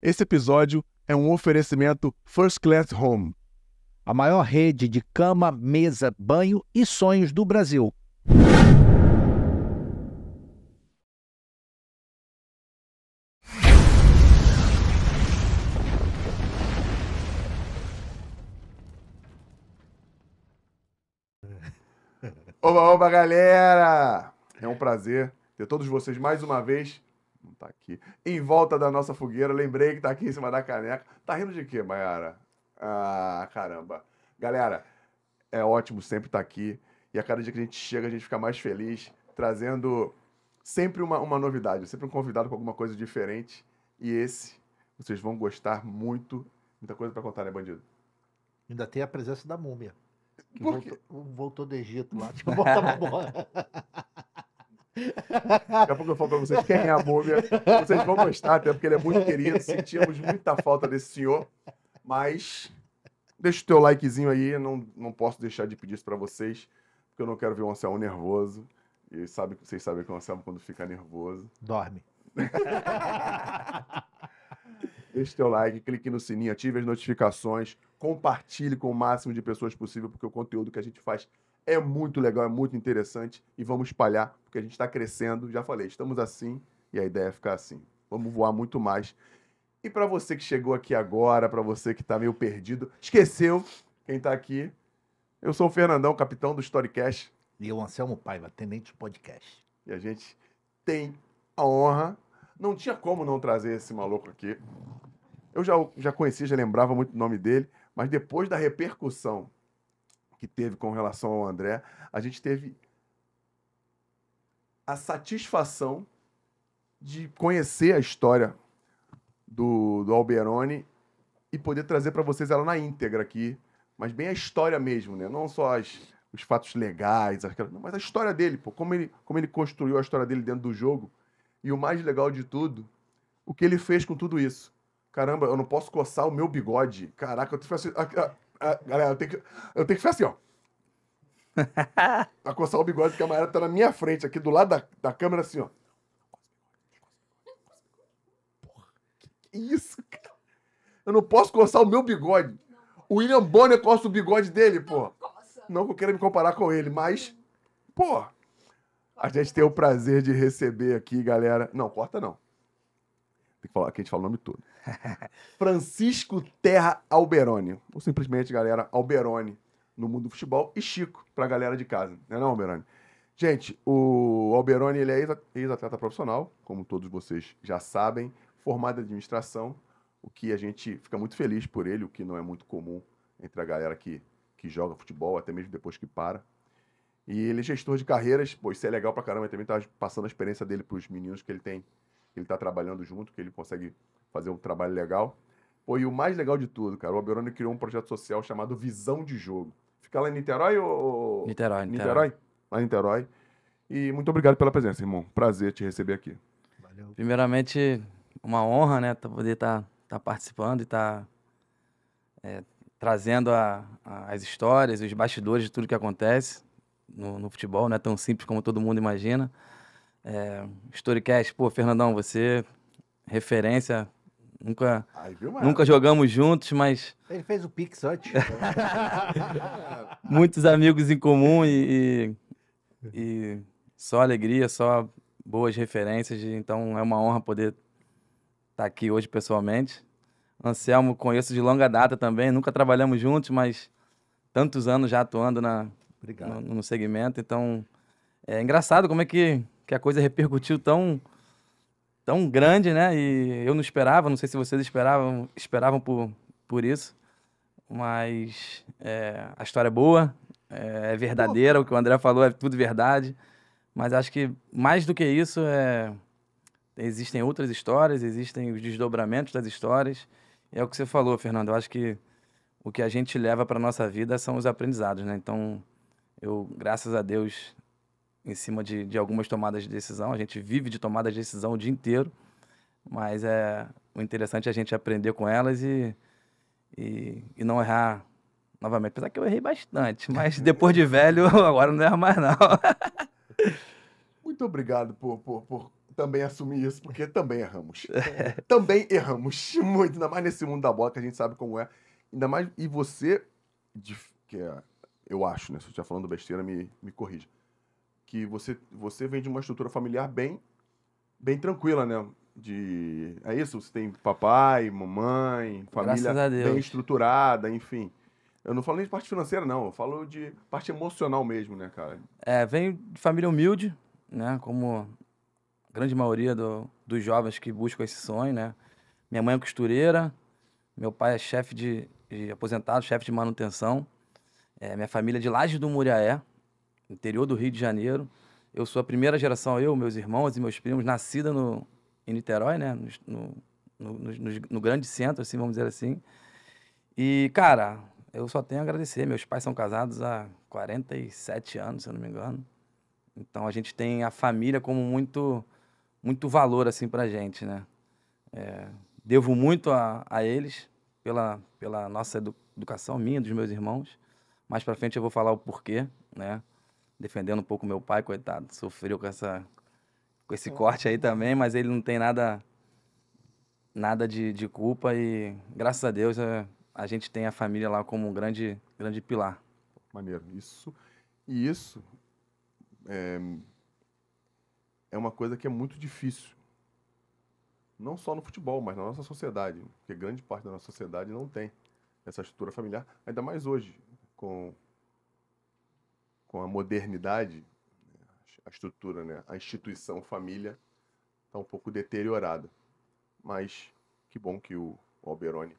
Esse episódio é um oferecimento First Class Home. A maior rede de cama, mesa, banho e sonhos do Brasil. Oba, oba, galera! É um prazer ter todos vocês mais uma vez não tá aqui. Em volta da nossa fogueira, lembrei que tá aqui em cima da caneca. Tá rindo de quê, Mayara? Ah, caramba. Galera, é ótimo sempre estar tá aqui. E a cada dia que a gente chega, a gente fica mais feliz, trazendo sempre uma, uma novidade, sempre um convidado com alguma coisa diferente. E esse, vocês vão gostar muito. Muita coisa para contar, né, bandido? Ainda tem a presença da múmia. Que voltou, voltou, do Egito lá. Tipo, volta pra Daqui a pouco eu falo pra vocês quem é a múmia. Vocês vão gostar, até porque ele é muito querido. Sentíamos muita falta desse senhor. Mas deixa o teu likezinho aí. não, não posso deixar de pedir isso pra vocês, porque eu não quero ver o Anselmo nervoso. E sabe, vocês sabem que o Anselmo, quando fica nervoso... Dorme. deixa o teu like, clique no sininho, ative as notificações, compartilhe com o máximo de pessoas possível, porque o conteúdo que a gente faz é muito legal, é muito interessante e vamos espalhar, porque a gente está crescendo. Já falei, estamos assim e a ideia é ficar assim. Vamos voar muito mais. E para você que chegou aqui agora, para você que está meio perdido, esqueceu quem está aqui, eu sou o Fernandão, capitão do Storycast. E eu, Anselmo Paiva, tenente do podcast. E a gente tem a honra. Não tinha como não trazer esse maluco aqui. Eu já, já conhecia, já lembrava muito o nome dele, mas depois da repercussão que teve com relação ao André, a gente teve a satisfação de conhecer a história do, do Alberoni e poder trazer para vocês ela na íntegra aqui, mas bem a história mesmo, né? Não só as, os fatos legais, aquela, mas a história dele, pô, como ele, como ele construiu a história dele dentro do jogo e o mais legal de tudo, o que ele fez com tudo isso. Caramba, eu não posso coçar o meu bigode. Caraca, eu fico assim, ah, galera, eu tenho, que, eu tenho que ficar assim, ó. Pra coçar o bigode, porque a Mayara tá na minha frente, aqui do lado da, da câmera, assim, ó. isso, cara? Eu não posso coçar o meu bigode. O William Bonner coça o bigode dele, pô. Não que eu queira me comparar com ele, mas, pô, a gente tem o prazer de receber aqui, galera. Não, corta não. Tem que falar, que a gente fala o nome todo. Francisco Terra Alberoni. Ou simplesmente, galera, Alberoni no mundo do futebol e Chico pra galera de casa. Não é não, Alberoni? Gente, o Alberoni ele é ex-atleta profissional, como todos vocês já sabem, formado em administração, o que a gente fica muito feliz por ele, o que não é muito comum entre a galera que, que joga futebol, até mesmo depois que para. E ele é gestor de carreiras, pô, isso é legal pra caramba, ele também tá passando a experiência dele pros meninos que ele tem, que ele tá trabalhando junto, que ele consegue fazer um trabalho legal. Pô, e o mais legal de tudo, cara, o Alberoni criou um projeto social chamado Visão de Jogo. Fica lá em Niterói ou. Niterói, Niterói. Niterói? Lá em Niterói. E muito obrigado pela presença, irmão. Prazer te receber aqui. Valeu. Primeiramente, uma honra, né, tá, poder estar tá, tá participando e estar tá, é, trazendo a, a, as histórias, os bastidores de tudo que acontece no, no, futebol. Não é tão simples como todo mundo imagina. É, Storycast, pô, Fernandão, você referência Nunca, viu, nunca jogamos juntos, mas. Ele fez o Pix antes. Muitos amigos em comum e, e, e, só alegria, só boas referências. Então é uma honra poder estar tá aqui hoje pessoalmente. Anselmo, conheço de longa data também, nunca trabalhamos juntos, mas tantos anos já atuando na, no, no segmento. Então é engraçado como é que, que a coisa repercutiu tão tão grande, né? E eu não esperava, não sei se vocês esperavam, esperavam por, por isso. Mas é, a história é boa, é, é verdadeira, Pô. o que o André falou é tudo verdade. Mas acho que mais do que isso, é, existem outras histórias, existem os desdobramentos das histórias. E é o que você falou, Fernando. Eu acho que o que a gente leva para nossa vida são os aprendizados, né? Então, eu, graças a Deus, em cima de, de algumas tomadas de decisão. A gente vive de tomada de decisão o dia inteiro, mas é o interessante é a gente aprender com elas e, e, e não errar novamente. Apesar que eu errei bastante, mas depois de velho, agora não erro mais não. Muito obrigado por, por, por também assumir isso, porque também erramos. É. também erramos muito, ainda mais nesse mundo da bola que a gente sabe como é. Ainda mais, e você, que é, eu acho, né? Se eu estiver falando besteira, me, me corrija que você, você vem de uma estrutura familiar bem, bem tranquila, né? De, é isso? Você tem papai, mamãe, família bem estruturada, enfim. Eu não falo nem de parte financeira, não. Eu falo de parte emocional mesmo, né, cara? É, venho de família humilde, né? Como a grande maioria do, dos jovens que buscam esse sonho, né? Minha mãe é costureira, meu pai é chefe de, de aposentado, chefe de manutenção. É, minha família é de Laje do Muriaé, interior do Rio de Janeiro. Eu sou a primeira geração, eu, meus irmãos e meus primos, nascida no, em Niterói, né? No, no, no, no grande centro, assim, vamos dizer assim. E, cara, eu só tenho a agradecer. Meus pais são casados há 47 anos, se eu não me engano. Então a gente tem a família como muito, muito valor, assim, pra gente, né? É, devo muito a, a eles pela, pela nossa educação, minha, dos meus irmãos. Mais para frente eu vou falar o porquê, né? defendendo um pouco meu pai, coitado, sofreu com essa com esse corte aí também, mas ele não tem nada nada de, de culpa e graças a Deus a, eh, a, gente tem a família lá como um grande grande pilar. Maneiro, isso e isso é, é uma coisa que é muito difícil, não só no futebol, mas na nossa sociedade, porque grande parte da nossa sociedade não tem essa estrutura familiar, ainda mais hoje com com a modernidade, né, a estrutura, né, a instituição família está um pouco deteriorada. Mas que bom que o Alberoni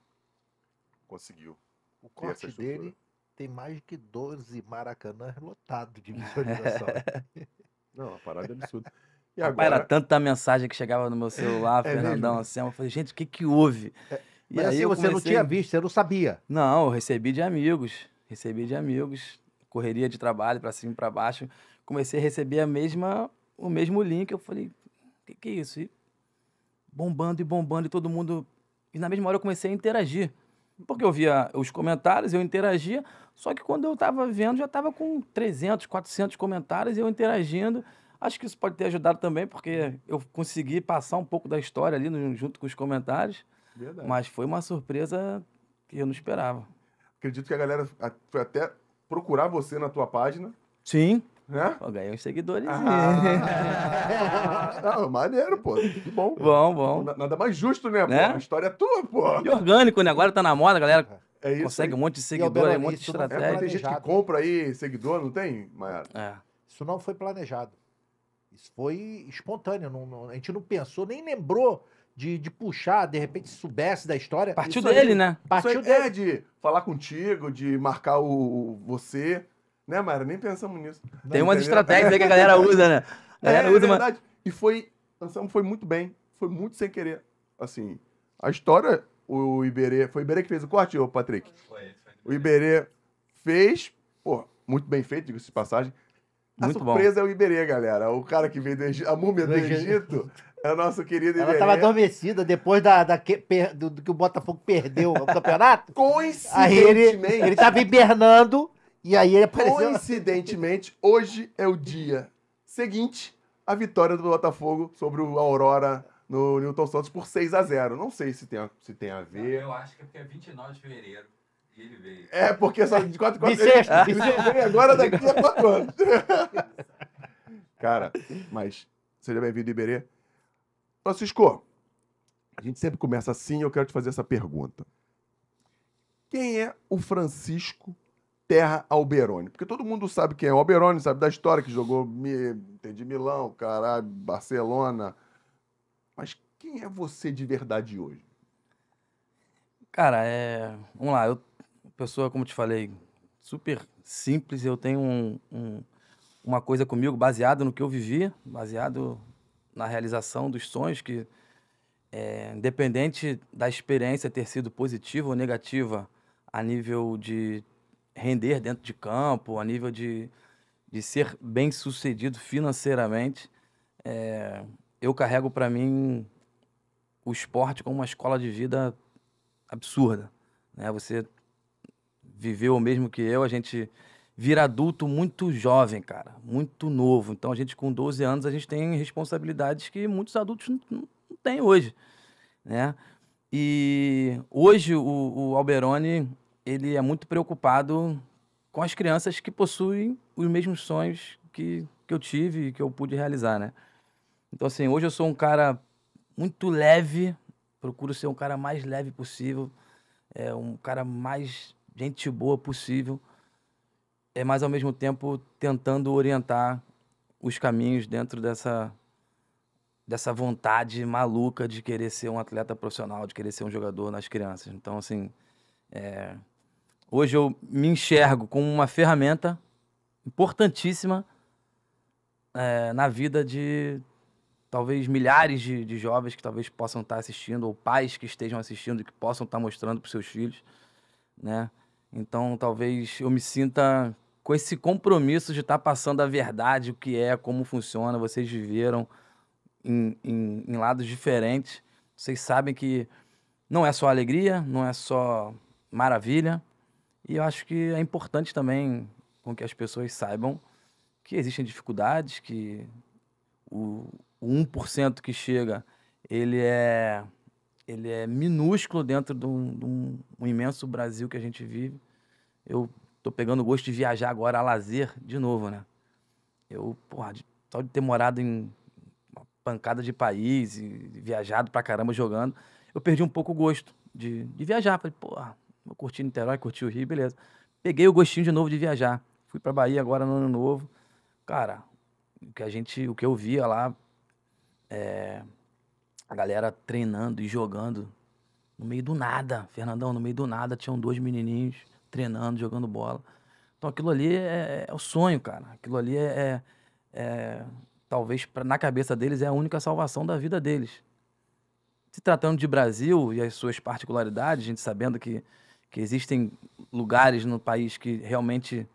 conseguiu. O corte dele tem mais que 12 maracanãs lotado de visualização. Não, a parada é absurda. E agora... Era tanta mensagem que chegava no meu celular, é Fernandão, mesmo? assim, eu falei, gente, o que que houve? É... E Mas aí assim, você comecei... não tinha visto, você não sabia. Não, eu recebi de amigos, recebi de amigos, correria de trabalho para cima e para baixo, comecei a receber a mesma, o mesmo link. Eu falei, o que, que é isso? E bombando e bombando e todo mundo. E na mesma hora eu comecei a interagir. Porque eu via os comentários, eu interagia, só que quando eu estava vendo, já estava com 300, 400 comentários, eu interagindo. Acho que isso pode ter ajudado também, porque eu consegui passar um pouco da história ali no, junto com os comentários. Verdade. Mas foi uma surpresa que eu não esperava. Acredito que a galera foi até procurar você na tua página. Sim. Né? Pô, ganhei uns seguidores. Ah, ah, maneiro, pô. Que bom. Bom, bom. Nada mais justo, né, né? A história é tua, pô. E orgânico, né? Agora tá na moda, galera. É isso consegue aí. um monte de seguidor, é um monte de estratégia. É, é, tem gente que compra aí seguidor, não tem, Maiara? É. Isso não foi planejado. Isso foi espontâneo. Não, não, a gente não pensou, nem lembrou de, de puxar, de repente soubesse da história. Partiu isso dele, aí, né? Partiu dele. É de falar contigo, de marcar o, o você. Né, Mara? Nem pensamos nisso. Não, Tem umas estratégias aí que a galera usa, né? A galera é, usa, é verdade. E foi. Anselmo foi muito bem. Foi muito sem querer. Assim, a história, o Iberê. Foi o Iberê que fez o corte, ô Patrick? Foi, foi. O Iberê fez. Pô, muito bem feito, digo-se de passagem. A Muito surpresa bom. é o Iberê, galera. O cara que veio do Egito, a múmia do Egito. É o nosso querido Ela estava adormecida depois da, da que, per, do, do, que o Botafogo perdeu o campeonato. Coincidentemente. Aí ele estava hibernando e aí ele apareceu. Coincidentemente, hoje é o dia seguinte à vitória do Botafogo sobre o Aurora no Newton Santos por 6 a 0 Não sei se tem a, se tem a ver. eu acho que é porque é 29 de fevereiro. E ele veio. É, porque só de 4 em 4 anos. Agora daqui a 4 anos. Cara, mas seja bem-vindo, Iberê. Francisco, a gente sempre começa assim, eu quero te fazer essa pergunta. Quem é o Francisco Terra Alberoni? Porque todo mundo sabe quem é o Alberoni, sabe da história que jogou de Milão, caralho, Barcelona. Mas quem é você de verdade hoje? Cara, é. Vamos lá, eu. Pessoa, como te falei, super simples. Eu tenho um, um, uma coisa comigo baseado no que eu vivi, baseado na realização dos sonhos que, é, independente da experiência ter sido positiva ou negativa a nível de render dentro de campo, a nível de, de ser bem sucedido financeiramente, é, eu carrego para mim o esporte como uma escola de vida absurda. Né? Você viveu o mesmo que eu, a gente vira adulto muito jovem, cara, muito novo. Então a gente com 12 anos a gente tem responsabilidades que muitos adultos não, não têm hoje, né? E hoje o, o Alberoni ele é muito preocupado com as crianças que possuem os mesmos sonhos que, que eu tive e que eu pude realizar, né? Então, assim, hoje eu sou um cara muito leve, procuro ser um cara mais leve possível, é, um cara mais gente boa possível, é mais ao mesmo tempo tentando orientar os caminhos dentro dessa dessa vontade maluca de querer ser um atleta profissional, de querer ser um jogador nas crianças. Então, assim, é... hoje eu me enxergo como uma ferramenta importantíssima é, na vida de talvez milhares de, de jovens que talvez possam estar assistindo, ou pais que estejam assistindo e que possam estar mostrando para seus filhos, né? Então, talvez eu me sinta com esse compromisso de estar tá passando a verdade, o que é, como funciona. Vocês viveram em, em, em lados diferentes. Vocês sabem que não é só alegria, não é só maravilha. E eu acho que é importante também com que as pessoas saibam que existem dificuldades, que o, o 1% que chega, ele é, ele é minúsculo dentro de um, de um, imenso Brasil que a gente vive. Eu tô pegando o gosto de viajar agora a lazer de novo, né? Eu, porra, só de ter morado em uma pancada de país e viajado pra caramba jogando, eu perdi um pouco o gosto de, de viajar. Falei, porra, vou curtir Niterói, curti o Rio, beleza. Peguei o gostinho de novo de viajar. Fui pra Bahia agora no ano novo. Cara, o que a gente, o que eu via lá, é, a galera treinando e jogando no meio do nada. Fernandão, no meio do nada, tinham dois menininhos treinando, jogando bola. Então aquilo ali é, é o sonho, cara. Aquilo ali é, é, é talvez pra, na cabeça deles é a única salvação da vida deles. Se tratando de Brasil e as suas particularidades, a gente sabendo que, que existem lugares no país que realmente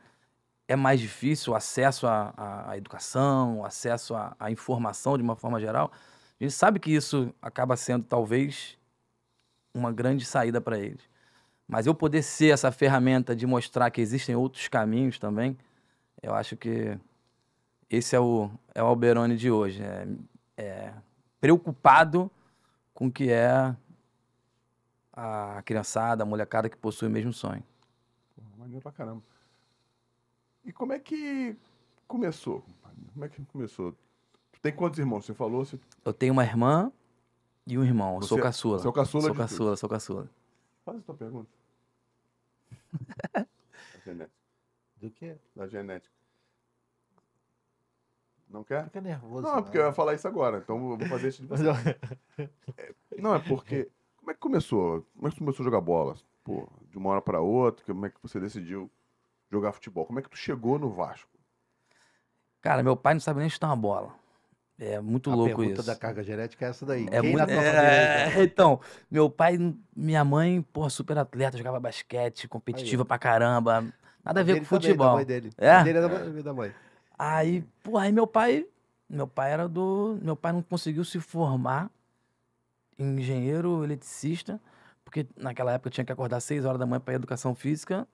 é mais difícil o acesso à, educação, o acesso à, informação de uma forma geral. A gente sabe que isso acaba sendo talvez uma grande saída para eles. Mas eu poder ser essa ferramenta de mostrar que existem outros caminhos também, eu acho que esse é o, é o Alberoni de hoje. É, é preocupado com o que é a criançada, a molecada que possui o mesmo sonho. Porra, maneiro pra caramba. E como é que começou? Como é que começou? Tu tem quantos irmãos? Você falou? Você... Eu tenho uma irmã e um irmão. Eu sou é- é caçula. Sou caçula? Sou caçula, sou caçula. Faz a tua pergunta. da genética. Do quê? Da genética. Não quer? Fica nervoso. Não, é porque né? eu ia falar isso agora, então eu vou fazer isso de você. É, não, é porque. Como é que começou? Como é que começou a jogar bola? Pô, de uma hora para outra, como é que você decidiu jogar futebol? Como é que tu chegou no Vasco? Cara, meu pai não sabe nem chutar uma bola. É muito a louco isso. A pergunta da carga genética é essa daí. É Quem muito... É, é... Então, meu pai, minha mãe, pô, super atleta, jogava basquete, competitiva aí. pra caramba. Nada a, a ver com futebol. Também, dele. É? A dele é da mãe. Aí, pô, aí meu pai, meu pai era do, meu pai não conseguiu se formar em engenheiro eletricista, porque naquela época eu tinha que acordar 6 horas da manhã para educação física.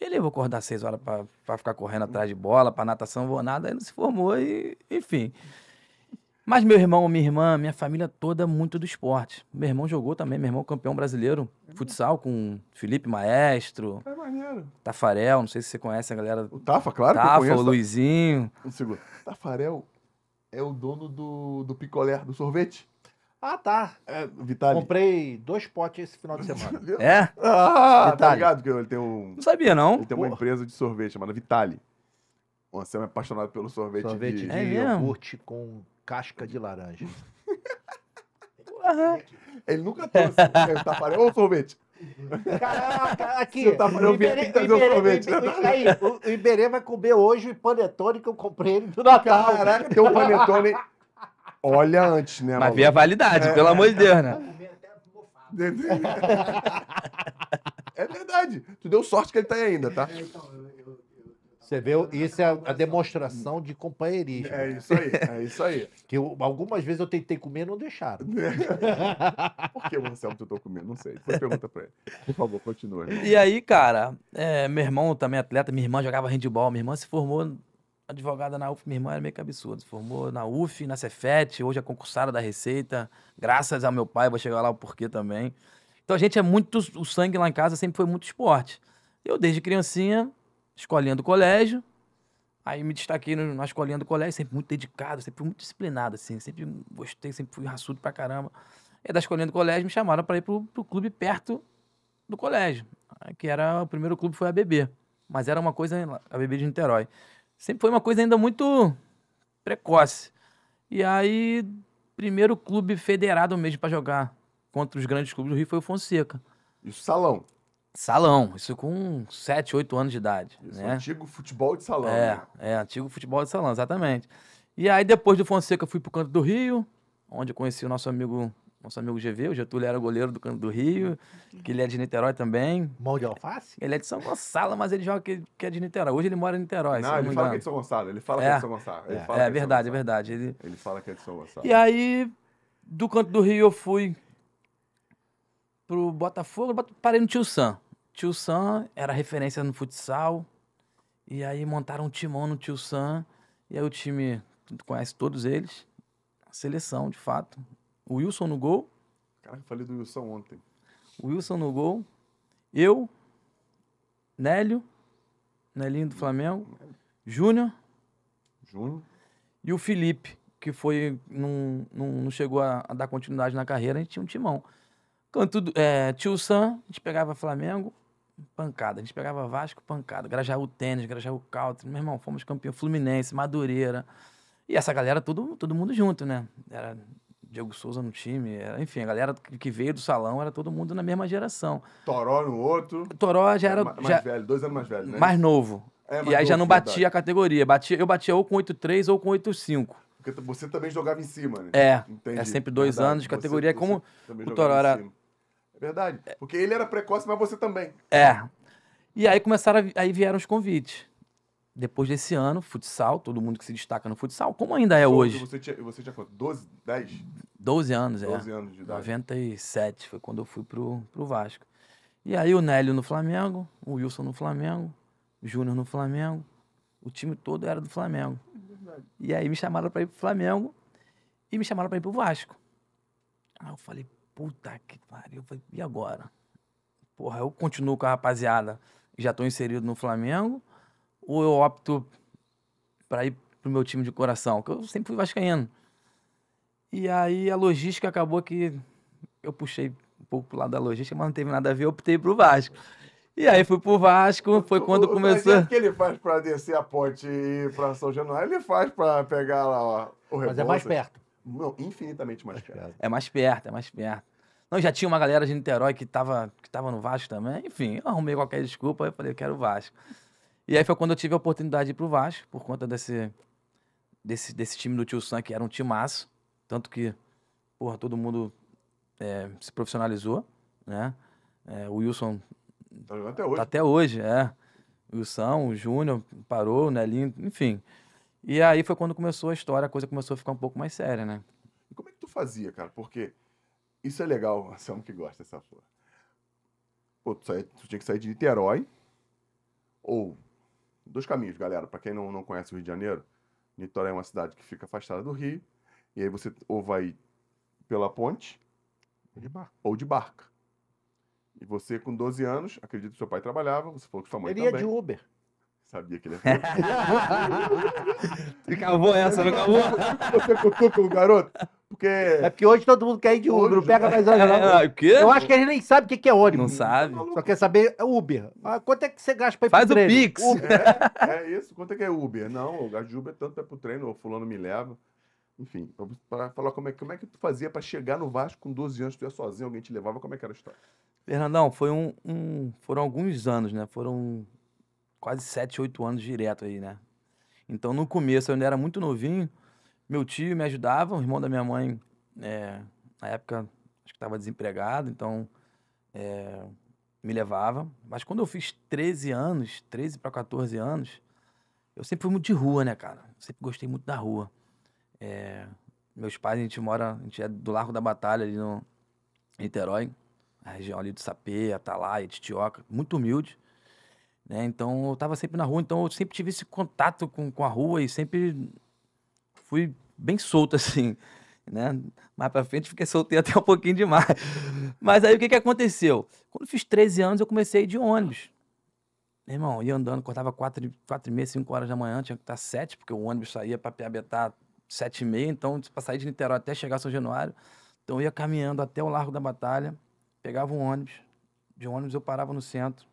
Ele, eu vou acordar 6 horas para ficar correndo atrás de bola, para natação, vou nada, aí não se formou e, enfim. Mas meu irmão, minha irmã, minha família toda muito do esporte. Meu irmão jogou também, meu irmão campeão brasileiro uhum. futsal com Felipe Maestro. É maneiro. Tafarel, não sei se você conhece a galera. O Tafa, claro Tafa, que eu conheço. O Luizinho. Um segundo. Tafarel é o dono do, do picolé, do sorvete. Ah, tá. É, Comprei dois potes esse final de semana. é? Ah, tá ligado que ele tem um... Não sabia, não. Ele tem uma empresa de sorvete chamada Vitale. Você é apaixonado pelo sorvete, sorvete de... de é iogurte com casca de laranja. Ele nunca trouxe o Tafarel ou o sorvete. Caraca, aqui. Se o Tafarel vier, trazer o sorvete. Aí, o, Iberê vai comer hoje o panetone que eu comprei ele do Natal. Caraca, tem um panetone... Olha antes, né, Mas vê a validade, é, pelo é, amor de é. Deus, né? É verdade. Tu deu sorte que ele tá aí ainda, tá? É, então, eu... Você vê, isso é a demonstração de companheirismo. É isso aí, é isso aí. que eu, algumas vezes eu tentei comer e não deixaram. Por que o tu estou comendo? Não sei. pergunta pra ele. Por favor, continua. E aí, cara, é, meu irmão também é atleta, minha irmã jogava handball, minha irmã se formou advogada na UF, minha irmã era meio que absurda. Se formou na UF, na Cefet, hoje é concursada da Receita. Graças ao meu pai, vou chegar lá o porquê também. Então a gente é muito. O sangue lá em casa sempre foi muito esporte. Eu, desde criancinha, escolinha do colégio. Aí me destaquei na escolinha do colégio, sempre muito dedicado, sempre muito disciplinado, assim. Sempre gostei, sempre fui raçudo pra caramba. E da escolinha do colégio me chamaram para ir pro, pro clube perto do colégio, que era o primeiro clube foi a BB, mas era uma coisa a BB de Niterói. Sempre foi uma coisa ainda muito precoce. E aí primeiro clube federado mesmo para jogar contra os grandes clubes do Rio foi o Fonseca. E o Salão. Salão, isso com 7, 8 anos de idade. Isso, né? antigo futebol de salão. É, né? é, antigo futebol de salão, exatamente. E aí, depois do Fonseca, eu fui pro Canto do Rio, onde eu conheci o nosso amigo, nosso amigo GV, o Getúlio era goleiro do Canto do Rio, uhum. que ele é de Niterói também. Mão de alface? Ele é de São Gonçalo, mas ele joga que, que é de Niterói. Hoje ele mora em Niterói. Não, ele não fala que é de São Gonçalo, ele fala é, que é de São Gonçalo. Ele é, fala é, é verdade, é verdade. Ele... ele fala que é de São Gonçalo. E aí, do Canto do Rio, eu fui pro Botafogo, parei no Tio Sam. Tio Sam era referência no futsal. E aí montaram um timão no Tio Sam. E aí o time, tu conhece todos eles. A seleção, de fato. O Wilson no gol. Caraca, falei do Wilson ontem. O Wilson no gol. Eu, Nélio, Nelinho do Flamengo, Júnior. Júnior. E o Felipe, que foi. Não, não, não chegou a, a, dar continuidade na carreira, a gente tinha um timão. Quando é, tio Sam, a gente pegava Flamengo, pancada. A gente pegava Vasco, pancada. Grajaú Tênis, Grajaú Country. Meu irmão, fomos campeão Fluminense, Madureira. E essa galera, todo, todo mundo junto, né? Era Diego Souza no time, era, enfim, a galera que veio do salão era todo mundo na mesma geração. Toró no outro. Toró já era. É, mais já, velho, dois anos mais velho, né? Mais novo. É, mais e aí novo, já não batia verdade. a categoria. Batia, eu batia ou com 8-3 ou com 8-5. Porque você também jogava em cima, né? É. é Entendi. É sempre dois verdade. anos de categoria. Você, como o Toró era verdade. Porque ele era precoce, mas você também. É. E aí começaram, a, aí vieram os convites. Depois desse ano, futsal, todo mundo que se destaca no futsal, como ainda é hoje. Você tinha, você tinha quanto? 12, 10? 12 anos, 12 é. anos de idade. 97 foi quando eu fui pro, pro Vasco. E aí o Nélio no Flamengo, o Wilson no Flamengo, o Júnior no Flamengo, o time todo era do Flamengo. Verdade. E aí me chamaram para ir pro Flamengo e me chamaram para ir pro Vasco. Aí eu falei, puta que pariu. e agora? Porra, eu continuo com a rapaziada já tô inserido no Flamengo? Ou eu opto para ir pro meu time de coração? Que eu sempre fui vascaíno. E aí a logística acabou que eu puxei um pouco pro lado da logística, mas não teve nada a ver, eu optei pro Vasco. E aí fui pro Vasco, foi quando o, começou. O que ele faz para descer a ponte e ir pra São Januário? Ele faz para pegar lá ó, o rebolso. Mas é mais perto. Não, infinitamente mais perto. É mais perto, é mais perto. Não, já tinha uma galera de Niterói que estava que tava no Vasco também. Enfim, eu arrumei qualquer desculpa, e falei, eu quero o Vasco. E aí foi quando eu tive a oportunidade de ir pro Vasco, por conta desse, desse, desse time do Tio Sam, que era um timaço. Tanto que, porra, todo mundo é, se profissionalizou, né? É, o Wilson... Tá até hoje. Tá até hoje, é. O Wilson, o Júnior, parou, o Nelinho, enfim... E aí foi quando começou a história, a coisa começou a ficar um pouco mais séria, né? E como é que tu fazia, cara? Porque isso é legal, é um que gosta dessa porra. Pô, tu, saia, tu tinha que sair de Niterói, ou dois caminhos, galera. Para quem não, não conhece o Rio de Janeiro, Niterói é uma cidade que fica afastada do Rio, e aí você ou vai pela ponte, de ou de barca. E você, com 12 anos, acredito que seu pai trabalhava, você falou que sua mãe Ele também. Ele ia de Uber. Sabia que ele ia falar. acabou essa, não acabou? Você cutuca o garoto? Porque... É porque hoje todo mundo quer ir de Uber, hoje, pega mais ônibus. É, é, o quê? Eu acho que ele nem sabe o que, é ônibus. Não sabe. Tá Só quer saber é Uber. Mas ah, quanto é que você gasta pra ir Faz pro treino? Faz o Pix. É, é, isso, quanto é que é Uber? Não, eu gasto de Uber é tanto é pro treino, ou fulano me leva. Enfim, para falar como é, como é que tu fazia para chegar no Vasco com 12 anos, tu ia sozinho, alguém te levava, como é que era a história? Fernandão, foi um, um foram alguns anos, né? Foram quase 7, 8 anos direto aí, né? Então, no começo, eu ainda era muito novinho, meu tio me ajudava, o irmão da minha mãe, é, na época, acho que estava desempregado, então é, me levava. Mas quando eu fiz 13 anos, 13 para 14 anos, eu sempre fui muito de rua, né, cara? Sempre gostei muito da rua. É, meus pais, a gente mora, a gente é do Largo da Batalha, ali no Niterói, a região ali do Sapê, Atalaia, Titioca, muito humilde. Né? Então eu estava sempre na rua, então eu sempre tive esse contato com, com a rua e sempre fui bem solto assim, né? Mais para frente fiquei solteiro até um pouquinho demais. Mas aí o que que aconteceu? Quando fiz 13 anos eu comecei de ônibus. Meu irmão, ia andando, cortava 4, quatro e meia, 5 horas da manhã, tinha que estar 7, porque o ônibus saía para Piabetá 7 e meia, então para sair de Niterói até chegar São Januário, então eu ia caminhando até o Largo da Batalha, pegava um ônibus, de ônibus eu parava no centro,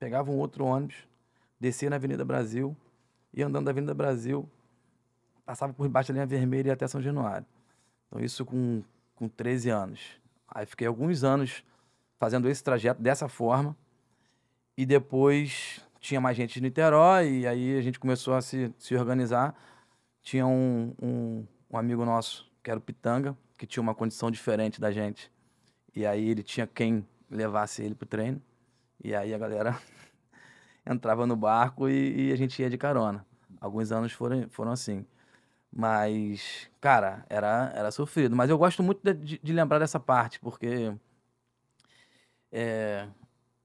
pegava um outro ônibus, descia na Avenida Brasil, e andando da Avenida Brasil, passava por baixo da linha vermelha e até São Januário. Então, isso com, com 13 anos. Aí fiquei alguns anos fazendo esse trajeto dessa forma. E depois tinha mais gente de Niterói, e aí a gente começou a se, se organizar. Tinha um, um, um amigo nosso, que era o Pitanga, que tinha uma condição diferente da gente. E aí ele tinha quem levasse ele para o treino. E aí a galera entrava no barco e, e, a gente ia de carona. Alguns anos foram, foram assim. Mas, cara, era, era sofrido. Mas eu gosto muito de, de lembrar dessa parte, porque. É,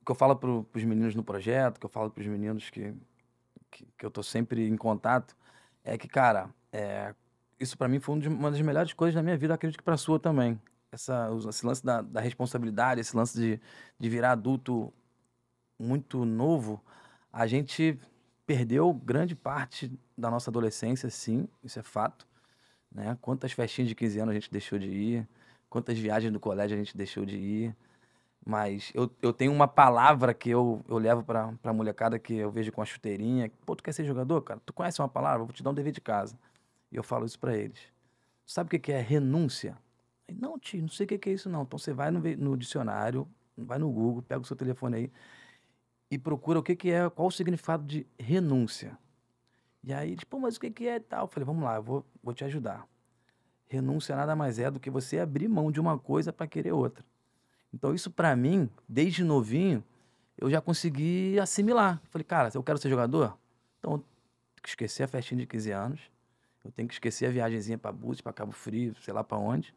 que eu falo para os meninos no projeto, que eu falo para os meninos que, que, que eu tô sempre em contato, é que, cara, é, isso para mim foi uma das melhores coisas da minha vida, acredito que a sua também. Essa, esse lance da, da responsabilidade, esse lance de, de virar adulto muito novo, a gente perdeu grande parte da nossa adolescência, sim, isso é fato. Né? Quantas festinhas de 15 anos a gente deixou de ir, quantas viagens do colégio a gente deixou de ir. Mas eu, eu tenho uma palavra que eu, eu levo para a molecada que eu vejo com a chuteirinha. Pô, tu quer ser jogador, cara? Tu conhece uma palavra? Eu vou te dar um dever de casa. E eu falo isso para eles. Tu sabe o que, que é renúncia? Não, tio, não sei o que, que é isso, não. Então você vai no, no dicionário, vai no Google, pega o seu telefone aí e procura o que, que é, qual o significado de renúncia. E aí, tipo, mas o que, que é e tal? Eu falei, vamos lá, eu vou, vou te ajudar. Renúncia nada mais é do que você abrir mão de uma coisa para querer outra. Então, isso para mim, desde novinho, eu já consegui assimilar. falei, cara, eu quero ser jogador, então que esquecer a festinha de 15 anos, eu tenho que esquecer a viagemzinha para Búzios, para Cabo Frio, sei lá para onde,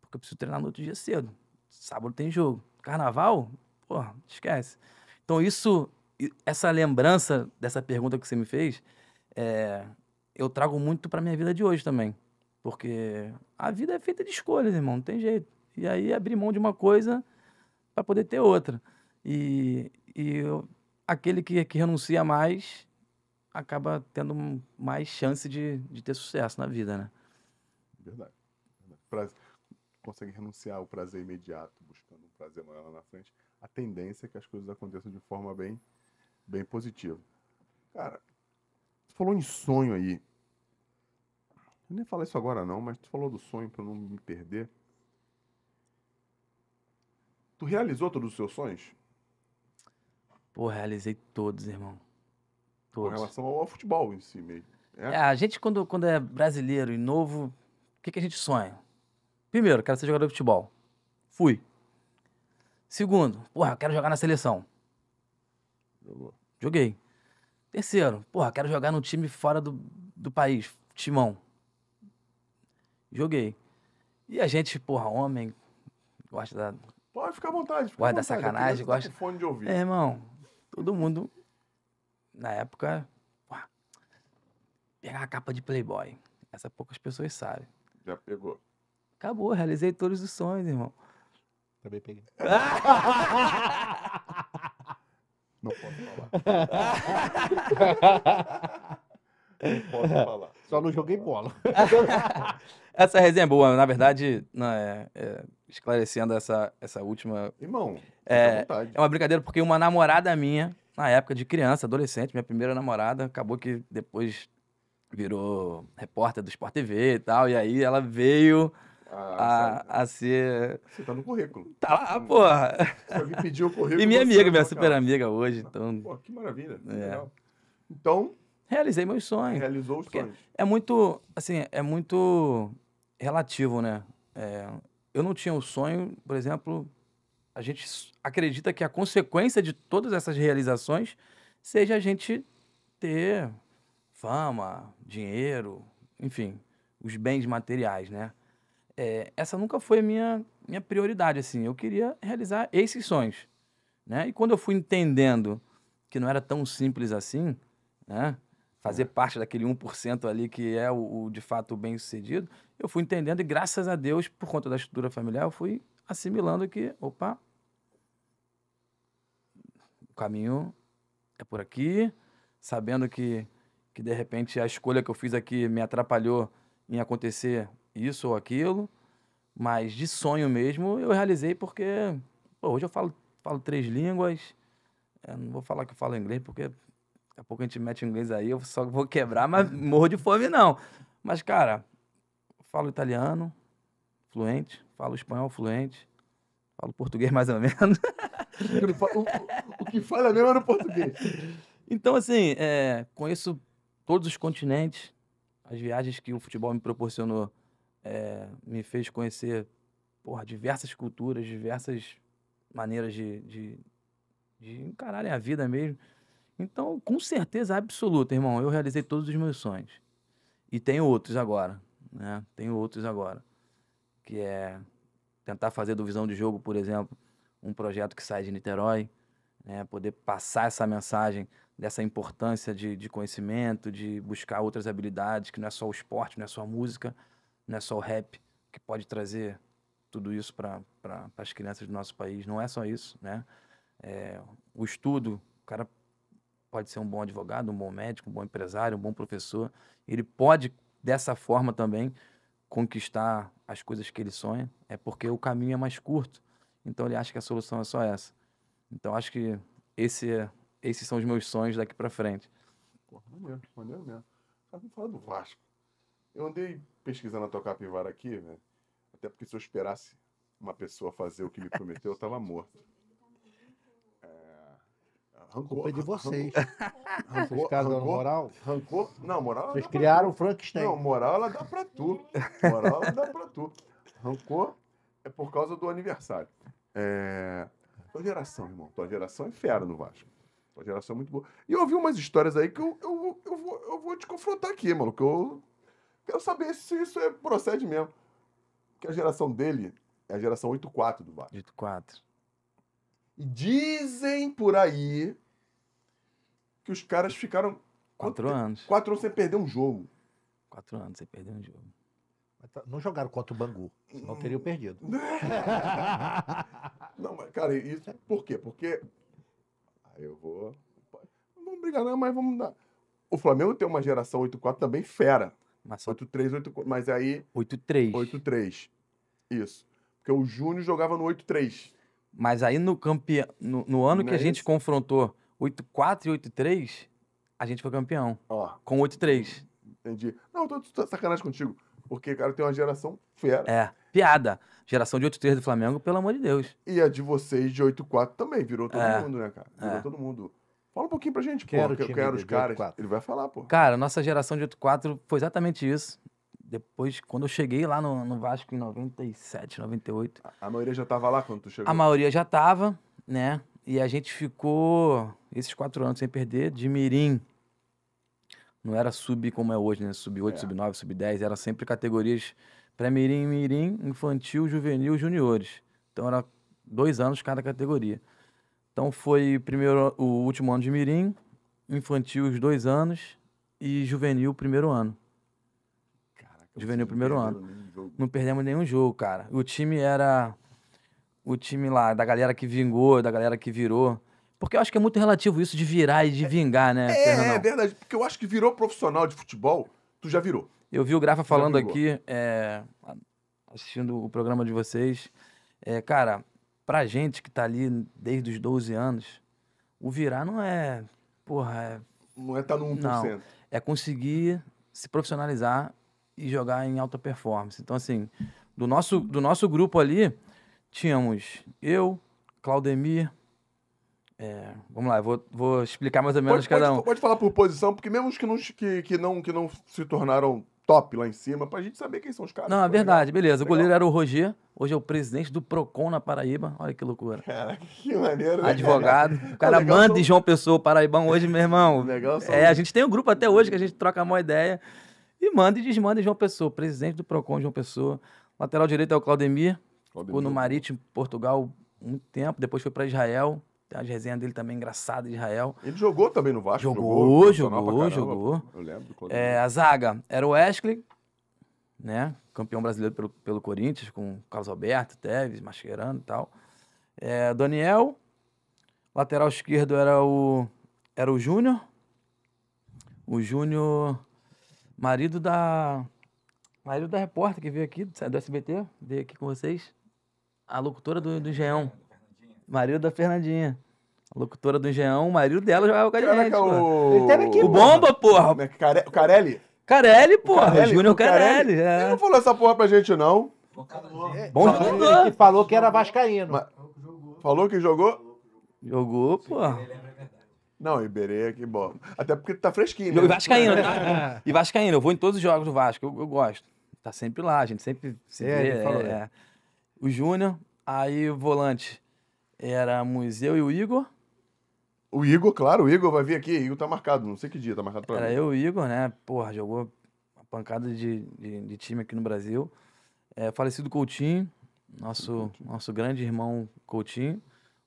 porque eu preciso treinar no outro dia cedo. Sábado tem jogo. Carnaval? Porra, esquece. Então, isso, essa lembrança dessa pergunta que você me fez, é, eu trago muito para minha vida de hoje também. Porque a vida é feita de escolhas, irmão, não tem jeito. E aí, abrir mão de uma coisa para poder ter outra. E, e eu, aquele que, que renuncia mais acaba tendo mais chance de, de ter sucesso na vida, né? Verdade. Prazer. Consegue renunciar ao prazer imediato, buscando um prazer maior lá na frente a tendência é que as coisas aconteçam de forma bem, bem positiva. Cara, tu falou em sonho aí. Eu nem falei isso agora não, mas tu falou do sonho para não me perder. Tu realizou todos os seus sonhos? Pô, realizei todos, irmão. Todos. Com relação ao futebol em si mesmo. É? é a gente, quando, quando é brasileiro e novo, o que, que a gente sonha? Primeiro, quero ser jogador de futebol. Fui. Segundo, porra, eu quero jogar na seleção. Joguei. Terceiro, porra, quero jogar num time fora do, do país, timão. Joguei. E a gente, porra, homem, gosta da. Pode ficar à vontade. Fica gosta à vontade. da sacanagem, gosta. fone de É, irmão, todo mundo, na época, porra, pegar a capa de Playboy. Essa poucas pessoas sabem. Já pegou. Acabou, realizei todos os sonhos, irmão. Também peguei. Não posso falar. Não posso falar. Só não joguei bola. essa resenha é boa. Na verdade, não, é, é, esclarecendo essa, essa última. Irmão, é, é uma brincadeira, porque uma namorada minha, na época de criança, adolescente, minha primeira namorada, acabou que depois virou repórter do Sport TV e tal. E aí ela veio ah, a, a, a ser. Você tá no currículo. Tá lá, hum. porra. me pediu o currículo. E minha amiga, minha super amiga hoje. Tá, então... Pô, que maravilha. é. Legal. Então. Realizei meus sonhos. Realizou os sonhos. É muito, assim, é muito relativo, né? É, eu não tinha o um sonho, por exemplo, a gente acredita que a consequência de todas essas realizações seja a gente ter fama, dinheiro, enfim, os bens materiais, né? é, essa nunca foi a minha, minha prioridade, assim. Eu queria realizar esses sonhos, né? E quando eu fui entendendo que não era tão simples assim, né? Fazer é. parte daquele 1% ali que é o, o de fato bem-sucedido, eu fui entendendo e graças a Deus, por conta da estrutura familiar, eu fui assimilando que, opa, o caminho é por aqui, sabendo que, que de repente a escolha que eu fiz aqui me atrapalhou em acontecer isso ou aquilo, mas de sonho mesmo eu realizei porque pô, hoje eu falo, falo três línguas. Eu é, não vou falar que eu falo inglês porque daqui a pouco a gente mete inglês aí, eu só vou quebrar, mas morro de fome não. Mas, cara, falo italiano fluente, falo espanhol fluente, falo português mais ou menos. o, o, o, que fala mesmo é no português. Então, assim, é, conheço todos os continentes, as viagens que o futebol me proporcionou é, me fez conhecer porra, diversas culturas, diversas maneiras de, de, de encararem a vida mesmo. Então, com certeza absoluta, irmão, eu realizei todos os meus sonhos. E tenho outros agora, né? Tenho outros agora. Que é tentar fazer do Visão de Jogo, por exemplo, um projeto que sai de Niterói, né? poder passar essa mensagem dessa importância de, de conhecimento, de buscar outras habilidades, que não é só o esporte, não é só a música, não é só o rap que pode trazer tudo isso para pra, as crianças do nosso país. Não é só isso, né? É, o estudo, o cara pode ser um bom advogado, um bom médico, um bom empresário, um bom professor. Ele pode, dessa forma também, conquistar as coisas que ele sonha. É porque o caminho é mais curto. Então ele acha que a solução é só essa. Então acho que esse, é, esses são os meus sonhos daqui para frente. Porra, maneiro, maneiro mesmo. Cara, falar do Vasco. Eu andei pesquisando a tua capivara aqui, né? Até porque se eu esperasse uma pessoa fazer o que me prometeu, eu tava morto. É... Rancor, culpa é de vocês. Rancor, vocês casaram moral? Rancor? Não, moral. Vocês criaram o Frankenstein. Não, moral ela dá pra tu. Moral ela dá pra tu. Rancor é por causa do aniversário. É... Tua geração, irmão. Tua geração é fera no Vasco. Tua geração é muito boa. E eu ouvi umas histórias aí que eu, eu, eu, vou, eu vou te confrontar aqui, maluco. Eu Quero saber se isso é, procede mesmo. Porque a geração dele é a geração 8.4 do Vasco. 8.4. E dizem por aí que os caras ficaram... Quatro, quatro anos. Quatro anos sem perder um jogo. Quatro anos sem perder um jogo. Tá, não jogaram contra o Bangu, senão teriam perdido. não, mas, cara, isso. Por quê? Porque. Aí eu vou. Não vamos brigar, não, mas vamos dar. O Flamengo tem uma geração 8-4 também fera. Mas só... 8-3, mas aí... 8-3. 8-3, isso. Porque o Júnior jogava no 8-3. Mas aí no, campeão. no, no ano Não que é a gente esse? confrontou 8-4 e 8-3, a gente foi campeão. Ó. Com 8-3. Entendi. Não, eu tô, tô sacanagem contigo. Porque, cara, tem uma geração fera. É, piada. Geração de 8-3 do Flamengo, pelo amor de Deus. E a de vocês de 8-4 também. Virou todo é. mundo, né, cara? Virou é. todo mundo. Fala um pouquinho pra gente, quero pô, eu quero os caras. Ele vai falar, pô. Cara, nossa geração de 8-4 foi exatamente isso. Depois, quando eu cheguei lá no, no Vasco em 97, 98. A, a maioria já tava lá quando tu chegou? A maioria já tava, né? E a gente ficou esses quatro anos sem perder de Mirim. Não era sub como é hoje, né? Sub 8, é. sub 9, sub 10. Era sempre categorias pré-mirim, mirim, infantil, juvenil, juniores. Então era dois anos cada categoria. Então foi primeiro o último ano de mirim, infantil os dois anos e juvenil o primeiro ano. Caraca, juvenil o primeiro ano. Não perdemos nenhum jogo, cara. O time era o time lá da galera que vingou, da galera que virou. Porque eu acho que é muito relativo isso de virar e de é. vingar, né? É, é verdade. Porque eu acho que virou profissional de futebol, tu já virou. Eu vi o Grafa falando aqui, é, assistindo o programa de vocês. É, cara, pra gente que tá ali desde os 12 anos, o virar não é. Porra, é. Não é estar tá no 1%. Não, é conseguir se profissionalizar e jogar em alta performance. Então, assim, do nosso, do nosso grupo ali, tínhamos eu, Claudemir. É, vamos lá, vou, vou explicar mais ou menos pode, cada um. Pode, pode falar por posição, porque mesmo os que não, que, que, não, que não se tornaram top lá em cima, pra gente saber quem são os caras. Não, é verdade, legal. beleza. O goleiro era o Roger, hoje é o presidente do PROCON na Paraíba. Olha que loucura. Cara, que maneiro, né? Advogado. O cara legal manda são... em João Pessoa, Paraibão, hoje, meu irmão. Legal, são... É, a gente tem um grupo até hoje que a gente troca a maior ideia. E manda e desmanda em João Pessoa, presidente do PROCON João Pessoa. Lateral direito é o Claudemir. Claudemir. Ficou no Marítimo, Portugal, muito tempo. Depois foi para Israel. Tem umas resenhas dele também é engraçada, Israel. Ele jogou também no Vasco? Jogou, jogou, jogou. jogou. Eu lembro. É, a zaga era o Wesley, né? Campeão brasileiro pelo, pelo Corinthians, com Carlos Alberto, Teves, Mascherano e tal. É, Daniel. Lateral esquerdo era o, era o Júnior. O Júnior, marido da. Marido da repórter que veio aqui, do SBT, veio aqui com vocês. A locutora do, do Jeão Marido da Fernandinha. A locutora do Engenhão, o marido dela jogava com a gente. Caraca, o... aqui, o Bomba, porra. É Care... O Carelli? Carelli, porra. O Júnior Carelli. Carelli. É. Ele não falou essa porra pra gente, não. Bom jogador. É, que falou que era vascaíno. Mas... Falou que jogou? Jogou, porra. É não, Iberê, que bom. Até porque tá fresquinho. Né? E Vascaíno, tá? e Vascaíno, eu vou em todos os jogos do Vasco, eu, eu gosto. Tá sempre lá, a gente sempre se é, vê. É. O Júnior, aí o volante era museu e o Igor. O Igor, claro, o Igor vai vir aqui. O Igor tá marcado, não sei que dia, tá marcado pra Era mim. eu e o Igor, né? Porra, jogou uma pancada de, de, de time aqui no Brasil. É, falecido Coutinho, nosso, Coutinho. nosso grande irmão Coutinho.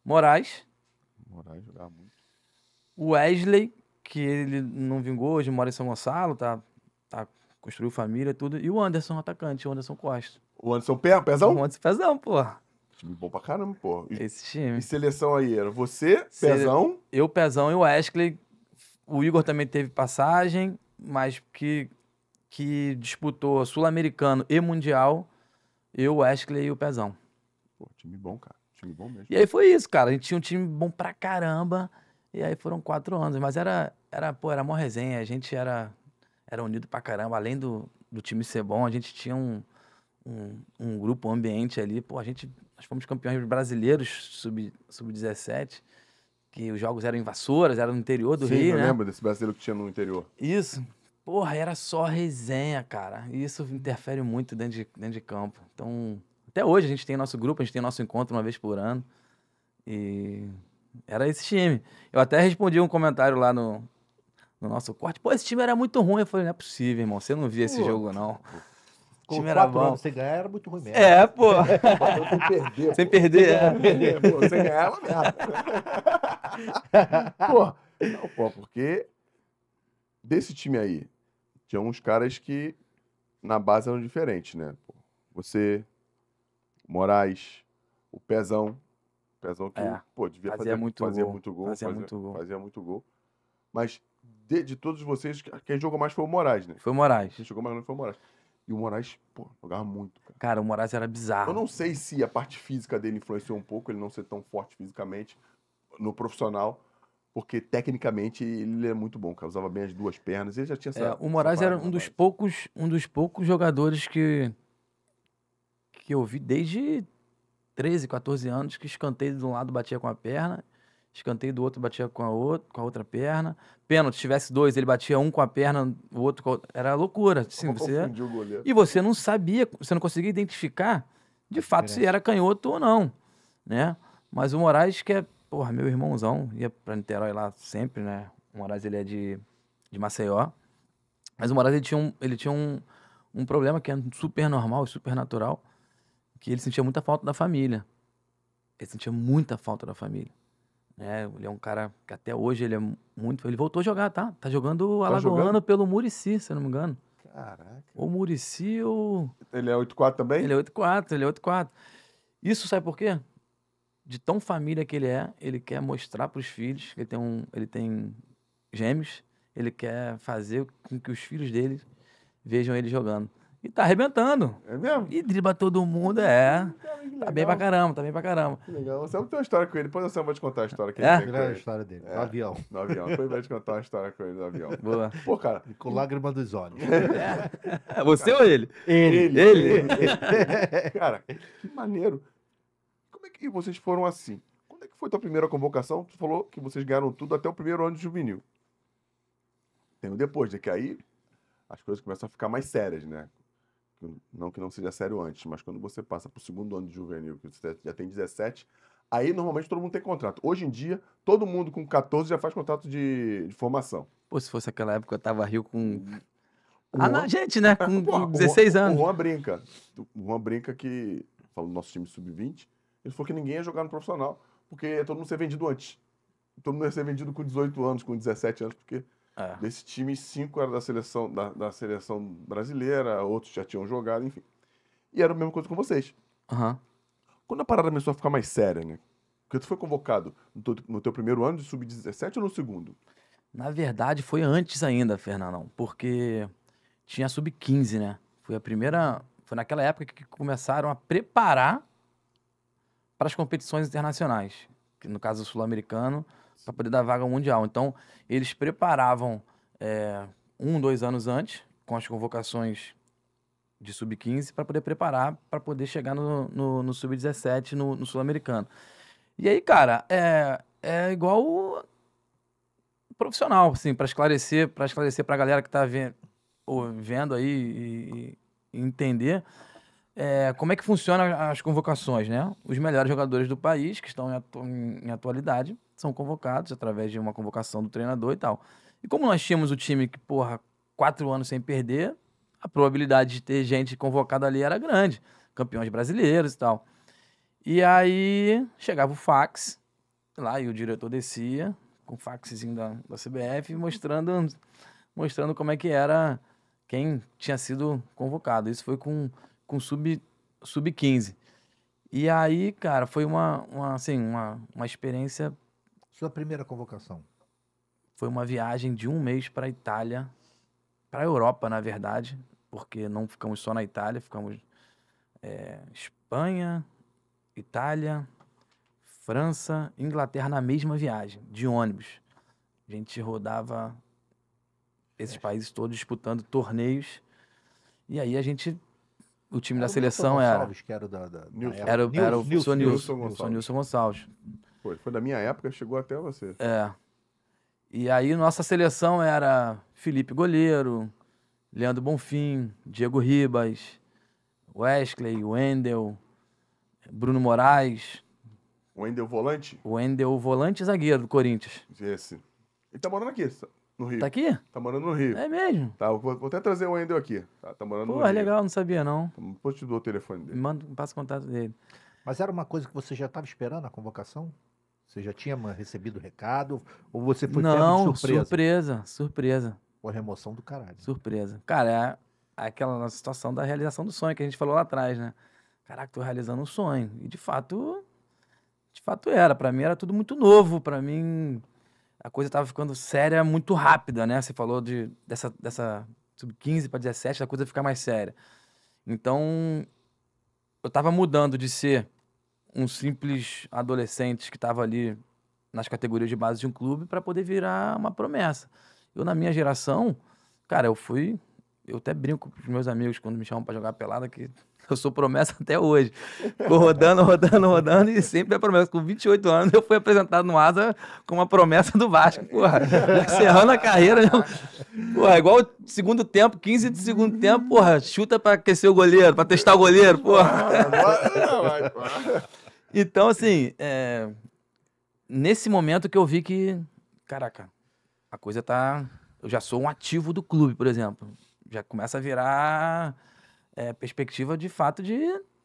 Moraes. Moraes jogava muito. Wesley, que ele não vingou hoje, mora em São Gonçalo, tá, tá, construiu família tudo. E o Anderson, atacante, o Anderson Costa. O Anderson Pé, Pezão? O Anderson Pezão, porra. Time bom pra caramba, pô. E, Esse time. E seleção aí era você, Se... Pezão? Eu, Pezão e o Wesley. O Igor também teve passagem, mas que, que disputou Sul-Americano e Mundial. Eu, Wesley e o Pezão. Pô, time bom, cara. Time bom mesmo. E aí foi isso, cara. A gente tinha um time bom pra caramba. E aí foram quatro anos. Mas era, era pô, era mó resenha. A gente era, era unido pra caramba. Além do, do time ser bom, a gente tinha um um, um grupo, um ambiente ali. Pô, a gente, nós fomos campeões brasileiros sub-17, sub que os jogos eram em Vassouras, era no interior do Sim, Rio, eu né? lembro desse brasileiro que tinha no interior. Isso. Porra, era só resenha, cara. E isso interfere muito dentro de, dentro de campo. Então, até hoje a gente tem nosso grupo, a gente tem nosso encontro uma vez por ano. E era esse time. Eu até respondi um comentário lá no, no nosso corte. Pô, esse time era muito ruim. Eu falei, não é possível, irmão. Você não via esse jogo, não. Com time era bom. Anos, você ganhar era muito ruim mesmo. É, pô. Sem perder. Sem perder, é. Sem pô. ganhar era merda. pô, não, pô, porque desse time aí, tinha uns caras que na base eram diferentes, né? Pô, você, o Moraes, o Pezão. O Pezão que, é, pô, devia fazia fazer muito fazia gol. Muito gol fazia, fazia, muito gol. Fazia muito gol. Mas de, de todos vocês, quem jogou mais foi o Moraes, né? Foi o Moraes. Quem jogou mais não foi o Moraes. E o Moraes, pô, jogava muito, cara. Cara, o Moraes era bizarro. Eu não sei se a parte física dele influenciou um pouco, ele não ser tão forte fisicamente no profissional, porque tecnicamente ele é muito bom, cara. Usava bem as duas pernas, ele já tinha essa, é, O Moraes era um dos poucos, um dos poucos jogadores que que eu vi desde 13, 14 anos que escanteio de um lado batia com a perna escanteio do outro batia com a, outro, com a outra perna. Pênalti, tivesse dois, ele batia um com a perna, o outro com a... Era loucura. Assim, você... E você não sabia, você não conseguia identificar de fato se era canhoto ou não. Né? Mas o Moraes, que é, porra, meu irmãozão, ia pra Niterói lá sempre, né? O Moraes ele é de, de Maceió. Mas o Moraes ele tinha, um, ele tinha um, um problema que é super normal, super natural, que ele sentia muita falta da família. Ele sentia muita falta da família. É, ele é um cara que até hoje ele é muito. Ele voltou a jogar, tá? Tá jogando tá Alagoano pelo Murici, se eu não me engano. Caraca. Ou Murici ou. Ele é 8-4 também? Ele é 8-4, ele é 8-4. Isso sabe por quê? De tão família que ele é, ele quer mostrar para os filhos. Ele tem, um, ele tem gêmeos. Ele quer fazer com que os filhos dele vejam ele jogando. E tá arrebentando. É mesmo? E driba todo mundo, é. Tá bem pra caramba, tá bem pra caramba. Que legal. Você não tem uma história com ele. Depois você vai te contar a história que é? ele tem. É, a história dele. É. No avião. No avião. Depois vai te contar uma história com ele no avião. Boa. Pô, cara. E com lágrima dos olhos. É. Você cara, ou ele? Ele. Ele. ele. ele. cara, que maneiro. Como é que vocês foram assim? Quando é que foi a tua primeira convocação? Tu falou que vocês ganharam tudo até o primeiro ano de juvenil. Tem um depois, né? Que aí as coisas começam a ficar mais sérias, né? não que não seja sério antes, mas quando você passa para o segundo ano de juvenil, que você já tem 17, aí normalmente todo mundo tem contrato. Hoje em dia, todo mundo com 14 já faz contrato de, de formação. Pô, se fosse aquela época, eu tava rio com. Ah, não, gente, né? Com, com 16 anos. O Juan brinca. O Juan brinca que. Falou do nosso time sub-20. Ele falou que ninguém ia jogar no profissional, porque todo mundo ser vendido antes. Todo mundo ia ser vendido com 18 anos, com 17 anos, porque é. Desse time, cinco eram da seleção, da, da, seleção brasileira, outros já tinham jogado, enfim. E era a mesma coisa com vocês. Uhum. Quando a parada começou a ficar mais séria, né? Porque tu foi convocado no teu, no teu primeiro ano de sub-17 ou no segundo? Na verdade, foi antes ainda, Fernandão, porque tinha sub-15, né? Foi a primeira. Foi naquela época que começaram a preparar para as competições internacionais. Que no caso sul-americano, para poder dar vaga Mundial. Então, eles preparavam é, um, dois anos antes, com as convocações de sub-15, para poder preparar, para poder chegar no, no, no sub-17, no, no sul-americano. E aí, cara, é, é igual o profissional, assim, para esclarecer, para esclarecer para a galera que está vendo, vendo aí e, e entender é, como é que funciona as convocações, né? Os melhores jogadores do país que estão em, atu em, atualidade são convocados através de uma convocação do treinador e tal. E como nós tínhamos o time que, porra, quatro anos sem perder, a probabilidade de ter gente convocada ali era grande. Campeões brasileiros e tal. E aí chegava o fax lá e o diretor descia com o faxzinho da, da CBF mostrando, mostrando como é que era quem tinha sido convocado. Isso foi com com sub, sub 15. E aí, cara, foi uma, uma, assim, uma, uma experiência. Sua primeira convocação? Foi uma viagem de um mês para Itália, para Europa, na verdade, porque não ficamos só na Itália, ficamos é, Espanha, Itália, França, Inglaterra na mesma viagem, de ônibus. A gente rodava esses países todos disputando torneios. E aí a gente o time era da seleção o era. Que era, da, da, Nilson. era, Nilson, era o Nilson, Nilson, Nilson, Nilson Gonçalves. foi da minha época, chegou até você. É. E aí nossa seleção era Felipe Goleiro, Leandro Bonfim, Diego Ribas, Wesley, Wendel, Bruno Moraes. Wendel Volante? Wendel Volante zagueiro do Corinthians. Esse. Ele tá morando aqui, no Rio. Tá aqui? Tá morando no Rio. É mesmo? Tá, vou, vou até trazer o Wendel aqui. Tá, tá morando Pô, no é Rio. legal, não sabia não. Tá, depois te dou o telefone dele. Manda, passa o contato dele. Mas era uma coisa que você já estava esperando a convocação? Você já tinha recebido o recado? Ou você foi não, surpresa? surpresa, surpresa. Foi remoção do caralho. Surpresa. Cara, é aquela nossa situação da realização do sonho que a gente falou lá atrás, né? Caraca, tô realizando um sonho. E de fato, de fato era. Para mim era tudo muito novo. Para mim, a coisa estava ficando séria muito rápida, né? Você falou de, dessa, dessa sub-15 para 17, a coisa ficar mais séria. Então, eu estava mudando de ser um simples adolescente que estava ali nas categorias de base de um clube para poder virar uma promessa. Eu, na minha geração, cara, eu fui eu até brinco com os meus amigos quando me chamam para jogar pelada, que eu sou promessa até hoje. Vou rodando, rodando, rodando, e sempre é promessa. Com 28 anos, eu fui apresentado no Asa como uma promessa do Vasco, porra. Encerrando a carreira, né? porra, igual segundo tempo, 15 de segundo tempo, porra, chuta para aquecer o goleiro, para testar o goleiro, porra. Então, assim, é... nesse momento que eu vi que, caraca, a coisa tá... Eu já sou um ativo do clube, por exemplo já começa a virar é, perspectiva de fato de,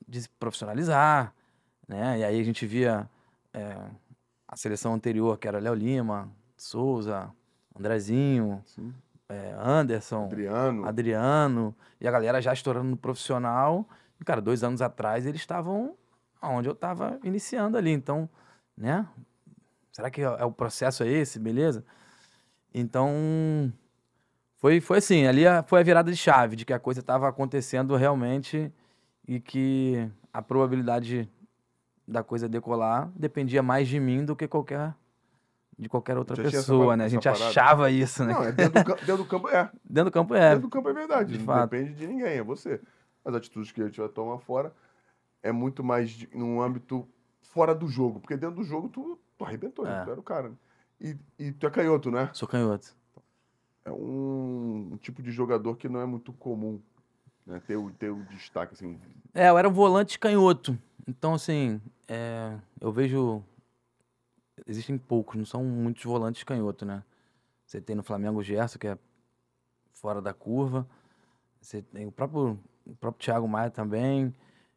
de se profissionalizar, né? E aí a gente via é, a seleção anterior, que era Léo Lima, Souza, Andrezinho, é, Anderson, Adriano. Adriano, e a galera já estourando no profissional. E, cara, dois anos atrás eles estavam onde eu estava iniciando ali, então, né? Será que é o processo é esse, beleza? Então, foi, foi assim, ali a, foi a virada de chave, de que a coisa estava acontecendo realmente e que a probabilidade da coisa decolar dependia mais de mim do que qualquer de qualquer outra pessoa, né? A gente parada. achava isso, né? Não, é dentro, do, dentro, do, campo é. Dentro do campo é. Dentro do campo é verdade. De não fato. depende de ninguém, é você. As atitudes que a gente vai tomar fora é muito mais de, num âmbito fora do jogo. Porque dentro do jogo tu, tu arrebentou, é. né? tu era o cara. Né? E, e tu é canhoto, né? Sou canhoto é um, tipo de jogador que não é muito comum né? ter, o, ter o destaque. Assim. É, eu era um volante canhoto. Então, assim, é, eu vejo. Existem poucos, não são muitos volantes canhoto, né? Você tem no Flamengo o Gerson, que é fora da curva. Você tem o próprio, o próprio Thiago Maia também.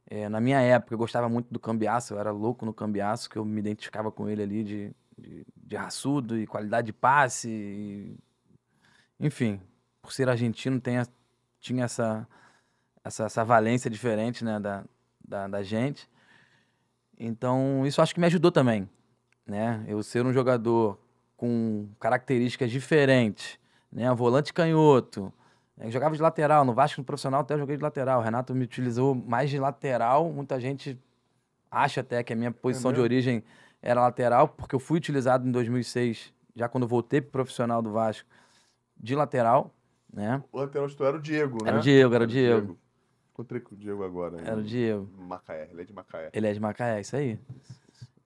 É, na minha época, eu gostava muito do cambiaço, eu era louco no cambiaço, que eu me identificava com ele ali de, de, de raçudo e qualidade de passe, e enfim, por ser argentino, tem a, tinha essa, essa, essa valência diferente né, da, da, da gente. Então, isso acho que me ajudou também. Né? Eu ser um jogador com características diferentes, né? volante canhoto. Né? Eu jogava de lateral, no Vasco no profissional até eu joguei de lateral. O Renato me utilizou mais de lateral. Muita gente acha até que a minha posição é de origem era lateral, porque eu fui utilizado em 2006, já quando voltei para profissional do Vasco de lateral, né? O lateral titular era o Diego, né? Era o Diego, era né? o Diego. Diego. Encontrei com o Diego agora. Era o Diego. Macaé, ele é de Macaé. Ele é de Macaé, isso aí. Pô, e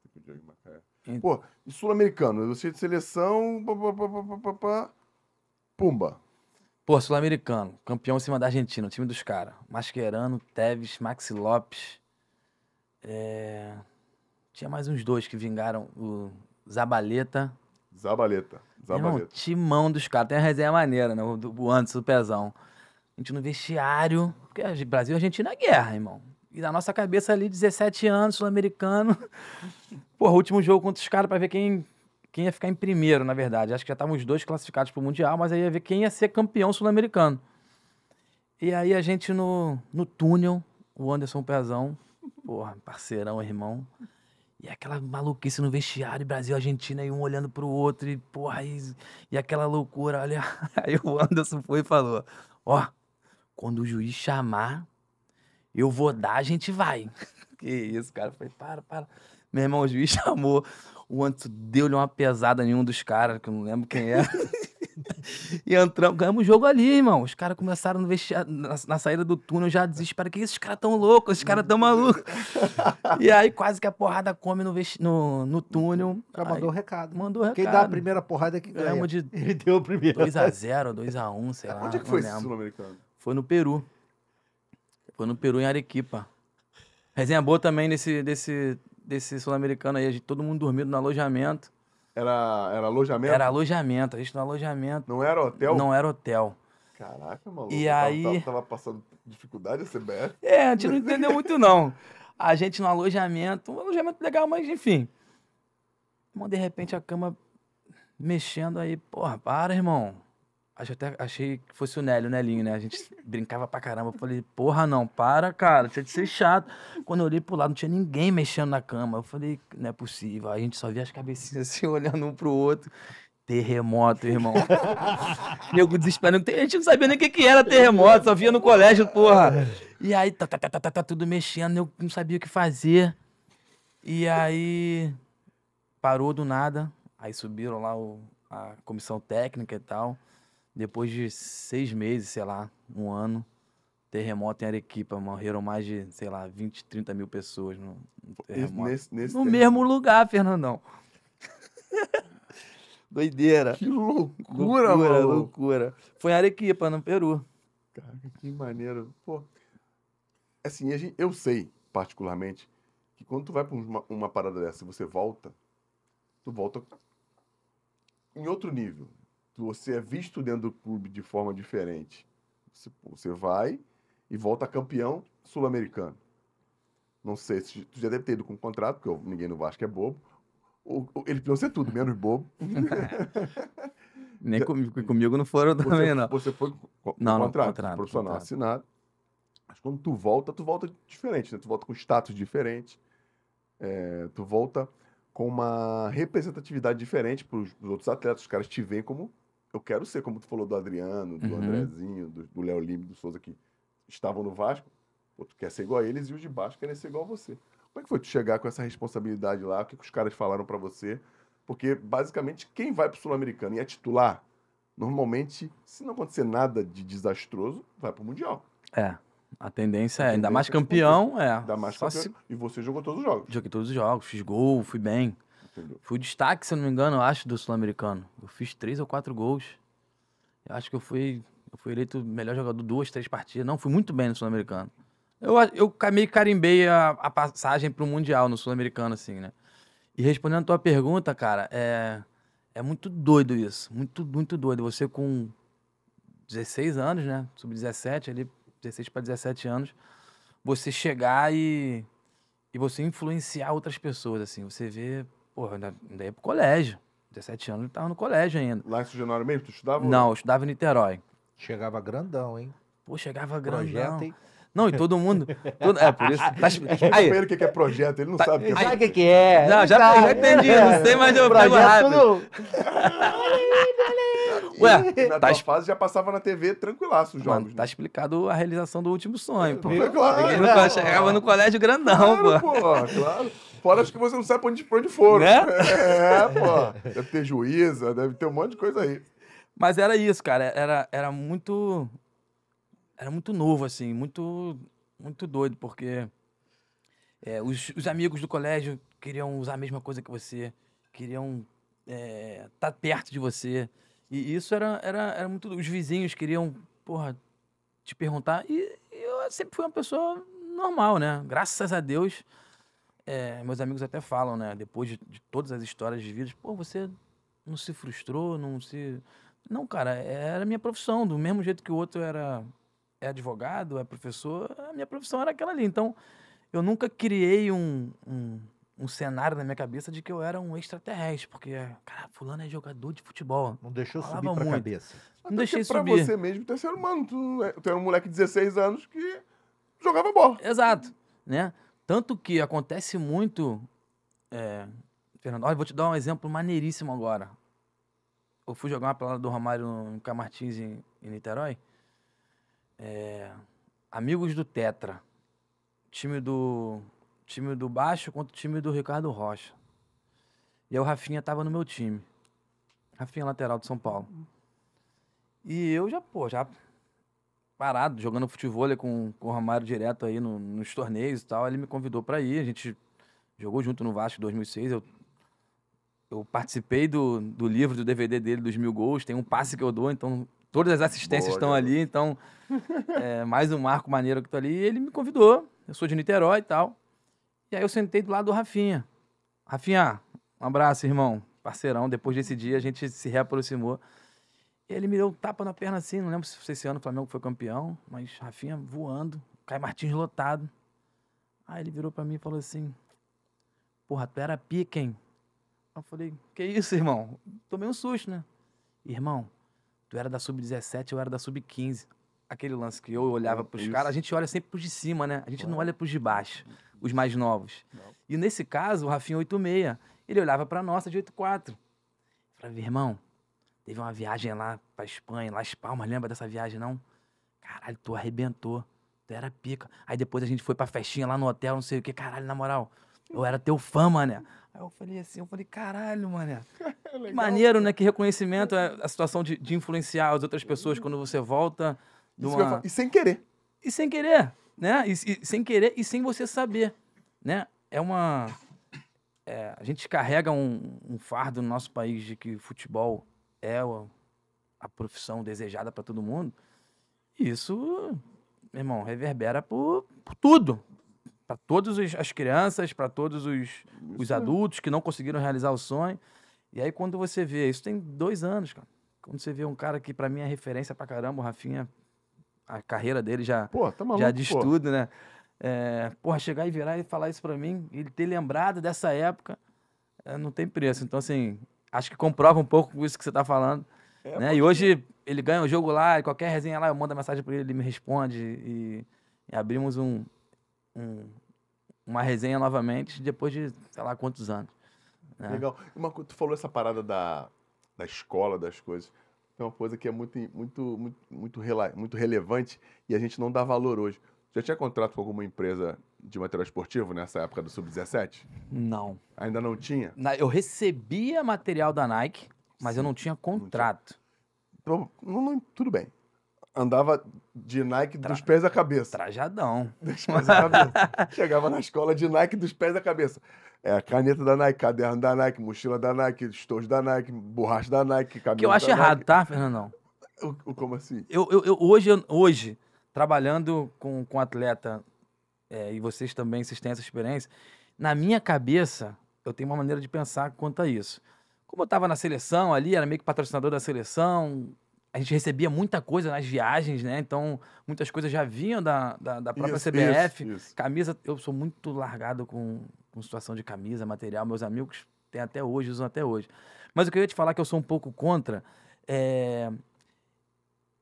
Encontrei com o de Macaé. Ent... Pô, sul-americano, você de seleção, pá, pá, pá, pumba. Pô, sul-americano, campeão em cima da Argentina, o time dos caras. Mascherano, Teves, Maxi Lopes. É... Tinha mais uns dois que vingaram, o Zabaleta. Zabaleta. Irmão, timão dos caras. Tem a resenha maneira, né? O, do, Anderson, Pezão. A gente no vestiário. Porque Brasil e Argentina é guerra, irmão. E na nossa cabeça ali, 17 anos, sul-americano. Porra, último jogo contra os caras pra ver quem, quem ia ficar em primeiro, na verdade. Acho que já estavam os dois classificados pro Mundial, mas aí ia ver quem ia ser campeão sul-americano. E aí a gente no, no túnel, o Anderson Pezão, porra, parceirão, irmão. E aquela maluquice no vestiário, Brasil, Argentina, e um olhando pro outro, e porra, e, e aquela loucura, olha. Aí o Anderson foi e falou: Ó, quando o juiz chamar, eu vou dar, a gente vai. que isso, cara. Foi, para, para. Meu irmão, o juiz chamou. O Anderson deu-lhe uma pesada em um dos caras, que eu não lembro quem é. e entramos, ganhamos o jogo ali, irmão. Os caras começaram no na, na, saída do túnel, já desespero. Que esses caras tão loucos, esses caras tão malucos. e aí quase que a porrada come no, vesti... no, no túnel. mandou o recado. Mandou o recado. Quem dá a primeira porrada é que ganha. Ganhamos de... Ele deu a primeira. 2x0, 2x1, sei lá. Onde é que foi esse sul-americano? Foi no Peru. Foi no Peru, em Arequipa. Resenha boa também desse, desse, desse sul-americano aí. Todo mundo dormindo no alojamento. Era, era alojamento? Era alojamento, a gente no alojamento. Não era hotel? Não era hotel. Caraca, maluco. E tava, aí... Tava, tava, passando dificuldade a CBF? É, a gente não entendeu muito, não. A gente no alojamento, um alojamento legal, mas enfim. Mas de repente a cama mexendo aí, porra, para, irmão. Acho até, achei que fosse o Nélio, o Nelinho, né? A gente brincava pra caramba. Eu falei, porra, não, para, cara, tinha de ser chato. Quando eu olhei pro lado, não tinha ninguém mexendo na cama. Eu falei, não é possível. Aí a gente só via as cabecinhas assim, olhando um pro outro. Terremoto, irmão. Nego desesperando. A gente não sabia nem o que, que era terremoto, só via no colégio, porra. E aí, tá, tá, tá, tá, tá, tá tudo mexendo, eu não sabia o que fazer. E aí, parou do nada. Aí subiram lá o, a comissão técnica e tal. Depois de seis meses, sei lá, um ano, terremoto em Arequipa. Morreram mais de, sei lá, 20, 30 mil pessoas no, terremoto. Nesse, nesse no mesmo lugar, Fernandão. Doideira. Que loucura, loucura mano. Loucura. Foi em Arequipa, no Peru. Cara, que maneiro. Pô. Assim, gente, eu sei, particularmente, que quando tu vai pra uma, uma parada dessa e você volta, tu volta em outro nível você é visto dentro do clube de forma diferente. Você, você vai e volta campeão sul-americano. Não sei se tu já deve ter ido com um contrato, porque ninguém no Vasco é bobo. Ou, ou, ele pediu ser tudo, menos bobo. Nem comigo, comigo, não foram também, você, não. Você foi com não, contrato, não, contrato profissional contrato. assinado. Mas quando tu volta, tu volta diferente, né? Tu volta com status diferente. É, tu volta com uma representatividade diferente para os outros atletas. Os caras te veem como eu quero ser, como tu falou do Adriano, do uhum. Andrezinho, do Léo Lima, do Souza, que estavam no Vasco. Pô, tu quer ser igual a eles e os de baixo querem ser igual a você. Como é que foi tu chegar com essa responsabilidade lá? O que, que os caras falaram para você? Porque, basicamente, quem vai pro Sul-Americano e é titular, normalmente, se não acontecer nada de desastroso, vai pro Mundial. É. A tendência é, ainda mais é campeão, é. Ainda mais campeão. Se... E você jogou todos os jogos. Joguei todos os jogos, fiz gol, fui bem. Fui destaque, se eu não me engano, eu acho, do Sul-Americano. Eu fiz três ou quatro gols. Eu acho que eu fui, eu fui eleito melhor jogador duas, três partidas. Não, fui muito bem no Sul-Americano. Eu, eu meio carimbei a, a passagem o Mundial no Sul-Americano, assim, né? E respondendo a tua pergunta, cara, é, é muito doido isso. Muito, muito doido. Você com 16 anos, né? Sub-17, ali, 16 para 17 anos, você chegar e, e você influenciar outras pessoas, assim. Você vê Pô, ainda, ainda ia pro colégio. 17 anos eu tava no colégio ainda. Lá em São Januário mesmo, tu estudava? Não, eu estudava em Niterói. Chegava grandão, hein? Pô, chegava grandão. Projeto, hein? Não, e todo mundo. Todo, é, por isso. Tá, aí, tá ele o que é projeto, ele não tá, sabe o que é. Sabe o que é? Não, já, tá, já entendi, não sei, mais eu pego rápido. Ué, na tá tua fase já passava na TV tranquilaço os jogos. Mano, né? tá explicado a realização do último sonho, pô. É, claro, chegava no colégio grandão, claro, pô. pô. Claro fora, acho que você não sabe pra onde, pra onde foram. Né? É, pô. Deve ter juíza, deve ter um monte de coisa aí. Mas era isso, cara. Era, era muito. Era muito novo, assim. Muito. Muito doido, porque. É, os, os amigos do colégio queriam usar a mesma coisa que você. Queriam estar é, tá perto de você. E isso era, era, era muito. Os vizinhos queriam, porra, te perguntar. E, e eu sempre fui uma pessoa normal, né? Graças a Deus é, meus amigos até falam, né? Depois de, de, todas as histórias de vida, pô, você não se frustrou, não se. Não, cara, era a minha profissão. Do mesmo jeito que o outro era é advogado, é professor, a minha profissão era aquela ali. Então, eu nunca criei um, um, um cenário na minha cabeça de que eu era um extraterrestre, porque, cara, fulano é jogador de futebol. Não deixou Falava subir pra cabeça. Não Até deixei subir. Pra você mesmo, ter é ser humano. Tu, é, tu era é um moleque de 16 anos que jogava bola. Exato, né? Tanto que acontece muito. É, Fernando, olha, vou te dar um exemplo maneiríssimo agora. Eu fui jogar uma pelada do Romário no Camartins, em, em Niterói. É, amigos do Tetra. Time do, time do Baixo contra o time do Ricardo Rocha. E aí o Rafinha tava no meu time. Rafinha, lateral de São Paulo. E eu já, pô, já parado, jogando futebol com, com o Romário direto aí no, nos torneios e tal. Ele me convidou para ir, a gente jogou junto no Vasco em 2006. Eu, eu participei do, do livro, do DVD dele, dos mil gols. Tem um passe que eu dou, então todas as assistências Boa, estão ali. Então, é, mais um marco maneiro que tô tá ali. E ele me convidou, eu sou de Niterói e tal. E aí eu sentei do lado do Rafinha. Rafinha, um abraço, irmão, parceirão. Depois desse dia a gente se reaproximou. E ele me deu um tapa na perna assim, não lembro se esse ano o Flamengo foi campeão, mas Rafinha voando, Caio Martins lotado. Aí ele virou para mim e falou assim: Porra, tu era pica, hein? Eu falei: Que isso, irmão? Tomei um susto, né? Irmão, tu era da sub-17, eu era da sub-15. Aquele lance que eu olhava pros caras, a gente olha sempre pros de cima, né? A gente não olha pros de baixo, os mais novos. E nesse caso, o Rafinha 86, ele olhava pra nossa de 84. Eu falei: Irmão, Teve uma viagem lá pra Espanha, lá Palmas, lembra dessa viagem, não? Caralho, tu arrebentou. Tu era pica. Aí depois a gente foi pra festinha lá no hotel, não sei o que. Caralho, na moral, eu era teu fã, mané. Aí eu falei assim, eu falei, caralho, mané. Legal, que maneiro, né? Que reconhecimento é a situação de, de, influenciar as outras pessoas quando você volta. Numa... E sem querer. E sem querer, né? E, e, sem querer e sem você saber, né? É uma... É, a gente carrega um, um fardo no nosso país de que futebol é a profissão desejada para todo mundo, isso, meu irmão, reverbera por, por tudo. Para todas as crianças, para todos os, os adultos que não conseguiram realizar o sonho. E aí, quando você vê, isso tem dois anos, cara. Quando você vê um cara que, para mim, é referência para caramba, o Rafinha, a carreira dele já, pô, tá maluco, já diz pô. tudo, né? É, porra, chegar e virar e falar isso para mim, ele ter lembrado dessa época, é, não tem preço. Então, assim, acho que comprova um pouco isso que você está falando. É, né? E hoje ele ganha o jogo lá, qualquer resenha lá, eu mando a mensagem para ele, ele me responde. E, e abrimos um, um, uma resenha novamente depois de sei lá quantos anos. Né? Legal. Uma, tu falou essa parada da, da escola, das coisas. Tem uma coisa que é muito, muito, muito, muito, rela, muito relevante e a gente não dá valor hoje. Já tinha contrato com alguma empresa de material esportivo nessa época do Sub-17? Não. Ainda não tinha? Na, eu recebia material da Nike, mas Sim, eu não tinha contrato. Não, tinha. Não, não tudo bem. Andava de Nike Tra... dos pés à cabeça. Trajadão. Dos pés à cabeça. Chegava na escola de Nike dos pés à cabeça. É, caneta da Nike, caderno da Nike, mochila da Nike, estojo da Nike, borracha da Nike, cabelo Que eu acho errado, Nike. tá, Fernandão? O, o, como assim? Eu, eu, eu hoje, hoje, trabalhando com, com atleta, é, e vocês também, vocês têm essa experiência, na minha cabeça, eu tenho uma maneira de pensar quanto a isso. Como eu estava na seleção ali, era meio que patrocinador da seleção, a gente recebia muita coisa nas viagens, né? Então, muitas coisas já vinham da, da, da própria isso, CBF. Isso, isso. Camisa, eu sou muito largado com, com situação de camisa, material. Meus amigos têm até hoje, usam até hoje. Mas o que eu ia te falar que eu sou um pouco contra é,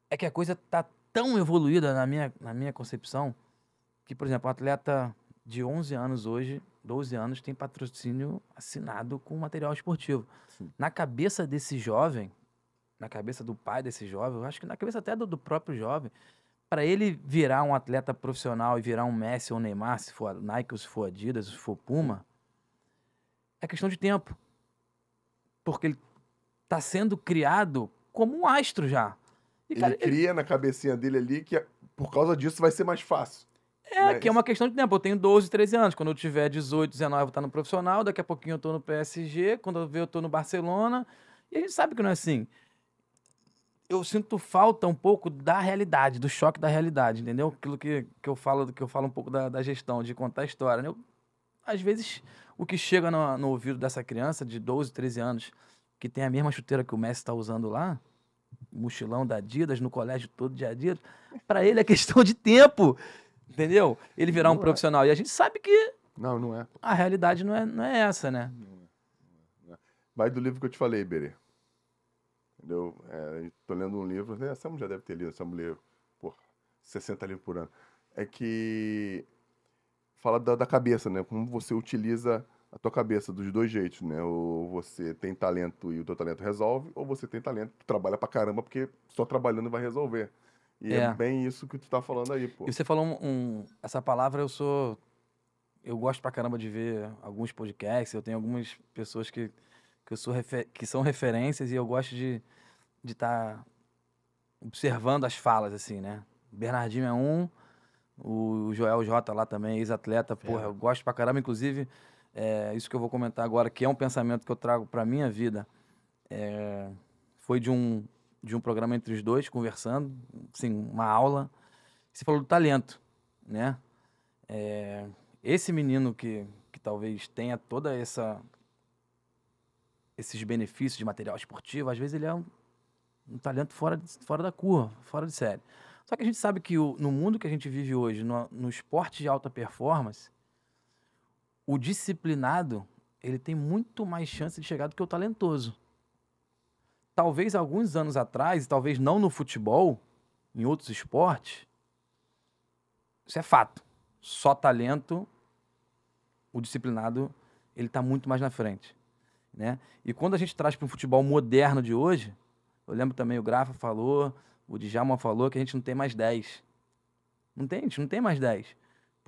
é que a coisa tá tão evoluída na minha, na minha concepção que, por exemplo, um atleta de 11 anos hoje, 12 anos, tem patrocínio assinado com material esportivo. Sim. Na cabeça desse jovem, na cabeça do pai desse jovem, eu acho que na cabeça até do, do próprio jovem, para ele virar um atleta profissional e virar um Messi ou um Neymar, se for Nike ou se for Adidas, se for Puma, é questão de tempo. Porque ele está sendo criado como um astro já. E, cara, ele cria ele... na cabecinha dele ali que por causa disso vai ser mais fácil. É, Mas... Né? que é uma questão de tempo. Eu tenho 12, 13 anos. Quando eu tiver 18, 19, eu vou estar no profissional. Daqui a pouquinho eu estou no PSG. Quando eu ver, eu estou no Barcelona. E a gente sabe que não é assim. Eu sinto falta um pouco da realidade, do choque da realidade, entendeu? Aquilo que, que eu falo, que eu falo um pouco da, da gestão, de contar a história. Né? Eu, às vezes, o que chega no, no ouvido dessa criança de 12, 13 anos, que tem a mesma chuteira que o Messi está usando lá, mochilão da Adidas, no colégio todo de Adidas. Para ele é questão de tempo, entendeu? Ele virar não um é. profissional. E a gente sabe que. Não, não é. A realidade não é, não é essa, né? É, é, é. Vai do livro que eu te falei, Berê. Entendeu? É, tô lendo um livro, né? Samu já deve ter lido, essa mulher por 60 livros por ano. É que fala da, da cabeça, né? Como você utiliza a tua cabeça dos dois jeitos, né? Ou você tem talento e o teu talento resolve, ou você tem talento, tu trabalha pra caramba porque só trabalhando vai resolver. E é, é bem isso que tu tá falando aí, pô. E você falou um, um, essa palavra, eu sou eu gosto pra caramba de ver alguns podcasts, eu tenho algumas pessoas que que, eu sou refer, que são referências e eu gosto de de estar tá observando as falas assim, né? Bernardinho é um, o Joel J lá também, ex-atleta, porra, é. eu gosto pra caramba, inclusive é, isso que eu vou comentar agora, que é um pensamento que eu trago para minha vida, é, foi de um, de um programa entre os dois, conversando, assim, uma aula. Você falou do talento, né? É, esse menino que, que talvez tenha toda essa esses benefícios de material esportivo, às vezes ele é um, um talento fora, de, fora da curva, fora de série. Só que a gente sabe que o, no mundo que a gente vive hoje, no, no esporte de alta performance, o disciplinado, ele tem muito mais chance de chegar do que o talentoso. Talvez alguns anos atrás, talvez não no futebol, em outros esportes, isso é fato. Só talento, o disciplinado, ele está muito mais na frente. Né? E quando a gente traz para o futebol moderno de hoje, eu lembro também o Grafa falou, o Djalma falou que a gente não tem mais 10. Não tem, a gente não tem mais 10.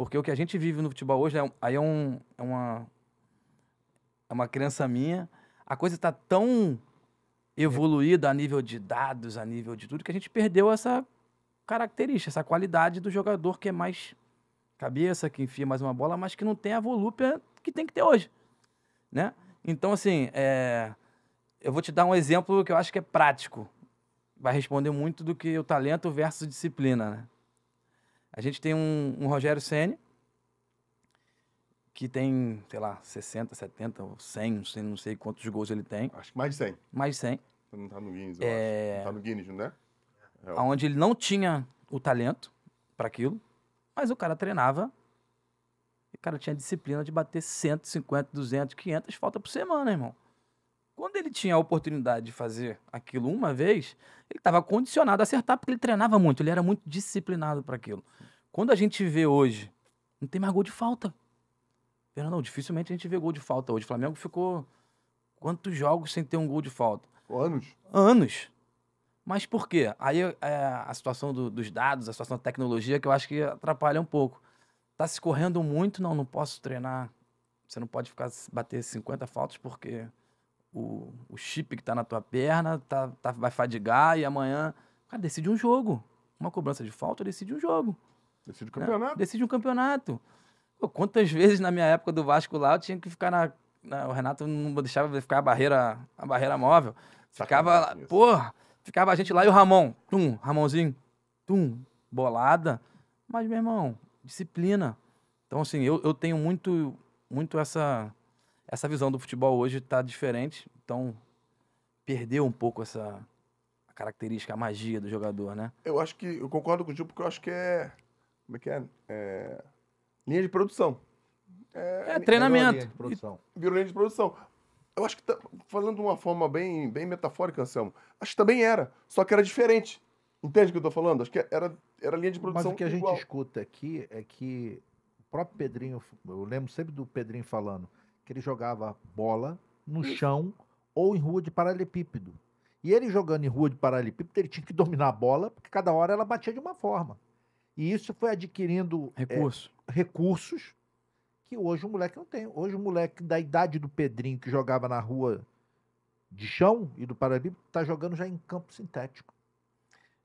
Porque o que a gente vive no futebol hoje, é, aí é, um, é uma, é uma crença minha, a coisa está tão evoluída a nível de dados, a nível de tudo, que a gente perdeu essa característica, essa qualidade do jogador que é mais cabeça, que enfia mais uma bola, mas que não tem a volúpia que tem que ter hoje, né? Então, assim, é... eu vou te dar um exemplo que eu acho que é prático. Vai responder muito do que o talento versus disciplina, né? A gente tem um, um Rogério Senna, que tem, sei lá, 60, 70 100, não sei, não sei quantos gols ele tem. Acho que mais de 100. Mais de 100. Então não tá no Guinness, eu é... acho. Não tá no Guinness, não né? é? Onde ele não tinha o talento para aquilo, mas o cara treinava e o cara tinha disciplina de bater 150, 200, 500 falta por semana, irmão. Quando ele tinha a oportunidade de fazer aquilo uma vez, ele estava condicionado a acertar porque ele treinava muito, ele era muito disciplinado para aquilo. Quando a gente vê hoje, não tem mais gol de falta. Fernandão, dificilmente a gente vê gol de falta hoje. O Flamengo ficou quantos jogos sem ter um gol de falta? Anos. Anos. Mas por quê? Aí é, a situação do, dos dados, a situação da tecnologia, que eu acho que atrapalha um pouco. Tá se correndo muito, não, não posso treinar. Você não pode ficar bater 50 faltas porque o, o chip que tá na tua perna tá, tá, vai fadigar e amanhã. Cara, decide um jogo. Uma cobrança de falta decide um jogo. Decide um né? campeonato. decide um campeonato. Pô, quantas vezes na minha época do Vasco lá eu tinha que ficar na. na o Renato não deixava ficar a barreira, a barreira móvel. Ficava lá, porra, ficava a gente lá e o Ramon, tum, Ramonzinho, tum, bolada. Mas, meu irmão, disciplina. Então, assim, eu, eu tenho muito, muito essa essa visão do futebol hoje está diferente, então perdeu um pouco essa característica, a magia do jogador, né? Eu acho que eu concordo com o Gil, porque eu acho que é como é que é, é linha de produção. É, é, é treinamento. Linha de produção. virou linha de produção. Eu acho que tá, falando de uma forma bem, bem metafórica, Anselmo, acho que também era, só que era diferente. Entende o que eu estou falando? Acho que era, era linha de produção. Mas o que igual. a gente escuta aqui é que o próprio Pedrinho, eu lembro sempre do Pedrinho falando, que ele jogava bola no Isso. chão ou em rua de paralelepípedo. E ele jogando em rua de paralelepípedo, ele tinha que dominar a bola, porque cada hora ela batia de uma forma. E isso foi adquirindo é, Recurso. é, recursos que hoje o moleque não tem. Hoje o moleque da idade do Pedrinho, que jogava na rua de chão e do paralelepípedo, está jogando já em campo sintético.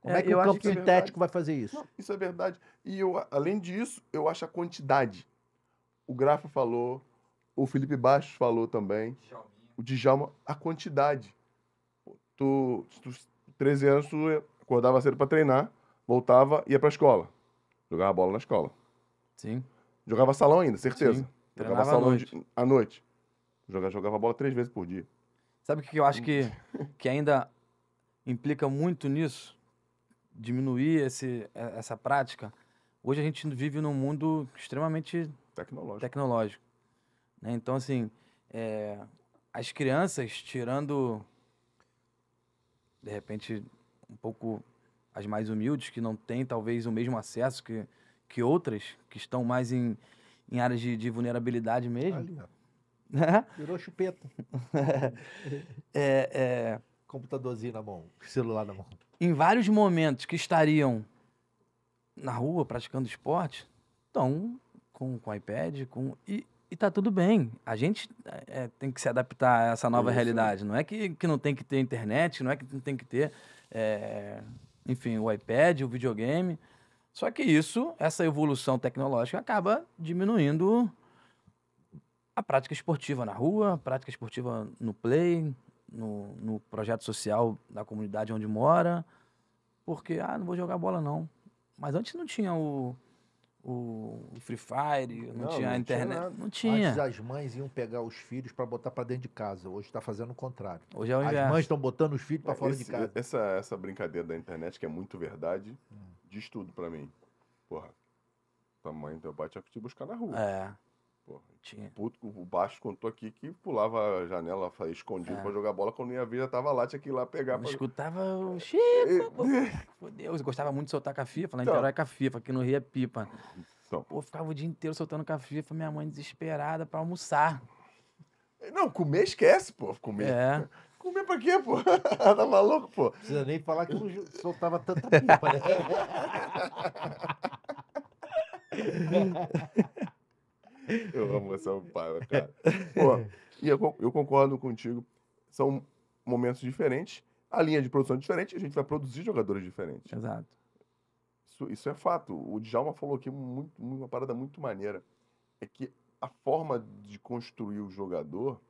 Como é, é que o campo que é sintético é vai fazer isso? Não, isso é verdade. E eu, além disso, eu acho a quantidade. O Grafo falou, o Felipe Baixos falou também. O Djalma, a quantidade. Tu, tu 13 anos, tu acordava cedo para treinar, voltava, ia pra escola. Jogava bola na escola. Sim. Jogava salão ainda, certeza. Sim. Jogava salão à noite. De, à noite. Jogava, jogava bola três vezes por dia. Sabe o que eu acho que, que ainda implica muito nisso? Diminuir esse, é, essa prática. Hoje a gente vive num mundo extremamente tecnológico. tecnológico. Né? Então, assim, é, as crianças, tirando, de repente, um pouco as mais humildes, que não têm talvez o mesmo acesso que, que outras, que estão mais em, em áreas de, de vulnerabilidade mesmo. Ali, né? Virou chupeta. é, é, Computadorzinho na mão, celular na mão. Em vários momentos que estariam na rua praticando esporte, estão com, com iPad, com. E, e tá tudo bem. A gente é, tem que se adaptar a essa nova Isso. realidade. Não é que, que não tem que ter internet, não é que não tem que ter, é, enfim, o iPad, o videogame. Só que isso, essa evolução tecnológica acaba diminuindo a prática esportiva na rua, a prática esportiva no play, no, no projeto social da comunidade onde mora, porque, ah, não vou jogar bola não. Mas antes não tinha o, o, Free Fire, não, não tinha não internet. Tinha não tinha. Antes as mães iam pegar os filhos para botar para dentro de casa. Hoje está fazendo o contrário. Hoje é o As mães estão botando os filhos para fora esse, de casa. Essa, essa brincadeira da internet, que é muito verdade, hum. diz tudo para mim. Porra, tua mãe e teu pai tinham que te buscar na rua. É pô. Tinha. É. Puto, o Baixo contou aqui que pulava a janela escondido ah. É. pra jogar bola. Quando ia ver, já tava lá, tinha que ir lá pegar. Eu pra... escutava o Chico, pô. Deus, eu gostava muito de soltar a FIFA. Lá em então. Niterói é cafifa, aqui no Rio é pipa. Então. Pô, ficava o dia inteiro soltando com FIFA. minha mãe desesperada pra almoçar. Não, comer esquece, pô. Comer. É. Comer pra quê, pô? tá maluco, pô? Precisa nem falar que não soltava tanta pipa, né? Eu amo São Paulo, cara. Pô, e eu, eu concordo contigo. São momentos diferentes, a linha de produção é diferente, a gente vai produzir jogadores diferentes. Exato. Isso, isso é fato. O Djalma falou aqui muito, uma parada muito maneira. É que a forma de construir o jogador,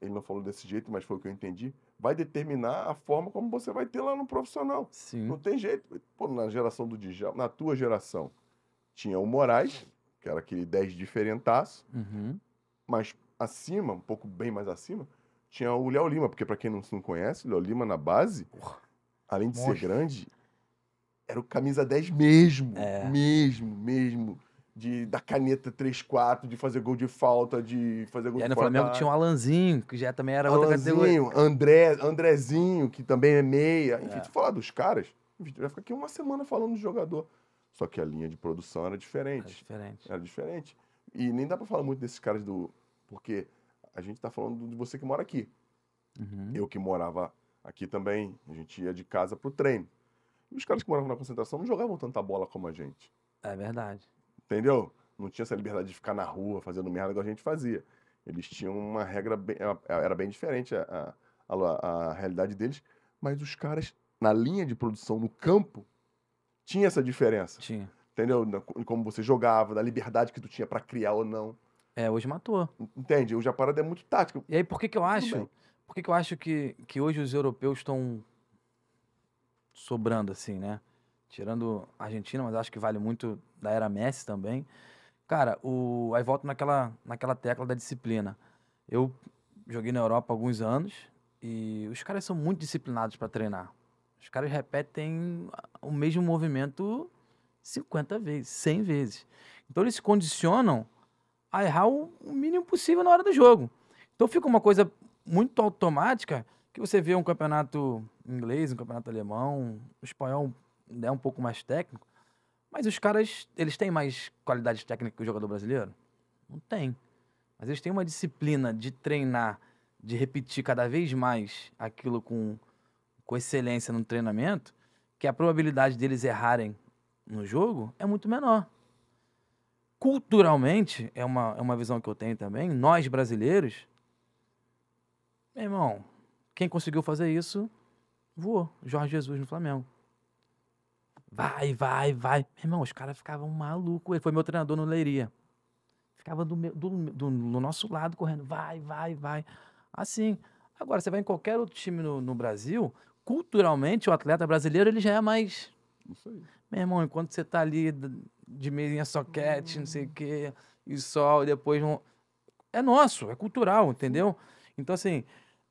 ele não falou desse jeito, mas foi o que eu entendi, vai determinar a forma como você vai ter lá no profissional. Sim. Não tem jeito. Pô, na geração do Djalma, na tua geração, tinha o Moraes, que era aquele 10 diferentaço, uhum. mas acima, um pouco bem mais acima, tinha o Léo Lima, porque para quem não, não conhece, Léo Lima na base, Porra. além de Mostra. ser grande, era o camisa 10 mesmo, é. mesmo, mesmo. De, da caneta 3-4, de fazer gol de falta, de fazer gol e aí de no Flamengo tinha um Alanzinho, que já também era Alanzinho, outra categoria. André, Andrezinho, que também é meia. Enfim, é. falar dos caras, vai ficar aqui uma semana falando do jogador. Só que a linha de produção era diferente. Era diferente. Era diferente. E nem dá para falar muito desses caras do. Porque a gente tá falando de você que mora aqui. Uhum. Eu que morava aqui também. A gente ia de casa pro treino. E os caras que moravam na concentração não jogavam tanta bola como a gente. É verdade. Entendeu? Não tinha essa liberdade de ficar na rua fazendo merda igual a gente fazia. Eles tinham uma regra. Bem, era bem diferente a, a, a, a realidade deles. Mas os caras, na linha de produção, no campo, tinha essa diferença. Tinha. Entendeu? Como você jogava, da liberdade que tu tinha para criar ou não. É, hoje matou. Entende? Hoje a parada é muito tática. E aí, por que que eu acho... Por que que eu acho que, que hoje os europeus estão sobrando, assim, né? Tirando a Argentina, mas acho que vale muito da era Messi também. Cara, o... aí volto naquela, naquela tecla da disciplina. Eu joguei na Europa há alguns anos e os caras são muito disciplinados para treinar. Os caras repetem o mesmo movimento 50 vezes, 100 vezes. Então eles se condicionam a errar o mínimo possível na hora do jogo. Então fica uma coisa muito automática que você vê um campeonato inglês, um campeonato alemão, o espanhol é um pouco mais técnico, mas os caras, eles têm mais qualidade técnica que o jogador brasileiro? Não tem. Mas eles têm uma disciplina de treinar, de repetir cada vez mais aquilo com com excelência no treinamento, que a probabilidade deles errarem no jogo é muito menor. Culturalmente, é uma, é uma visão que eu tenho também, nós brasileiros, meu irmão, quem conseguiu fazer isso, voou. Jorge Jesus no Flamengo. Vai, vai, vai. Meu irmão, os caras ficavam malucos. Ele foi meu treinador no Leiria. Ficava do, meu, do, do, do, nosso lado correndo. Vai, vai, vai. Assim. Agora, você vai em qualquer outro time no, no Brasil, culturalmente, o atleta brasileiro ele já é mais. Isso aí. Meu irmão, enquanto você tá ali de meia soquete, não sei o quê, e sol, e depois. Não... É nosso, é cultural, entendeu? Então, assim,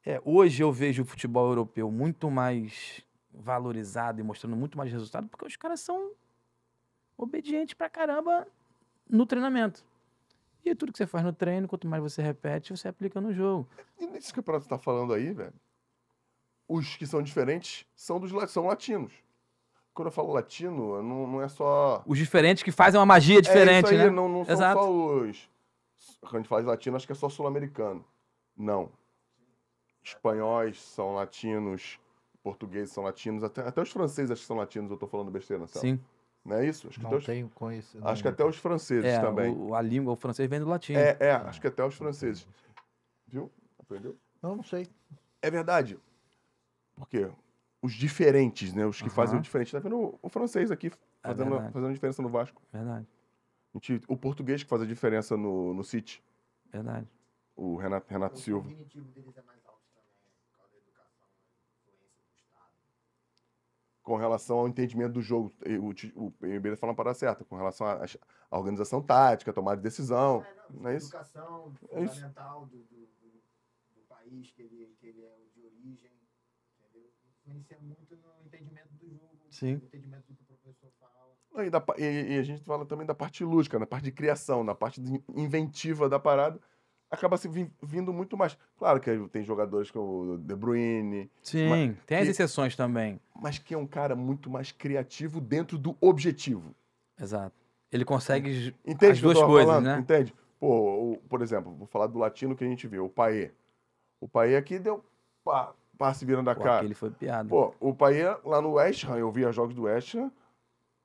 é, hoje eu vejo o futebol europeu muito mais valorizado e mostrando muito mais resultado, porque os caras são obedientes pra caramba no treinamento. E tudo que você faz no treino, quanto mais você repete, você aplica no jogo. E nesse que o prato tá falando aí, velho, os que são diferentes são dos são latinos. Quando eu falo latino, não, não é só. Os diferentes que fazem uma magia diferente, é isso aí, né? Não, não Exato. são só os. Quando faz latino, acho que é só sul-americano. Não. Espanhóis são latinos, portugueses são latinos, até, até os franceses acho que são latinos, eu tô falando besteira, Marcelo. Sim. Não é isso? Acho que não os... tenho conhecido. Acho que até os franceses é, também. O, a língua, o francês vem do latim. É, é, ah, acho que até os tá. franceses. Viu? Aprendeu? Não, não sei. É verdade. Por quê? os diferentes, né? Os que uhum. fazem o diferente. Tá vendo o francês aqui fazendo, é fazendo diferença no Vasco. Verdade. Gente, o português que faz a diferença no, no City. Verdade. O Renato, Renato o Silva. O cognitivo deles é mais alto também, né, por causa da educação, influência do Estado. Com relação ao entendimento do jogo, o, o, o Ibeira tá fala uma parada certa, com relação à organização tática, tomada de decisão. É, não, não é educação fundamental é isso. Do, do, do, país que ele, que ele é de origem influencia muito no entendimento do jogo, né? Sim. no entendimento do que o professor fala. E, da, e, e a gente fala também da parte lúdica, na parte de criação, na parte de inventiva da parada, acaba se vindo muito mais. Claro que tem jogadores como o De Bruyne. Sim, mas, tem as que, exceções também. Mas que é um cara muito mais criativo dentro do objetivo. Exato. Ele consegue Entende as duas coisas, falando? né? Entende? Pô, o, por exemplo, vou falar do latino que a gente vê, o Paê. O Paê aqui deu pá, passe virando a Pô, cara. ele foi piada. Pô, o pai lá no West Ham, eu via jogos do West Ham,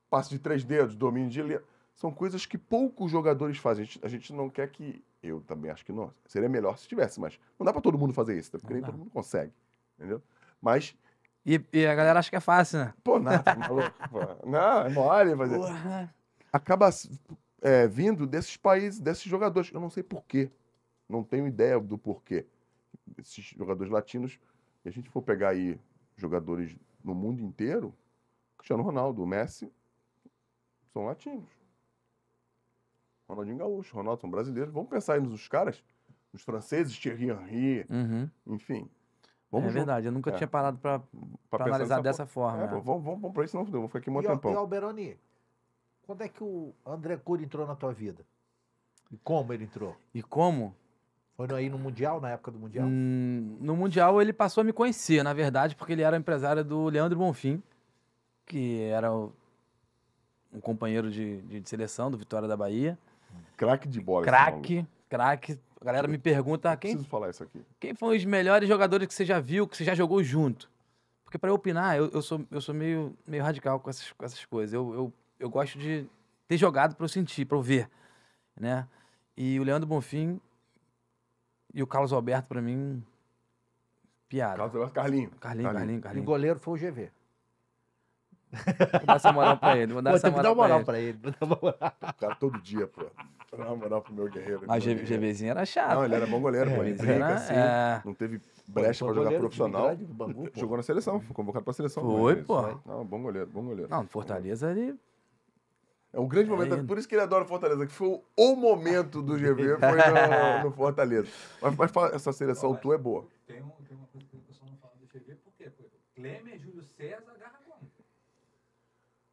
passe de três dedos, domínio de... Li... São coisas que poucos jogadores fazem. A gente, a gente não quer que... Eu também acho que não. Seria melhor se tivesse, mas não dá para todo mundo fazer isso, tá? porque não nem dá. todo mundo consegue, entendeu? Mas e, e, a galera acha que é fácil, né? Pô, nada, tá maluco. Não, é mole fazer. Porra. Né? Acaba é, vindo desses países, desses jogadores. Eu não sei porquê. Não tenho ideia do porquê. Esses jogadores latinos e a gente for pegar aí jogadores no mundo inteiro, Cristiano Ronaldo, Messi, são latinos. Ronaldinho Gaúcho, Ronaldo são brasileiros. Vamos pensar aí nos caras, os franceses, Thierry Henry, uhum. enfim. É vamos é verdade, eu nunca é. tinha parado para analisar dessa forma. forma. É, é. vamos, vamos, vamos para isso, não, eu vou ficar aqui um e, tempão. E Alberoni, quando é que o André Cury entrou na tua vida? E como ele entrou? E como? Foi aí no Mundial, na época do Mundial? Hum, no Mundial ele passou a me conhecer, na verdade, porque ele era empresário do Leandro Bonfim, que era o, um companheiro de, de, de, seleção do Vitória da Bahia. Craque de bola. Craque, craque. A galera me pergunta quem. Preciso falar isso aqui. Quem foram os melhores jogadores que você já viu, que você já jogou junto? Porque para eu opinar, eu, eu, sou, eu sou meio, meio radical com essas, com essas coisas. Eu, eu, eu gosto de ter jogado para eu sentir, para eu ver, né? E o Leandro Bonfim e o Carlos Alberto, pra mim, piada. Carlos Alberto, Carlinho. Carlinho, Carlinho, E o goleiro foi o GV. Vou dar essa moral pra ele. Vou dar Pô, essa tem que dar moral, uma moral pra ele. Vou dar uma moral. O cara todo dia, pô. Dá uma moral pro meu guerreiro. Mas o GVzinho era chato. Não, ele era bom goleiro, pô. Ele brinca Era- assim. é. Não teve brecha Foi pra jogar goleiro profissional. Jogou na seleção, foi convocado pra seleção. Foi, pô. Não, bom goleiro, bom goleiro. Não, no Fortaleza ele é um grande é momento. É por isso que ele adora o Fortaleza, que foi o, momento do GV, foi no, no Fortaleza. Mas, mas essa seleção Olha, tua é boa. Tem, um, tem, uma coisa que o pessoal não fala do GV, por quê? Clemer, Júlio César, Garragão.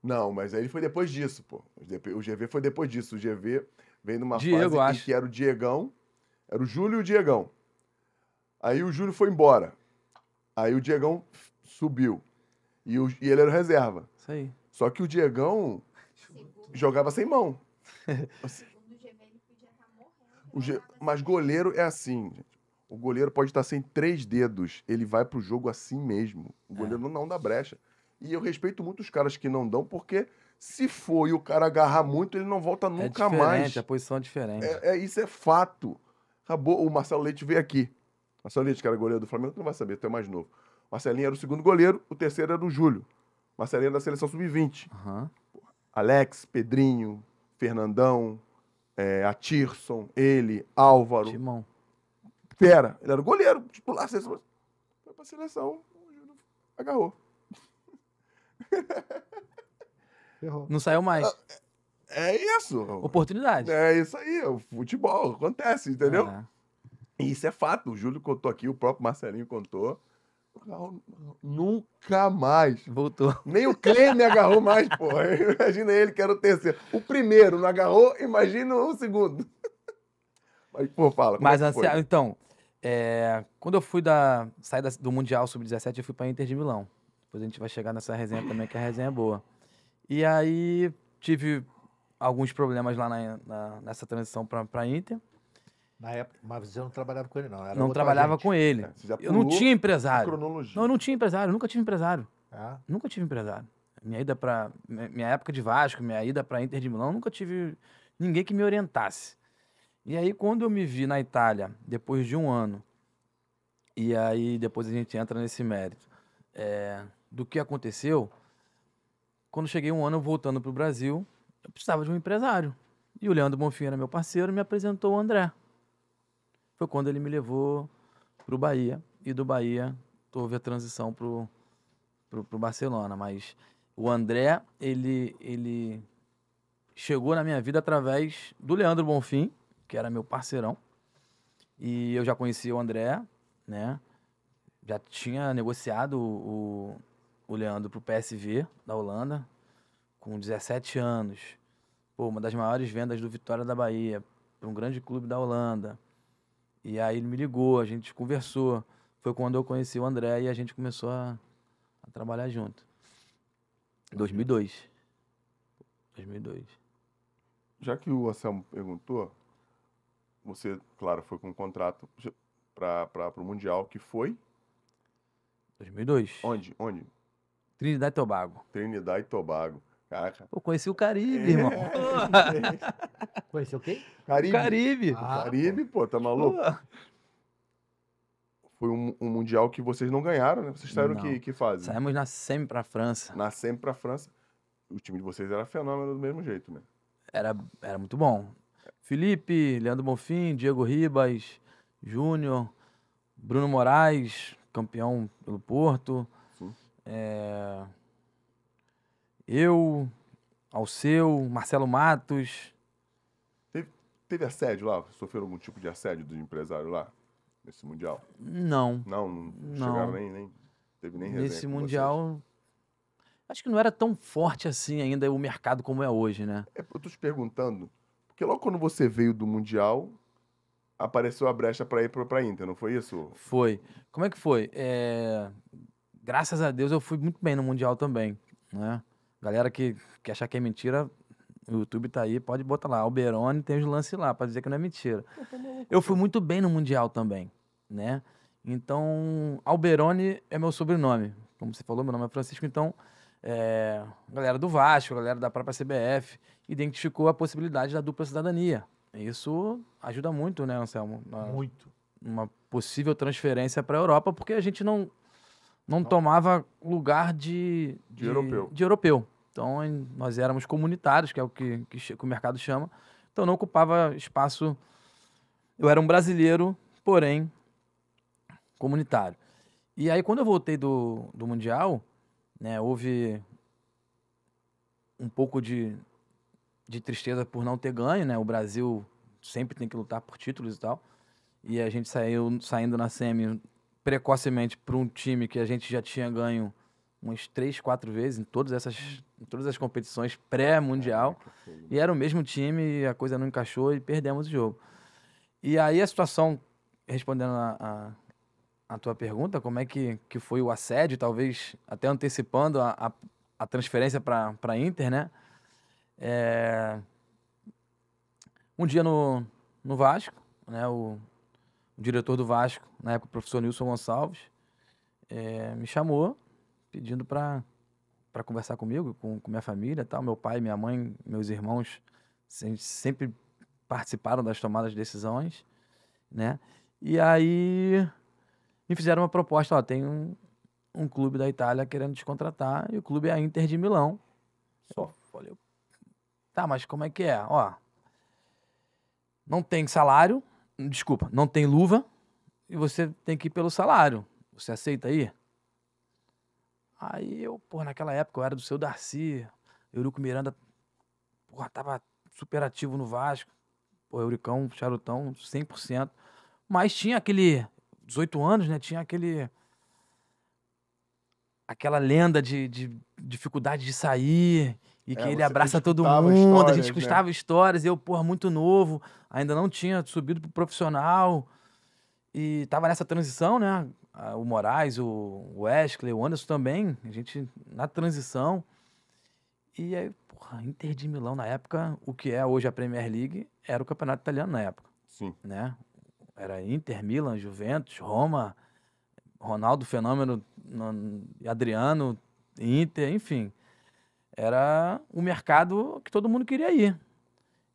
Não, mas aí ele foi depois disso, pô. O GV foi depois disso. O GV veio numa Diego, fase acho. em que era o Diegão, era o Júlio e o Diegão. Aí o Júlio foi embora. Aí o Diegão subiu. E, o, e ele era reserva. Isso aí. Só que o Diegão jogava sem mão. Assim. G... Tá assim. Mas goleiro é assim, O goleiro pode estar tá sem três dedos. Ele vai pro jogo assim mesmo. O é. goleiro é. não dá brecha. E eu respeito muito os caras que não dão, porque se for e o cara agarrar muito, ele não volta é nunca é mais. A posição é diferente. É, é, isso é fato. Acabou. O Marcelo Leite veio aqui. Marcelo Leite, que era goleiro do Flamengo, tu não vai saber, tu é mais novo. Marcelinho era o segundo goleiro, o terceiro era o Júlio. Marcelinho da seleção sub-20. Uhum. Alex, Pedrinho, Fernandão, é, Atirson, ele, Álvaro. Timão. Pera, ele era goleiro, titular, seleção. Foi pra seleção, agarrou. Errou. Não saiu mais. É, é isso. Oportunidade. É isso aí, o futebol acontece, entendeu? É. Isso é fato. O Júlio contou aqui, o próprio Marcelinho contou nunca mais voltou. Nem o Clay me agarrou mais, pô. Imagina ele que era o terceiro. O primeiro não agarrou, imagina o segundo. Mas, pô, fala. Mas, é assim, então, é, quando eu fui da. sair da, do Mundial Sub-17, eu fui pra Inter de Milão. Depois a gente vai chegar nessa resenha também, que a resenha é boa. E aí tive alguns problemas lá na, na, nessa transição pra, pra Inter. Na época, mas eu não trabalhava com ele, não. Era não trabalhava com ele. É, eu não tinha empresário. Não, eu não tinha empresário, eu nunca tive empresário. É. Nunca tive empresário. Minha ida para minha época de Vasco, minha ida para Inter de Milão, nunca tive ninguém que me orientasse. E aí quando eu me vi na Itália, depois de um ano, e aí depois a gente entra nesse mérito é, do que aconteceu. Quando cheguei um ano voltando para o Brasil, eu precisava de um empresário. E o Leandro Bonfim era meu parceiro, me apresentou o André foi quando ele me levou para o Bahia. E do Bahia houve a transição para o Barcelona. Mas o André, ele, ele chegou na minha vida através do Leandro Bonfim, que era meu parceirão. E eu já conhecia o André, né? Já tinha negociado o, o Leandro pro PSV da Holanda, com 17 anos. Pô, uma das maiores vendas do Vitória da Bahia, para um grande clube da Holanda. E aí ele me ligou, a gente conversou. Foi quando eu conheci o André e a gente começou a, a trabalhar junto. 2002. 2002. Já que o Anselmo perguntou, você, claro, foi com um contrato para o Mundial, que foi? 2002. Onde? Onde? Trinidad e Tobago. Trinidad e Tobago. Caraca. Pô, conheci o Caribe, é, irmão. É. o quê? Caribe. Caribe. Ah, Caribe, pô, tá maluco? Pô. Foi um, um, mundial que vocês não ganharam, né? Vocês saíram que, que fase? Saímos na semi pra França. Na semi pra França. O time de vocês era fenômeno do mesmo jeito, né? Era, era muito bom. Felipe, Leandro Bonfim, Diego Ribas, Júnior, Bruno Moraes, campeão pelo Porto. Sim. É... Eu, ao seu Marcelo Matos. Teve, teve assédio lá? Sofreram algum tipo de assédio do empresário lá? Nesse Mundial? Não. Não, não, não. chegaram nem, nem. Teve nem Nesse Mundial. Vocês. Acho que não era tão forte assim ainda o mercado como é hoje, né? É, eu tô te perguntando, porque logo quando você veio do Mundial, apareceu a brecha para ir para Inter, não foi isso? Foi. Como é que foi? É... Graças a Deus eu fui muito bem no Mundial também, né? Galera que, que achar que é mentira, o YouTube tá aí, pode botar lá. Alberoni tem os lances lá, para dizer que não é mentira. Eu fui muito bem no Mundial também, né? Então, Alberoni é meu sobrenome. Como você falou, meu nome é Francisco, então... É, galera do Vasco, galera da própria CBF, identificou a possibilidade da dupla cidadania. Isso ajuda muito, né, Anselmo? Na, muito. Uma possível transferência para a Europa, porque a gente não não então. tomava lugar de, de, de, europeu. de europeu. Então nós éramos comunitários, que é o que, que, que o mercado chama. Então não ocupava espaço. Eu era um brasileiro, porém comunitário. E aí quando eu voltei do, do mundial, né, houve um pouco de, de tristeza por não ter ganho, né? O Brasil sempre tem que lutar por títulos e tal. E a gente saiu saindo na semi precocemente para um time que a gente já tinha ganho umas três, quatro vezes em todas essas em todas as competições pré-mundial. É, né? e era o mesmo time, a coisa não encaixou e perdemos o jogo. E aí a situação, respondendo a, a, a tua pergunta, como é que, que foi o assédio, talvez até antecipando a, a, a transferência para a Inter, né? É... Um dia no, no Vasco, né? O, o diretor do Vasco, na época o professor Nilson Gonçalves, é, me chamou pedindo para para conversar comigo, com, com minha família, tal, meu pai, minha mãe, meus irmãos, sempre participaram das tomadas de decisões, né? E aí me fizeram uma proposta, ó, tem um, um clube da Itália querendo te contratar e o clube é a Inter de Milão. Só, falei, tá, mas como é que é? Ó, não tem salário, Desculpa, não tem luva e você tem que ir pelo salário. Você aceita aí? Aí eu, pô, naquela época eu era do seu Darcy, Eurico Miranda, porra, tava super ativo no Vasco. Pô, Euricão, Charutão, 100%. Mas tinha aquele. 18 anos, né? Tinha aquele. Aquela lenda de, de dificuldade de sair. E que é, ele abraça todo mundo, a gente escutava né? histórias, eu, porra, muito novo, ainda não tinha subido pro profissional. E tava nessa transição, né? O Moraes, o Wesley, o Anderson também, a gente na transição. E aí, porra, Inter de Milão na época, o que é hoje a Premier League, era o campeonato italiano na época. Sim. Né? Era Inter, Milan, Juventus, Roma, Ronaldo Fenômeno, Adriano, Inter, enfim era o mercado que todo mundo queria ir.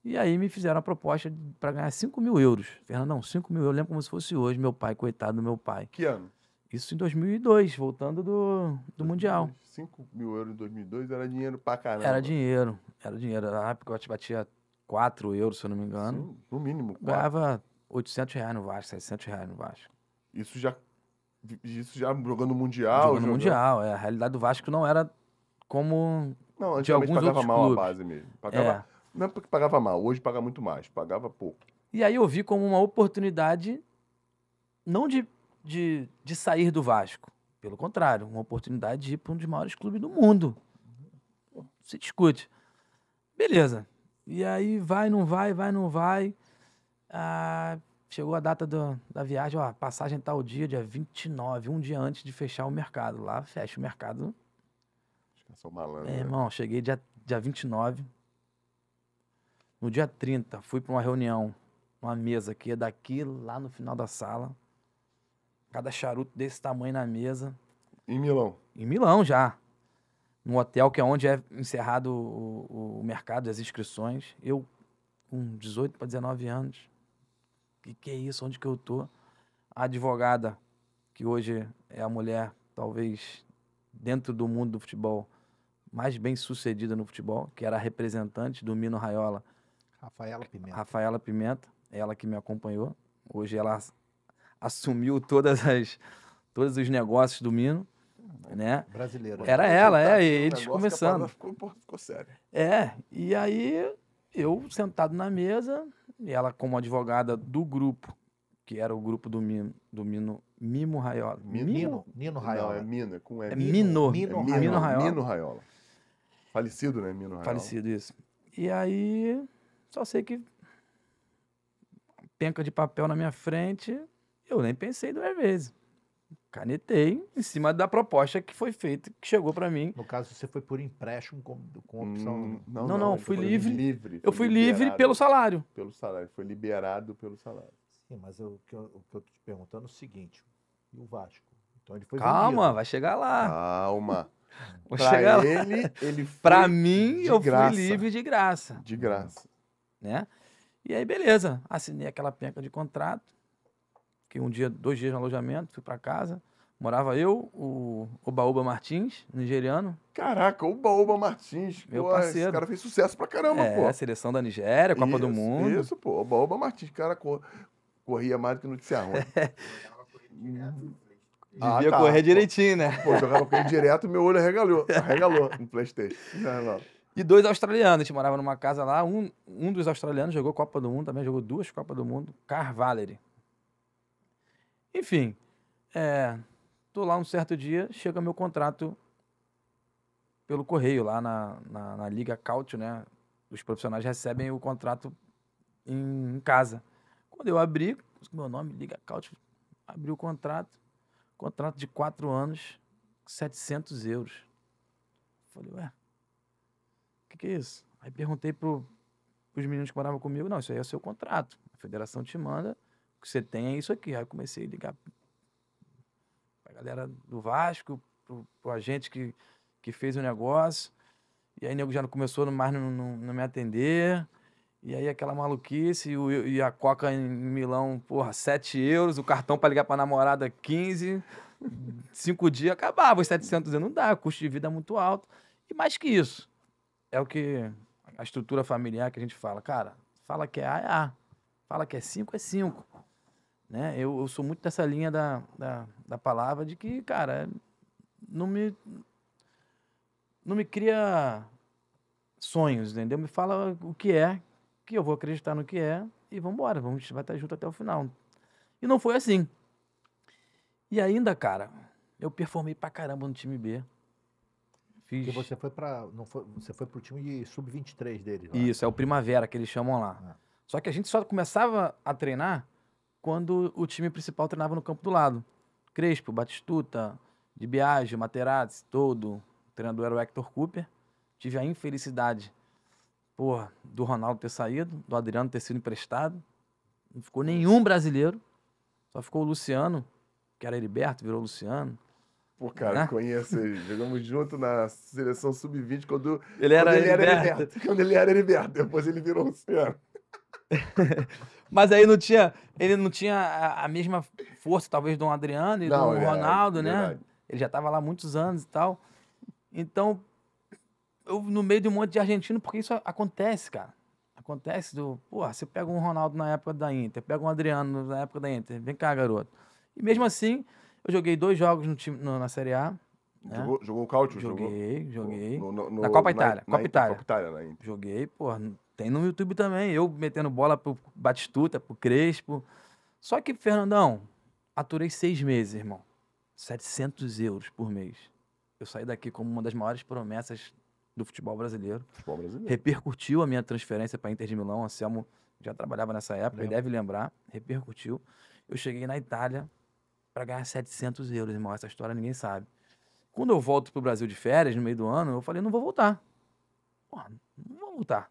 E aí me fizeram a proposta para ganhar 5 mil euros. Fernandão, 5 mil, eu lembro como se fosse hoje, meu pai, coitado do meu pai. Que ano? Isso em 2002, voltando do, do 2002, Mundial. 5 mil euros em 2002 era dinheiro para caramba. Era dinheiro, era dinheiro. Na época eu te batia 4 euros, se eu não me engano. Sim, no mínimo. 4. Ganhava 800 reais no Vasco, 700 reais no Vasco. Isso já, isso já jogando Mundial? Jogando, jogando Mundial, é. A realidade do Vasco não era como não, de alguns pagava mal clubes. a base mesmo. Pagava, é. Não é porque pagava mal, hoje paga muito mais, pagava pouco. E aí eu vi como uma oportunidade, não de, de, de sair do Vasco, pelo contrário, uma oportunidade de ir para um dos maiores clubes do mundo. Se discute. Beleza. E aí vai, não vai, vai, não vai. Ah, chegou a data do, da viagem, ó, passagem tal dia, dia 29, um dia antes de fechar o mercado. Lá fecha o mercado Sou malandro. É, irmão, cheguei dia, dia 29. No dia 30, fui para uma reunião, uma mesa que ia é daqui lá no final da sala. Cada charuto desse tamanho na mesa. Em Milão? Em Milão já. No hotel que é onde é encerrado o, o mercado das inscrições. Eu, com 18 para 19 anos. Que que é isso? Onde que eu tô? A advogada, que hoje é a mulher, talvez, dentro do mundo do futebol, mais bem sucedida no futebol, que era a representante do Mino Raiola. Rafaela Pimenta. Rafaela Pimenta, ela que me acompanhou. Hoje ela assumiu todas as, todos os negócios do Mino. Né? Brasileiro. Né? Era ela, é, e eles começando. Ficou, ficou sério. É, e aí eu sentado na mesa, e ela como advogada do grupo, que era o grupo do Mino, do Mino Mimo Raiola. Mino? Mino, Nino Raiola. Não, é Mino, com é, é Mino. Mino, Mino, é Mino Raiola. Mino Raiola. Falecido, né, Mino Falecido, isso. E aí, só sei que penca de papel na minha frente, eu nem pensei duas vezes. Canetei em cima da proposta que foi feita, que chegou para mim. No caso, você foi por empréstimo com, com opção. Hum, não, não, não, não fui livre. livre eu fui livre pelo salário. Pelo salário, foi liberado pelo salário. Sim, mas eu, o, que eu, o que eu tô te perguntando é o seguinte: e o Vasco? Então ele foi Calma, vendido. vai chegar lá. Calma. Vou pra chegar ele, lá. ele Pra mim, eu graça. fui livre de graça. De graça. Né? E aí, beleza. Assinei aquela penca de contrato. Fiquei um dia, dois dias no alojamento, fui para casa. Morava eu, o Obaúba Martins, nigeriano. Caraca, Obaúba Martins. Meu pô, parceiro. Esse cara fez sucesso pra caramba, é, pô. a seleção da Nigéria, Copa isso, do Mundo. Isso, pô. Obaúba Martins. cara cor... corria mais do que notícia ruim. É. Ah, Devia ah, tá. correr direitinho, né? Pô, jogava correr direto e meu olho regalou, regalou no Playstation. E dois australianos, a gente morava numa casa lá, um, um dos australianos jogou Copa do Mundo também, jogou duas Copas do Mundo, Carvalho. Enfim, é, tô lá um certo dia, chega meu contrato pelo correio, lá na, na, na Liga Cautio, né? Os profissionais recebem o contrato em, em casa. Quando eu abri, meu nome, Liga Cautio, abri o contrato, Contrato de quatro anos, 700 euros. Falei, ué, o que, que é isso? Aí perguntei pro, os meninos que moravam comigo, não, isso aí é o seu contrato. A federação te manda, o que você tem é isso aqui. Aí comecei a ligar para a galera do Vasco, pro, o agente que, que fez o negócio. E aí o nego já não começou mais não, não, não me atender. E aí aquela maluquice, e a Coca em Milão, porra, 7 euros, o cartão para ligar para namorada 15, cinco dias, acabava os 700 euros, não dá, o custo de vida é muito alto. E mais que isso, é o que a estrutura familiar que a gente fala, cara, fala que é A, é A, fala que é 5, é 5. Né? Eu, eu sou muito dessa linha da, da, da palavra de que, cara, não me, não me cria sonhos, entendeu? Me fala o que é, que eu vou acreditar no que é e vamos embora, vamos vai estar junto até o final. E não foi assim. E ainda, cara, eu performei pra caramba no time B. Fiz... Porque você foi para não foi, você foi pro time de sub-23 dele Lá. Né? Isso, é o Primavera que eles chamam lá. É. Só que a gente só começava a treinar quando o time principal treinava no campo do lado. Crespo, Batistuta, de Biagio, Materazzi, todo. O treinador era o Hector Cooper. Tive a infelicidade porra, do Ronaldo ter saído, do Adriano ter sido emprestado. Não ficou é nenhum brasileiro. Só ficou o Luciano, que era Heriberto, virou Luciano. Pô, cara, né? conheço ele. Jogamos junto na seleção sub-20 quando, ele, era, quando ele Heriberto. era Heriberto. Quando ele era Heriberto, depois ele virou Luciano. Mas aí não tinha, ele não tinha a, mesma força, talvez, do Adriano e não, do é, Ronaldo, é, né? Ele já estava lá muitos anos e tal. Então, eu no meio de um monte de argentino, porque isso acontece, cara. Acontece do. Porra, você pega um Ronaldo na época da Inter, pega um Adriano na época da Inter, vem cá, garoto. E mesmo assim, eu joguei dois jogos no time, no, na Série A. Né? Jogou, jogou o Cautio? Joguei, jogou. joguei. No, no, na Copa Itália. Na, Copa na Itália. Copa Itália na Inter. Joguei, porra, tem no YouTube também. Eu metendo bola pro Batistuta, pro Crespo. Só que, Fernandão, aturei seis meses, irmão. 700 euros por mês. Eu saí daqui como uma das maiores promessas do futebol brasileiro. Futebol brasileiro. Repercutiu a minha transferência para Inter de Milão. Anselmo já trabalhava nessa época ele deve lembrar. Repercutiu. Eu cheguei na Itália para ganhar 700 euros, irmão. Essa história ninguém sabe. Quando eu volto pro Brasil de férias, no meio do ano, eu falei, não vou voltar. não vou voltar.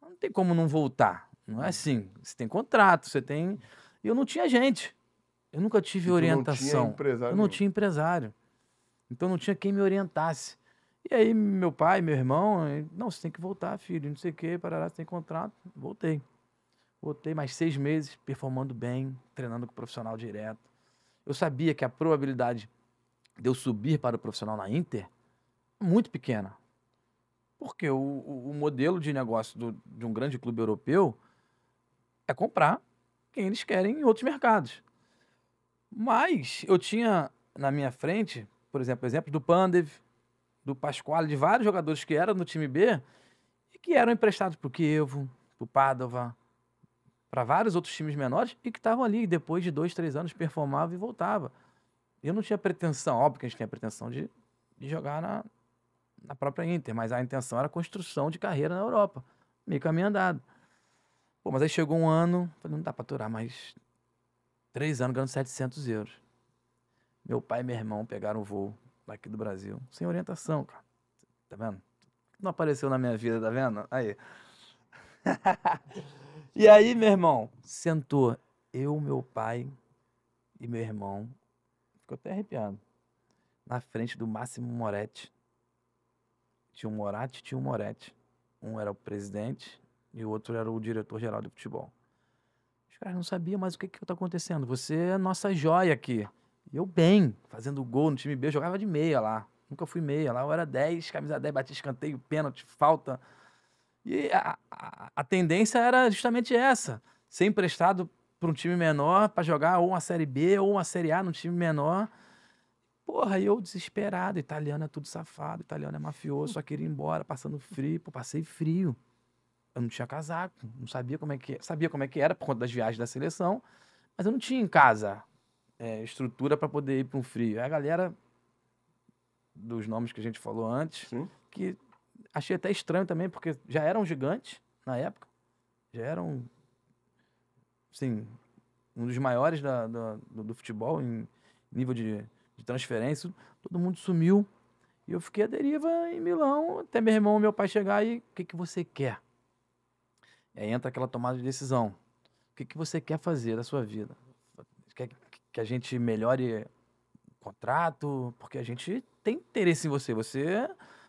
Não tem como não voltar. Não é assim. Você tem contrato, você tem... E eu não tinha gente. Eu nunca tive orientação. Não eu não tinha empresário. Então não tinha quem me orientasse. E aí, meu pai, meu irmão, eh, não, você tem que voltar, filho, não sei o quê, parará, você tem contrato. Voltei. Voltei mais seis meses, performando bem, treinando com o profissional direto. Eu sabia que a probabilidade de eu subir para o profissional na Inter é muito pequena. Porque o, o, o modelo de negócio do, de um grande clube europeu é comprar quem eles querem em outros mercados. Mas eu tinha na minha frente, por exemplo, exemplo do Pandev, do Pasquale, de vários jogadores que eram no time B e que eram emprestados para o Kievo, para o Padova, para vários outros times menores e que estavam ali depois de dois, três anos performava e voltava. Eu não tinha pretensão, óbvio que a gente tinha pretensão de, de jogar na, na própria Inter, mas a intenção era a construção de carreira na Europa, meio caminho andado. Pô, mas aí chegou um ano, falei, não dá para aturar mais três anos ganhando 700 euros. Meu pai e meu irmão pegaram o voo aqui do Brasil, sem orientação, cara. Tá vendo? Não apareceu na minha vida, tá vendo? Aí. e aí, meu irmão, sentou eu, meu pai e meu irmão. Ficou até arrepiado. Na frente do Máximo Moretti. Tinha um Moratti, tinha um Moretti. Um era o presidente e o outro era o diretor-geral de futebol. Os caras não sabiam mais o que que tá acontecendo. Você é nossa joia aqui. E eu bem, fazendo gol no time B, eu jogava de meia lá. Nunca fui meia lá, eu era 10, camisa 10, batia escanteio, pênalti, falta. E a, a, a tendência era justamente essa: ser emprestado para um time menor para jogar ou uma Série B ou uma Série A num time menor. Porra, eu desesperado, italiano é tudo safado, italiano é mafioso, só queria ir embora, passando frio, pô, passei frio. Eu não tinha casaco, não sabia como é que, sabia como é que era por conta das viagens da seleção, mas eu não tinha em casa é, estrutura para poder ir para um frio. É a galera dos nomes que a gente falou antes, Sim. que achei até estranho também, porque já eram gigantes na época, já eram, assim, um dos maiores da, da do, do, futebol em nível de, de transferência. Todo mundo sumiu e eu fiquei à deriva em Milão, até meu irmão meu pai chegar e o que, que você quer? E aí entra aquela tomada de decisão. O que, que você quer fazer da sua vida? que a gente melhore o contrato, porque a gente tem interesse em você. Você,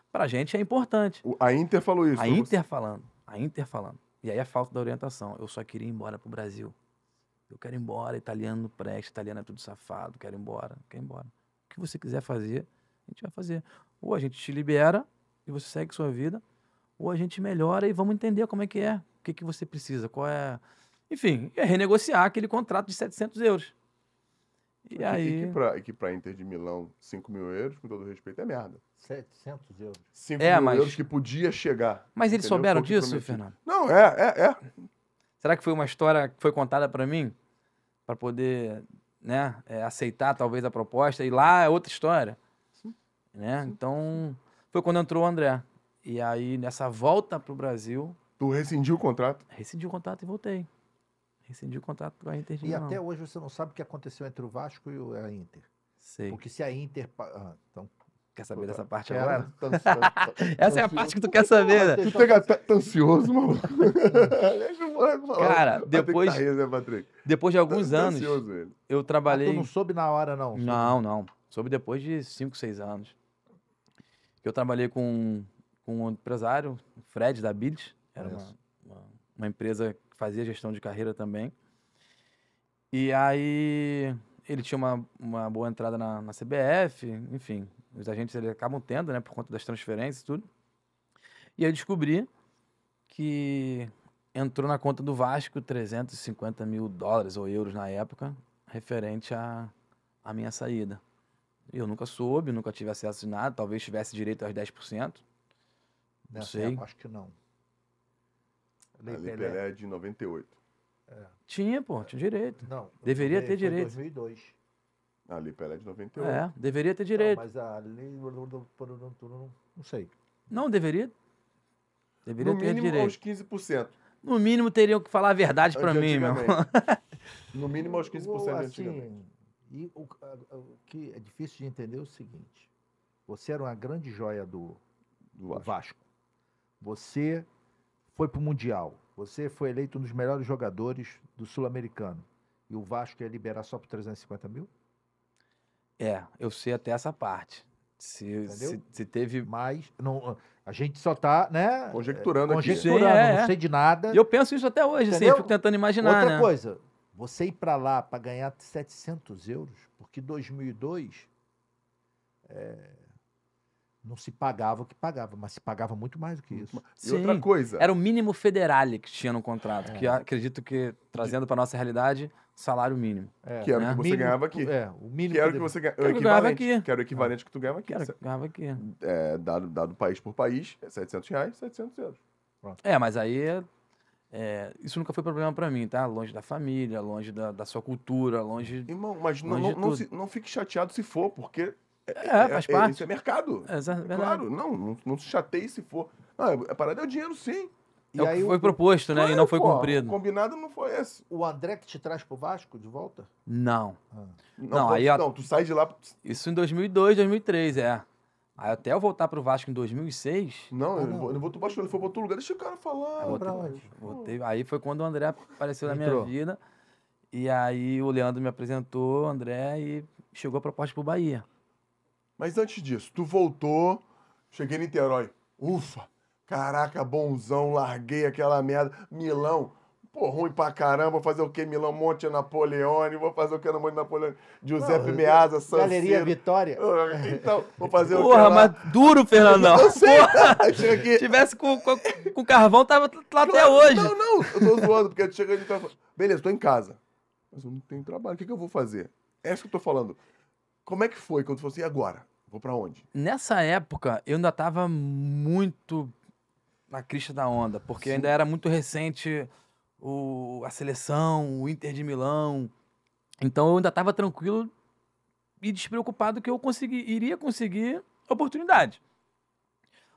pra gente, é importante. A Inter falou isso. A né? Inter você. falando. A Inter falando. E aí a é falta da orientação. Eu só queria ir embora pro Brasil. Eu quero ir embora, italiano não presta, italiano é tudo safado, quero ir embora, quero ir embora. O que você quiser fazer, a gente vai fazer. Ou a gente te libera e você segue sua vida, ou a gente melhora e vamos entender como é que é, o que, que você precisa, qual é. Enfim, é renegociar aquele contrato de 700 euros. E, aí... Que, para que Inter de Milão, 5 mil euros, com todo respeito, é merda. 700 euros. 5 é, mil mas... euros que podia chegar. Mas eles entendeu? souberam disso, Fernando? Não, é, é, é. Será que foi uma história que foi contada para mim? para poder né, é, aceitar talvez a proposta. E lá é outra história. Sim. Né? Sim. Então, foi quando entrou o André. E aí, nessa volta para o Brasil... Tu rescindiu o contrato? Rescindi o contrato e voltei. Rescindiu o contrato com a Inter de E até hoje você não sabe o que aconteceu entre o Vasco e a Inter. Sei. Porque se a Inter. Ah, então, Quer saber dessa parte é, agora? Tô, tô, tô, Essa é a parte que tu quer saber, né? Tu pega tá ansioso, maluco. Cara, tá depois, né, depois de tá alguns tá anos, eu trabalhei... Ah, tu não soube na hora, não? Soube. Não, não. Soube depois de 5, 6 anos. Eu trabalhei com, com um empresário, Fred da Bills. Era uma, uma, uma, empresa fazia gestão de carreira também. E aí ele tinha uma, uma boa entrada na, na CBF, enfim, os agentes eles acabam tendo, né, por conta das transferências e tudo. E aí eu descobri que entrou na conta do Vasco 350 mil dólares ou euros na época, referente à, a minha saída. Eu nunca soube, nunca tive acesso a nada, talvez tivesse direito aos 10%. Não Nessa sei. acho que não. Lei, a Lei Pelé. Pelé é de 98. É. Tinha, pô, tinha direito. Não. Deveria ter direito. 2002. A Lei Pelé é de 98. É, deveria ter direito. Não, mas a Lei... do Não sei. Não, deveria. Deveria no ter mínimo, direito. aos 15%. No mínimo, teriam que falar a verdade para mim, meu. no mínimo, aos 15% Ou, assim, E o, o, que é difícil de entender é o seguinte. Você era uma grande joia do, do Vasco. Vasco. Você foi para o Mundial. Você foi eleito um dos melhores jogadores do Sul-Americano. E o Vasco ia liberar só por 350 mil? É, eu sei até essa parte. Se, se, se, teve. mais? não, a gente só está, né? Conjecturando, conjecturando aqui. Sim, é, não é. sei de nada. eu penso isso até hoje, sempre assim, tentando imaginar. Outra né? coisa, você ir para lá para ganhar 700 euros, porque 2002. É, não se pagava o que pagava, mas se pagava muito mais do que isso. Sim. E outra coisa. Era o mínimo federale que tinha no contrato, é. que acredito que, trazendo para nossa realidade, salário mínimo. É. Que era né? o que né? você mínimo, ganhava aqui. É, o mínimo. Que era o que você ganhava, que ganhava aqui. Que era o equivalente é. que tu ganhava aqui. Que era que ganhava aqui. É, dado, dado país por país, é 700 reais, 700 euros. Pronto. É, mas aí é, isso nunca foi problema para mim, tá? Longe da família, longe da, da sua cultura, longe. Irmão, mas longe não, não, se, não, fique chateado se for, porque é, é, é, faz é, parte. Isso é mercado. É, claro, não, não, não se chateie se for. Ah, a parada é o dinheiro, sim. E é aí, foi proposto, né? Claro, e não foi pô, cumprido. O combinado não foi esse. O André que te traz pro Vasco de volta? Não. Ah. Não, não, aí, não, tu sai de lá. Isso em 2002, 2003, é. Aí até eu voltar pro Vasco em 2006. Não, ah, não. eu tá vou, eu vou ele foi pra outro lugar, deixa o cara falar. Aí, voltei, voltei, aí foi quando o André apareceu na minha vida. E aí o Leandro me apresentou, o André, e chegou a proposta pro Bahia. Mas antes disso, tu voltou, cheguei em Niterói. Ufa! Caraca, bonzão, larguei aquela merda. Milão, pô, ruim pra caramba, vou fazer o que? Milão, Monte Napoleone, vou fazer o que Monte Napoleone? Giuseppe Meaza, Sanciro. Galeria Vitória. Então, vou fazer Porra, o que Porra, mas duro, Fernandão. Eu sei, Tivesse com, com, com carvão, tava lá até hoje. Não, não, eu tô zoando, porque chega ali e fala, beleza, tô em casa. Mas eu não tenho trabalho, o que, que eu vou fazer? É isso que eu tô falando. Como é que foi quando você, assim, e agora? Vou para onde? Nessa época, eu ainda estava muito na crista da onda, porque Sim. ainda era muito recente o, a seleção, o Inter de Milão. Então eu ainda estava tranquilo e despreocupado que eu consegui, iria conseguir oportunidade.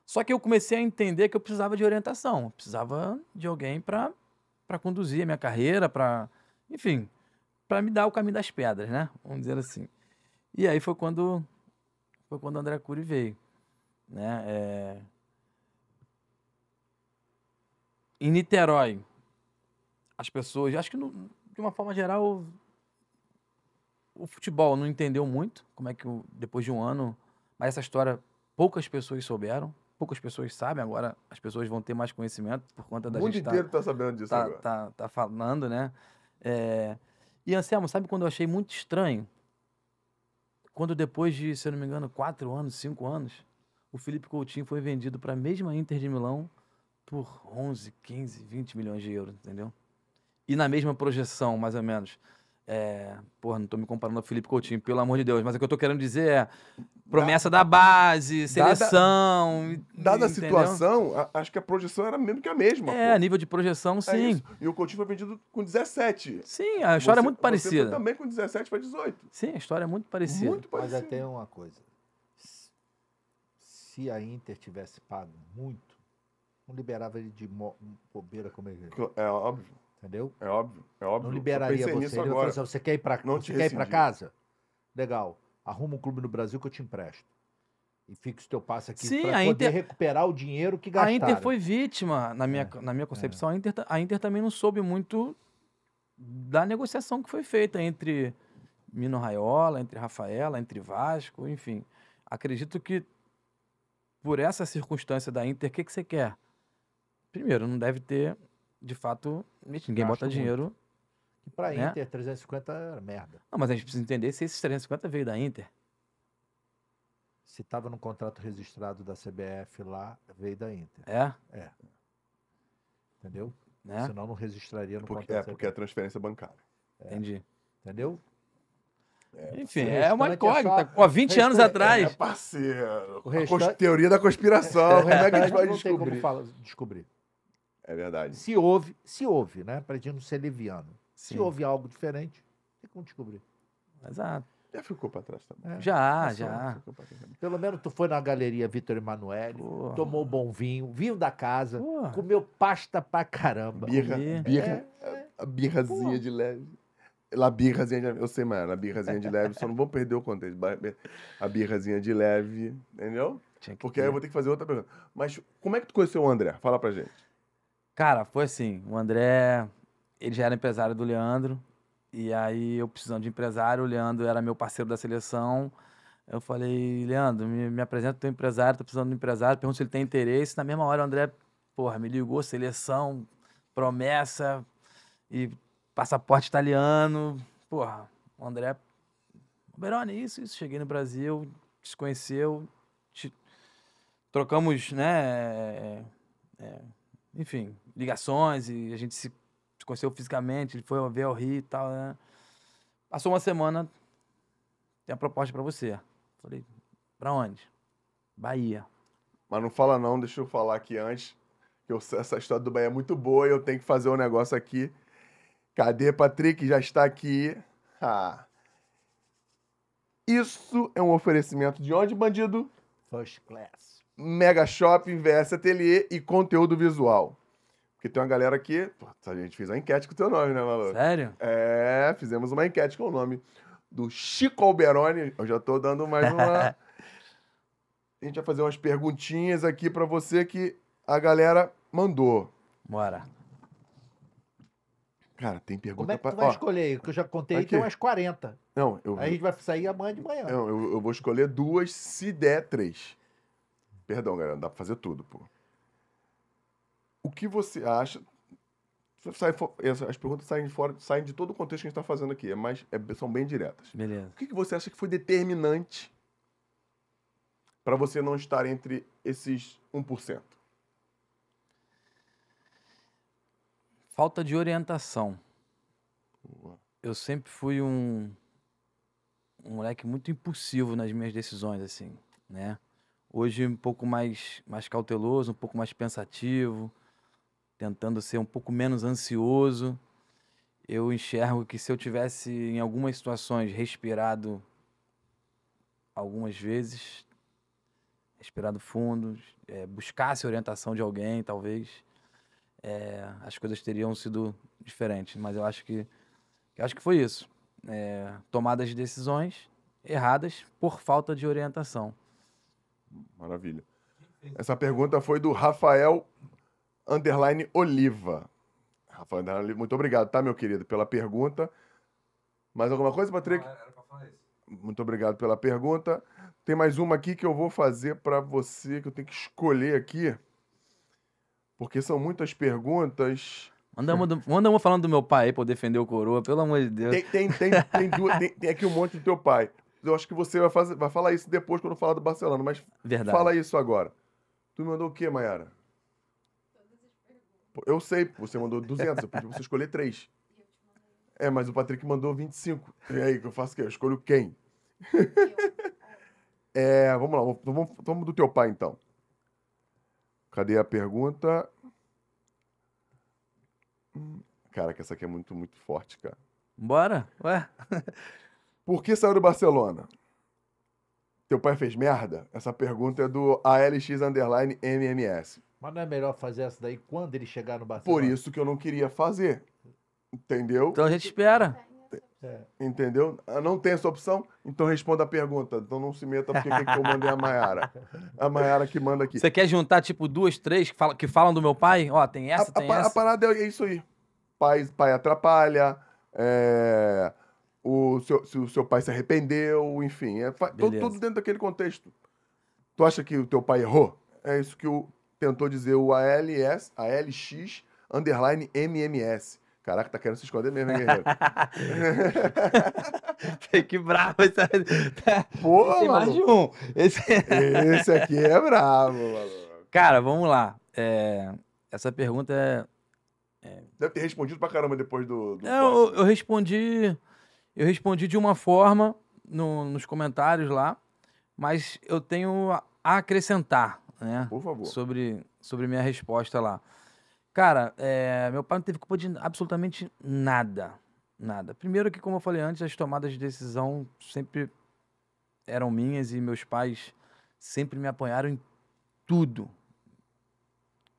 Só que eu comecei a entender que eu precisava de orientação, precisava de alguém para conduzir a minha carreira, para, enfim, para me dar o caminho das pedras, né? Vamos dizer assim. E aí foi quando foi quando André Cury veio, né? É... Em Niterói, as pessoas, acho que no, de uma forma geral, o futebol não entendeu muito como é que depois de um ano, mas essa história poucas pessoas souberam, poucas pessoas sabem. Agora as pessoas vão ter mais conhecimento por conta da gente. O mundo tá inteiro está tá sabendo disso tá, agora. Tá, tá falando, né? É... E Anselmo, sabe quando eu achei muito estranho? Quando depois de, se eu não me engano, quatro anos, cinco anos, o Felipe Coutinho foi vendido para a mesma Inter de Milão por 11, 15, 20 milhões de euros, entendeu? E na mesma projeção, mais ou menos. É, porra, não tô me comparando ao Felipe Coutinho, pelo amor de Deus, mas o que eu tô querendo dizer é promessa da base, seleção. Dada, dada a situação, a, acho que a projeção era mesmo que a mesma. É, pô. nível de projeção, é sim. E o Coutinho foi vendido com 17. Sim, a história é você, é muito parecida. também com 17 para 18. Sim, a história é muito parecida. Muito é, parecida. Mas até uma coisa. Se a Inter tivesse pago muito, não liberava ele de bobeira como ele. É óbvio. Entendeu? É óbvio, é óbvio. Não liberaria você. agora. assim, você quer ir para você quer ir casa? Legal. Arruma um clube no Brasil que eu te empresto. E fixa o teu passo aqui para poder Inter... recuperar o dinheiro que gastaram. A Inter foi vítima, na minha, é, na minha é. concepção. É. A, Inter, a Inter também não soube muito da negociação que foi feita entre Mino Raiola, entre Rafaela, entre Vasco, enfim. Acredito que por essa circunstância da Inter, o que, que você quer? Primeiro, não deve ter de fato, ninguém bota dinheiro. E pra né? Inter, 350 era merda. Não, mas a gente precisa entender se esses 350 veio da Inter. Se tava no contrato registrado da CBF lá, veio da Inter. É? É. Entendeu? Né? Senão não registraria no porque, contrato. É, porque é transferência bancária. É. Entendi. Entendeu? É, Enfim, é uma incógnita. É só... 20 anos atrás. É, é parceiro. Cons... Teoria da conspiração. Como é, que a gente vai descobrir. Falar, descobrir. É verdade. Se houve, se houve, né? Para a gente não ser leviano. Sim. Se houve algo diferente, tem como descobrir. Exato. Já ficou para trás também. É. Já, Passou, tá já. Pelo menos tu foi na galeria Vitor Emanuele, tomou bom vinho, vinho da casa, Porra. comeu pasta pra caramba. Birra, birra, é, a birrazinha Porra. de leve. La birrazinha de leve, eu sei, mano, a birrazinha de leve, só não vou perder o contexto. A birrazinha de leve, entendeu? Porque aí eu vou ter que fazer outra pergunta. Mas como é que tu conheceu o André? Fala pra gente. Cara, foi assim, o André, ele já era empresário do Leandro, e aí eu precisando de empresário, o Leandro era meu parceiro da seleção, eu falei, Leandro, me, me apresenta teu empresário, tô precisando de um empresário, pergunta se ele tem interesse, na mesma hora o André, porra, me ligou, seleção, promessa, e passaporte italiano, porra, o André, Beroni, isso, isso, cheguei no Brasil, te conheceu, te... trocamos, né, é, é enfim, ligações e a gente se conheceu fisicamente, ele foi ver ao Rio e tal, né? Passou uma semana, tem uma proposta para você. Falei, pra onde? Bahia. Mas não fala não, deixa eu falar aqui antes, que eu, essa história do Bahia é muito boa e eu tenho que fazer um negócio aqui. Cadê, Patrick? Já está aqui. Ah. Isso é um oferecimento de onde, bandido? First class. Mega Shop, Investe Ateliê e conteúdo visual. Porque tem uma galera aqui. a gente fez uma enquete com o teu nome, né, Malu? Sério? É, fizemos uma enquete com o nome do Chico Alberoni. Eu já tô dando mais uma. a gente vai fazer umas perguntinhas aqui para você que a galera mandou. Bora. Cara, tem pergunta Como é que tu vai escolher Que eu já contei aqui. tem umas 40. Não, eu... Aí a gente vai sair amanhã de manhã. Não, eu, eu vou escolher duas, se der três. Perdão, galera, não dá pra fazer tudo, pô. O que você acha. Sai, as perguntas saem, fora, saem de todo o contexto que a gente está fazendo aqui, é mas é, são bem diretas. Beleza. O que, que você acha que foi determinante para você não estar entre esses 1%? Falta de orientação. Boa. Eu sempre fui um, um moleque muito impulsivo nas minhas decisões, assim, né? Hoje um pouco mais, mais cauteloso, um pouco mais pensativo, tentando ser um pouco menos ansioso. Eu enxergo que se eu tivesse, em algumas situações, respirado algumas vezes, respirado fundo, é, buscasse orientação de alguém, talvez, é, as coisas teriam sido diferentes. Mas eu acho que, eu acho que foi isso. É, tomadas de decisões erradas por falta de orientação. Maravilha. Essa pergunta foi do Rafael Underline Oliva. Rafael Underline Oliva, muito obrigado, tá, meu querido, pela pergunta. Mais alguma coisa, Patrick? Não, ah, era pra falar isso. Muito obrigado pela pergunta. Tem mais uma aqui que eu vou fazer para você, que eu tenho que escolher aqui. Porque são muitas perguntas. Manda uma, manda uma falando do meu pai aí defender o coroa, pelo amor de Deus. Tem, tem, tem, tem, duas, tem, tem aqui um monte do teu pai. Eu acho que você vai, fazer, vai falar isso depois quando falar do Barcelona, mas Verdade. fala isso agora. Tu me mandou o quê, Mayara? Eu sei, você mandou 200, eu pedi pra você escolher 3. É, mas o Patrick mandou 25. E aí, que eu faço o quê? Eu escolho quem? é, vamos lá, vamos, vamos do teu pai então. Cadê a pergunta? Hum, cara, que essa aqui é muito, muito forte, cara. Bora? Ué? Por que saiu do Barcelona? Teu pai fez merda? Essa pergunta é do ALX Underline MMS. Mas não é melhor fazer essa daí quando ele chegar no Barcelona? Por isso que eu não queria fazer. Entendeu? Então a gente espera. É. Entendeu? Não tem essa opção, então responda a pergunta. Então não se meta porque que eu mandei é a Maiara. A Maiara que manda aqui. Você quer juntar, tipo, duas, três que, falam, que falam do meu pai? Ó, tem essa, a, tem a, essa. A parada é isso aí. Pai, pai atrapalha, é o seu, se o seu pai se arrependeu, enfim. É, tudo, tudo dentro daquele contexto. Tu acha que o teu pai errou? É isso que o, tentou dizer o ALS, ALX, underline MMS. Caraca, tá querendo se esconder mesmo, hein, guerreiro? que bravo esse. Pô, Tem mais de um. Esse... Esse aqui é bravo, maluco. Cara, vamos lá. É... Essa pergunta é... é... Deve ter respondido pra caramba depois do. do é, eu, eu respondi. Eu respondi de uma forma no, nos comentários lá, mas eu tenho a acrescentar, né? Por favor. Sobre, sobre minha resposta lá. Cara, é, meu pai não teve culpa de absolutamente nada. Nada. Primeiro que, como eu falei antes, as tomadas de decisão sempre eram minhas e meus pais sempre me apoiaram em tudo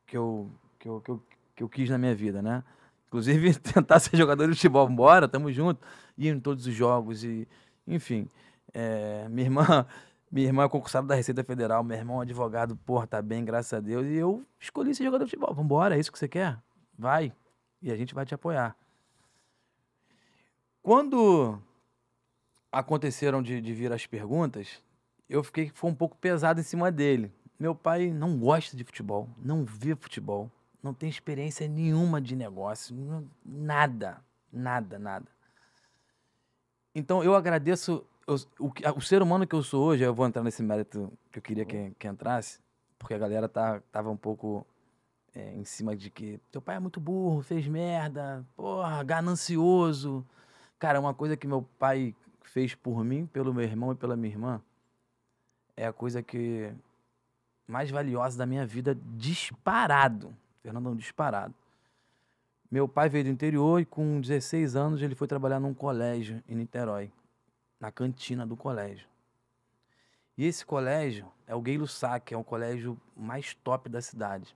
que eu, que eu, que eu, que eu quis na minha vida, né? Inclusive, tentar ser jogador de futebol, embora, tamo junto, ir em todos os jogos, e enfim. É, minha irmã minha irmã é concursada da Receita Federal, meu irmão é advogado, porra, tá bem, graças a Deus. E eu escolhi ser jogador de futebol. Vambora, é isso que você quer? Vai. E a gente vai te apoiar. Quando aconteceram de, de vir as perguntas, eu fiquei foi um pouco pesado em cima dele. Meu pai não gosta de futebol, não vê futebol não tem experiência nenhuma de negócio, nada, nada, nada. Então eu agradeço o o, o, ser humano que eu sou hoje, eu vou entrar nesse mérito que eu queria que, que entrasse, porque a galera tá, tava um pouco é, em cima de que teu pai é muito burro, fez merda, porra, ganancioso. Cara, uma coisa que meu pai fez por mim, pelo meu irmão e pela minha irmã, é a coisa que mais valiosa da minha vida disparado. Fernandão disparado. Meu pai veio do interior e com 16 anos ele foi trabalhar num colégio em Niterói, na cantina do colégio. E esse colégio é o Gay Lussá, que é o colégio mais top da cidade.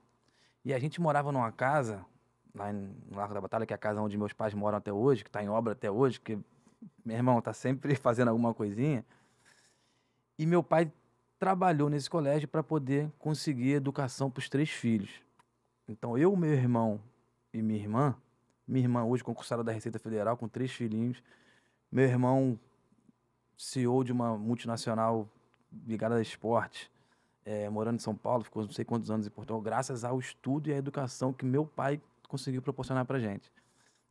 E a gente morava numa casa, lá no Largo da Batalha, que é a casa onde meus pais moram até hoje, que está em obra até hoje, que meu irmão está sempre fazendo alguma coisinha. E meu pai trabalhou nesse colégio para poder conseguir educação para os três filhos. Então, eu, meu irmão e minha irmã, minha irmã hoje concursada da Receita Federal com três filhinhos, meu irmão CEO de uma multinacional ligada a esporte, é, morando em São Paulo, ficou não sei quantos anos em Portugal, graças ao estudo e à educação que meu pai conseguiu proporcionar pra gente.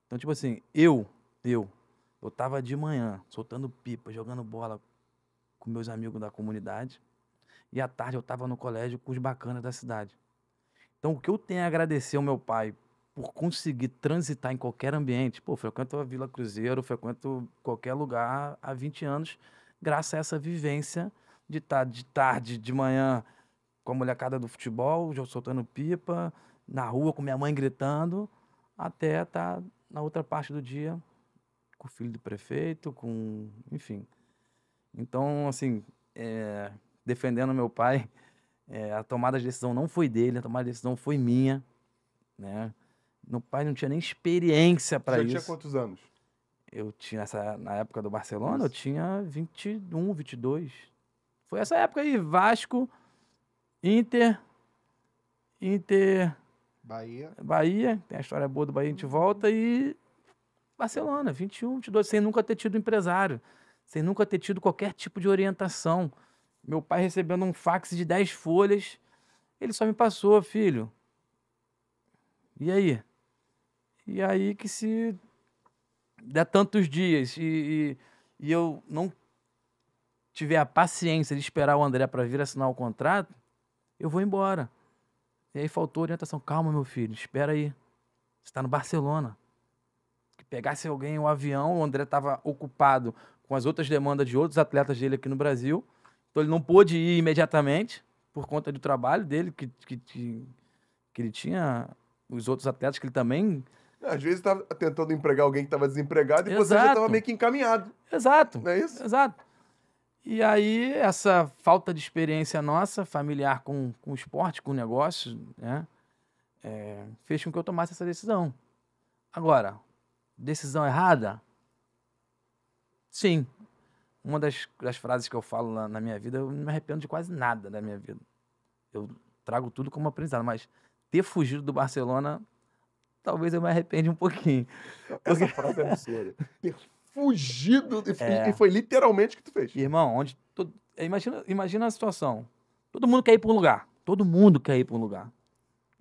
Então, tipo assim, eu, eu, eu tava de manhã soltando pipa, jogando bola com meus amigos da comunidade, e à tarde eu tava no colégio com os bacanas da cidade. Então, o que eu tenho a agradecer ao meu pai por conseguir transitar em qualquer ambiente, pô, frequento a Vila Cruzeiro, frequento qualquer lugar há 20 anos, graças a essa vivência de, estar tá, de tarde, de manhã, com a molecada do futebol, soltando pipa, na rua com minha mãe gritando, até estar tá na outra parte do dia com o filho do prefeito, com. enfim. Então, assim, é, defendendo meu pai, é, a tomada de decisão não foi dele, a tomada de decisão foi minha, né? Meu pai não tinha nem experiência para isso. Você tinha quantos anos? Eu tinha essa na época do Barcelona, eu tinha 21, 22. Foi essa época aí, Vasco, Inter, Inter, Bahia. Bahia, tem a história boa do Bahia, a gente volta e Barcelona, 21, 22, sem nunca ter tido empresário, sem nunca ter tido qualquer tipo de orientação. Meu pai recebendo um fax de 10 folhas, ele só me passou, filho. E aí? E aí que se der tantos dias e, e, e eu não tiver a paciência de esperar o André para vir assinar o contrato, eu vou embora. E aí faltou orientação. Calma, meu filho, espera aí. Você está no Barcelona. Que pegasse alguém o um avião, o André estava ocupado com as outras demandas de outros atletas dele aqui no Brasil. Então ele não pôde ir imediatamente por conta do trabalho dele, que, que, que, que ele tinha os outros atletas que ele também é, às vezes estava tentando empregar alguém que estava desempregado e Exato. você já estava meio que encaminhado. Exato. Não é isso? Exato. E aí, essa falta de experiência nossa, familiar com, com o esporte, com o negócio, né? É, fez com que eu tomasse essa decisão. Agora, decisão errada? Sim. Uma das, das frases que eu falo na, na, minha vida, eu não me arrependo de quase nada na minha vida. Eu trago tudo como aprendizado, mas ter fugido do Barcelona, talvez eu me arrependa um pouquinho. Essa frase é absurda. ter fugido, é. e, é... foi literalmente o que tu fez. Irmão, onde... Imagina, imagina a situação. Todo mundo quer ir para um lugar. Todo mundo quer ir para um lugar.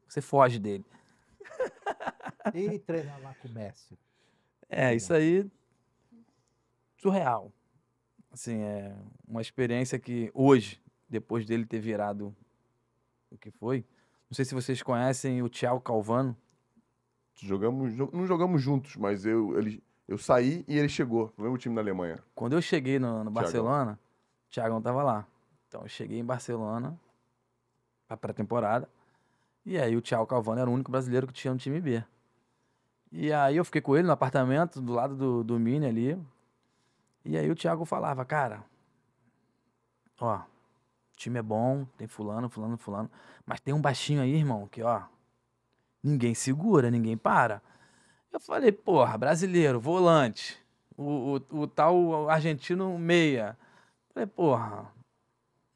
Você foge dele. E treinar lá com o Messi. É, isso aí. Surreal assim, é uma experiência que hoje, depois dele ter virado o que foi, não sei se vocês conhecem o Thiago Calvano. Jogamos, não jogamos juntos, mas eu, ele, eu saí e ele chegou no mesmo time da Alemanha. Quando eu cheguei no, no Barcelona, o não tava lá. Então eu cheguei em Barcelona pra pré-temporada. E aí o Thiago Calvano era o único brasileiro que tinha no time B. E aí eu fiquei com ele no apartamento, do lado do, do Mini ali. E aí o Thiago falava, cara, ó, time é bom, tem fulano, fulano, fulano, mas tem um baixinho aí, irmão, que ó, ninguém segura, ninguém para. Eu falei, porra, brasileiro, volante, o, o, o tal argentino meia. falei, porra,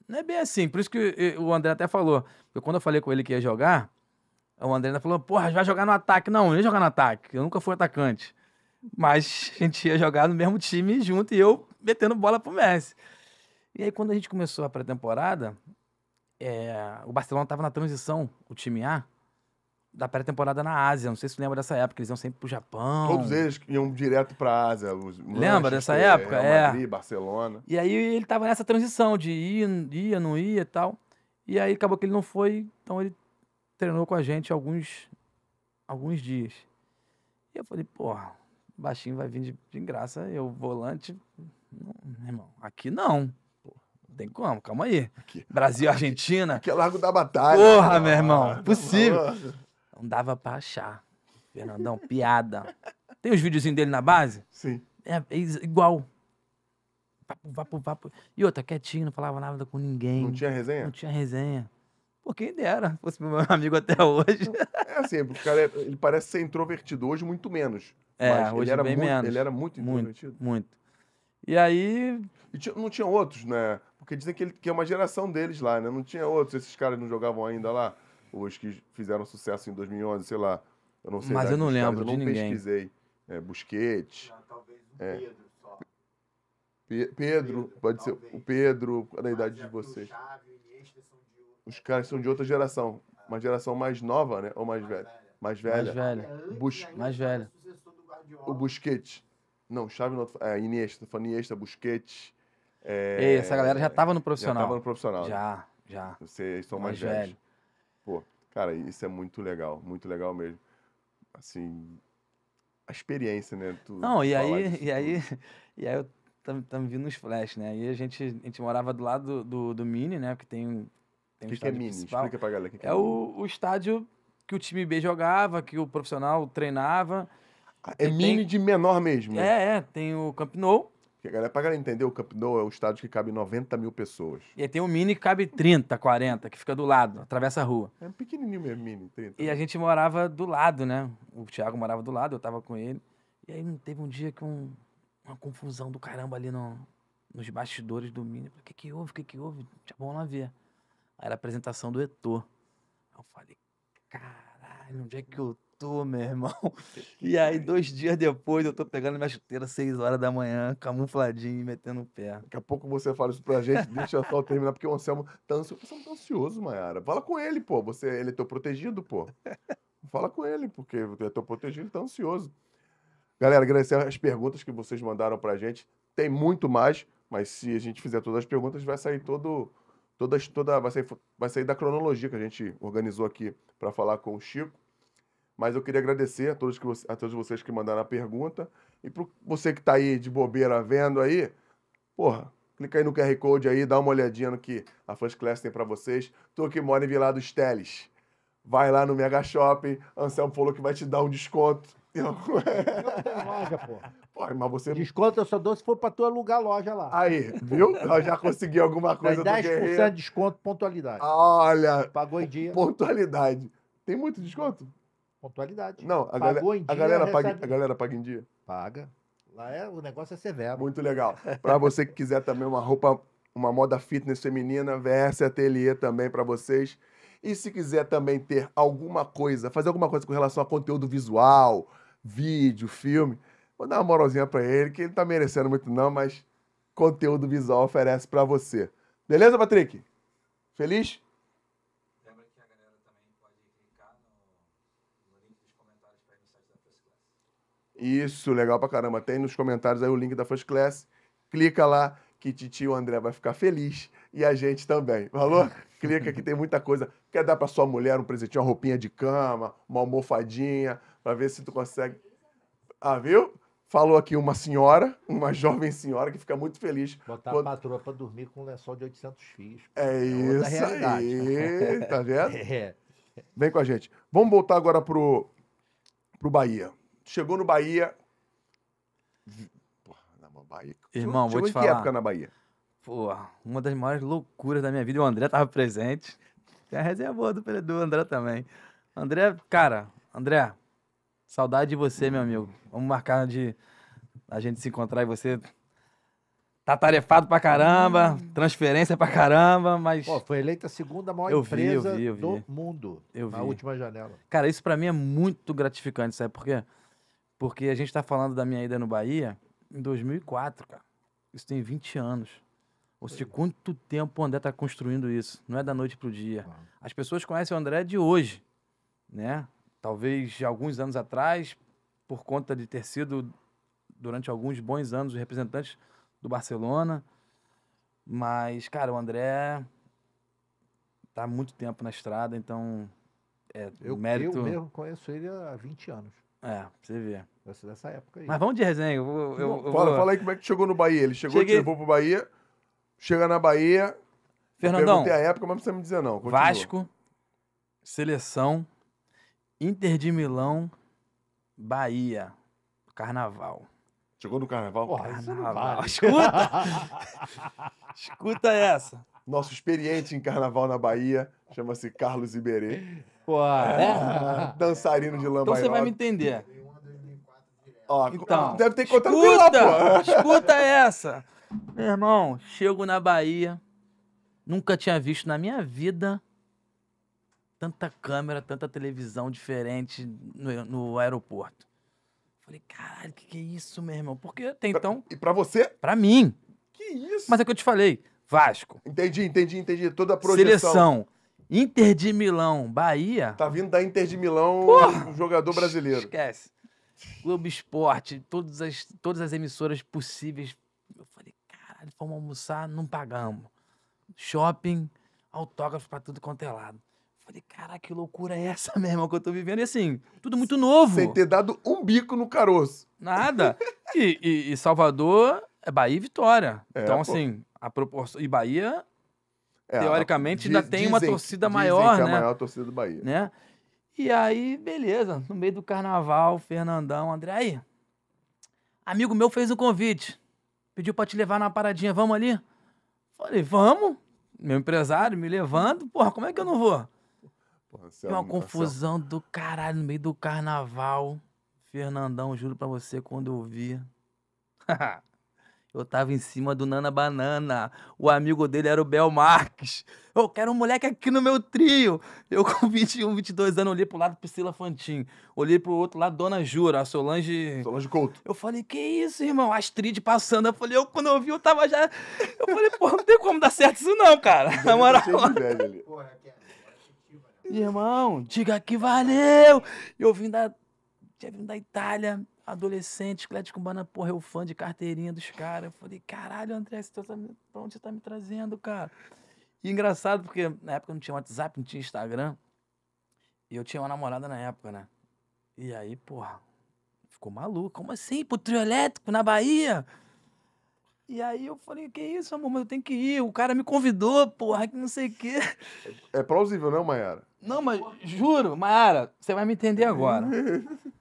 não é bem assim. Por isso que o André até falou, porque quando eu falei com ele que ia jogar, o André ainda falou, porra, vai jogar no ataque. Não, eu ia jogar no ataque, eu nunca fui atacante. Mas a gente ia jogar no mesmo time junto e eu metendo bola pro Messi. E aí, quando a gente começou a pré-temporada, é, o Barcelona estava na transição, o time A, da pré-temporada na Ásia. Não sei se você lembra dessa época, eles iam sempre pro Japão. Todos eles iam direto pra Ásia. lembra dessa época? É, Madrid, é. Barcelona. E aí ele estava nessa transição de ir, ia, não ia e tal. E aí acabou que ele não foi, então ele treinou com a gente alguns, alguns dias. E eu falei, porra, baixinho vai vir de, de graça, eu volante. Não, irmão, aqui não. Não tem como, calma aí. Aqui. Brasil, Argentina. Aqui é Largo da Batalha. Porra, meu irmão, possível. Não dava pra achar. Fernandão, piada. Tem os videozinhos dele na base? Sim. É, é igual. Papo, papo, papo. E outra, quietinho, não falava nada com ninguém. Não tinha resenha? Não tinha resenha. Pô, quem dera, fosse meu amigo até hoje. É assim, o cara, é, ele parece ser introvertido hoje, muito menos. É, mas hoje ele era bem muito, menos. Ele era muito introvertido. Muito, muito. E aí... E não tinha outros, né? Porque dizem que, ele, que é uma geração deles lá, né? Não tinha outros. Esses caras não jogavam ainda lá? Os que fizeram sucesso em 2011, sei lá. Eu não sei. Mas eu não lembro caras, eu de não ninguém. pesquisei. É, Busquete. Ah, talvez o é. Pedro só. Pedro, Pedro, pode talvez. ser o Pedro, na idade é de vocês. Chave, Os caras são de outra geração. Ah. Uma geração mais nova, né? Ou mais, mais velha. velha. Mais velha. Mais velha. Bus... Ah, mais velha o Busquets. Não, Xavi outro... É, Iniesta, tô falando Iniesta, Busquets. É, Ei, essa galera já tava no profissional. Já tava no profissional. Já, já. Vocês são mais, mais velhos. Velho. Pô, cara, isso é muito legal, muito legal mesmo. Assim, a experiência, né? Tu não, e aí, e aí, e aí eu tá, tá vindo nos flash, né? E a gente, a gente morava do lado do, do, do Mini, né? Porque tem, tem que um que é Mini? Principal. Explica pra galera. Que que é, é o, o estádio que o time B jogava, que o profissional treinava. É mini de menor mesmo. Né? É, é. Tem o Camp Nou. Que a galera, pra galera entender, o Camp Nou é o estádio que cabe 90 mil pessoas. E aí tem o Mini que cabe 30, 40, que fica do lado, atravessa a rua. É um pequenininho mesmo, Mini, 30. E a gente morava do lado, né? O Thiago morava do lado, eu tava com ele. E aí teve um dia que um, uma confusão do caramba ali no, nos bastidores do Mini. O que que houve? O que que houve? Tinha bom lá ver. Aí era a apresentação do Etor. eu falei, caralho, onde é que eu tu, meu irmão. E aí, dois dias depois, eu tô pegando minha chuteira seis horas da manhã, camufladinho, metendo o pé. Daqui a pouco você fala isso pra gente, deixa só terminar, porque o Anselmo tá ansioso. Você tá ansioso, Mayara. Fala com ele, pô. Você, ele é teu protegido, pô. Fala com ele, porque ele é teu protegido, ele tá ansioso. Galera, agradecer as perguntas que vocês mandaram pra gente. Tem muito mais, mas se a gente fizer todas as perguntas, vai sair todo. Todas, toda, vai, sair, vai sair da cronologia que a gente organizou aqui para falar com o Chico. Mas eu queria agradecer a todos, que você, a todos vocês que mandaram a pergunta. E para você que está aí de bobeira vendo aí, porra, clica aí no QR Code aí, dá uma olhadinha no que a Fans Class tem para vocês. Tu que mora em Vilado Teles, vai lá no Mega Shopping. Anselmo falou que vai te dar um desconto. Eu... loja, pô. mas você... Desconto eu só dou se for pra tu alugar loja lá. Aí, viu? Eu já consegui alguma coisa Tem 10% de desconto, pontualidade. Olha. Pagou em dia. Pontualidade. Tem muito desconto? Pontualidade. Não, a, galera, dia, a, galera paga, a galera paga em dia? Paga. Lá é, o negócio é severo. Muito legal. Para você que quiser também uma roupa, uma moda fitness feminina, VS Ateliê também para vocês. E se quiser também ter alguma coisa, fazer alguma coisa com relação a conteúdo visual, vídeo, filme, vou dar uma moralzinha para ele, que ele tá merecendo muito não, mas conteúdo visual oferece para você. Beleza, Patrick? Feliz? Isso, legal pra caramba. Tem nos comentários aí o link da First Class. Clica lá que titio André vai ficar feliz e a gente também. Valor? Clica que tem muita coisa. Quer dar para sua mulher um presentinho, uma roupinha de cama, uma almofadinha, para ver se tu consegue. Ah, viu? Falou aqui uma senhora, uma jovem senhora que fica muito feliz. Botar quando... a patroa para dormir com um lençol de 800 fios. É, é isso aí, tá vendo? É. Vem com a gente. Vamos voltar agora pro, pro Bahia chegou no Bahia. Porra, na Bahia. Irmão, chegou vou te falar. que época na Bahia? Pô, uma das maiores loucuras da minha vida. O André tava presente. Tem a resenha boa do, do André também. André, cara, André, saudade de você, meu amigo. Vamos marcar de a gente se encontrar e você tá tarefado pra caramba, hum. transferência pra caramba, mas. Pô, foi eleita a segunda maior eu empresa vi, eu vi, eu vi. do mundo eu na última janela. Cara, isso para mim é muito gratificante, sabe por quê? Porque a gente está falando da minha ida no Bahia em 2004, cara. Isso tem 20 anos. Ou seja, quanto tempo o André está construindo isso? Não é da noite para o dia. As pessoas conhecem o André de hoje, né? Talvez alguns anos atrás, por conta de ter sido, durante alguns bons anos, o representante do Barcelona. Mas, cara, o André está muito tempo na estrada, então é eu, mérito... Eu mesmo conheço ele há 20 anos. É, pra você ver. Eu dessa época aí. Mas vamos de resenha. Eu vou, eu, eu fala, vou... fala aí como é que chegou no Bahia. Ele chegou, Cheguei... te levou pro Bahia. Chega na Bahia. Fernandão. Perguntei a época, mas não precisa me dizer não. Continua. Vasco, Seleção, Inter de Milão, Bahia, Carnaval. Chegou no Carnaval? Porra, Carnaval. Escuta! Escuta essa. Nosso experiente em Carnaval na Bahia chama-se Carlos Iberê. Pô, é? Dançarino de lamba. Então você vai me entender. Ó, então, deve ter contado escuta, pela, escuta essa. Meu irmão, chego na Bahia, nunca tinha visto na minha vida tanta câmera, tanta televisão diferente no, no aeroporto. Falei, caralho, que que é isso, meu irmão? Porque tem então... E pra você? Pra mim. Que isso? Mas é que eu te falei, Vasco. Entendi, entendi, entendi. Toda a projeção. Seleção. Inter de Milão, Bahia. Tá vindo da Inter de Milão o um jogador brasileiro. Esquece. Globo Esporte, todas as, todas as emissoras possíveis. Eu falei, caralho, vamos almoçar, não pagamos. Shopping, autógrafo pra tudo quanto é lado. Falei, caraca, que loucura é essa mesmo que eu tô vivendo? E assim, tudo muito novo. Sem ter dado um bico no caroço. Nada. E, e, e Salvador é Bahia e Vitória. É, então, pô. assim, a proporção. E Bahia é, teoricamente, ainda tem uma torcida maior, que né? É a né? maior torcida do Bahia. Né? E aí, beleza, no meio do carnaval, Fernandão, André, aí, amigo meu fez um convite, pediu pra te levar na paradinha, vamos ali? Falei, vamos. Meu empresário me levando, porra, como é que eu não vou? Porra, Tem uma é confusão do caralho no meio do carnaval. Fernandão, juro pra você, quando eu vi. Eu tava em cima do Nana Banana. O amigo dele era o Bel Marques. Eu quero um moleque aqui no meu trio. Eu com 21, 22 anos olhei pro lado Priscila Fantin. Olhei pro outro lado Dona Jura, a Solange... Solange Couto. Eu falei, que isso, irmão? Astrid passando. Eu falei, eu quando eu vi, eu tava já... Eu falei, pô, não tem como dar certo isso não, cara. Na moral. É né? Irmão, diga que valeu. Eu vim da... Tinha vindo da Itália adolescente, com banana porra, eu é fã de carteirinha dos caras. Falei, caralho, André, você tá, pra onde você tá me trazendo, cara? E engraçado, porque na época não tinha WhatsApp, não tinha Instagram. E eu tinha uma namorada na época, né? E aí, porra, ficou maluco. Como assim? Pro trio elétrico na Bahia? E aí eu falei, que isso, amor, mas eu tenho que ir. O cara me convidou, porra, que não sei o quê. É plausível, né Mayara? Não, mas juro, Mayara, você vai me entender agora.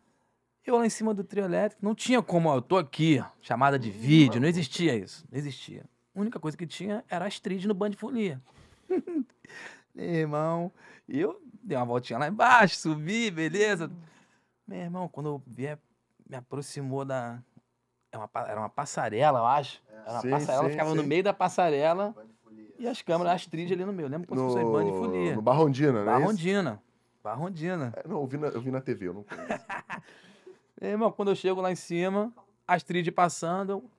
Eu lá em cima do trio elétrico, não tinha como, ó, eu tô aqui, chamada de vídeo, não existia isso, não existia. A única coisa que tinha era a Astrid no Band Folia. Meu irmão, eu dei uma voltinha lá embaixo, subi, beleza. Meu irmão, quando eu vier, me aproximou da. Era é uma, era uma passarela, eu acho. É. Era uma sim, passarela, sim, ficava sim. no meio da passarela. E as câmeras, a Astrid ali no meio. lembra lembro quando no... foi Band Folia. No Barrondina, né? Barrondina. Barrondina. É, não, eu vi, na, eu vi na TV, eu não conheço. E é, irmão, quando eu chego lá em cima, as trilhas passando, eu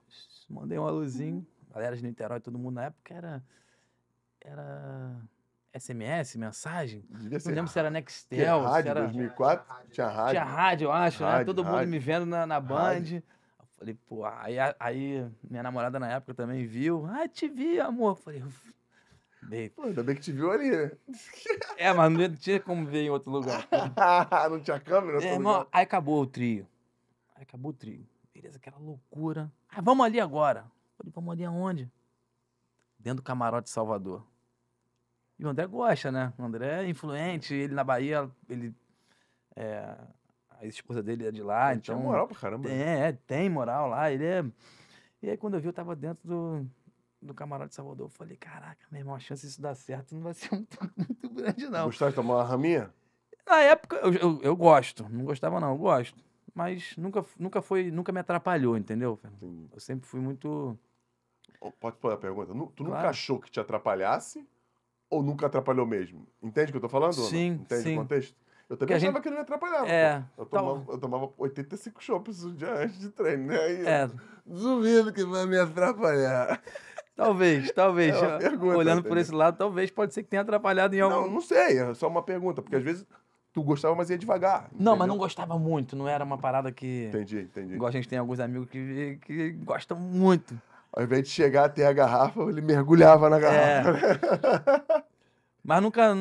mandei um alôzinho. Uhum. Galera de Niterói, todo mundo na época era. Era. SMS, mensagem. Devia não lembro se era Nextel. Tinha rádio, era... 2004? Tinha rádio. Tinha rádio, eu acho, né? rádio, né? Todo rádio. mundo me vendo na, na Band. Falei, pô, aí, aí minha namorada na época também viu. Ah, te vi, amor. Falei, Deita. Pô, ainda bem que te viu ali, né? É, mas não tinha como ver em outro lugar. não tinha câmera? Tá é, irmão, aí acabou o trio. Aí acabou o trio. Beleza, aquela loucura. Ah, vamos ali agora. Falei, vamos ali aonde? Dentro do camarote de Salvador. E o André gosta, né? O André é influente, ele na Bahia, ele. É, a esposa dele é de lá, ele então. Tem moral pra caramba. Né? É, é, tem moral lá. Ele é. E aí quando eu vi, eu tava dentro do, do camarote de Salvador. Eu falei, caraca, meu irmão, a chance disso dar certo não vai ser muito, muito grande, não. Gostava de tomar uma raminha? Na época, eu, eu, eu, gosto. Não gostava, não. Eu gosto. Mas nunca, nunca foi, nunca me atrapalhou, entendeu? Sim. Eu sempre fui muito... Pode fazer a pergunta. Tu claro. nunca achou que te atrapalhasse? Ou nunca atrapalhou mesmo? Entende o que eu tô falando? Sim, Entende sim. o contexto? Eu também achava gente... que não me atrapalhava. É, eu, tomava, tal... eu tomava 85 shoppings um dia antes de treino, né? E é. Duvido que vai me atrapalhar. Talvez, talvez. É pergunta, Olhando por esse lado, talvez pode ser que tenha atrapalhado em algum. Não, não sei, é só uma pergunta, porque às vezes tu gostava, mas ia devagar. Entendeu? Não, mas não gostava muito, não era uma parada que. Entendi, entendi. Igual a gente tem alguns amigos que, que gostam muito. Ao invés de chegar até a garrafa, ele mergulhava na garrafa. É. Né? mas nunca.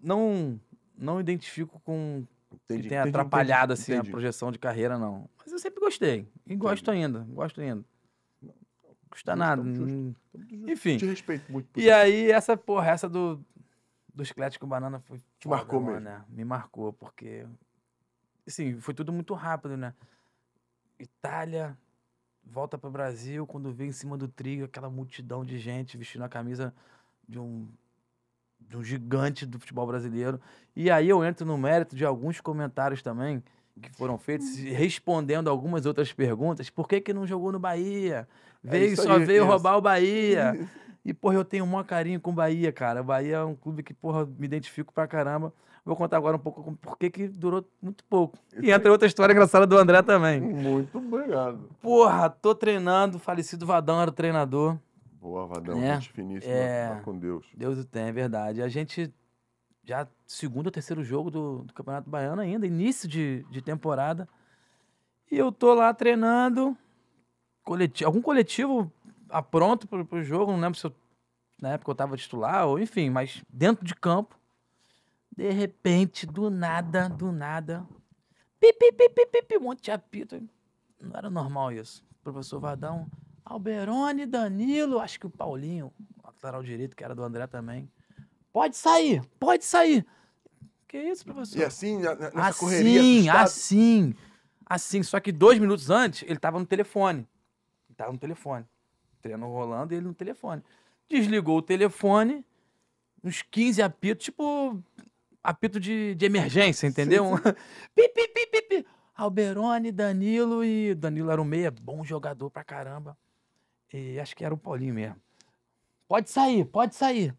Não, não identifico com. Entendi, que tenha entendi, atrapalhado assim, entendi, assim, entendi. a projeção de carreira, não. Mas eu sempre gostei. E gosto ainda, gosto ainda. Custa nada. Justo, Enfim. Te respeito muito. e isso. aí, essa porra, essa do, do chiclete com banana foi. Te foda, marcou mano, mesmo? Né? Me marcou, porque. Assim, foi tudo muito rápido, né? Itália, volta para o Brasil, quando vem em cima do trigo aquela multidão de gente vestindo a camisa de um, de um gigante do futebol brasileiro. E aí eu entro no mérito de alguns comentários também que foram feitos respondendo algumas outras perguntas. Por que que não jogou no Bahia? É veio, é só aí, veio é roubar o Bahia. E, porra, eu tenho um maior carinho com o Bahia, cara. O Bahia é um clube que, porra, me identifico pra caramba. Vou contar agora um pouco por que que durou muito pouco. E entra outra história engraçada do André também. Muito obrigado. Porra, tô treinando, falecido Vadão era o treinador. Boa, Vadão, né? gente finíssima, é... tá com Deus. Deus o tem, é verdade. A gente já segundo ou terceiro jogo do, do, Campeonato Baiano ainda, início de, de temporada. E eu tô lá treinando, coletivo, algum coletivo apronto pro, pro jogo, não lembro se eu, na época eu tava titular, ou enfim, mas dentro de campo. De repente, do nada, do nada, pipi, pipi, pipi, um monte de apito. Não era normal isso. O professor Vadão, Alberoni, Danilo, acho que o Paulinho, lateral direito, que era do André também. Pode sair, pode sair. Que isso, professor? E assim, na, nessa assim, correria. Assim, assim, assim. Só que dois minutos antes, ele tava no telefone. Ele tava no telefone. Treino rolando e ele no telefone. Desligou o telefone, uns 15 apitos, tipo apito de, de emergência, entendeu? Sim, sim. Alberoni, Danilo e. Danilo era um meia, bom jogador pra caramba. E acho que era o Paulinho mesmo. Pode sair, pode sair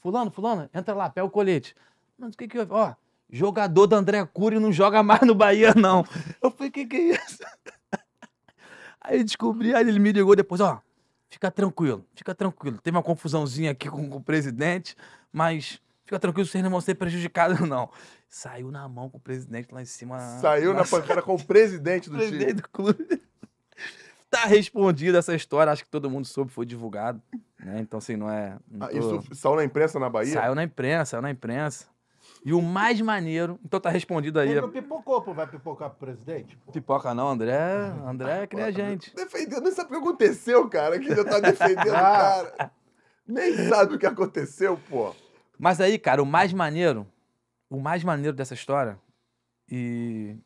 fulano, fulano, entra lá, pega o colete. Mas o que que houve? Ó, jogador da André Cury não joga mais no Bahia, não. Eu falei, o que que é isso? Aí descobri, aí ele me ligou depois, ó, fica tranquilo, fica tranquilo. Teve uma confusãozinha aqui com, o presidente, mas fica tranquilo, vocês não vão ser prejudicados, não. Saiu na mão com o presidente lá em cima. Saiu na, na pancada com o presidente do presidente time. do clube. Tá respondida essa história, acho que todo mundo soube, foi divulgado. Né? Então, assim, não é. Não ah, tô... isso saiu na imprensa na Bahia? Saiu na imprensa, saiu na imprensa. E o mais maneiro. Então tá respondido aí. É não pipocou, pô, vai pipocar pro presidente? Pô. Pipoca não, André. André é que nem a ah, gente. Defendendo, não sabe o que aconteceu, cara. Que já tá defendendo o ah. cara. Nem sabe o que aconteceu, pô. Mas aí, cara, o mais maneiro. O mais maneiro dessa história. E.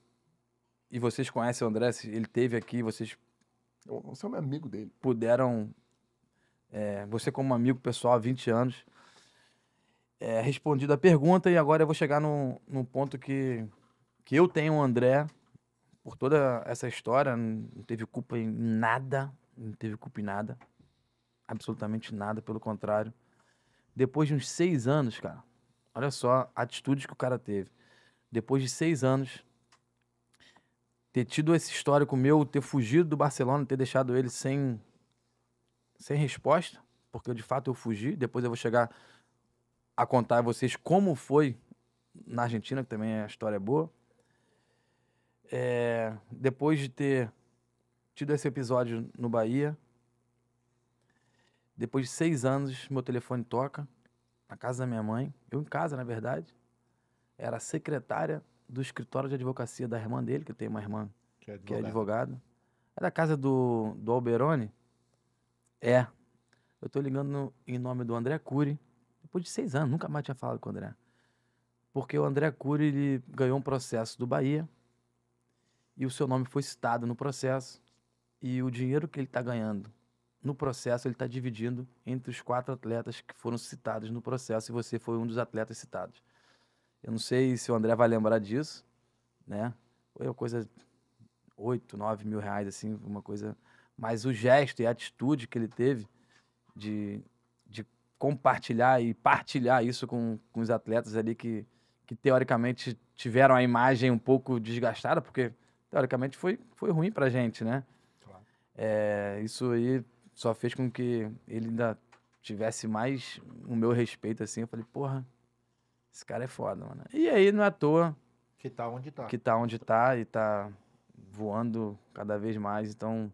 E vocês conhecem o André, ele teve aqui, vocês você é um amigo dele. Puderam. É, você, como amigo pessoal há 20 anos, é, respondido a pergunta e agora eu vou chegar no, no ponto que, que eu tenho o André por toda essa história. Não teve culpa em nada. Não teve culpa em nada. Absolutamente nada, pelo contrário. Depois de uns seis anos, cara, olha só a atitude que o cara teve. Depois de seis anos, ter tido esse histórico meu, ter fugido do Barcelona, ter deixado ele sem, sem resposta, porque de fato eu fugi. Depois eu vou chegar a contar a vocês como foi na Argentina, que também a história é boa. É, depois de ter tido esse episódio no Bahia, depois de seis anos, meu telefone toca na casa da minha mãe. Eu em casa, na verdade. Era secretária do escritório de advocacia da irmã dele, que tem uma irmã que é advogada. Que é, advogada. é da casa do, do Alberoni? É. Eu tô ligando no, em nome do André Cury. Depois de seis anos, nunca mais tinha falado com o André. Porque o André Cury ele ganhou um processo do Bahia e o seu nome foi citado no processo. E o dinheiro que ele está ganhando no processo, ele está dividindo entre os quatro atletas que foram citados no processo e você foi um dos atletas citados. Eu não sei se o André vai lembrar disso, né? Foi uma coisa oito, 9 mil reais, assim, uma coisa. Mas o gesto e a atitude que ele teve de, de compartilhar e partilhar isso com, com os atletas ali que, que teoricamente tiveram a imagem um pouco desgastada, porque teoricamente foi, foi ruim pra gente, né? Claro. É, isso aí só fez com que ele ainda tivesse mais o meu respeito, assim. Eu falei, porra, esse cara é foda, mano. E aí, não é à toa. Que tá onde tá. Que tá onde tá e tá voando cada vez mais. Então,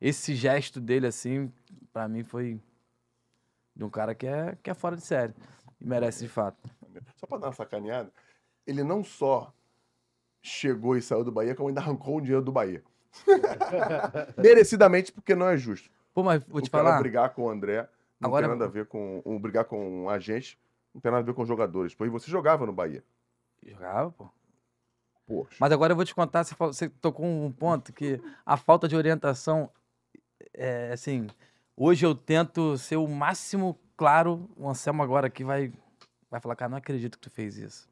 esse gesto dele, assim, para mim foi de um cara que é, que é fora de série. E merece de fato. Só pra dar uma sacaneada, ele não só chegou e saiu do Bahia, como ainda arrancou o dinheiro do Bahia. Merecidamente, porque não é justo. Pô, mas vou te o falar. brigar com o André não Agora... tem nada a ver com um, brigar com um agente não tem nada a ver com jogadores, pô. E você jogava no Bahia. Jogava, pô. Poxa. Mas agora eu vou te contar, você, você tocou um ponto que a falta de orientação, é, assim, hoje eu tento ser o máximo claro. O Anselmo agora aqui vai, vai falar, cara, não acredito que tu fez isso.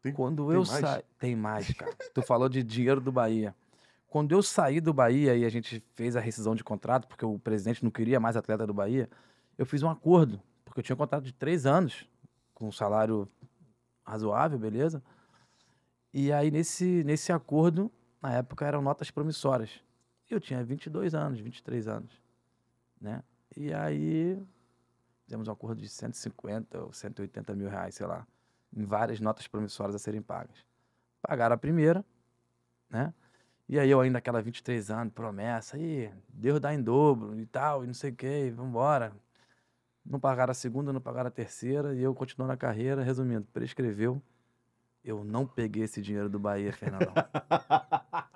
Tem, Quando tem eu saí... Tem mais, cara. tu falou de dinheiro do Bahia. Quando eu saí do Bahia e a gente fez a rescisão de contrato, porque o presidente não queria mais atleta do Bahia, eu fiz um acordo, porque eu tinha um contrato de três anos com um salário razoável, beleza? E aí, nesse, nesse acordo, na época eram notas promissórias. Eu tinha 22 anos, 23 anos, né? E aí, fizemos um acordo de 150 ou 180 mil reais, sei lá, em várias notas promissórias a serem pagas. Pagaram a primeira, né? E aí eu ainda, aquela 23 anos, promessa, e Deus dá em dobro e tal, e não sei o quê, embora não pagaram a segunda, não pagaram a terceira, e eu continuo na carreira. Resumindo, prescreveu. Eu não peguei esse dinheiro do Bahia, Fernandão.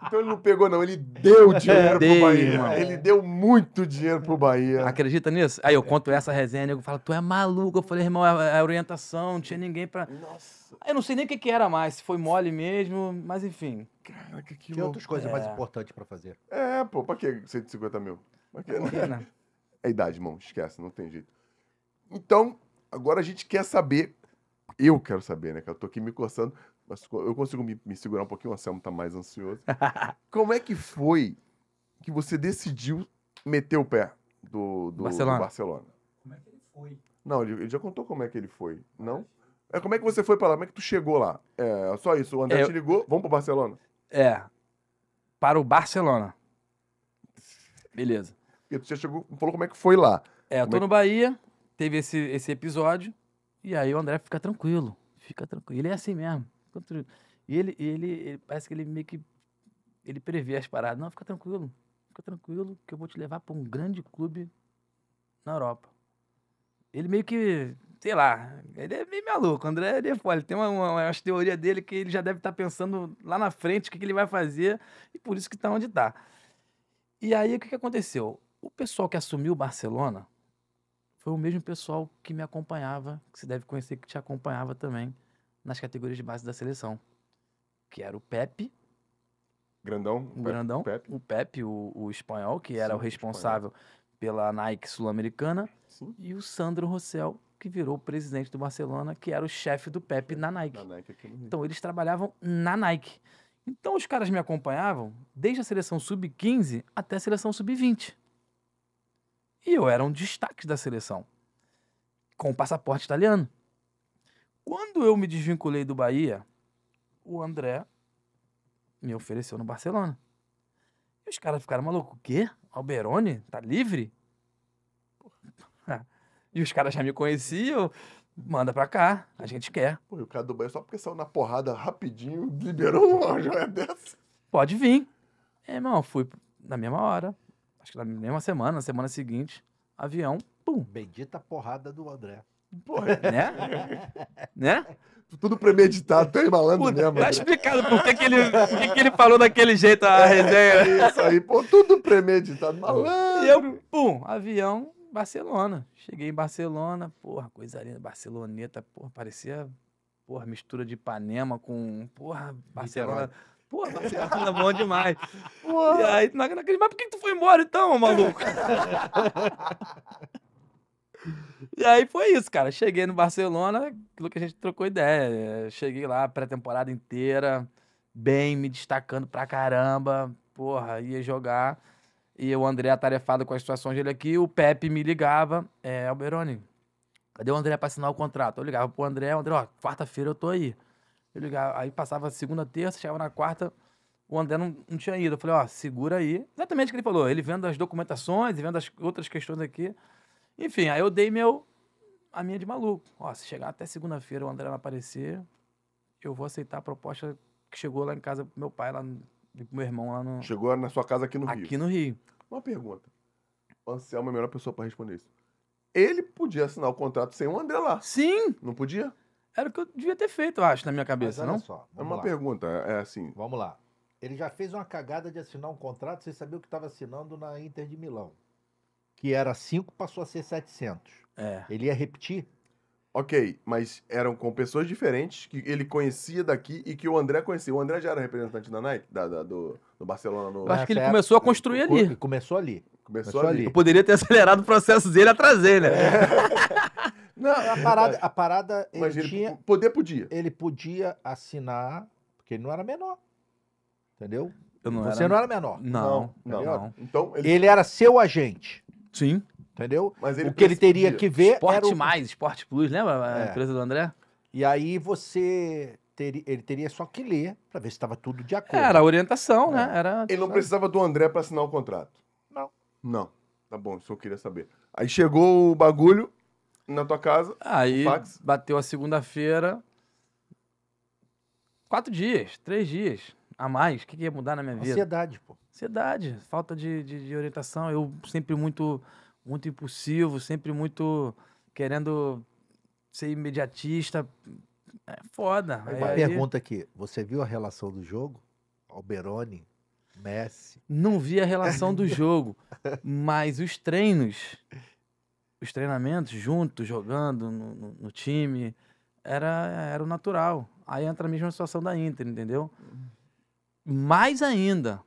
então ele não pegou, não. Ele deu é, dinheiro Dei, pro Bahia. Mano. Ele deu muito dinheiro pro Bahia. Acredita nisso? Aí eu conto essa resenha, eu falo, tu é maluco. Eu falei, irmão, é, é orientação, não tinha ninguém pra. Nossa. eu não sei nem o que, que era mais, se foi mole mesmo, mas enfim. Cara, que que Tem outras coisas é. mais importantes pra fazer. É, pô, pra que 150 mil? Pra que, né? É idade, irmão. Esquece, não tem jeito. Então, agora a gente quer saber, eu quero saber, né? Que eu tô aqui me coçando, mas eu consigo me, me segurar um pouquinho, o Anselmo tá mais ansioso. Como é que foi que você decidiu meter o pé do, do, Barcelona. do Barcelona? Como é que ele foi? Não, ele, ele já contou como é que ele foi, não? É, como é que você foi para lá? Como é que tu chegou lá? É, só isso, o André é, te ligou, vamos pro Barcelona? É, para o Barcelona. Beleza. e tu já chegou, falou como é que foi lá. É, eu tô como é no Bahia, teve esse, esse episódio, e aí o André fica tranquilo, fica tranquilo. Ele é assim mesmo. E ele, ele, ele parece que ele meio que ele prevê as paradas. Não, fica tranquilo, fica tranquilo, que eu vou te levar para um grande clube na Europa. Ele meio que, sei lá, ele é meio maluco. O André ele é foda. Ele tem uma, uma, umas teorias dele que ele já deve estar tá pensando lá na frente o que, que, ele vai fazer e por isso que está onde está. E aí o que, que aconteceu? O pessoal que assumiu o Barcelona foi o mesmo pessoal que me acompanhava, que se deve conhecer, que te acompanhava também nas categorias de base da seleção. Que era o Pepe. Grandão. O grandão. Pepe. O Pepe, o, o espanhol, que era o responsável pela Nike sul-americana. E o Sandro Rossell, que virou o presidente do Barcelona, que era o chefe do Pepe na Nike. Na Nike então, eles trabalhavam na Nike. Então, os caras me acompanhavam desde a seleção sub-15 até a seleção sub-20. E eu era um destaque da seleção, com o passaporte italiano. Quando eu me desvinculei do Bahia, o André me ofereceu no Barcelona. E os caras ficaram malucos. O quê? Alberoni? Tá livre? e os caras já me conheciam. Manda pra cá, a gente quer. Pô, e o cara do Bahia só porque saiu na porrada rapidinho, liberou uma joia dessa. Pode vir. É, irmão, fui na mesma hora acho que na mesma semana, na semana seguinte, avião, pum. Bendita porrada do André. Porra, né? né? Tudo premeditado, tu é malandro Puta, mesmo. Tá explicado por que, que, ele, por que, que ele falou daquele jeito a é, resenha. Né? É isso aí, pô, tudo premeditado, malandro. E eu, pum, avião, Barcelona. Cheguei em Barcelona, porra, coisa linda, Barceloneta, porra, parecia, porra, mistura de Ipanema com, porra, Barcelona. Pô, Barcelona, bom demais. E aí, naquele, na, mas por que, que tu foi embora então, maluco? e aí foi isso, cara. Cheguei no Barcelona, aquilo que a gente trocou ideia. Cheguei lá, pré-temporada inteira, bem, me destacando pra caramba. Porra, ia jogar. E o André atarefado com as situações dele aqui, o Pepe me ligava, é, Alberoni, cadê o André pra assinar o contrato? Eu ligava pro André, André, ó, quarta-feira eu tô aí. Eu ligava, aí passava segunda, terça, chegava na quarta, o André não, não tinha ido. Eu falei, ó, segura aí. Exatamente o que ele falou. Ele vendo as documentações, vendo as outras questões aqui. Enfim, aí eu dei meu a minha de maluco. Ó, se chegar até segunda-feira o André não aparecer, eu vou aceitar a proposta que chegou lá em casa pro meu pai, lá no, pro meu irmão lá no. Chegou na sua casa aqui no aqui Rio. Aqui no Rio. Uma pergunta. O Anselmo é a melhor pessoa para responder isso. Ele podia assinar o contrato sem o André lá. Sim! Não podia? Era o que eu devia ter feito, eu acho, na minha cabeça, Mas olha não? Só, é uma lá. pergunta, é, é assim. Vamos lá. Ele já fez uma cagada de assinar um contrato sem saber o que estava assinando na Inter de Milão. Que era 5, passou a ser 700. É. Ele ia repetir? Ok, mas eram com pessoas diferentes que ele conhecia daqui e que o André conhecia. O André já era representante da Nike, da, da do, do Barcelona. No... Eu acho que ele começou a construir ali. Começou ali. Começou, começou ali. ali. Eu poderia ter acelerado o processo dele a trazer, né? É. Não, é é a parada, a parada Mas ele, tinha, poder podia. Ele podia assinar, porque ele não era menor. Entendeu? Não Você era... não era menor. Não, não, não, Então, ele... ele... era seu agente. Sim. Entendeu? Mas ele o que ele teria que ver Esporte era o... Mais, Esporte Plus, lembra a é. empresa do André? E aí você Teria, ele teria só que ler para ver se estava tudo de acordo. Era a orientação, né? é. né? Era, ele não precisava do André para assinar o contrato. Não. Não. Tá bom, isso eu queria saber. Aí chegou o bagulho, na tua casa. Aí fax. bateu a segunda-feira. Quatro dias, três dias a mais. O que, que ia mudar na minha vida? Ansiedade, pô. Ansiedade, falta de, de, de orientação. Eu sempre muito, muito impulsivo, sempre muito querendo ser imediatista. É foda. Aí, uma aí... pergunta aqui: você viu a relação do jogo? Alberoni, Messi. Não vi a relação do jogo, mas os treinos os treinamentos juntos, jogando no, no, no, time, era, era o natural. Aí entra a mesma situação da Inter, entendeu? Mais ainda,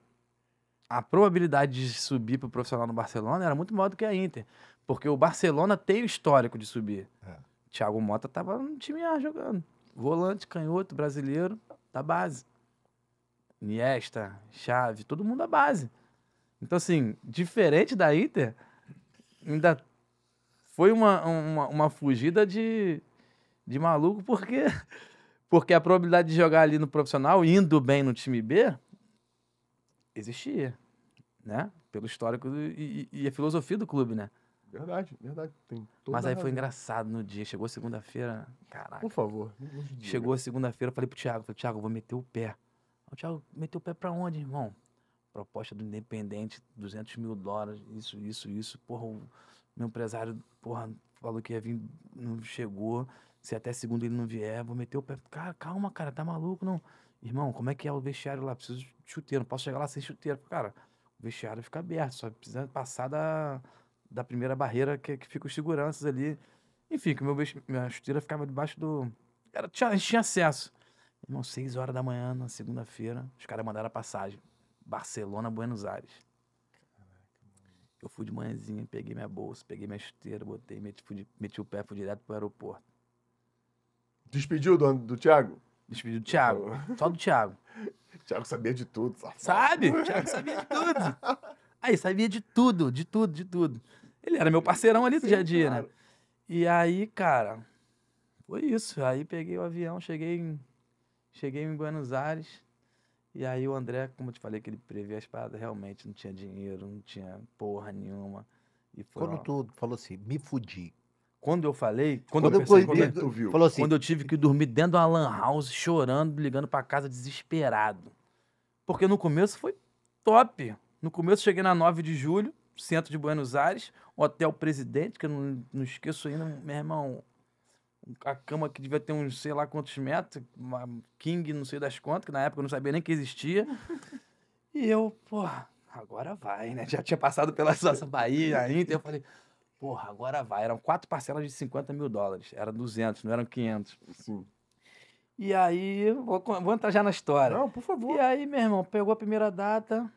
a probabilidade de subir para o profissional no Barcelona era muito maior do que a Inter. Porque o Barcelona tem o histórico de subir. É. Thiago Mota estava no time A jogando. Volante, canhoto, brasileiro, da base. Niesta, Chave, todo mundo da base. Então, assim, diferente da Inter, ainda foi uma, uma, uma fugida de, de maluco, porque, porque a probabilidade de jogar ali no profissional, indo bem no time B, existia, né? Pelo histórico do, e, e, a filosofia do clube, né? Verdade, verdade. Mas aí foi engraçado no dia. Chegou segunda-feira, caraca. Por favor. Chegou segunda-feira, falei pro Thiago, falei, Thiago, vou meter o pé. O Thiago, meteu o pé pra onde, irmão? Proposta do Independente, 200 mil dólares, isso, isso, isso. Porra, meu empresário, porra, falou que ia vir, não chegou. Se até segundo ele não vier, vou meter o pé. Cara, calma, cara, tá maluco, não. Irmão, como é que é o vestiário lá? Preciso de chuteiro, não posso chegar lá sem chuteiro. Cara, o vestiário fica aberto, só precisa passar da, da primeira barreira que, que fica os seguranças ali. Enfim, que meu minha chuteira ficava debaixo do. Era, tinha, a gente tinha acesso. Irmão, 6 horas da manhã, na segunda-feira, os caras mandaram a passagem. Barcelona, Buenos Aires. Eu fui de manhãzinha, peguei minha bolsa, peguei minha chuteira, botei, meti, fui, meti o pé, fui direto pro aeroporto. Despediu do, do Thiago? Despediu do Thiago. Só do Thiago. Thiago sabia de tudo, safado. Sabe? Thiago sabia de tudo. Aí, sabia de tudo, de tudo, de tudo. Ele era meu parceirão ali do dia a dia, né? E aí, cara, foi isso. Aí peguei o avião, cheguei em, cheguei em Buenos Aires. E aí o André, como eu te falei, que ele prevê as paradas, realmente não tinha dinheiro, não tinha porra nenhuma. E foi, Quando ó, tu falou assim, me fudi. Quando eu falei, quando, quando eu pensei, eu quando, tu viu. Falou assim, quando eu tive que dormir dentro da lan house, chorando, ligando pra casa desesperado. Porque no começo foi top. No começo cheguei na 9 de julho, centro de Buenos Aires, Hotel Presidente, que eu não, não esqueço ainda, meu irmão, a cama que devia ter uns sei lá quantos metros, uma King, não sei das quantas, que na época eu não sabia nem que existia. e eu, porra, agora vai, né? Já tinha passado pela situação Bahia, Inter, eu falei, porra, agora vai. Eram quatro parcelas de 50 mil dólares, era 200, não eram 500. Sim. E aí, vou, vou entrar já na história. Não, por favor. E aí, meu irmão, pegou a primeira data,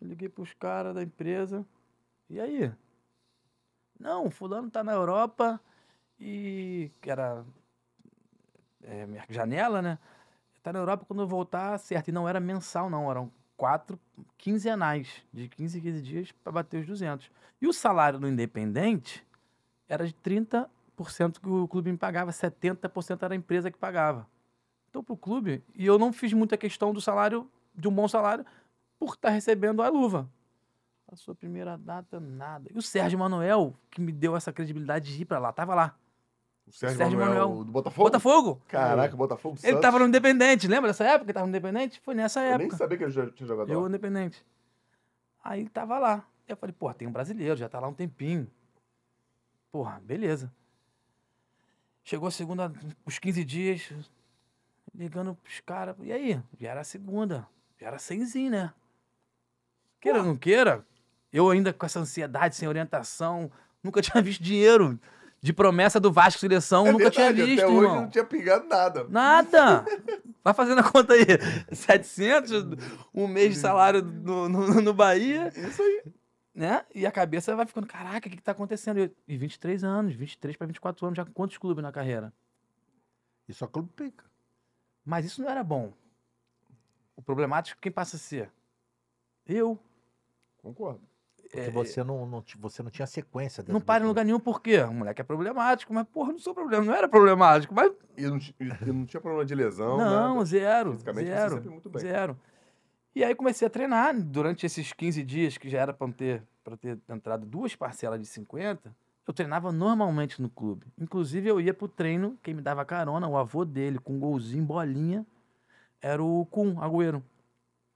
liguei pros caras da empresa, e aí? Não, fulano tá na Europa, e que era é, janela, né? Estava tá na Europa, quando eu voltar, certo. E não era mensal, não. Eram quatro quinzenais, de 15 em 15 dias, para bater os 200. E o salário do independente era de 30% que o clube me pagava, 70% era a empresa que pagava. Então, para o clube, e eu não fiz muita questão do salário, de um bom salário, por estar tá recebendo a luva. A sua primeira data, nada. E o Sérgio Manuel, que me deu essa credibilidade de ir para lá, tava lá. O Sérgio, Sérgio Manuel, Manuel, do Botafogo? Botafogo? Caraca, é. Botafogo Ele tava no Independente, lembra dessa época? Ele tava no Independente? Foi nessa época. Eu nem sabia que ele já tinha jogado eu, lá. Independente. Aí ele tava lá. Eu falei, porra, tem um brasileiro, já tá lá um tempinho. Porra, beleza. Chegou a segunda, os 15 dias, ligando pros caras. E aí? Já era a segunda. Já era semzinho, né? Queira ou não queira, eu ainda com essa ansiedade, sem orientação, nunca tinha visto dinheiro de promessa do Vasco Seleção, é nunca verdade, tinha visto, até irmão. hoje não tinha pingado nada. Nada! Vai fazendo a conta aí. 700, um mês de salário no, no, no Bahia. Isso aí. Né? E a cabeça vai ficando, caraca, o que, que tá acontecendo? E 23 anos, 23 para 24 anos, já com quantos clubes na carreira? E só clube pica. Mas isso não era bom. O problemático quem passa a ser? Eu. Concordo. Porque é, é, você, não, não, você não tinha sequência. Não para em lugar nenhum, por quê? O moleque é problemático, mas porra, não sou problema, não era problemático, mas... E não, e não tinha problema de lesão, Não, nada. zero, Fisicamente, zero, sempre muito bem. zero. E aí comecei a treinar durante esses 15 dias, que já era para ter, ter entrado duas parcelas de 50, eu treinava normalmente no clube. Inclusive, eu ia pro treino, quem me dava carona, o avô dele, com um golzinho, bolinha, era o Kun Agüero.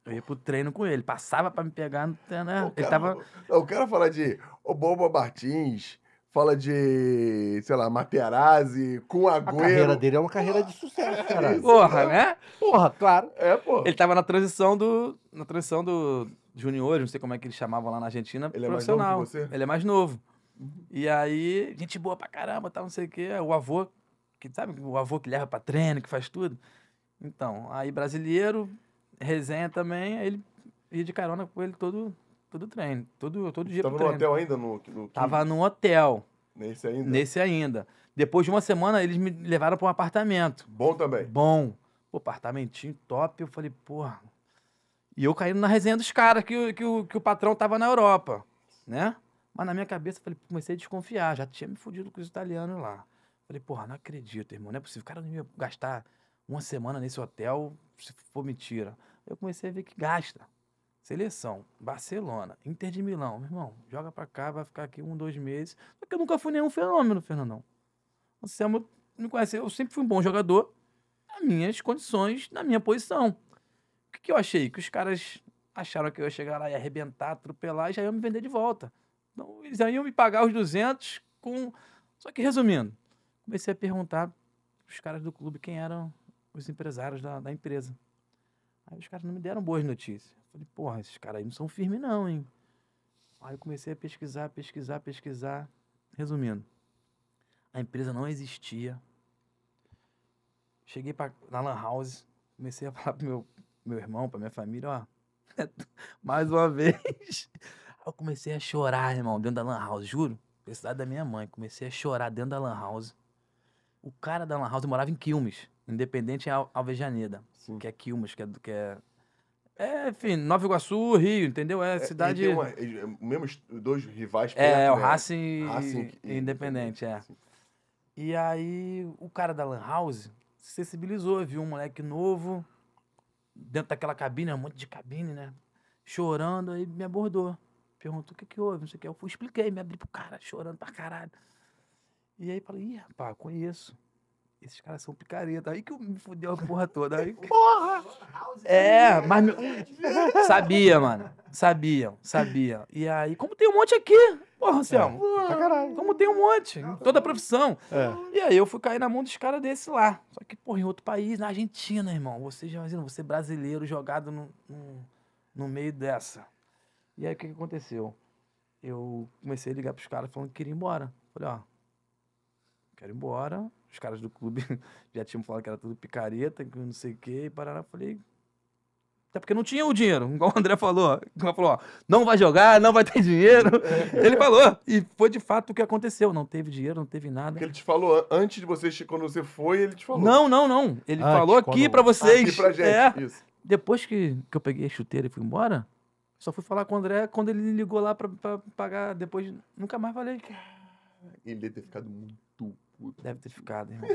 Eu ia pro treino com ele, passava pra me pegar no treino. Né? ele tava... Eu quero falar de Boba Martins, fala de, sei lá, Materazzi, com Agüero. A carreira dele é uma carreira de sucesso, é cara. É Porra, né? né? Porra, claro. É, pô. Ele tava na transição do na transição do juniores, não sei como é que eles chamavam lá na Argentina, ele profissional. É mais novo que você? Ele é mais novo. Uhum. E aí, gente boa pra caramba, tá, não sei o quê, o avô que sabe, o avô que leva pra treino, que faz tudo. Então, aí brasileiro, resenha também, aí ele ia de carona com ele todo, todo treino, todo, todo dia Tava no hotel ainda? No, no Tava no hotel. Nesse ainda? Nesse ainda. Depois de uma semana, eles me levaram para um apartamento. Bom também? Bom. Pô, apartamentinho top. Eu falei, porra... E eu caindo na resenha dos caras que, que, o, que o patrão tava na Europa, né? Mas na minha cabeça, eu falei, comecei a desconfiar. Já tinha me fudido com os italianos lá. Falei, porra, não acredito, irmão. Não é possível. O cara não ia gastar uma semana nesse hotel, se for mentira eu comecei a ver que gasta. Seleção, Barcelona, Inter de Milão, meu irmão, joga pra cá, vai ficar aqui um, dois meses. Só que eu nunca fui nenhum fenômeno, Fernandão. Você é me conhece, eu sempre fui um bom jogador nas minhas condições, na minha posição. O que, que eu achei? Que os caras acharam que eu ia chegar lá e arrebentar, atropelar e já iam me vender de volta. Então, eles iam me pagar os 200 com. Só que resumindo, comecei a perguntar os caras do clube quem eram os empresários da, da empresa. Aí os caras não me deram boas notícias. Eu falei, porra, esses caras aí não são firmes não, hein? Aí eu comecei a pesquisar, pesquisar, pesquisar. Resumindo, a empresa não existia. Cheguei pra, na Lan House, comecei a falar pro meu, meu irmão, pra minha família, ó, mais uma vez. Aí eu comecei a chorar, irmão, dentro da Lan House, juro. Necessidade da minha mãe. Comecei a chorar dentro da Lan House. O cara da Lan House morava em Quilmes. Independente é Alvejaneira, Sim. que é quilmes, que é, que é... É, enfim, Nova Iguaçu, Rio, entendeu? É, é cidade. Uma, é, mesmo dois rivais. É, perto, é, o né? Racing, Racing e, Independente, é. Sim. E aí, o cara da Lan House se sensibilizou, viu um moleque novo, dentro daquela cabine, um monte de cabine, né? Chorando, aí me abordou. Perguntou o que, que houve, não sei o que. Eu fui, expliquei, me abri pro cara, chorando pra caralho. E aí falei, ih, rapaz, conheço esses caras são picareta. Aí que eu me fudeu a porra toda. Aí, porra! É, mas. Sabia, mano. Sabiam, sabiam. E aí, como tem um monte aqui? Porra, Anselmo. É. Como tem um monte, em toda a profissão. É. E aí eu fui cair na mão dos caras desse lá. Só que, porra, em outro país, na Argentina, irmão. Você já imagina, você brasileiro jogado no, no, no meio dessa. E aí o que, que aconteceu? Eu comecei a ligar pros caras falando que queria ir embora. Falei, ó, quero ir embora. Os caras do clube já tinham falado que era tudo picareta, que não sei o quê, e pararam. Falei, até porque não tinha o dinheiro, igual o André falou. Ele falou, ó, não vai jogar, não vai ter dinheiro. É. Ele falou. E foi de fato o que aconteceu. Não teve dinheiro, não teve nada. Porque ele te falou antes de você, quando você foi, ele te falou. Não, não, não. Ele ah, falou aqui para vocês. Aqui pra gente, é. isso. Depois que, que eu peguei a chuteira e fui embora, só fui falar com o André quando ele ligou lá pra, pra pagar. Depois, nunca mais falei. Ele deve ter ficado muito puto. Deve ter ficado, irmão.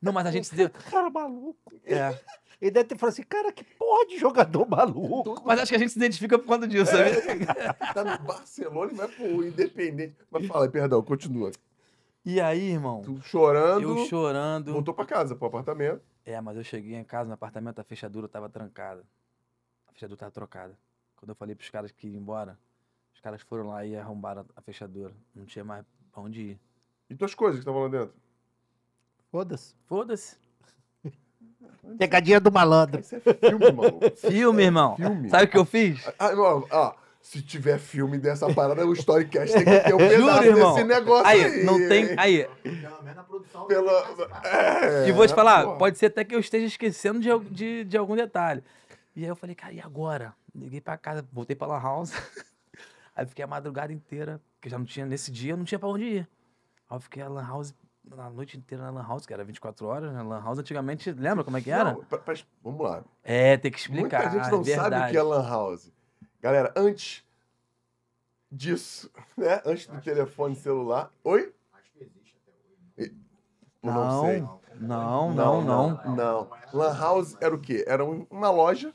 Não, mas a gente se deu. Cara maluco. É. Ele deve ter falado assim, cara, que porra de jogador maluco. Mas acho que a gente se identifica por conta disso, sabe? É, tá no Barcelona e vai pro Independente. Mas fala aí, perdão, continua. E aí, irmão? Tu chorando. Eu chorando. Voltou pra casa, pro apartamento. É, mas eu cheguei em casa, no apartamento, a fechadura tava trancada. A fechadura tava trocada. Quando eu falei pros caras que iam embora, os caras foram lá e arrombaram a fechadura. Não tinha mais pra onde ir. E tuas coisas que estavam lá dentro? Foda-se. Foda-se. Pegadinha do malandro. Isso é filme, maluco. Filme, irmão. É filme. Sabe o que eu fiz? Ah, ah, ah, se tiver filme dessa parada, o Storycast tem que ter um pedaço Juro, irmão. desse negócio aí. aí. Não tem. Aí. Pelo menos a produção. Pela... É, e vou te falar, porra. pode ser até que eu esteja esquecendo de, de, de algum detalhe. E aí eu falei, cara, e agora? Liguei pra casa, voltei pra La House. aí fiquei a madrugada inteira, porque já não tinha, nesse dia, não tinha pra onde ir. Aí eu fiquei a Lan House na noite inteira na Lan House, que era 24 horas, na né? Lan House antigamente, lembra como é que era? Não, pra, pra, vamos lá. É, tem que explicar. Muita gente não Verdade. É sabe o que é Lan House. Galera, antes disso, né? Antes do telefone celular. Oi? Acho que existe até hoje. Não, sei. Não, não, não. Não. Lan House era o quê? Era uma loja,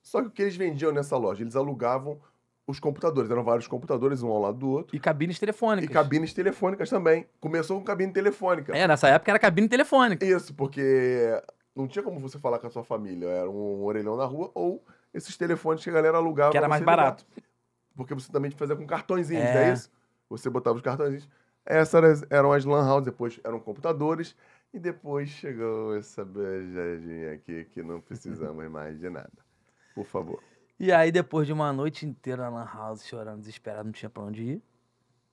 só que o que eles vendiam nessa loja? Eles alugavam os computadores. Eram vários computadores, um ao lado do outro. E cabines telefônicas. E cabines telefônicas também. Começou com cabine telefônica. É, nessa época era cabine telefônica. Isso, porque não tinha como você falar com a sua família. Era um orelhão na rua ou esses telefones que a galera alugava. Que era mais barato. Ligar. Porque você também fazia com cartõezinhos, é. não é isso? Você botava os cartõezinhos. Essas eram as lan house, depois eram computadores. E depois chegou essa beijadinha aqui que não precisamos mais de nada. Por favor. E aí, depois de uma noite inteira na Lan House, chorando, desesperado, não tinha pra onde ir.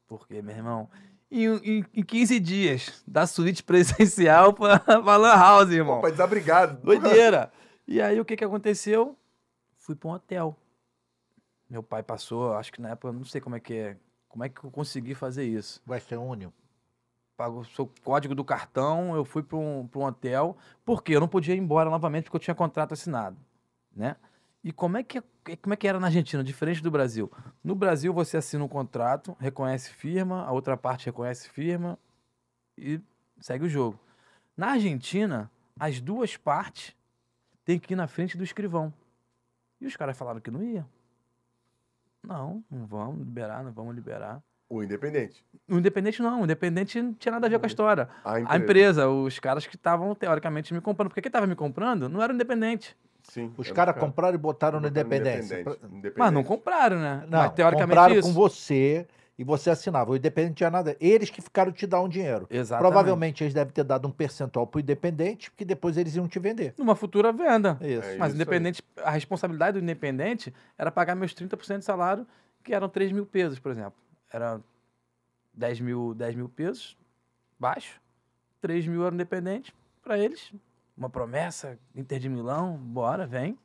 Porque, meu irmão, em, em, em 15 dias, da suíte presencial pra, pra Lan House, irmão. Opa, desabrigado. Doideira. E aí, o que que aconteceu? Fui pra um hotel. Meu pai passou, acho que na época, não sei como é que é. Como é que eu consegui fazer isso? Vai ser único pagou o código do cartão, eu fui para um, pra um hotel, porque eu não podia ir embora novamente porque eu tinha contrato assinado, né? E como é que é como é que era na Argentina, diferente do Brasil? No Brasil, você assina um contrato, reconhece firma, a outra parte reconhece firma e segue o jogo. Na Argentina, as duas partes têm que ir na frente do escrivão. E os caras falaram que não ia. Não, não vamos liberar, não vamos liberar. O independente. O independente não, o independente não tinha nada a ver com a uhum. história. A empresa, a empresa os caras que estavam teoricamente me comprando. Porque quem estava me comprando não era o independente. Sim, Os é caras compraram e botaram, no Independência. Independente. Mas não compraram, né? Não, Mas, teoricamente compraram isso. com você e você assinava. O Independente tinha nada. Eles que ficaram te dar um dinheiro. Exatamente. Provavelmente eles devem ter dado um percentual pro Independente, porque depois eles iam te vender. Numa futura venda. É isso. É Mas independente, aí. a responsabilidade do Independente era pagar meus 30% de salário, que eram 3 mil pesos, por exemplo. Era 10 mil, 10 mil pesos, baixo. 3 mil era Independente para eles, uma promessa, Inter de Milão, bora, vem.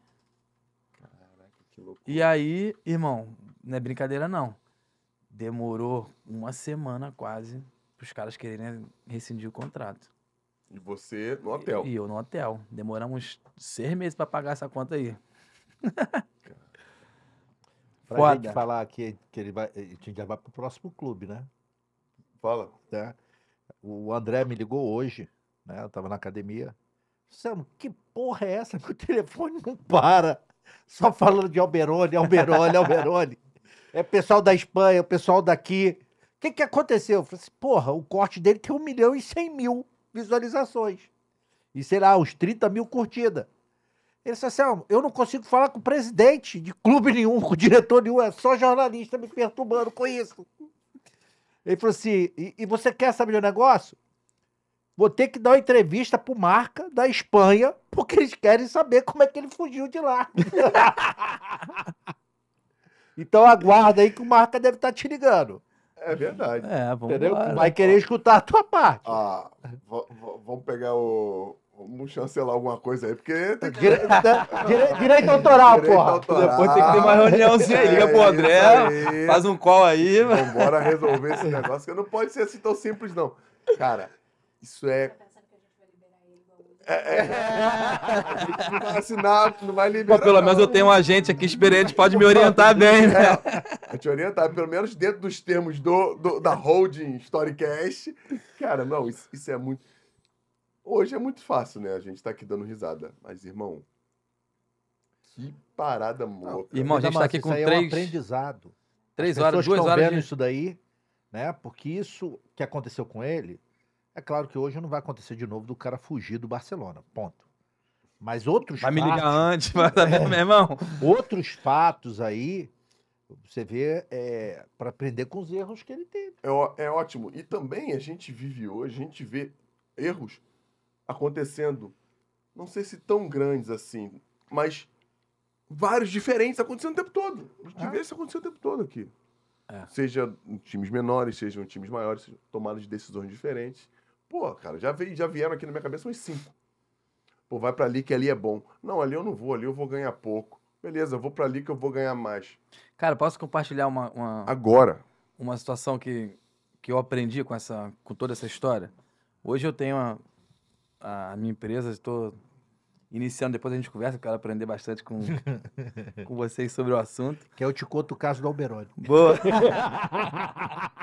Caraca, que loucura. E aí, irmão, não é brincadeira não. Demorou uma semana quase os caras quererem rescindir o contrato. E você no hotel. E, e eu no hotel. Demoramos seis meses para pagar essa conta aí. pra Foda. gente falar aqui que ele vai, a gente já vai pro próximo clube, né? Fala. Tá? O André me ligou hoje, né? Eu tava na academia. Sam, que porra é essa? Meu telefone não para. Só falando de Alberoni, Alberoni, Alberoni. É pessoal da Espanha, o pessoal daqui. O que, que aconteceu? Eu falei assim, porra, o corte dele tem 1 milhão e 100 mil visualizações. E sei lá, uns 30 mil curtidas. Ele disse assim: eu não consigo falar com o presidente de clube nenhum, com o diretor nenhum, é só jornalista me perturbando com isso. Ele falou assim: e, e você quer saber o negócio? Vou ter que dar uma entrevista pro Marca da Espanha, porque eles querem saber como é que ele fugiu de lá. então aguarda aí que o Marca deve estar tá te ligando. É verdade. É, Entendeu? Embora, Vai querer pô. escutar a tua parte. Ah, vamos pegar o, Vamos chancelar alguma coisa aí, porque tem que... direito, direito autoral, direito porra. Depois tem que ter uma reuniãozinha aí. Liga é pro André, faz um call aí. Vamos resolver esse negócio, que não pode ser assim tão simples, não. Cara, isso é. Tá é, é. A gente não vai assinar, não vai liberar. Pô, pelo menos eu tenho um agente aqui experiente, pode me orientar é, bem, né? É, vai te orientar, pelo menos dentro dos termos do, do da holding Storycast. Cara, não, isso, isso, é muito. Hoje é muito fácil, né? A gente tá aqui dando risada. Mas, irmão, que parada boa. Irmão, a gente tá, tá aqui com três. É um aprendizado. Três horas, duas horas. Vendo isso daí, né? Porque isso que aconteceu com ele é claro que hoje não vai acontecer de novo do cara fugir do Barcelona, ponto. Mas outros vai fatos. Vai me ligar antes, mas é, meu irmão. Outros fatos aí, você vê, é, para aprender com os erros que ele teve. É, é ótimo. E também a gente vive hoje, a gente vê erros acontecendo, não sei se tão grandes assim, mas vários diferentes acontecendo o tempo todo. É. vê Isso aconteceu o tempo todo aqui. É. Seja em times menores, sejam em times maiores, tomadas de decisões diferentes. Pô, cara, já, veio, já vieram aqui na minha cabeça uns cinco. Pô, vai para ali que ali é bom. Não, ali eu não vou, ali eu vou ganhar pouco. Beleza, vou para ali que eu vou ganhar mais. Cara, posso compartilhar uma, uma. Agora. Uma situação que, que eu aprendi com, essa, com toda essa história? Hoje eu tenho a, a minha empresa, estou iniciando, depois a gente conversa, eu quero aprender bastante com, com vocês sobre o assunto. Que é o te conto caso do Alberoni. Boa!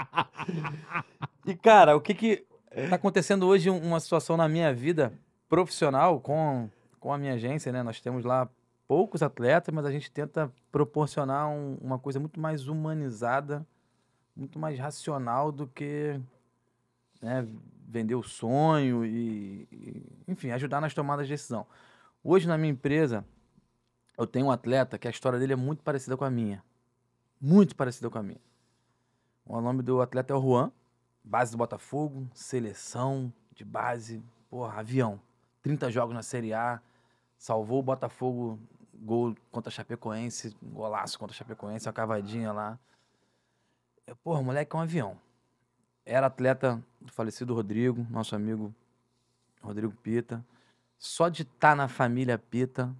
e, cara, o que que, Tá acontecendo hoje uma situação na minha vida profissional com, com a minha agência, né? Nós temos lá poucos atletas, mas a gente tenta proporcionar um, uma coisa muito mais humanizada, muito mais racional do que né, vender o sonho e, e, enfim, ajudar nas tomadas de decisão. Hoje na minha empresa, eu tenho um atleta que a história dele é muito parecida com a minha. Muito parecida com a minha. O nome do atleta é o Juan base do Botafogo, seleção de base, porra, avião. 30 jogos na Série A, salvou o Botafogo, gol contra a Chapecoense, golaço contra a Chapecoense, uma cavadinha lá. É, porra, o moleque é um avião. Era atleta do falecido Rodrigo, nosso amigo Rodrigo Pita. Só de estar tá na família Pita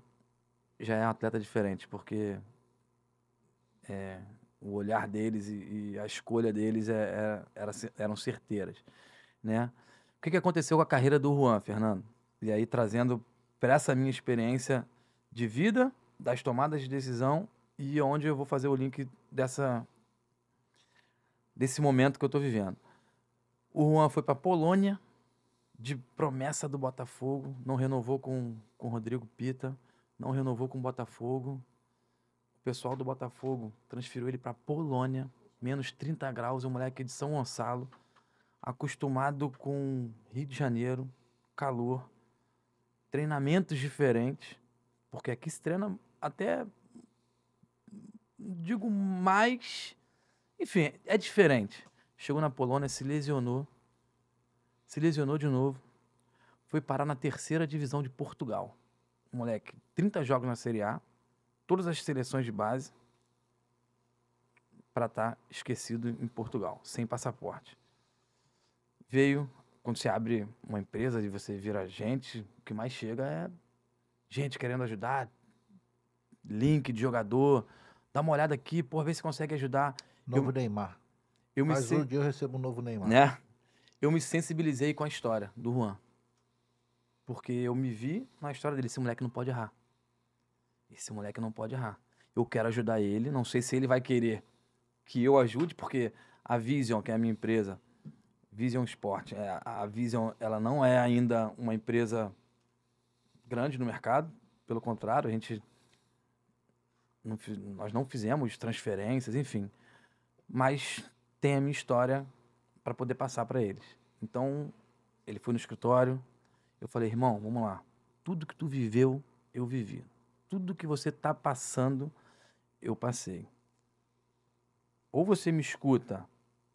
já é um atleta diferente, porque é, o olhar deles e, e a escolha deles é, é, era, eram certeiras, né? O que, que aconteceu com a carreira do Juan, Fernando? E aí trazendo para essa minha experiência de vida, das tomadas de decisão e onde eu vou fazer o link dessa desse momento que eu estou vivendo. O Juan foi para Polônia de promessa do Botafogo, não renovou com com Rodrigo Pita, não renovou com o Botafogo, o pessoal do Botafogo transferiu ele para Polônia, menos 30 graus, um moleque é de São Gonçalo, acostumado com Rio de Janeiro, calor, treinamentos diferentes, porque aqui se treina até digo mais, enfim, é diferente. Chegou na Polônia, se lesionou, se lesionou de novo, foi parar na terceira divisão de Portugal. moleque, 30 jogos na Série A, todas as seleções de base para estar tá esquecido em Portugal, sem passaporte. Veio, quando você abre uma empresa e você vira gente, o que mais chega é gente querendo ajudar, link de jogador, dá uma olhada aqui, pô, vê se consegue ajudar. Novo eu, Neymar. Eu Mas sen... um dia eu recebo um novo Neymar. Né? Eu me sensibilizei com a história do Juan. Porque eu me vi na história dele, esse moleque não pode errar esse moleque não pode errar. Eu quero ajudar ele, não sei se ele vai querer que eu ajude, porque a Vision, que é a minha empresa, Vision Sport, é, a Vision, ela não é ainda uma empresa grande no mercado, pelo contrário, a gente não, nós não fizemos transferências, enfim, mas tem a minha história para poder passar para eles. Então, ele foi no escritório, eu falei, irmão, vamos lá. Tudo que tu viveu, eu vivi tudo que você está passando, eu passei. Ou você me escuta,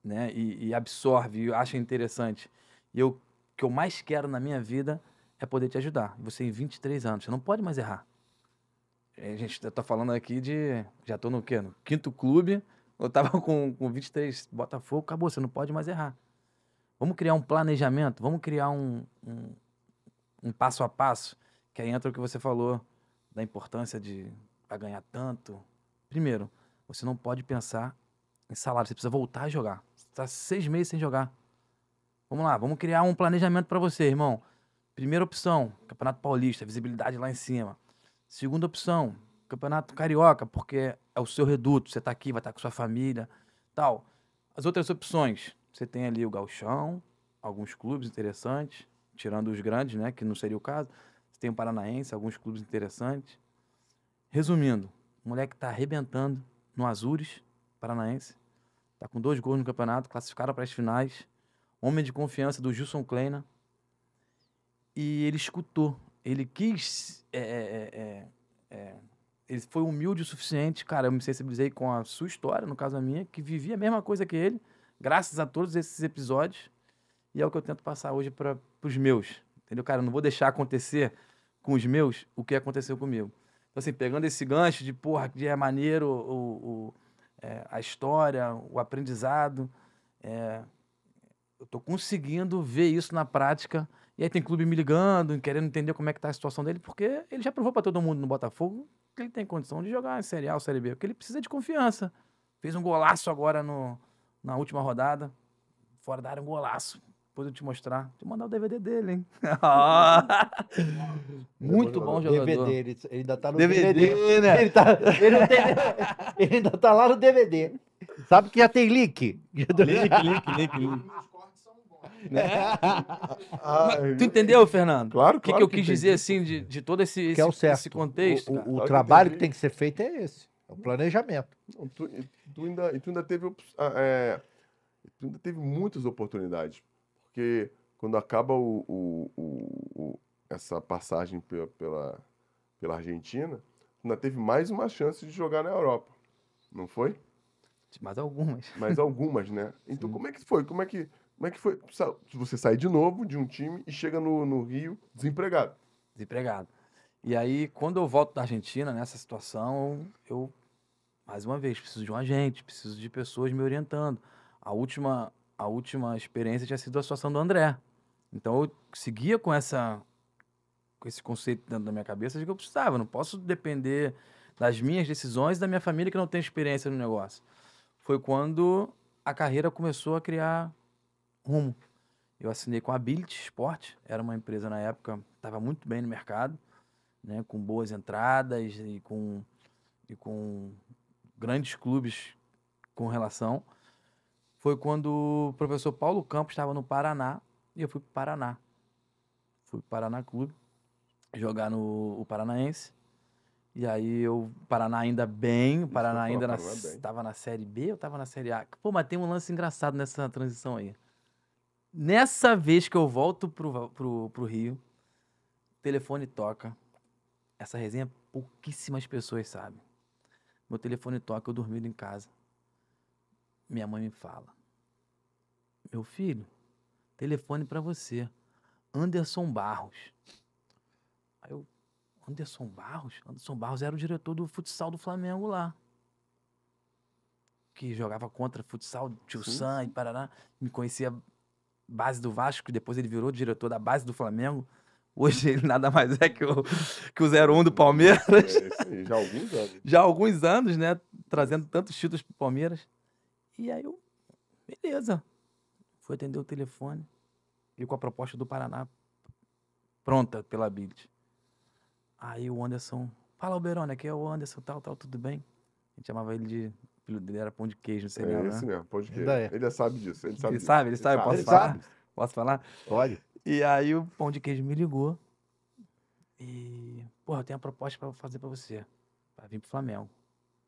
né, e, e absorve, e acha interessante. E o que eu mais quero na minha vida é poder te ajudar. Você em 23 anos, você não pode mais errar. A é, gente está falando aqui de. Já estou no quê? No quinto clube. Eu estava com, com 23, Botafogo, acabou, você não pode mais errar. Vamos criar um planejamento, vamos criar um, um, um passo a passo, que aí entra o que você falou da importância de ganhar tanto. Primeiro, você não pode pensar em salário, você precisa voltar a jogar. Você está seis meses sem jogar. Vamos lá, vamos criar um planejamento para você, irmão. Primeira opção, Campeonato Paulista, visibilidade lá em cima. Segunda opção, Campeonato Carioca, porque é o seu reduto, você está aqui, vai estar tá com sua família, tal. As outras opções, você tem ali o Galchão, alguns clubes interessantes, tirando os grandes, né, que não seria o caso tem o Paranaense, alguns clubes interessantes. Resumindo, o moleque está arrebentando no Azures, Paranaense. Está com dois gols no campeonato, classificado para as finais. Homem de confiança do Gilson Kleina. E ele escutou, ele quis. É é, é, é, é, ele foi humilde o suficiente, cara. Eu me sensibilizei com a sua história, no caso a minha, que vivia a mesma coisa que ele, graças a todos esses episódios. E é o que eu tento passar hoje para os meus. Entendeu, cara? Eu não vou deixar acontecer com os meus o que aconteceu comigo. Então, assim, pegando esse gancho de, porra, que é maneiro o, o é, a história, o aprendizado, é, eu tô conseguindo ver isso na prática. E aí tem clube me ligando, querendo entender como é que tá a situação dele, porque ele já provou para todo mundo no Botafogo que ele tem condição de jogar em Série A ou Série B, porque ele precisa de confiança. Fez um golaço agora no, na última rodada, fora da área, um golaço. Depois eu te mostrar. Te mandar o DVD dele, hein? Muito bom jogador. DVD, ele, ele ainda tá no DVD. DVD. Né? Ele, tá, ele, tem, ele, ainda tá lá no DVD. Sabe que já tem link? Já tem link, link, link, Né? Mas, tu entendeu, Fernando? Claro, claro. O que, que, eu quis dizer assim de, de todo esse, esse, que é o certo. esse contexto? O, o, o trabalho que, que, tem que ser feito é esse. É o planejamento. Não, tu, tu, ainda, tu ainda teve. Ah, é, tu ainda teve muitas oportunidades porque quando acaba o, o, o, essa passagem pela, pela, pela Argentina, ainda teve mais uma chance de jogar na Europa, não foi? Mais algumas. Mais algumas, né? Então Sim. como é que foi? Como é que, como é que foi? Você sai de novo de um time e chega no, no Rio desempregado. Desempregado. E aí, quando eu volto da Argentina, nessa situação, eu, mais uma vez, preciso de um agente, preciso de pessoas me orientando. A última, a última experiência tinha sido a situação do André. Então eu seguia com essa com esse conceito dentro da minha cabeça de que eu precisava, eu não posso depender das minhas decisões e da minha família que não tem experiência no negócio. Foi quando a carreira começou a criar rumo. Eu assinei com a Ability Sport, era uma empresa na época, estava muito bem no mercado, né, com boas entradas e com, e com grandes clubes com relação foi quando o professor Paulo Campos estava no Paraná e eu fui para o Paraná. Fui para o Paraná Clube jogar no Paranaense. E aí eu, Paraná ainda bem, o Paraná ainda estava na, na Série B, eu estava na Série A. Pô, mas tem um lance engraçado nessa transição aí. Nessa vez que eu volto pro, pro, pro Rio, o telefone toca. Essa resenha pouquíssimas pessoas sabem. Meu telefone toca, eu dormindo em casa. Minha mãe me fala. Meu filho, telefone para você. Anderson Barros. Aí eu, Anderson Barros? Anderson Barros era o diretor do futsal do Flamengo lá. Que jogava contra futsal, tio Sim. Sam e Paraná. Me conhecia base do Vasco, depois ele virou diretor da base do Flamengo. Hoje ele nada mais é que o, que o 01 do Palmeiras. É, já há alguns anos. Já há alguns anos, né? Trazendo tantos títulos pro Palmeiras. E aí eu, beleza. Fui atender o telefone e com a proposta do Paraná pronta pela bild Aí o Anderson, fala Alberone, aqui é o Anderson, tal, tal, tudo bem? A gente chamava ele de ele era pão de queijo no é serial, é isso né? mesmo, pão de queijo. É. ele já sabe disso. Ele sabe, ele disso. sabe, ele sabe. Ele posso falar? Posso falar? Pode. E aí o pão de queijo me ligou e, porra, eu tenho uma proposta para fazer para você, para vir pro Flamengo.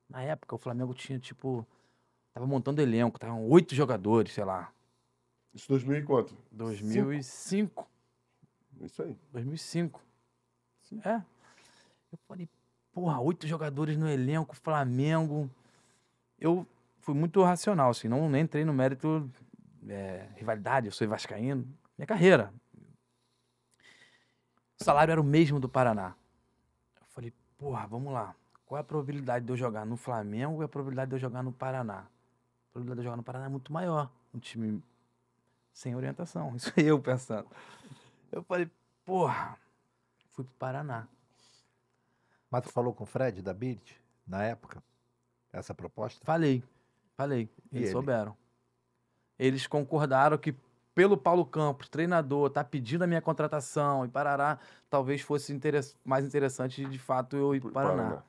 Na época, o Flamengo tinha, tipo, tava montando elenco, tava oito jogadores, sei lá. Isso 2000 e quanto? 2005. Isso aí. 2005. É. Eu falei, porra, oito jogadores no elenco, Flamengo. Eu fui muito racional, assim, não nem entrei no mérito é, rivalidade, eu sou vascaíno. Minha carreira. O salário era o mesmo do Paraná. Eu falei, porra, vamos lá. Qual é a probabilidade de eu jogar no Flamengo e a probabilidade de eu jogar no Paraná? A probabilidade de eu jogar no Paraná é muito maior. Um time sem orientação. Isso eu pensando. Eu falei, porra, fui pro Paraná. Mas tu falou com o Fred da BIT na época? Essa proposta? Falei, falei. eles ele? souberam. Eles concordaram que pelo Paulo Campos, treinador, tá pedindo a minha contratação e Parará, talvez fosse interess mais interessante de fato eu ir para Paraná. Paraná.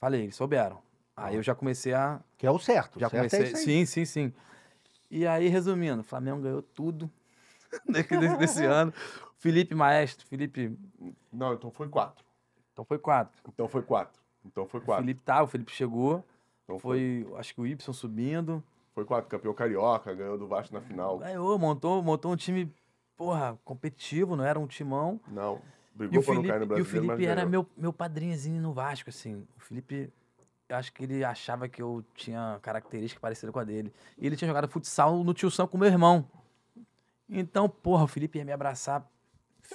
Falei, eles souberam. Aí eu já comecei a. Que é o certo. Já certo é comecei. É sim, sim, sim. E aí, resumindo, o Flamengo ganhou tudo desse, desse ano. Felipe Maestro, Felipe. Não, então foi quatro. Então foi quatro. Então foi quatro. Então foi quatro. O Felipe tá, o Felipe chegou. Então foi, foi, acho que o Y subindo. Foi quatro, campeão carioca, ganhou do Vasco na final. Ganhou, montou, montou um time, porra, competitivo, não era um timão. Não. Brigou e o Felipe, no Brasil, e o Felipe era meu, meu padrinhozinho no Vasco, assim. O Felipe eu acho que ele achava que eu tinha característica parecida com a dele. E ele tinha jogado futsal no tio Sam com meu irmão. Então, porra, o Felipe ia me abraçar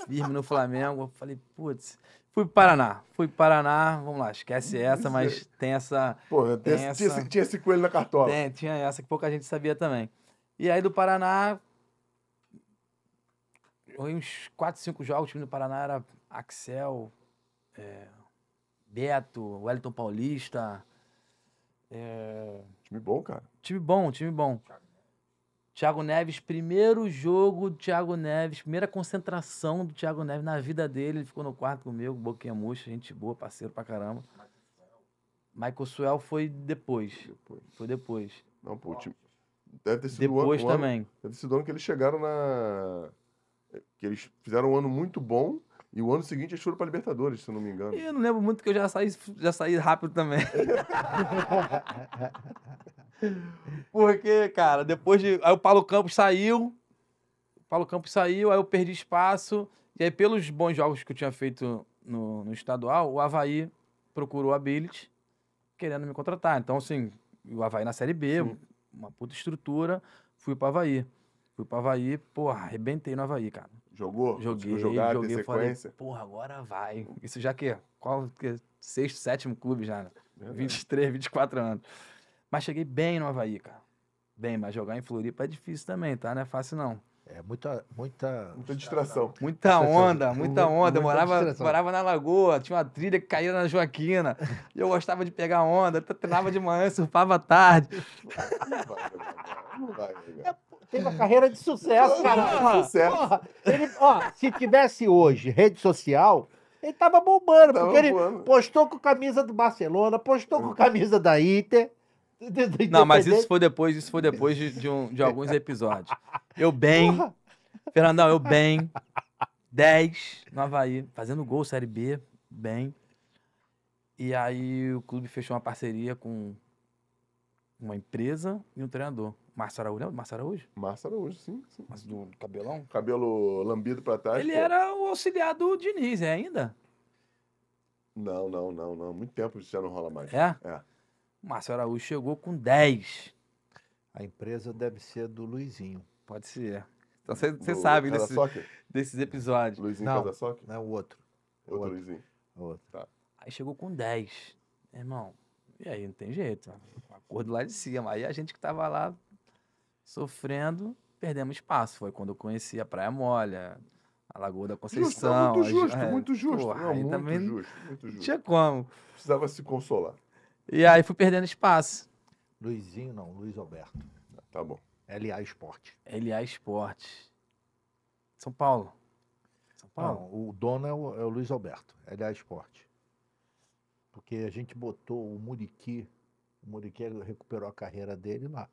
firme no Flamengo. Eu falei, putz, fui pro Paraná. Fui pro Paraná, vamos lá, esquece essa, mas tem essa. Porra, tem essa, tinha, esse, tinha esse coelho na cartola. Tem, tinha essa que pouca gente sabia também. E aí do Paraná. foi Uns 4, 5 jogos, o time do Paraná era Axel, é, Beto, Wellington Paulista. É... Time bom, cara. Time bom, time bom. Thiago Neves, primeiro jogo do Thiago Neves, primeira concentração do Thiago Neves na vida dele. Ele ficou no quarto comigo, boquinha murcha, gente boa, parceiro pra caramba. Michael Suel foi depois. depois. Foi depois. Não, pô, time... deve ter sido depois o ano, também. deve ter sido o ano que eles chegaram na. Que eles fizeram um ano muito bom e o ano seguinte é choro pra Libertadores, se eu não me engano. E eu não lembro muito que eu já saí, já saí rápido também. Porque, cara, depois de. Aí o Paulo Campos saiu. O Paulo Campos saiu, aí eu perdi espaço. E aí, pelos bons jogos que eu tinha feito no, no estadual, o Havaí procurou a Billet querendo me contratar. Então, assim, o Havaí na Série B, Sim. uma puta estrutura, fui pro Havaí. Fui pro Havaí, porra, arrebentei no Havaí, cara. Jogou? Joguei, jogar, joguei, ter sequência? Falei, porra, agora vai. Isso já que, é, qual, que é? sexto, sétimo clube já, né? 23, 24 anos. Mas cheguei bem no Havaí, cara. Bem, mas jogar em Floripa é difícil também, tá? Não é fácil, não. É muita. Muita, muita distração. Muita onda, muita onda. Eu morava, morava na lagoa, tinha uma trilha que caía na Joaquina. e eu gostava de pegar onda, treinava de manhã, surfava à tarde. Não vai, é teve uma é. carreira de sucesso, cara. Porra, sucesso. Porra, ele, ó, se tivesse hoje rede social, ele tava bombando, tava porque ele postou com camisa do Barcelona, postou com hum. camisa da Inter. Não, mas isso foi depois, isso foi depois de, de, um, de alguns episódios. Eu bem, porra. Fernandão, eu bem, 10 no Havaí, fazendo gol, Série B, bem. E aí o clube fechou uma parceria com uma empresa e um treinador. Márcio Araújo, lembra? Márcio Araújo? Márcio Araújo, sim, sim. Mas do cabelão? Cabelo lambido pra trás. Ele pô. era o auxiliar do Diniz, é ainda? Não, não, não, não. Muito tempo isso já não rola mais. É? É. Márcio Araújo chegou com 10. A empresa deve ser do Luizinho. Pode ser. Então você sabe desse, desses episódios. Luizinho Casa Casasoc? Não, é o outro. É outro, outro. Luizinho. É outro. Tá. Aí chegou com 10. Irmão, e aí não tem jeito. Acordo lá de cima. Aí a gente que tava lá sofrendo, perdemos espaço. Foi quando eu conheci a Praia Molha, a Lagoa da é Conceição. muito justo, é, muito justo. Porra, não, muito também justo, muito justo. Tinha como. Precisava se consolar. E aí fui perdendo espaço. Luizinho não, Luiz Alberto. Tá bom. LA Esporte. LA Esporte. São Paulo. São Paulo. Não, o dono é o, é o Luiz Alberto, LA Esporte. Porque a gente botou o Muriqui, o Muriqui recuperou a carreira dele lá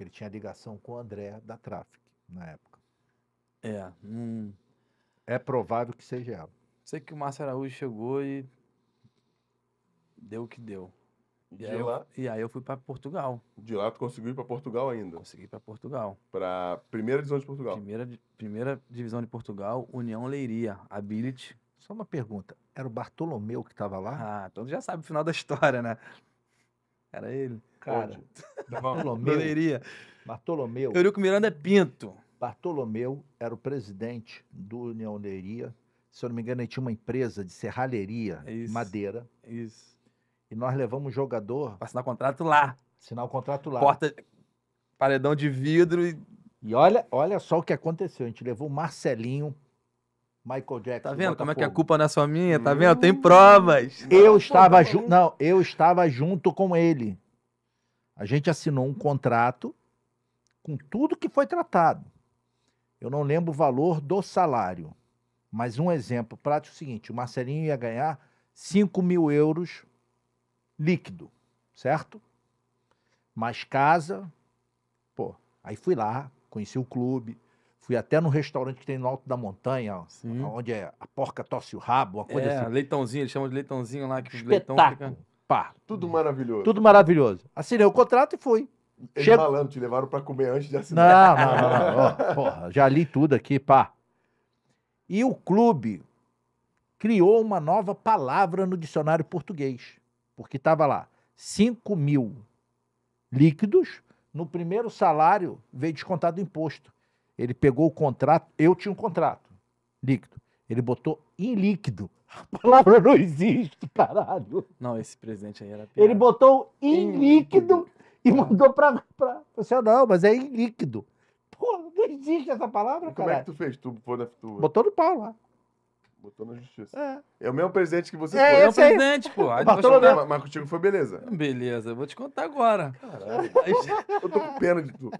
que ele tinha ligação com o André da Traffic na época. É. Hum. É provável que seja ela. Sei que o Márcio Araújo chegou e deu o que deu. E, aí, lá, eu, e aí eu fui para Portugal. De lá tu conseguiu ir para Portugal ainda? Consegui para Portugal. Para primeira divisão de Portugal. Primeira, primeira divisão de Portugal, União Leiria, Ability. Só uma pergunta, era o Bartolomeu que estava lá? Ah, então já sabe o final da história, né? Era ele. Cara, Onde? Bartolomeu. Bartolomeu. Eurico Miranda é Pinto. Bartolomeu era o presidente do União Leiria. Se eu não me engano, ele tinha uma empresa de serralheria, é isso, madeira. Isso. E nós levamos o jogador. Para assinar o contrato lá. Assinar o contrato lá. Porta, paredão de vidro. E, e olha, olha só o que aconteceu. A gente levou o Marcelinho, Michael Jackson. Tá vendo como é que a culpa não é só minha? Tá vendo? Tem hum. provas. Eu estava junto. Não, eu estava junto com ele. A gente assinou um contrato com tudo que foi tratado. Eu não lembro o valor do salário, mas um exemplo prático é o seguinte: o Marcelinho ia ganhar 5 mil euros líquido, certo? Mais casa. Pô, aí fui lá, conheci o clube, fui até no restaurante que tem no alto da montanha, Sim. onde é a porca torce o rabo, uma coisa é, assim. Leitãozinho, eles chamam de leitãozinho lá, que o leitão fica... Pá. Tudo maravilhoso. Tudo maravilhoso. Assinei o contrato e fui. Eles Chego... malandro, te levaram para comer antes de assinar. Não, não, não. não. Ó, porra, já li tudo aqui, pá. E o clube criou uma nova palavra no dicionário português, porque estava lá 5 mil líquidos no primeiro salário veio descontado imposto. Ele pegou o contrato, eu tinha um contrato líquido. Ele botou em líquido a palavra não existe, caralho. Não, esse presente aí era piada. Ele botou em, líquido, líquido e mandou pra, pra. Você não, mas é em líquido. Pô, não existe essa palavra, cara. Como é que tu fez? Tu foi na tua? Botou no pau lá. Botou na justiça. É, é o mesmo presente que você é, foi. É o presente, pô. Botou mas, mas contigo foi beleza. Beleza, vou te contar agora. Caralho. Eu tô com pena de tu.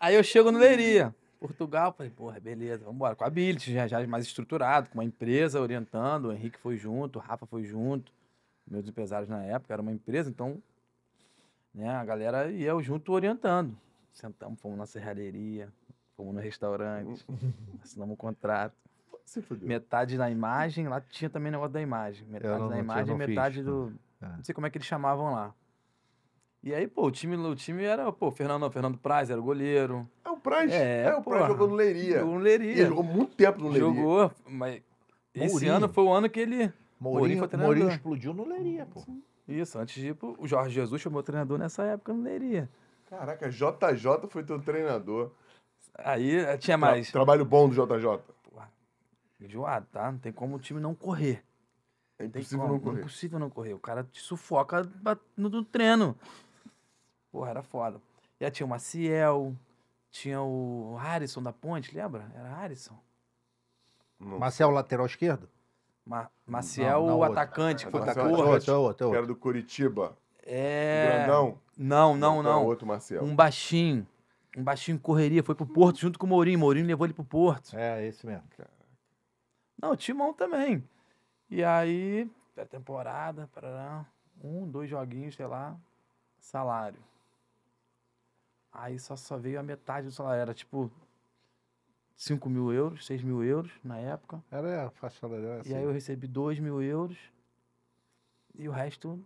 Aí eu chego no Leiria. Portugal, falei, porra, beleza, vamos embora. Com a Billet, já, já mais estruturado, com uma empresa orientando, o Henrique foi junto, o Rafa foi junto, meus empresários na época, era uma empresa, então, né, a galera e eu junto orientando. Sentamos, fomos na serralheria, fomos no restaurante, assinamos um contrato. Metade da imagem, lá tinha também o negócio da imagem. Metade da imagem, metade fiz, do. Né? Não sei como é que eles chamavam lá. E aí, pô, o time, o time era, pô, Fernando, Fernando Praz era o goleiro. É o Praz? É, é o Praz jogou no Leiria. Jogou no Leiria. Ele jogou muito tempo no Leiria. Jogou, mas Mourinho. esse ano foi o ano que ele. Mourinho, Mourinho, Mourinho explodiu no Leiria, pô. Isso, antes de ir pro, o Jorge Jesus foi meu treinador nessa época no Leiria. Caraca, JJ foi teu treinador. Aí eh, tinha mais. Tra trabalho bom do JJ. Porra, enjoado, tá? Não tem como o time não correr. É impossível não, não é correr. É impossível não correr. O cara te sufoca no treino. Porra, era foda. E aí tinha o Maciel, tinha o Harrison da Ponte, lembra? Era Harrison. Não. Maciel, lateral esquerdo? Ma Maciel, o atacante, foi da Corte. Era do Curitiba. É. Grandão. Não, não, não. Tá outro Maciel. Um baixinho. Um baixinho correria, foi pro Porto junto com o Mourinho. Mourinho levou ele pro Porto. É, esse mesmo. Não, o Timão também. E aí, pré-temporada, um, dois joguinhos, sei lá, salário. Aí só, só veio a metade do salário. Era tipo 5 mil euros, 6 mil euros na época. Era a faixa salarial assim. E aí assim. eu recebi 2 mil euros e o resto.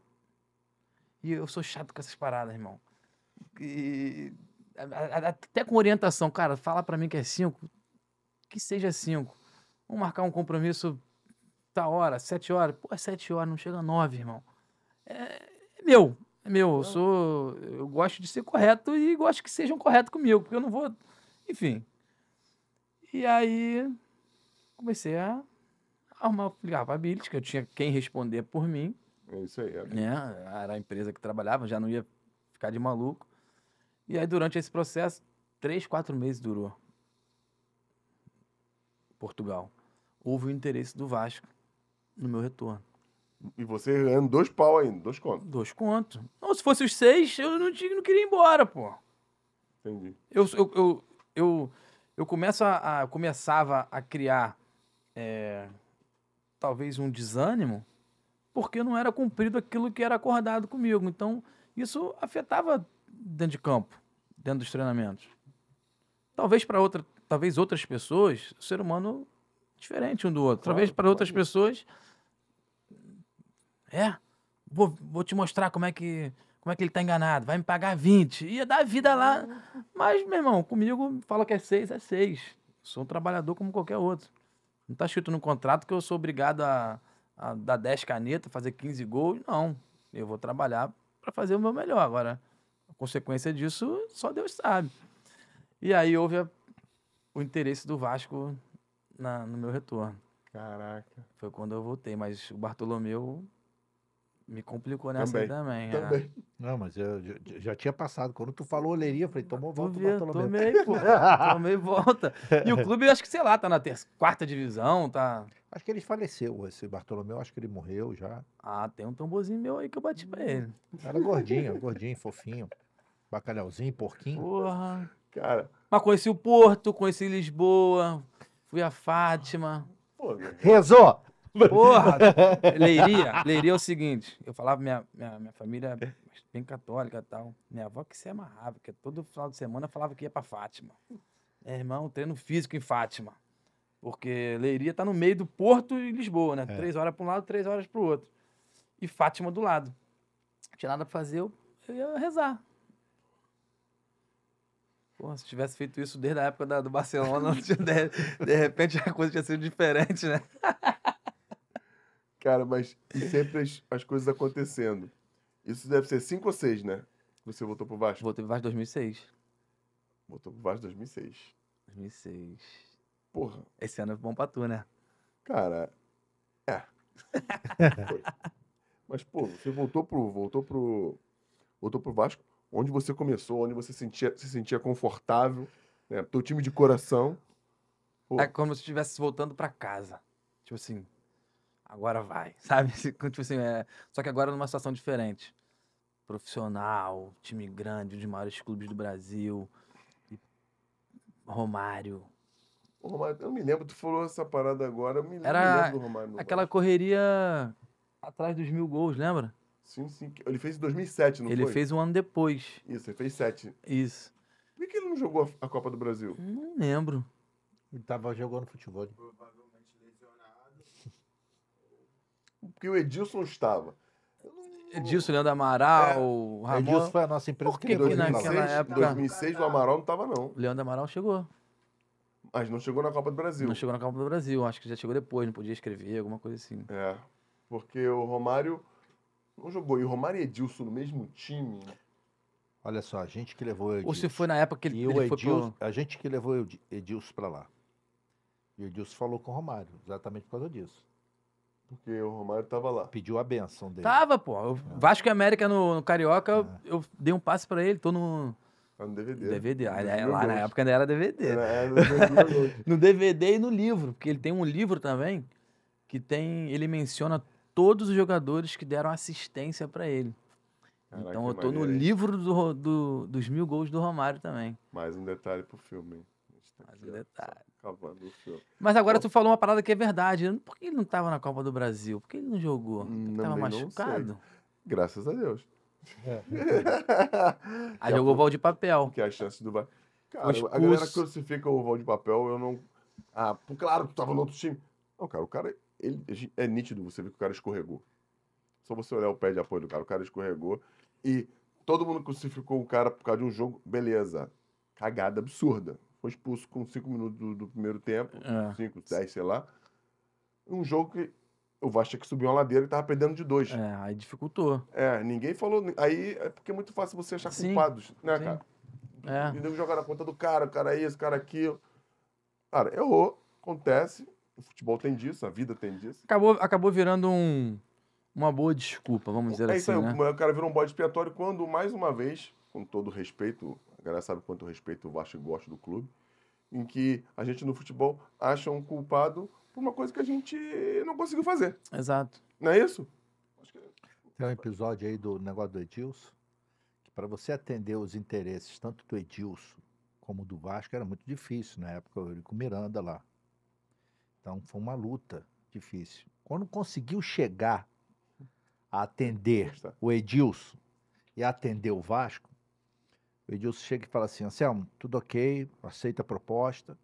E eu sou chato com essas paradas, irmão. E... Até com orientação, cara, fala para mim que é 5, que seja 5. Vamos marcar um compromisso tá hora, 7 horas. Pô, é 7 horas, não chega 9, irmão. É, É, meu, é meu, eu sou. Eu gosto de ser correto e gosto que sejam corretos comigo, porque eu não vou. Enfim. E aí comecei a arrumar ligava a Billy, que eu tinha quem responder por mim. É isso aí, é. Né? Era a empresa que trabalhava, já não ia ficar de maluco. E aí, durante esse processo, três, quatro meses durou. Portugal. Houve o interesse do Vasco no meu retorno. E você ganhando dois pau ainda, dois contos. Dois contos. Não, se fosse os seis, eu não, tinha, não queria ir embora, pô. Entendi. Eu, eu, eu, eu, eu começo a, a começava a criar é, talvez um desânimo porque não era cumprido aquilo que era acordado comigo. Então, isso afetava dentro de campo, dentro dos treinamentos. Talvez para outra, talvez outras pessoas, ser humano é diferente um do outro. Claro, talvez para outras pessoas é? Vou, vou te mostrar como é que como é que ele tá enganado. Vai me pagar 20. Ia dar vida lá. Mas, meu irmão, comigo fala que é seis, é seis. Sou um trabalhador como qualquer outro. Não tá escrito no contrato que eu sou obrigado a, a dar 10 canetas, fazer 15 gols. Não. Eu vou trabalhar para fazer o meu melhor. Agora, a consequência disso, só Deus sabe. E aí houve a, o interesse do Vasco na, no meu retorno. Caraca. Foi quando eu voltei, mas o Bartolomeu me complicou nessa também. também. É. também. É. Não, mas eu, eu, eu, já tinha passado. Quando tu falou olheria, eu falei, tomou volta, Via, Bartolomeu. Tomei, pô. tomei volta. E o clube, eu acho que, sei lá, tá na terça, quarta divisão, tá... Acho que ele faleceu, esse Bartolomeu, acho que ele morreu já. Ah, tem um tamborzinho meu aí que eu bati pra ele. Era gordinho, gordinho, fofinho. Bacalhauzinho, porquinho. Porra. Cara... Mas conheci o Porto, conheci Lisboa, fui a Fátima. Pô, Rezou! Porra! Leiria, leiria é o seguinte: eu falava, minha, minha, minha família é bem católica e tal. Minha avó que se amarrava, que todo final de semana falava que ia pra Fátima. É, irmão, treino físico em Fátima. Porque Leiria tá no meio do Porto e Lisboa, né? É. Três horas pra um lado, três horas pro outro. E Fátima do lado. Não tinha nada pra fazer, eu, eu ia rezar. se tivesse feito isso desde a época da, do Barcelona, de, de repente a coisa tinha sido diferente, né? Cara, mas e sempre as, as coisas acontecendo. Isso deve ser 5 ou 6, né? Você voltou pro Vasco? Voltei pro Vasco em 2006. Voltou pro Vasco em 2006. 2006. Porra. Esse ano é bom pra tu, né? Cara, é. mas, pô, você voltou pro, voltou pro, voltou pro Vasco, onde você começou, onde você sentia, se sentia confortável, né? Teu time de coração. Pô. É como se estivesse voltando pra casa. Tipo assim, agora vai, sabe? Tipo assim, é... Só que agora numa situação diferente. Profissional, time grande, um dos maiores clubes do Brasil, Romário. Romário, eu me lembro, tu falou essa parada agora, eu me, Era me lembro do Romário. Aquela correria atrás dos mil gols, lembra? Sim, sim. Ele fez em 2007, não ele foi? Ele fez um ano depois. Isso, ele fez sete. Isso. Por que ele não jogou a Copa do Brasil? Não lembro. Ele tava jogando futebol. porque o Edilson estava. Edilson, Leandro Amaral, é, Ramon. Edilson foi a nossa empresa Por que, que, que naquela época. Em 2006 o Amaral não estava, não. Leandro Amaral chegou. Mas não chegou na Copa do Brasil. Não chegou na Copa do Brasil, acho que já chegou depois, não podia escrever, alguma coisa assim. É, porque o Romário não jogou. E o Romário e Edilson no mesmo time. Olha só, a gente que levou o Edilson. Ou se foi na época que ele, ele Edilson, foi pro... A gente que levou o Edilson para lá. E o Edilson falou com o Romário, exatamente por causa disso. Porque o Romário tava lá. Pediu a benção dele. Tava, pô. Eu, é. Vasco e América no, no Carioca, eu, é. eu dei um passe pra ele, tô no. Tá no DVD. DVD. lá, lá na época ainda era DVD. Era, era no DVD e no livro, porque ele tem um livro também que tem. Ele menciona todos os jogadores que deram assistência para ele. Caraca, então eu tô no livro do, do, dos mil gols do Romário também. Mais um detalhe pro filme. Mais um detalhe seu. Mas agora tu falou uma parada que é verdade. Por que ele não estava na Copa do Brasil? Por que ele não jogou? Ele hum, tava machucado? Graças a Deus. É. Aí ah, jogou o Val de Papel. Que é a chance do Vai. Cara, Os a galera crucifica o Val de Papel, eu não. Ah, claro que tu tava no outro time. Não, cara, o cara. Ele, é nítido você ver que o cara escorregou. Só você olhar o pé de apoio do cara, o cara escorregou. E todo mundo crucificou o cara por causa de um jogo, beleza. Cagada absurda foi expulso com 5 minutos do, do, primeiro tempo, 5, é. 10, sei lá. Um jogo que o Vasco que subiu uma ladeira e tava perdendo de dois. É, aí dificultou. É, ninguém falou. Aí é porque é muito fácil você achar Sim. culpados, né, Sim. cara? É. E nego jogar na conta do cara, o cara é isso, o cara é aquilo. Cara, errou, acontece. O futebol tem disso, a vida tem disso. Acabou, acabou virando um, uma boa desculpa, vamos dizer é assim. Isso aí, né? O cara virou um bode expiatório quando, mais uma vez, com todo respeito cara sabe quanto eu respeito o Vasco e gosto do clube, em que a gente no futebol acha um culpado por uma coisa que a gente não conseguiu fazer. Exato. Não é isso? Tem um episódio aí do negócio do Edilson, que para você atender os interesses tanto do Edilson como do Vasco era muito difícil na época, eu com Miranda lá. Então foi uma luta difícil. Quando conseguiu chegar a atender o Edilson e atender o Vasco, o Edilson chega e fala assim: Anselmo, tudo ok, aceita a proposta.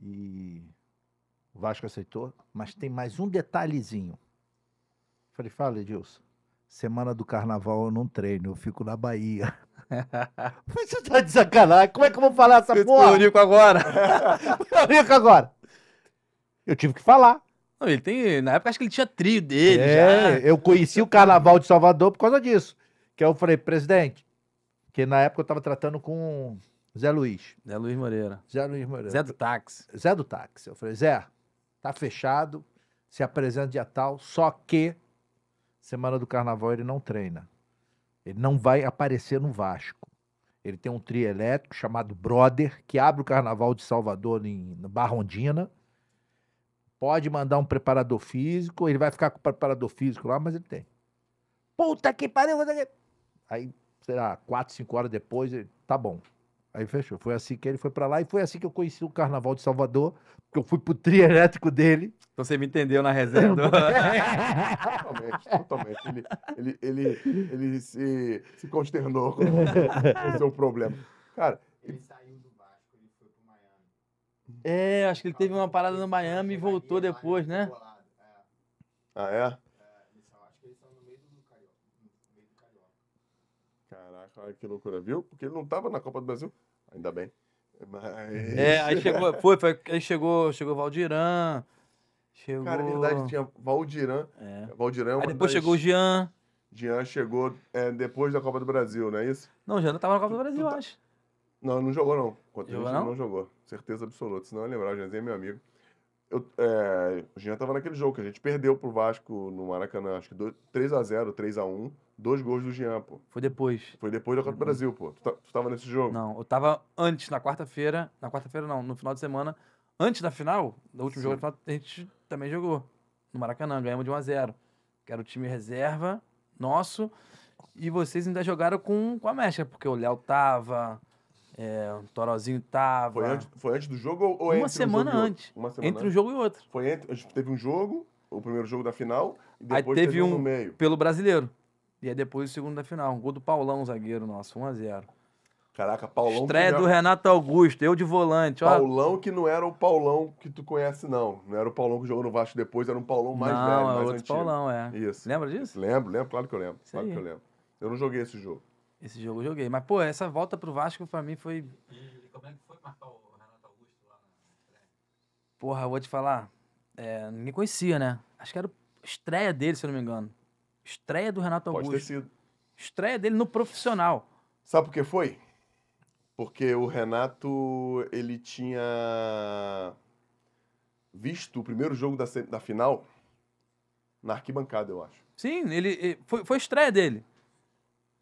E o Vasco aceitou, mas tem mais um detalhezinho. Eu falei: fala, Edilson. Semana do carnaval eu não treino, eu fico na Bahia. Você tá de sacanagem? Como é que eu vou falar essa eu porra? Nico agora. Nico agora. Eu tive que falar. Não, ele tem. Na época acho que ele tinha trio dele. É, já. eu conheci o carnaval de Salvador por causa disso. Que eu falei, presidente, que na época eu estava tratando com Zé Luiz. Zé Luiz Moreira. Zé Luiz Moreira. Zé do táxi. Zé do táxi. Eu falei, Zé, tá fechado, se apresenta dia tal, só que semana do carnaval ele não treina. Ele não vai aparecer no Vasco. Ele tem um trio elétrico chamado Brother, que abre o carnaval de Salvador em Barrondina. Pode mandar um preparador físico, ele vai ficar com o preparador físico lá, mas ele tem. Puta que pariu! Aí sei lá, quatro, cinco horas depois, tá bom. Aí fechou. Foi assim que ele foi para lá e foi assim que eu conheci o Carnaval de Salvador, porque eu fui pro trio elétrico dele. Então você me entendeu na reserva? totalmente, totalmente. Ele, ele, ele, ele se, se consternou com o seu problema. Cara. Ele saiu do Vasco, ele foi pro Miami. É, acho que ele teve uma parada no Miami e voltou depois, né? É. Ah, é? Ai, ah, que loucura, viu? Porque ele não estava na Copa do Brasil, ainda bem. Mas... É, aí chegou, foi, foi, aí chegou, chegou Valdiran, Chegou... Cara, na verdade, tinha Valdirã. É. é aí depois das... chegou o Jean. Jean chegou é, depois da Copa do Brasil, não é isso? Não, Jean não estava na Copa do Brasil, tá... acho. Não, não jogou, não. Contra jogou, não? não jogou. Certeza absoluta. se eu lembrar, o Jeanzinho é meu amigo. Eu, é, o Jean estava naquele jogo que a gente perdeu pro Vasco no Maracanã, acho que 3x0, 3x1. Dois gols do Jean, pô. Foi depois. Foi depois da Copa do Brasil, pô. Tu, tá, tu tava nesse jogo? Não, eu tava antes, na quarta-feira. Na quarta-feira, não, no final de semana. Antes da final, do último Sim. jogo da final, a gente também jogou. No Maracanã, ganhamos de 1 a 0 Que era o time reserva nosso. E vocês ainda jogaram com, com a mecha, né? porque o Léo tava. É, o Torozinho tava. Foi antes, foi antes do jogo ou, uma entre semana um jogo antes. Uma semana entre antes. Entre um jogo e outro. Foi entre. A gente teve um jogo, o primeiro jogo da final, e depois Aí teve, teve um, um no meio. Pelo brasileiro. E aí depois o segundo da final. Um gol do Paulão, zagueiro nosso, 1x0. Caraca, Paulão. Estreia já... É do Renato Augusto, eu de volante. Paulão ó. que não era o Paulão que tu conhece, não. Não era o Paulão que jogou no Vasco depois, era um Paulão mais não, velho. Não, é outro antigo. Paulão, é. Isso. Lembra disso? Lembro, lembro, claro que eu lembro. Isso claro aí. que eu lembro. Eu não joguei esse jogo. Esse jogo eu joguei. Mas, pô, essa volta pro Vasco pra mim foi. E como é que foi marcar o Renato Augusto lá na Porra, eu vou te falar. É, ninguém conhecia, né? Acho que era a estreia dele, se eu não me engano. Estreia do Renato Augusto. Pode ter sido. Estreia dele no profissional. Sabe por que foi? Porque o Renato, ele tinha visto o primeiro jogo da, da final na arquibancada, eu acho. Sim, ele foi, foi estreia dele.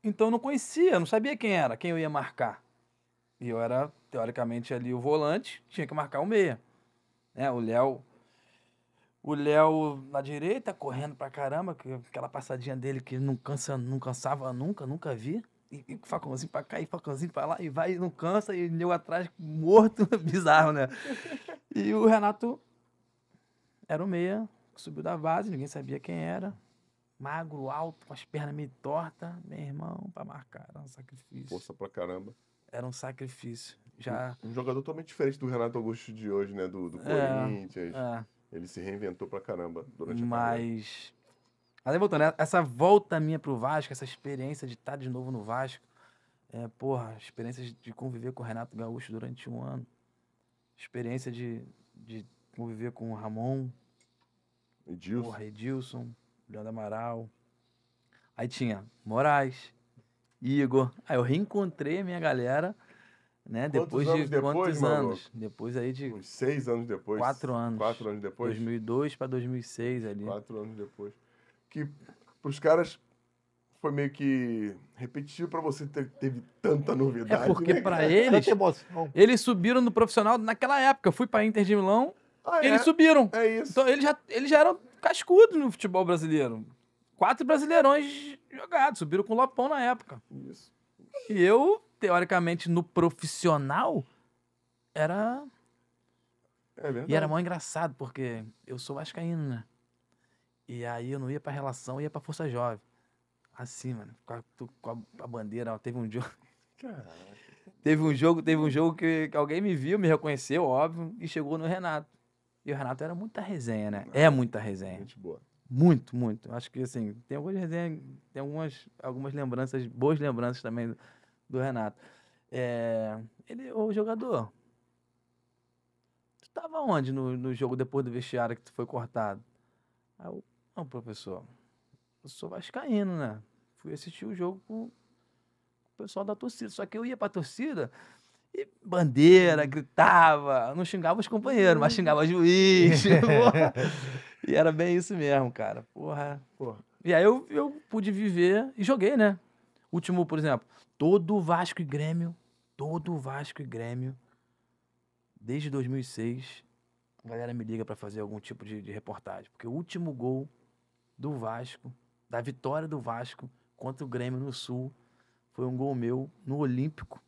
Então eu não conhecia, não sabia quem era, quem eu ia marcar. E eu era, teoricamente, ali o volante, tinha que marcar o meia. Né? O Léo o Léo na direita, correndo pra caramba, que, aquela passadinha dele que não, cansa, não cansava nunca, nunca vi. E, e facãozinho pra cá, e facãozinho pra lá, e vai e não cansa, e deu atrás morto, bizarro, né? E o Renato era o meia, subiu da base, ninguém sabia quem era. Magro, alto, com as pernas meio tortas. Meu irmão, pra marcar, era um sacrifício. Força pra caramba. Era um sacrifício. Já... Um, um jogador totalmente diferente do Renato Augusto de hoje, né? Do, do é, Corinthians. É. Ele se reinventou pra caramba durante Mas... a Mas. Mas voltando, né, essa volta minha pro Vasco, essa experiência de estar tá de novo no Vasco, é, porra, experiência de conviver com o Renato Gaúcho durante um ano, experiência de, de conviver com o Ramon, Edilson. Porra, Edilson, Leandro Amaral. Aí tinha Moraes, Igor. Aí eu reencontrei a minha galera. Né? depois de depois, quantos mano? anos? Depois aí de. Uns seis anos depois. Quatro anos. Quatro anos depois. 2002 para 2006 ali. Quatro anos depois. Que para os caras foi meio que repetitivo para você ter teve tanta novidade. É porque né? para eles. eles subiram no profissional naquela época. Eu fui para Inter de Milão. Ah, é? Eles subiram. É isso. Então eles já, eles já eram cascudos no futebol brasileiro. Quatro brasileirões jogados. Subiram com o Lopão na época. Isso. E eu teoricamente, no profissional, era. É verdade. E era mó engraçado, porque eu sou vascaíno, né? E aí eu não ia pra relação, ia pra Força Jovem. Assim, mano, com a, com a bandeira, ó, teve um jogo. Caraca. Teve um jogo, teve um jogo que, que alguém me viu, me reconheceu, óbvio, e chegou no Renato. E o Renato era muita resenha, né? É ah, é muita resenha. Muito boa. Muito, muito. Acho que assim, tem algumas resenhas, tem algumas, algumas lembranças, boas lembranças também do Renato. É, ele, ô jogador, tu tava onde no, no jogo depois do vestiário que tu foi cortado? Aí eu, não, professor, eu sou vascaíno, né? Fui assistir o jogo com o pessoal da torcida. Só que eu ia pra torcida e bandeira, gritava, não xingava os companheiros, mas xingava juiz. e era bem isso mesmo, cara. Porra, porra. E aí eu, eu pude viver e joguei, né? Último, por exemplo, todo Vasco e Grêmio, todo Vasco e Grêmio, desde 2006, a galera me liga para fazer algum tipo de, de reportagem. Porque o último gol do Vasco, da vitória do Vasco contra o Grêmio no Sul, foi um gol meu no Olímpico.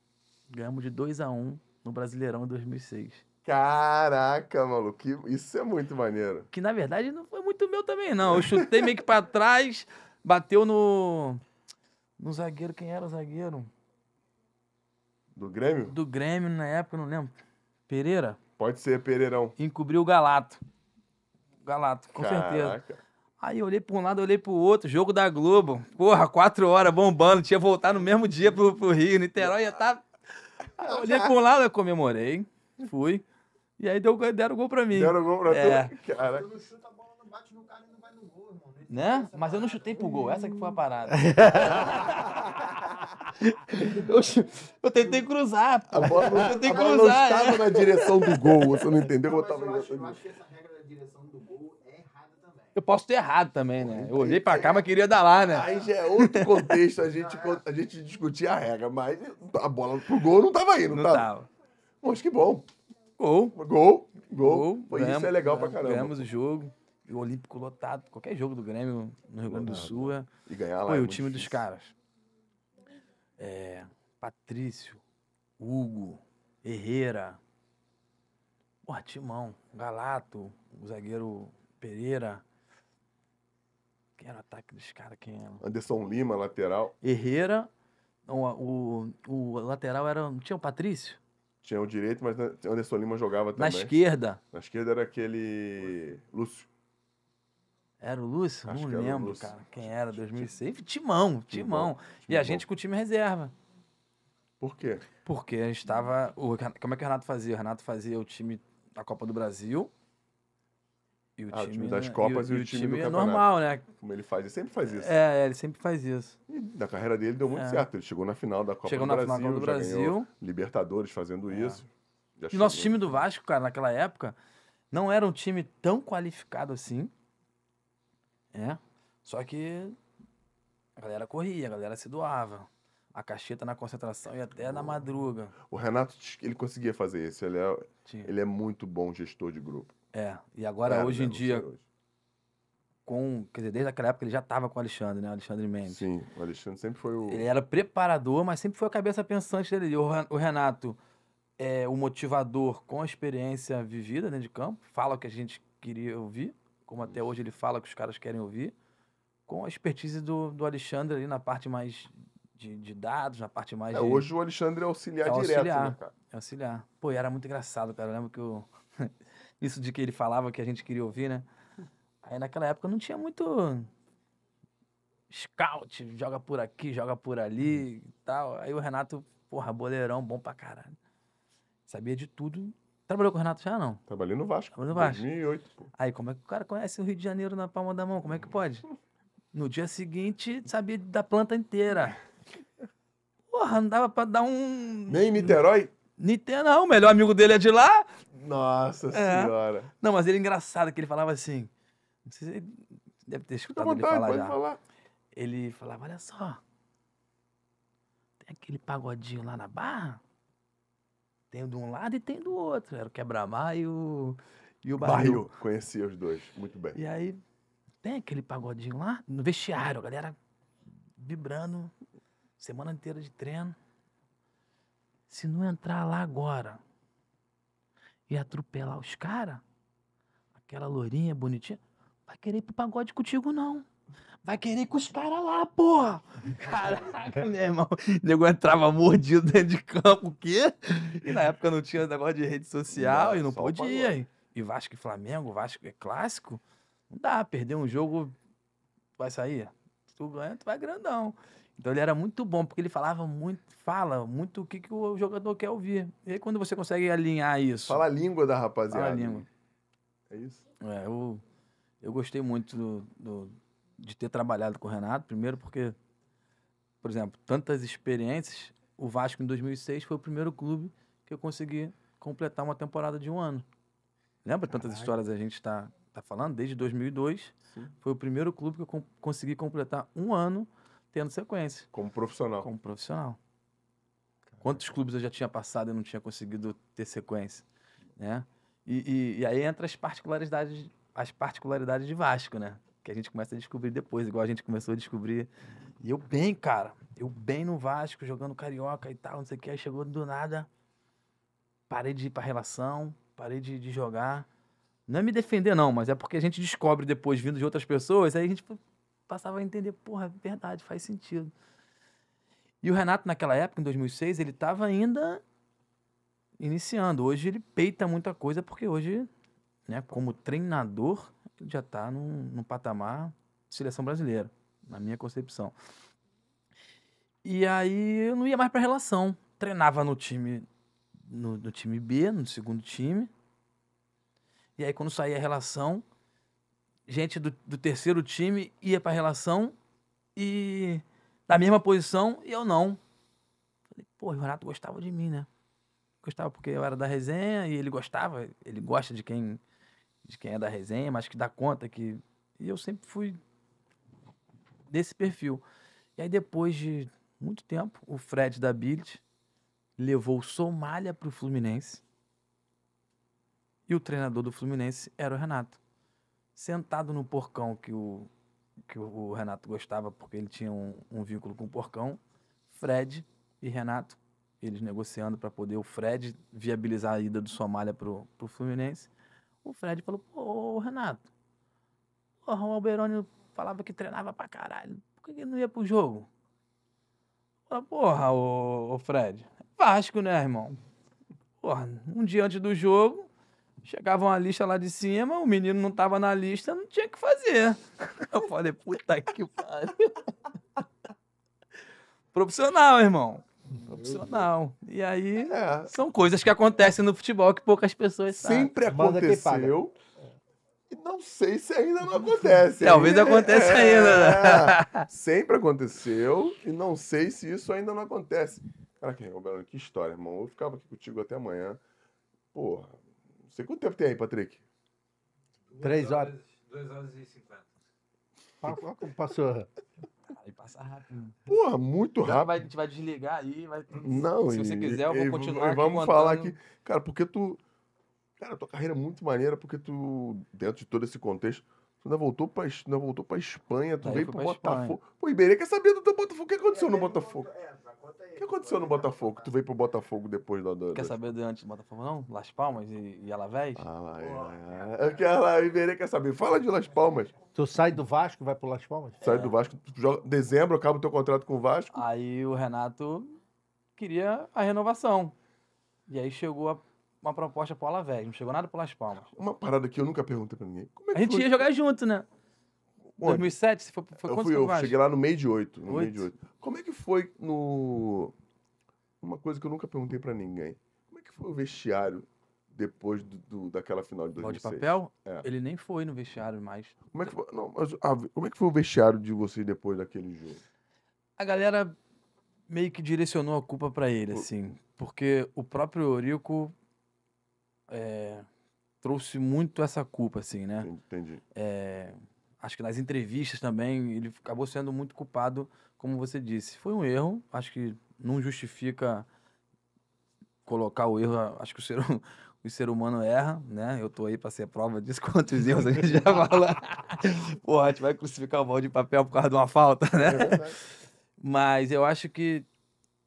Ganhamos de 2 a 1 um no Brasileirão em 2006. Caraca, maluco, isso é muito maneiro. Que na verdade não foi muito meu também, não. Eu chutei meio que pra trás, bateu no. No zagueiro, quem era o zagueiro? Do Grêmio? Do Grêmio, na época, não lembro. Pereira? Pode ser, Pereirão. Encobriu o Galato. Galato, com Caraca. certeza. Aí eu olhei pra um lado, olhei pro outro, jogo da Globo. Porra, quatro horas bombando, tinha voltar no mesmo dia pro, pro Rio, Niterói ia tá. Aí olhei pra um lado, eu comemorei, fui. E aí deu, deram gol pra mim. Deram gol pra é. tu? Caraca né? Mas eu não chutei pro gol, essa que foi a parada. eu, eu, tentei cruzar. A bola não, tentei a bola cruzar, não estava é. na direção do gol, você não entendeu? Não, eu, tava eu, acho, eu acho que essa regra da direção do gol é errada também. Eu posso ter errado também, né? Eu olhei pra cá, é. mas queria dar lá, né? Aí já é outro contexto, a gente, a gente discutia a regra, mas a bola pro gol não tava indo, não tá? tava? tava. Mas que bom. Gol. Gol. Gol. gol. Isso é legal ganhamos, pra caramba. Ganhamos o jogo o Olímpico lotado, qualquer jogo do Grêmio no Rio Grande do Sul. É... E ganhar lá. Foi é o time difícil. dos caras. É, Patrício, Hugo, Herrera, porra, Timão, Galato, o zagueiro Pereira. Quem era o ataque dos caras? Quem era? É? Anderson Lima, lateral. Herrera. o, o lateral era. Não tinha o Patrício? Tinha o direito, mas Anderson Lima jogava também. Na esquerda. Na esquerda era aquele. Lúcio. Era o Lúcio? Acho não lembro, Lúcio. cara. Quem era? 2006? Timão, Timão. Timão. E a gente com o time reserva. Por quê? Porque a gente estava. O, como é que o Renato fazia? O Renato fazia o time da Copa do Brasil. E o, ah, time, o time das né? Copas e, o, e o time, time do é normal, né? Como ele faz, ele sempre faz isso. É, é ele sempre faz isso. E na carreira dele deu muito é. certo. Ele chegou na final da Copa chegou do Brasil. Chegou na final da Copa do Brasil. Libertadores fazendo é. isso. E o nosso time do Vasco, cara, naquela época, não era um time tão qualificado assim. É, Só que a galera corria, a galera se doava. A cacheta na concentração e até na madruga. O Renato, ele conseguia fazer isso. Ele é, ele é muito bom gestor de grupo. É, e agora, é, hoje em né, dia, hoje. com, quer dizer, desde aquela época ele já estava com o Alexandre, né? Alexandre Mendes. Sim, o Alexandre sempre foi o... Ele era preparador, mas sempre foi a cabeça pensante dele. O Renato é o motivador com a experiência vivida dentro de campo, fala o que a gente queria ouvir como até hoje ele fala que os caras querem ouvir, com a expertise do, do Alexandre ali na parte mais de, de dados, na parte mais. É, de... Hoje o Alexandre é auxiliar, é auxiliar direto, né, cara? É auxiliar. Pô, e era muito engraçado, cara. Eu lembro que o Isso de que ele falava que a gente queria ouvir, né? Aí naquela época não tinha muito scout, joga por aqui, joga por ali e tal. Aí o Renato, porra, boleirão, bom pra caralho. Sabia de tudo Trabalhou com o Renato já, não? Trabalhei no Vasco. Trabalhei no Vasco. 2008, pô. Aí, como é que o cara conhece o Rio de Janeiro na palma da mão? Como é que pode? No dia seguinte, sabia da planta inteira. Porra, não dava pra dar um... Nem Niterói? Niterói, não. O melhor amigo dele é de lá. Nossa é. senhora. Não, mas ele é engraçado, que ele falava assim... Não sei se ele deve ter escutado vontade, ele falar pode já. falar. Ele falava, olha só... Tem aquele pagodinho lá na barra? Tem de um lado e tem do outro. Era o quebra-mar e o, e o barril. Barril, conhecia os dois, muito bem. E aí tem aquele pagodinho lá no vestiário, a galera vibrando, semana inteira de treino. Se não entrar lá agora e atropelar os caras, aquela lourinha bonitinha, vai querer ir pro pagode contigo, não. Vai querer com os caras lá, porra! Caraca, meu irmão. O nego entrava mordido dentro de campo, o quê? E na época não tinha negócio de rede social não, e não podia. E Vasco e Flamengo, Vasco é clássico. Não dá, perder um jogo vai sair. Tu ganha, tu vai grandão. Então ele era muito bom, porque ele falava muito, fala muito o que, que o jogador quer ouvir. E aí quando você consegue alinhar isso. Fala a língua da rapaziada. Fala a né? língua. É isso? É, eu, eu gostei muito do, do de ter trabalhado com o Renato, primeiro porque, por exemplo, tantas experiências, o Vasco em 2006 foi o primeiro clube que eu consegui completar uma temporada de um ano. Lembra tantas Caraca. histórias a gente está tá falando? Desde 2002, Sim. foi o primeiro clube que eu com, consegui completar um ano tendo sequência. Como profissional. Como profissional. Caraca. Quantos clubes eu já tinha passado e não tinha conseguido ter sequência, né? E, e, e aí entra as particularidades, as particularidades de Vasco, né? que a gente começa a descobrir depois, igual a gente começou a descobrir. E eu bem, cara, eu bem no Vasco, jogando carioca e tal, não sei o que, aí chegou do nada, parei de ir pra relação, parei de, de jogar. Não é me defender, não, mas é porque a gente descobre depois, vindo de outras pessoas, aí a gente passava a entender, porra, é verdade, faz sentido. E o Renato, naquela época, em 2006, ele estava ainda iniciando. Hoje ele peita muita coisa, porque hoje, né, como treinador, já está num, num patamar de seleção brasileira, na minha concepção. E aí eu não ia mais para relação. Treinava no time no, no, time B, no segundo time. E aí quando saía a relação, gente do, do terceiro time ia para relação e na mesma posição e eu não. Falei, pô, o Renato gostava de mim, né? Gostava porque eu era da resenha e ele gostava, ele gosta de quem de quem é da resenha, mas que dá conta que. E eu sempre fui desse perfil. E aí, depois de muito tempo, o Fred da Bild levou o Somália para o Fluminense. E o treinador do Fluminense era o Renato. Sentado no porcão que o, que o Renato gostava, porque ele tinha um, um vínculo com o porcão, Fred e Renato, eles negociando para poder o Fred viabilizar a ida do Somália para o Fluminense o Fred falou, pô, Renato, porra, o Alberoni falava que treinava pra caralho. Por que ele não ia pro jogo? Falei, porra, ô, ô Fred, é Vasco, né, irmão? Porra, um dia antes do jogo, chegava uma lista lá de cima, o menino não tava na lista, não tinha o que fazer. Eu falei, puta que pariu. Profissional, irmão. Opcional. E aí é. são coisas que acontecem no futebol que poucas pessoas Sempre sabem. Sempre aconteceu. E não sei se ainda não acontece. Talvez aconteça é, ainda. É. Sempre aconteceu e não sei se isso ainda não acontece. Caraca, Roberto, que história, irmão. Eu ficava aqui contigo até amanhã. Porra, não sei quanto tempo tem aí, Patrick. Três horas. Duas horas e cinquenta. Passou. Cara, e passa rápido. Porra, muito Já rápido. Vai, a gente vai desligar aí, vai. Não, Se e, você quiser, eu vou e, continuar. E vamos falar aqui. Cara, porque tu. Cara, tua carreira é muito maneira, porque tu, dentro de todo esse contexto, tu ainda voltou pra, ainda voltou pra Espanha, tu Daí veio pro Botafogo. Pô, Iberê quer saber do teu Botafogo. O que aconteceu é, no Botafogo? É, o que aconteceu no Botafogo? Tu veio pro Botafogo depois do do. Quer saber do antes do Botafogo, não? Las Palmas e, e Alavés? Ah, lá, é, é. Eu quero lá, Iberê quer saber. Fala de Las Palmas. Tu sai do Vasco vai pro Las Palmas? Sai é. do Vasco, joga, dezembro acaba o teu contrato com o Vasco. Aí o Renato queria a renovação. E aí chegou a uma proposta pro Alavés, não chegou nada pro Las Palmas. Uma parada que eu nunca perguntei pra ninguém. É a gente foi? ia jogar junto, né? Onde? 2007? Você foi, foi eu fui, eu cheguei lá no meio de oito. No meio de oito. Como é que foi no... Uma coisa que eu nunca perguntei pra ninguém. Como é que foi o vestiário depois do, do, daquela final de 2006. de papel? É. Ele nem foi no vestiário mais. Como é que foi, não, mas, ah, como é que foi o vestiário de vocês depois daquele jogo? A galera meio que direcionou a culpa para ele, o... assim. Porque o próprio Eurico é, trouxe muito essa culpa, assim, né? Entendi. É, acho que nas entrevistas também, ele acabou sendo muito culpado, como você disse. Foi um erro, acho que não justifica colocar o erro, acho que o ser, hum, o ser humano erra, né? Eu tô aí para ser prova disso, quantos erros a gente já fala. Porra, a gente vai crucificar o um balde de papel por causa de uma falta, né? É Mas eu acho que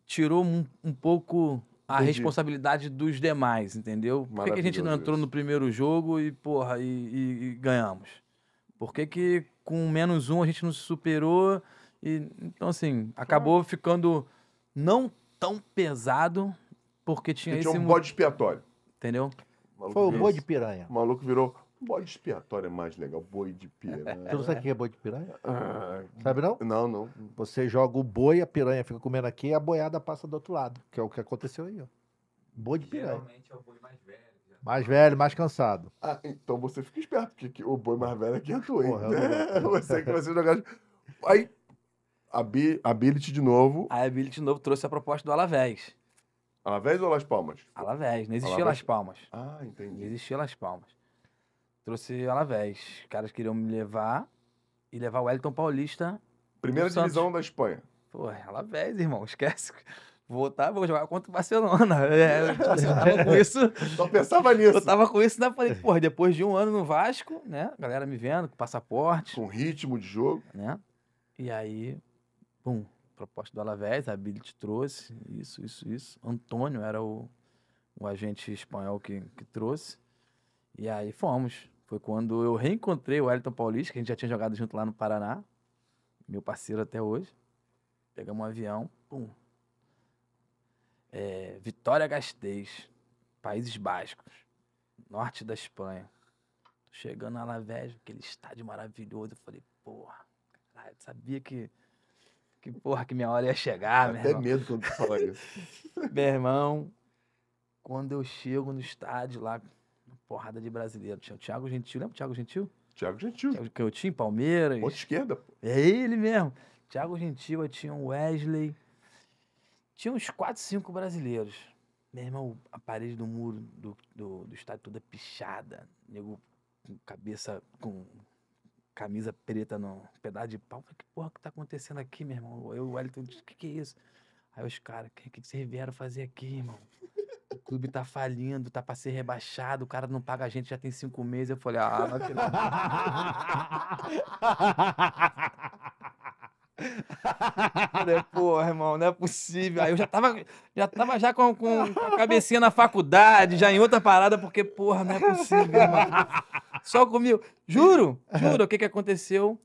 tirou um, um pouco a Entendi. responsabilidade dos demais, entendeu? Por que, a gente não entrou no primeiro jogo e, porra, e, e, e ganhamos? Por que, que com menos um a gente não se superou? E, então, assim, acabou ficando não tão pesado, porque tinha porque esse... Tinha um bode expiatório. Entendeu? Foi o boi de piranha. O maluco virou... Boi de expiatório é mais legal, boi de piranha. Tu não sabe o que é boi de piranha? Ah, sabe não? Não, não. Você joga o boi, a piranha fica comendo aqui e a boiada passa do outro lado, que é o que aconteceu aí, ó. Boi de piranha. Geralmente é o boi mais velho. Mais velho, mais cansado. Ah, então você fica esperto, porque o boi mais velho aqui quem atua, hein? Né? Você que vai ser jogado. Aí, Ability de novo. A Ability de novo trouxe a proposta do Alavés. Alavés ou Las Palmas? Alavés. Não existia Alavés. Las Palmas. Ah, entendi. Não existia Las Palmas. Trouxe Alavés. Os caras queriam me levar e levar o Wellington Paulista. Primeira divisão da Espanha. Pô, Alavés, irmão. Esquece voltar, tá, vou jogar contra o Barcelona. É, tipo assim, eu tava com isso. Só pensava nisso. Eu tava com isso, né? Falei, porra, depois de um ano no Vasco, né? Galera me vendo, com passaporte. Com ritmo de jogo. Né? E aí, pum, proposta do Alavés, a Billy te trouxe, isso, isso, isso. Antônio era o, o agente espanhol que, que trouxe. E aí fomos. Foi quando eu reencontrei o Elton Paulista, que a gente já tinha jogado junto lá no Paraná. Meu parceiro até hoje. Pegamos um avião, pum, é, Vitória Gasteiz, Países Bascos, norte da Espanha. Tô chegando a Alavés, aquele estádio maravilhoso. Eu falei, porra, caralho, sabia que, que porra que minha hora ia chegar, né? Até irmão. medo quando fala isso. meu irmão, quando eu chego no estádio lá, porrada de brasileiro. Tinha o Thiago Gentil, lembra o Thiago Gentil? Thiago Gentil. Thiago em Palmeiras. Ponta esquerda, pô. É ele mesmo. Thiago Gentil, aí tinha o Wesley, tinha uns 4, 5 brasileiros. Meu irmão, a parede do muro do, do, do estádio toda pichada. Nego com cabeça, com camisa preta no pedaço de pau. Falei, que porra que tá acontecendo aqui, meu irmão? Eu, o Wellington, o que que é isso? Aí os caras, o que, que vocês vieram fazer aqui, irmão? O clube tá falindo, tá pra ser rebaixado, o cara não paga a gente já tem cinco meses. Eu falei, ah, não acredito. Falei, porra, irmão, não é possível. Aí eu já tava já, tava já com, com, a cabecinha na faculdade, já em outra parada, porque, porra, não é possível, irmão. Só comigo. Juro, juro, o que que aconteceu?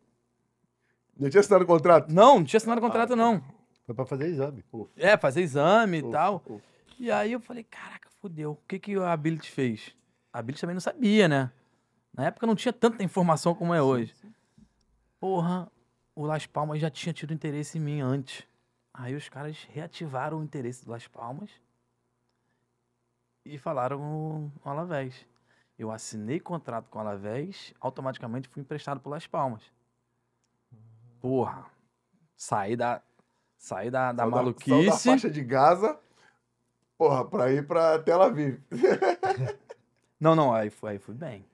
Não tinha assinado o contrato? Não, não tinha assinado o ah, contrato, tá. não. Foi pra fazer exame. Uf. É, fazer exame e tal. Uf. E aí eu falei, caraca, fodeu. O que que a Ability fez? A Ability também não sabia, né? Na época não tinha tanta informação como é hoje. Porra, o Las Palmas já tinha tido interesse em mim antes. Aí os caras reativaram o interesse do Las Palmas e falaram com o Alavés. Eu assinei contrato com o Alavés, automaticamente fui emprestado pro Las Palmas. Porra, saí da, saí da, da maluquice. Da, da faixa de Gaza, porra, pra ir pra Tel Aviv. não, não, aí fui, aí fui bem.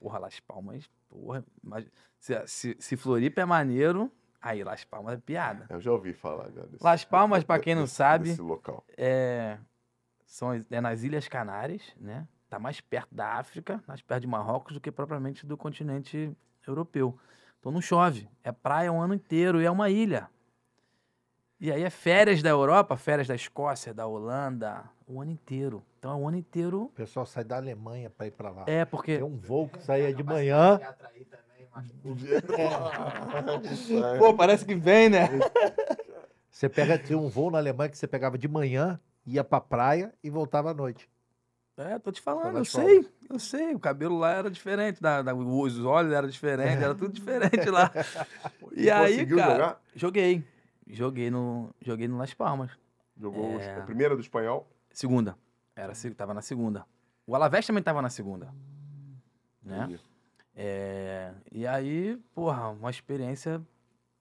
Porra, Las Palmas, porra. Mas se, se, se Floripa é maneiro, aí Las Palmas é piada. Eu já ouvi falar já desse, Las Palmas, para quem não sabe, local. É, são, é nas Ilhas Canárias, né? Tá mais perto da África, mais perto de Marrocos do que propriamente do continente europeu. Então não chove. É praia o um ano inteiro e é uma ilha. E aí é férias da Europa, férias da Escócia, da Holanda, o ano inteiro. Então é o ano inteiro. O pessoal sai da Alemanha para ir para lá. É, porque. Tem um voo que saia de manhã. É. Pô, parece que vem, né? Você pega tinha um voo na Alemanha que você pegava de manhã, ia pra praia e voltava à noite. É, tô te falando, eu sei, eu sei. O cabelo lá era diferente, da, da os olhos eram diferentes, era tudo diferente lá. E, e aí, cara, jogar? joguei joguei no, joguei no Las Palmas. Jogou é... a primeira do espanhol? Segunda. Era, tava na segunda. O Alavés também tava na segunda. Né? É, e aí, porra, uma experiência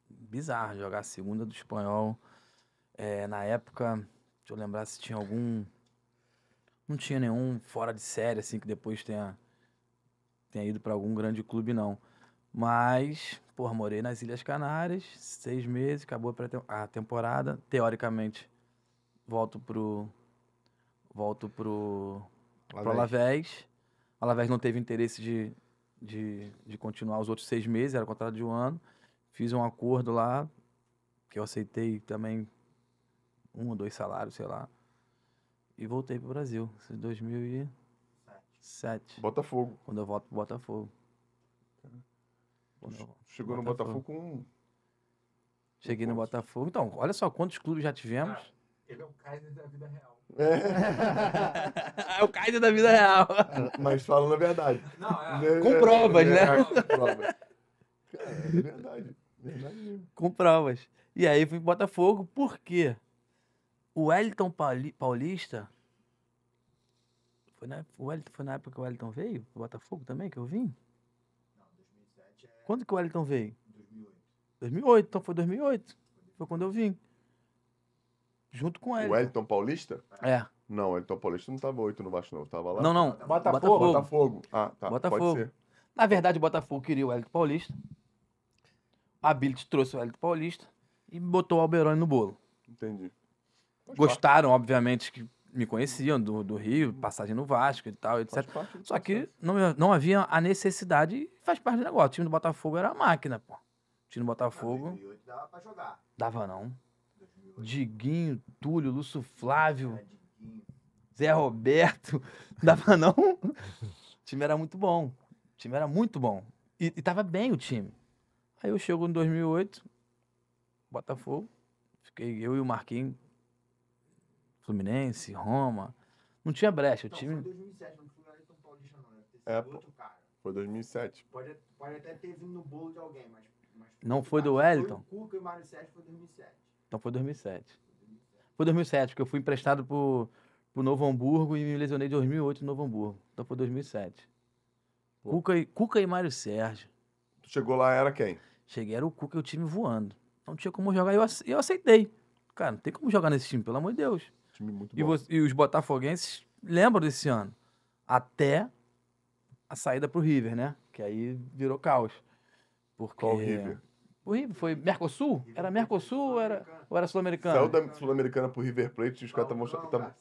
bizarra jogar a segunda do espanhol. É, na época, deixa eu lembrar se tinha algum. Não tinha nenhum fora de série, assim, que depois tenha, tenha ido para algum grande clube, não. Mas, porra, morei nas Ilhas Canárias, seis meses, acabou a temporada. Teoricamente, volto pro. Volto pro. Alavés. Pro Alavés. Alavés não teve interesse de, de, de continuar os outros seis meses, era contrato de um ano. Fiz um acordo lá, que eu aceitei também um ou dois salários, sei lá. E voltei pro Brasil, em 2007. Botafogo. Quando eu volto pro Botafogo. Não, Chegou no Botafogo com. Cheguei no Botafogo. Então, olha só quantos clubes já tivemos. Ah, ele é o Kaiser da vida real. É. é o Kaiser da vida real. É, mas falando a verdade. Não, é... Né? Com provas, é, né? É, com provas. Cara, é verdade. verdade Com provas. E aí fui pro Botafogo, por quê? O Wellington Paulista. Foi na, o Wellington, foi na época que o Wellington veio? O Botafogo também, que eu vim? Quando que o Wellington veio? 2008. 2008, então foi 2008. Foi quando eu vim. Junto com ele. O Wellington Paulista? É. Não, o Wellington Paulista não estava oito no Vasco, não. Tava lá. Não, não. Botafogo. Botafogo. Botafogo. Ah, tá. Botafogo. Pode ser. Na verdade, o Botafogo queria o Wellington Paulista. A Billet trouxe o Wellington Paulista e botou o Alberoni no bolo. Entendi. Pois Gostaram, claro. obviamente, que me conheciam do, do Rio, passagem no Vasco e tal, etc. Só que não, não havia a necessidade, faz parte do negócio. O time do Botafogo era a máquina, pô. O time do Botafogo. 2008 dava pra jogar. Dava não. 2008. Diguinho, Túlio, Lúcio Flávio, Zé Roberto. Dava não. o time era muito bom. O time era muito bom. E, e tava bem o time. Aí eu chego em 2008, Botafogo. Fiquei eu e o Marquinhos Fluminense, Roma. Não tinha brecha. O time. Foi 2007, não foi São Paulista, não. Deve ter é, outro cara. Foi 2007. Pode, pode até ter vindo no bolo de alguém, mas. mas não foi do Wellington? Foi o Cuca e o Mário Sérgio foi 2007. Então foi 2007. Foi 2007, porque eu fui emprestado pro, pro Novo Hamburgo e me lesionei em 2008 no Novo Hamburgo. Então foi 2007. Cuca e, Cuca e Mário Sérgio. Tu chegou lá, era quem? Cheguei, era o Cuca e o time voando. Não tinha como jogar. Eu, eu aceitei. Cara, não tem como jogar nesse time, pelo amor de Deus. Time muito bom. E, você, e os botafoguenses lembram desse ano. Até a saída pro River, né? Que aí virou caos. Porque... Qual River? O River foi Mercosul? Era Mercosul ou era, ou era Sul-Americana? Saiu da Sul-Americana pro River Plate e os caras estavam... Tá...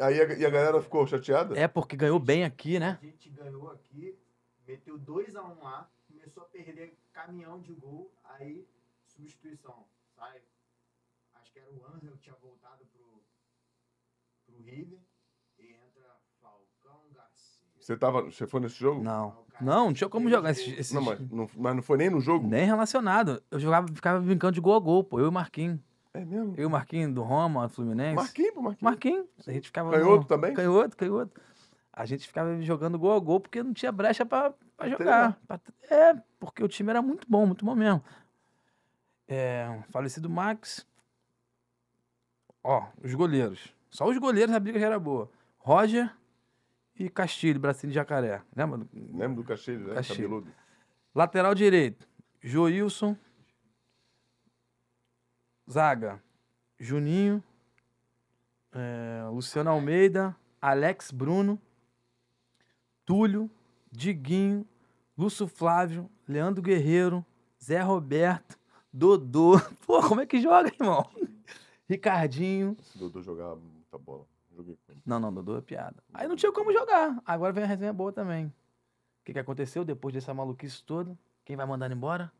Aí a, e a galera ficou chateada? É, porque ganhou bem aqui, né? A gente ganhou aqui, meteu 2x1 um lá, começou a perder caminhão de gol, aí substituição, sai. Acho que era o Angel que tinha voltado pro River e entra Falcão Garcia. Você, tava, você foi nesse jogo? Não. Não, não tinha como jogar esse, esse... Não, mas, não, mas não foi nem no jogo? Nem relacionado. Eu jogava, ficava brincando de gol a gol, pô. Eu e o Marquinhos. É mesmo? Eu e o Marquinhos do Roma, do Fluminense. Marquinhos, pô, Marquinhos. Marquinhos. A gente ficava. Canhoto no... também? Canhoto, canhoto. A gente ficava jogando gol a gol porque não tinha brecha pra, pra jogar. Pra... É, porque o time era muito bom, muito bom mesmo. É, falecido Max. Ó, os goleiros. Só os goleiros a briga já era boa. Roger e Castilho, bracinho de jacaré. Lembra? Do... Lembro do Castilho, né? Castilho. Cabeludo. Lateral direito, Joilson. Zaga, Juninho. É, Luciano Almeida, Alex Bruno, Túlio, Diguinho, Lúcio Flávio, Leandro Guerreiro, Zé Roberto, Dodô. Pô, como é que joga, irmão? Ricardinho. Esse Dodô jogava muita bola. Joguei com ele. Não, não, Dodô é piada. Aí não tinha como jogar. Agora vem a resenha boa também. O que, que aconteceu depois dessa maluquice toda? Quem vai mandar embora?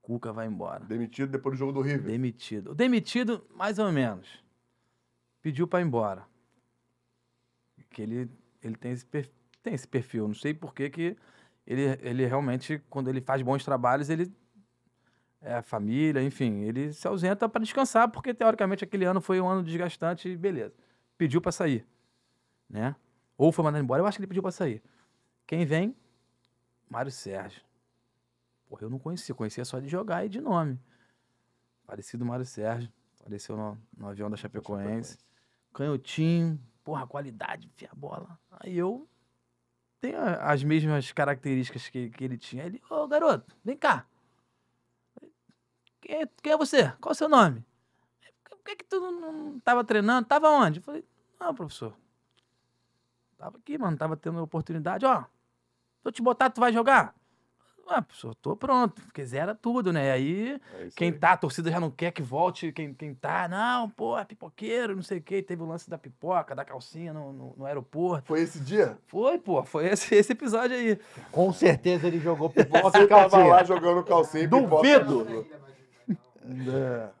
Cuca vai embora. Demitido depois do jogo do River. Demitido. Demitido, mais ou menos. Pediu para ir embora. Que ele, ele tem, esse perfil, tem esse perfil. Não sei por que que ele, ele realmente, quando ele faz bons trabalhos, ele é, família, enfim, ele se ausenta para descansar, porque teoricamente aquele ano foi um ano desgastante e beleza. Pediu para sair, né? Ou foi mandado embora, eu acho que ele pediu para sair. Quem vem? Mário Sérgio. Porra, eu não conhecia, conhecia só de jogar e de nome. Parecido Mário Sérgio, apareceu no, no avião da Chapecoense. Canhotinho, porra, qualidade, via bola. Aí eu tenho as mesmas características que, que ele tinha. Aí ele, ô garoto, vem cá quem, quem é você? Qual o seu nome? Por que, que tu não tava treinando? Tava onde? Eu falei, não, professor. Tava aqui, mano, tava tendo oportunidade. Ó, se eu te botar, tu vai jogar? Ah, professor, tô pronto, porque zera tudo, né? Aí, é quem aí. tá, a torcida já não quer que volte, quem, quem tá, não, pô, é pipoqueiro, não sei o quê. Teve o lance da pipoca, da calcinha no, no, no aeroporto. Foi esse dia? Foi, pô, foi esse, esse episódio aí. Com certeza ele jogou pipoca e calcinha. tava lá jogando calcinha e pipoca? Duvido! Pipoca.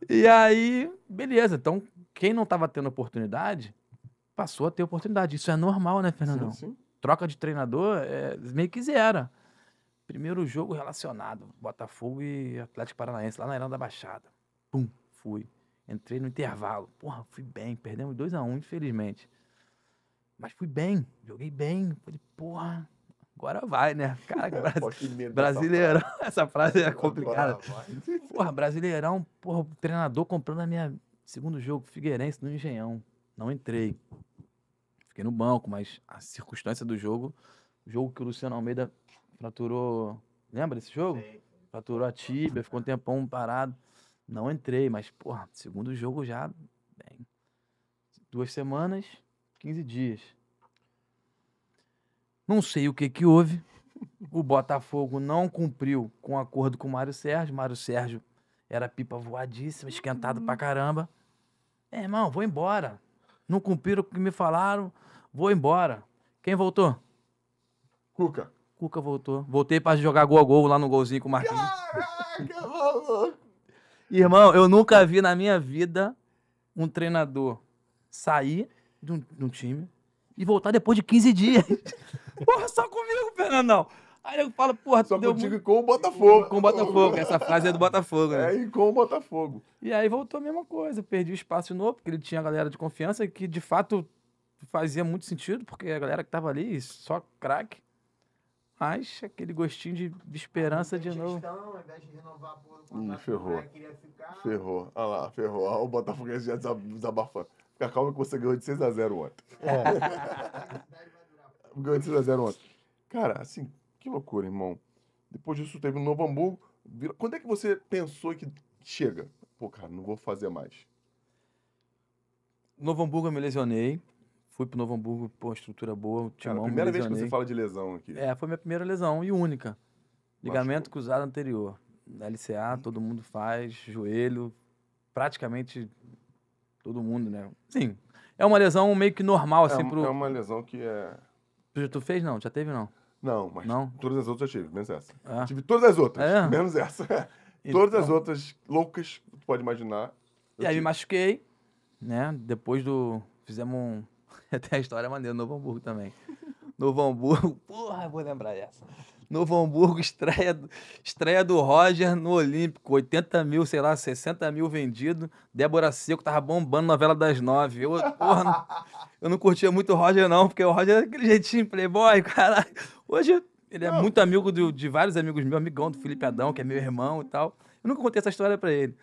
E aí, beleza. Então, quem não estava tendo oportunidade, passou a ter oportunidade. Isso é normal, né, Fernandão? Sim, sim. Troca de treinador é, meio que zera. Primeiro jogo relacionado, Botafogo e Atlético Paranaense, lá na Irã da Baixada. Pum, fui. Entrei no intervalo. Porra, fui bem. Perdemos 2 a 1 um, infelizmente. Mas fui bem, joguei bem. Falei, porra, agora vai, né? Cara, Brasi... brasileirão, essa frase, é complicada. Porra, brasileirão, porra, o treinador comprando a minha segundo jogo, Figueirense, no Engenhão. Não entrei. Fiquei no banco, mas a circunstância do jogo, o jogo que o Luciano Almeida fraturou. Lembra desse jogo? Fraturou a tíbia, ficou um tempão parado. Não entrei, mas, porra, segundo jogo já, bem. Duas semanas, 15 dias. Não sei o que, que houve. O Botafogo não cumpriu com o acordo com o Mário Sérgio. Mário Sérgio era pipa voadíssima, esquentado pra caramba. É, irmão, vou embora. Não cumpriram o que me falaram, vou embora. Quem voltou? Cuca. Cuca voltou. Voltei para jogar gol a gol lá no golzinho com o Marquinhos. Caraca, Irmão, eu nunca vi na minha vida um treinador sair de um, de um time e voltar depois de 15 dias. Porra, só comigo, Fernandão. Aí eu falo, porra, Só deu contigo muito... com o Botafogo. Com o Botafogo, essa frase é do Botafogo, né? É, e com o Botafogo. E aí voltou a mesma coisa, perdi o espaço de novo, porque ele tinha a galera de confiança, que de fato fazia muito sentido, porque a galera que tava ali, só craque. Mas aquele gostinho de, esperança de novo. ao invés de renovar por hum, ferrou. Ficar... Ferrou. Olha lá, ferrou. Olha o Botafoguense já desabafando. Fica calma que você ganhou de 6 a 0 ontem. É. Ganhou 3x0 ontem. Cara, assim, que loucura, irmão. Depois disso teve no Novo Hamburgo. Quando é que você pensou que chega? Pô, cara, não vou fazer mais. Novo Hamburgo eu me lesionei. Fui pro Novo Hamburgo, pô, estrutura boa. Timão, cara, a primeira vez que você fala de lesão aqui. É, foi minha primeira lesão e única. Ligamento Machucou. cruzado anterior. Da LCA, todo mundo faz, joelho, praticamente todo mundo, né? Sim, é uma lesão meio que normal, é assim, é, pro... É uma lesão que é... Tu fez não? Já teve não? Não, mas não? todas as outras eu tive, menos essa. É? Tive todas as outras, é? menos essa. Então... todas as outras loucas tu pode imaginar. E aí tive. me machuquei, né? Depois do. Fizemos um. Até a história maneira, Novo Hamburgo também. Novo Hamburgo, porra, vou lembrar dessa. Novo Hamburgo, estreia, estreia do Roger no Olímpico. 80 mil, sei lá, 60 mil vendido. Débora Seco tava bombando novela das nove. Eu, porra, não, eu não curtia muito o Roger, não, porque o Roger é aquele jeitinho playboy, cara. Hoje ele é não. muito amigo do, de vários amigos meus, amigão do Felipe Adão, que é meu irmão e tal. Eu nunca contei essa história pra ele.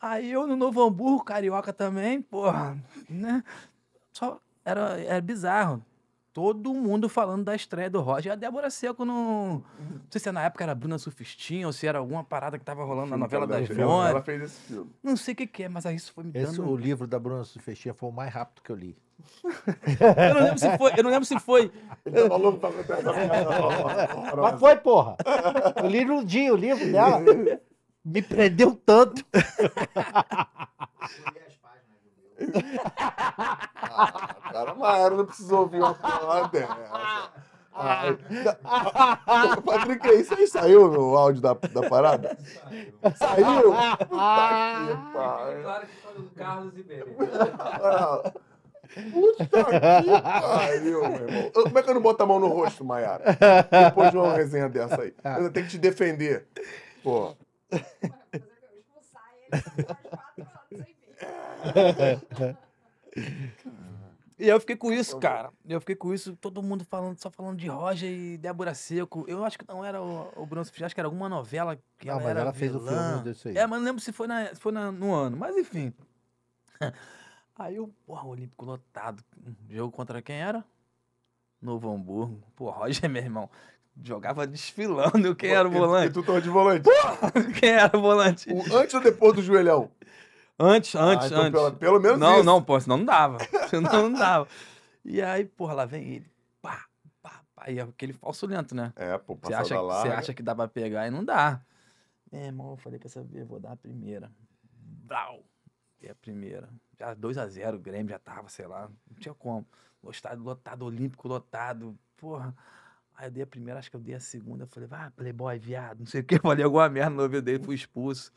Aí eu no Novo Hamburgo, carioca também, porra, né? Só era, era bizarro todo mundo falando da estreia do Roger. A Débora Seco não. Não sei se na época era Bruna Sufistinha ou se era alguma parada que tava rolando na novela das nove. Ela fez esse filme. Não sei o que, que é, mas aí isso foi me dando. Esse, o livro da Bruna Sufistinha foi o mais rápido que eu li. eu não lembro se foi. Eu não lembro se foi. Mas foi, porra. Eu li no dia o livro dela. Me prendeu tanto. ah, cara, Maero não precisou ouvir uma palavra dessa. Ai, ah, Patrick, é isso aí saiu no áudio da, da parada? Saiu? Puta que pariu. Claro que foi do Carlos e Puta que pariu, meu irmão. como é que eu não boto a mão no rosto, Maiara? Depois de uma resenha dessa aí. Ah. Eu tenho que te defender. Pô. É ele, E eu fiquei com isso, cara. Eu fiquei com isso, todo mundo falando, só falando de Roger e Débora Seco. Eu acho que não era o, o Bruno acho que era alguma novela que não, ah, ela mas ela fez o filme disso aí. É, mas não lembro se foi, na, se foi na, no ano. Mas enfim. Aí eu, porra, o Olímpico lotado. Jogo contra quem era? Novo Hamburgo. Pô, Roger, meu irmão. Jogava desfilando. Quem era o volante? E tu de volante. Porra, quem era o volante? O antes ou depois do joelhão? Antes, antes, ah, então antes. Pelo, pelo menos Não, isso. não, pô, senão não dava. Senão não dava. E aí, porra, lá vem ele. Pá, pá, pá. E é aquele falso lento, né? É, pô, passada acha, larga. Você acha que dá pra pegar e não dá. É irmão, eu falei, quer saber, vou dar a primeira. Brau! É a primeira. Já 2x0, o Grêmio já tava, sei lá. Não tinha como. lotado, lotado, olímpico lotado. Porra. Aí eu dei a primeira, acho que eu dei a segunda. Eu falei, ah, playboy, viado, não sei o que. Eu falei alguma merda no ouvido dele, fui expulso.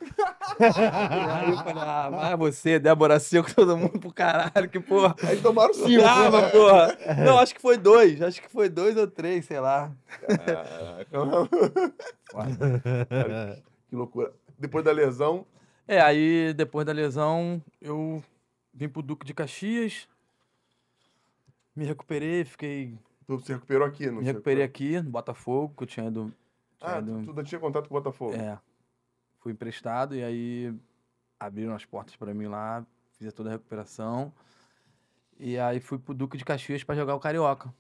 aí eu falei, ah, vai você, Débora Seco, todo mundo pro caralho, que porra. Aí tomaram cinco. Ah, né? porra. Não, acho que foi dois, acho que foi dois ou três, sei lá. que loucura. Depois da lesão... É, aí depois da lesão, eu vim pro Duque de Caxias, me recuperei, fiquei Tu se recuperou aqui, não Me recuperei aqui, no Botafogo, que eu tinha ido. Tinha ah, ido... tu ainda tinha contato com o Botafogo? É. Fui emprestado e aí abriram as portas para mim lá, fiz toda a recuperação. E aí fui pro Duque de Caxias para jogar o Carioca.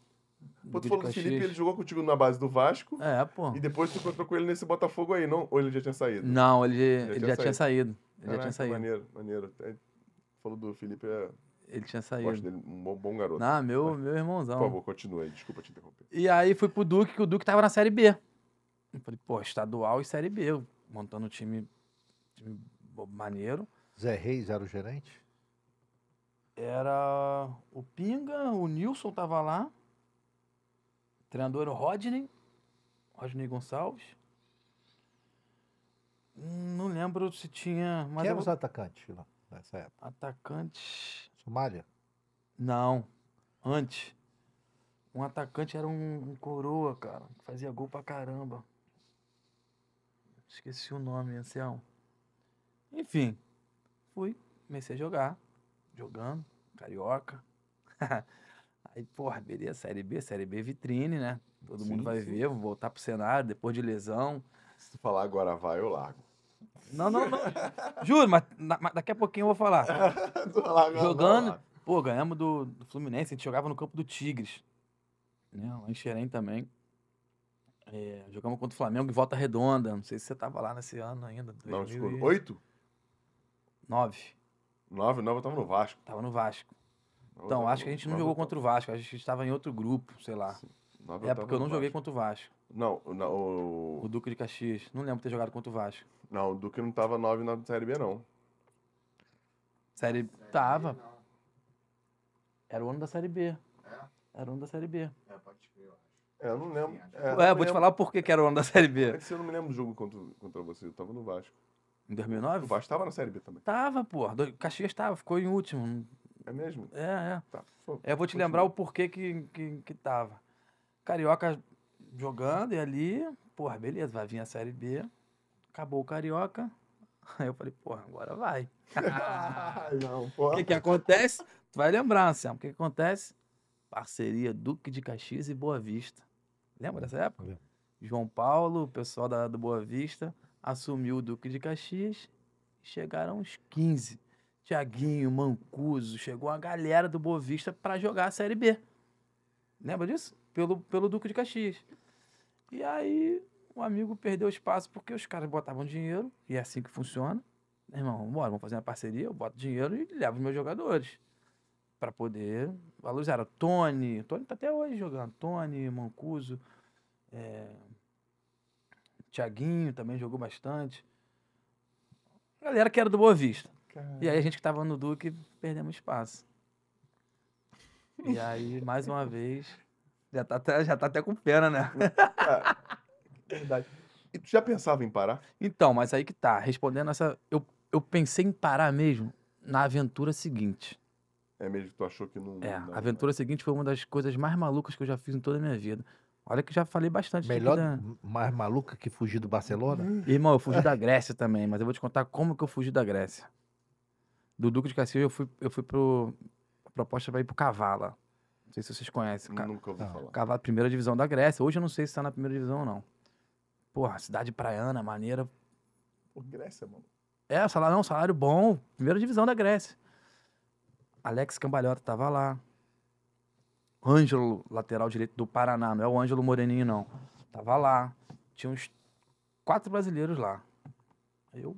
Pô, tu falou do Felipe, ele jogou contigo na base do Vasco. É, pô. E depois tu encontrou com ele nesse Botafogo aí, não? Ou ele já tinha saído? Não, ele, ele, já, ele já, tinha saído. Tinha saído. Ele Caraca, já tinha saído. Maneiro, maneiro. É, falou do Felipe, é ele tinha saído. Gosto dele, um bom, bom garoto. Ah, meu, meu irmãozão. Por favor, continue aí, desculpa te interromper. E aí fui pro Duque, que o Duque tava na Série B. Eu falei, pô, estadual e Série B, montando um time, time maneiro. Zé Reis era o gerente? Era o Pinga, o Nilson tava lá, o treinador era o Rodney, Rodney Gonçalves. Não lembro se tinha. Mas Quem eu... era os atacantes lá nessa época? Atacante. Somália? Não. Antes. Um atacante era um, um coroa, cara. fazia gol pra caramba. Esqueci o nome, ancião. Enfim. Fui. Comecei a jogar. Jogando. Carioca. Aí, porra, beleza, Série B, Série B vitrine, né? Todo sim, mundo vai sim. ver, vou voltar pro cenário depois de lesão. Se tu falar agora vai, eu largo. Não, não, não. Juro, mas, mas daqui a pouquinho eu vou falar. lá, Jogando, lá. pô, ganhamos do, do, Fluminense, a gente jogava no campo do Tigres. Né, lá em Xerém também. É, jogamos contra o Flamengo em volta redonda. Não sei se você estava lá nesse ano ainda. Não, desculpa. Oito? Nove. Nove, nove eu tava no Vasco. Tava no Vasco. Nove, então, acho que a gente não jogou contra o Vasco, a gente estava em outro grupo, sei lá. Nove, é porque eu não Vasco. joguei contra o Vasco. Não, não, o... O Duque de Caxias. Não lembro de ter jogado contra o Vasco. Não, o Duque não tava 9 na Série B, não. Série... série tava. B, não. Era o ano da Série B. É? Era o ano da Série B. É, pode crer, eu acho. É, eu não lembro. É, é vou te falar por que, que era o ano da Série B. É que eu não me lembro do jogo contra, contra você. Eu tava no Vasco. Em 2009? O Vasco tava na Série B também. Tava, porra. Do... Caxias tava, ficou em último. É mesmo? É, é. Tá. Pô, é, eu vou te lembrar o porquê que, que, que tava. Carioca jogando e ali, porra, beleza, vai vir a Série B. Acabou o Carioca. Aí eu falei, porra, agora vai. Ah, não, porra. O que, que acontece? Tu vai lembrar, Sam. O que, que acontece? Parceria Duque de Caxias e Boa Vista. Lembra dessa época? João Paulo, o pessoal da, do Boa Vista, assumiu o Duque de Caxias e chegaram uns 15. Tiaguinho, Mancuso, chegou a galera do Boa Vista para jogar a Série B. Lembra disso? pelo, pelo Duque de Caxias. E aí um amigo perdeu espaço porque os caras botavam dinheiro, e é assim que funciona. Irmão, bora, vamos fazer uma parceria, eu boto dinheiro e levo os meus jogadores para poder valorizar. Era Tony, Tony tá até hoje jogando. Tony, Mancuso, é... Tiaguinho também jogou bastante. galera que era do Boa Vista. Caramba. E aí a gente que tava no Duque perdemos espaço. E aí, mais uma vez, já tá, até, já tá até com pena, né? Hum, é, verdade. E tu já pensava em parar? Então, mas aí que tá. Respondendo essa. Eu, eu pensei em parar mesmo na aventura seguinte. É mesmo que tu achou que não. É, não, a aventura não. seguinte foi uma das coisas mais malucas que eu já fiz em toda a minha vida. Olha que já falei bastante. Melhor, da... mais maluca que fugir do Barcelona? Irmão, eu fugi da Grécia também, mas eu vou te contar como que eu fugi da Grécia. Do Duque de Caxias, eu fui, eu fui pro... A proposta vai ir pro Cavala. Não sei se vocês conhecem. Nunca ouvi falar. Cavalo, primeira divisão da Grécia. Hoje eu não sei se está na primeira divisão ou não. Porra, cidade praiana, maneira. Por Grécia, mano. É, salário, um salário bom. Primeira divisão da Grécia. Alex Cambalhota tava lá. Ângelo, lateral direito do Paraná. Não é o Ângelo Moreninho, não. Tava lá. Tinha uns quatro brasileiros lá. Aí eu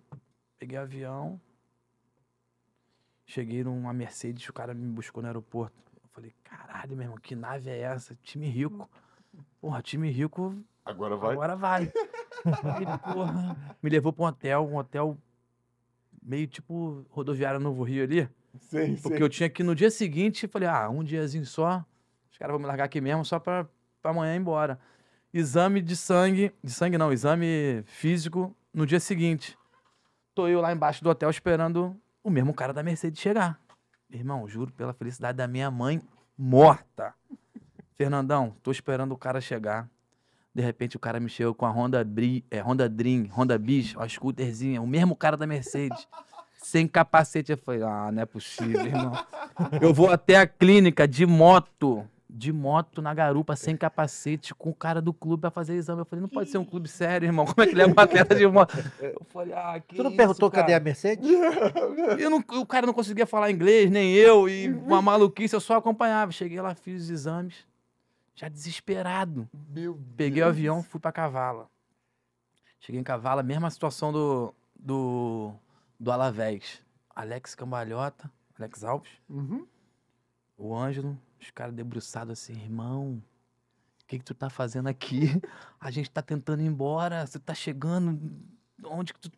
peguei avião. Cheguei numa Mercedes, o cara me buscou no aeroporto. Falei, caralho, meu irmão, que nave é essa? Time rico. Porra, time rico. Agora vai. Agora vai. porra, me levou pra um hotel, um hotel meio tipo rodoviária Novo Rio ali. Sim, porque sim. eu tinha que no dia seguinte, falei, ah, um diazinho só, os caras vão me largar aqui mesmo só pra, pra amanhã ir embora. Exame de sangue, de sangue não, exame físico no dia seguinte. Tô eu lá embaixo do hotel esperando o mesmo cara da Mercedes chegar. Irmão, juro pela felicidade da minha mãe morta. Fernandão, tô esperando o cara chegar. De repente o cara me chegou com a Honda, Bri, é, Honda Dream, Honda Bis, a scooterzinha, o mesmo cara da Mercedes. Sem capacete. Eu falei, ah, não é possível, irmão. Eu vou até a clínica de moto de moto na garupa, sem capacete, com o cara do clube pra fazer exame. Eu falei, não pode ser um clube sério, irmão. Como é que ele é uma atleta de moto? Eu falei, ah, que. Tu não isso, perguntou cara? cadê a Mercedes? eu não, o cara não conseguia falar inglês, nem eu, e uma maluquice, eu só acompanhava. Cheguei lá, fiz os exames, já desesperado. Meu Peguei Deus. o avião, fui para Cavala. Cheguei em Cavala, mesma situação do, do, do Alavés. Alex Cambalhota, Alex Alves, uhum. o Ângelo, os caras debruçados assim, irmão, o que, que tu tá fazendo aqui? A gente tá tentando ir embora, você tá chegando, onde que tu.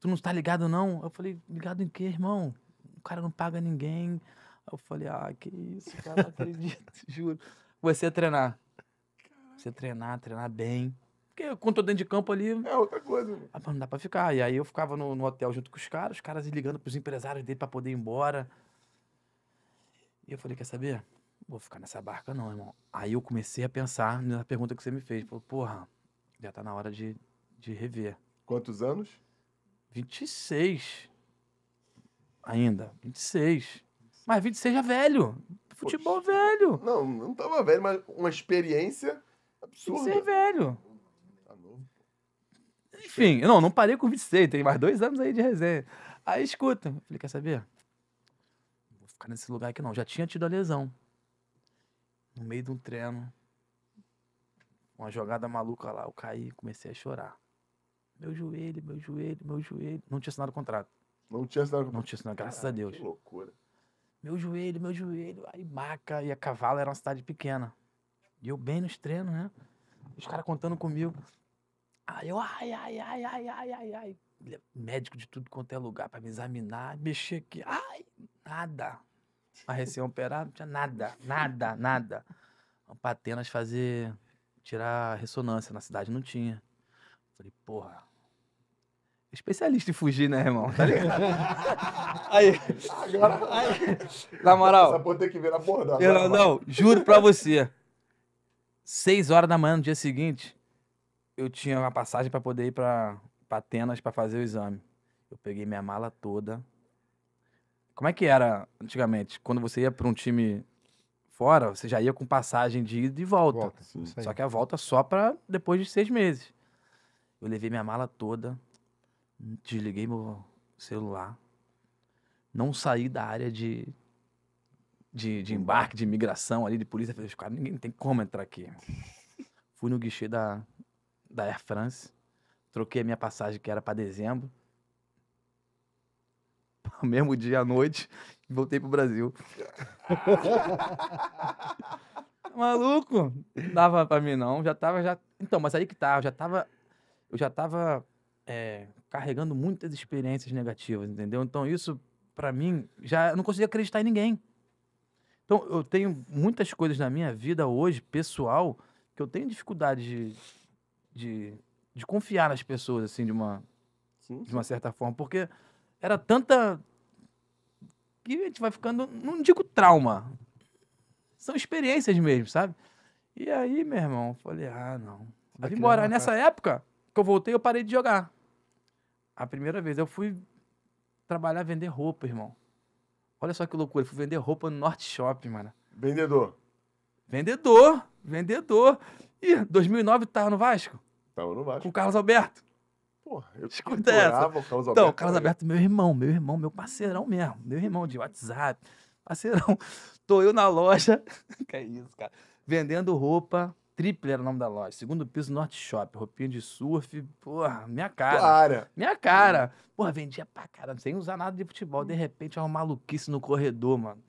Tu não tá ligado, não? Eu falei, ligado em quê, irmão? O cara não paga ninguém. Eu falei, ah, que isso, cara, não acredito, juro. Você treinar. Você treinar, treinar bem. Porque quando tô dentro de campo ali. É outra coisa. Ah, não dá pra ficar. E aí eu ficava no, no, hotel junto com os caras, os caras ligando pros empresários dele pra poder ir embora. E eu falei, quer saber? vou ficar nessa barca não, irmão. Aí eu comecei a pensar na pergunta que você me fez. Falei, porra, já tá na hora de, de rever. Quantos anos? 26. Ainda, 26. Mas 26 já é velho. Futebol Poxa. velho. Não, não tava velho, mas uma experiência absurda. 26 é velho. Tá novo. Enfim, não, não parei com 26, tem mais dois anos aí de resenha. Aí escuta, falei, quer saber? Não vou ficar nesse lugar aqui não. Já tinha tido a lesão no meio de um treino, uma jogada maluca lá, eu caí, e comecei a chorar. Meu joelho, meu joelho, meu joelho. Não tinha assinado o contrato. Não tinha assinado o contrato? Não tinha assinado, graças a Deus. Que loucura. Meu joelho, meu joelho. Aí Maca e a Cavala era uma cidade pequena. E eu bem nos treinos, né? Os caras contando comigo. Aí eu, ai, ai, ai, ai, ai, ai, ai. Médico de tudo quanto é lugar para me examinar, mexer aqui. Ai, nada. Mas recém-operado, não tinha nada, nada, nada. Pra Atenas fazer. tirar ressonância na cidade não tinha. Falei, porra. Especialista em fugir, né, irmão? Tá ligado? aí. Agora. Aí, na moral. Essa porra tem que virar bordão. Eu não, não, juro pra você. Seis horas da manhã no dia seguinte, eu tinha uma passagem para poder ir pra, pra Atenas para fazer o exame. Eu peguei minha mala toda, como é que era antigamente? Quando você ia para um time fora, você já ia com passagem de ida e volta. volta só que a volta é só para depois de seis meses. Eu levei minha mala toda, desliguei meu celular, não saí da área de, de, de embarque, de imigração ali, de polícia. Falei, cara, ninguém tem como entrar aqui. Fui no guichê da, da Air France, troquei a minha passagem que era para dezembro, no mesmo dia à noite e voltei pro Brasil. Maluco, não dava pra mim não, já tava, já... Então, mas aí que tá, eu já tava, eu já tava é, carregando muitas experiências negativas, entendeu? Então isso, para mim, já eu não conseguia acreditar em ninguém. Então, eu tenho muitas coisas na minha vida hoje, pessoal, que eu tenho dificuldade de, de, de confiar nas pessoas, assim, de uma, sim, sim. de uma certa forma. Porque era tanta, que a gente vai ficando, não digo trauma, são experiências mesmo, sabe? E aí, meu irmão, falei, ah, não. Vai embora. nessa época que eu voltei, eu parei de jogar. A primeira vez eu fui trabalhar vender roupa, irmão. Olha só que loucura, eu fui vender roupa no Norte Shopping, mano. Vendedor. Vendedor, vendedor. E 2009 tava no Vasco? Tava no Vasco. Com o Carlos Alberto. Porra, eu Escuta essa. O Carlos então, Carlos Alberto, meu irmão, meu irmão, meu parceirão mesmo, meu irmão de WhatsApp, parceirão. Tô eu na loja, que é isso, cara, vendendo roupa, Triple era o nome da loja. Segundo piso, Norte Shop. Roupinha de surf. Porra, minha cara. Claro. Minha cara. Porra, vendia pra caramba, sem usar nada de futebol. De repente, é uma maluquice no corredor, mano.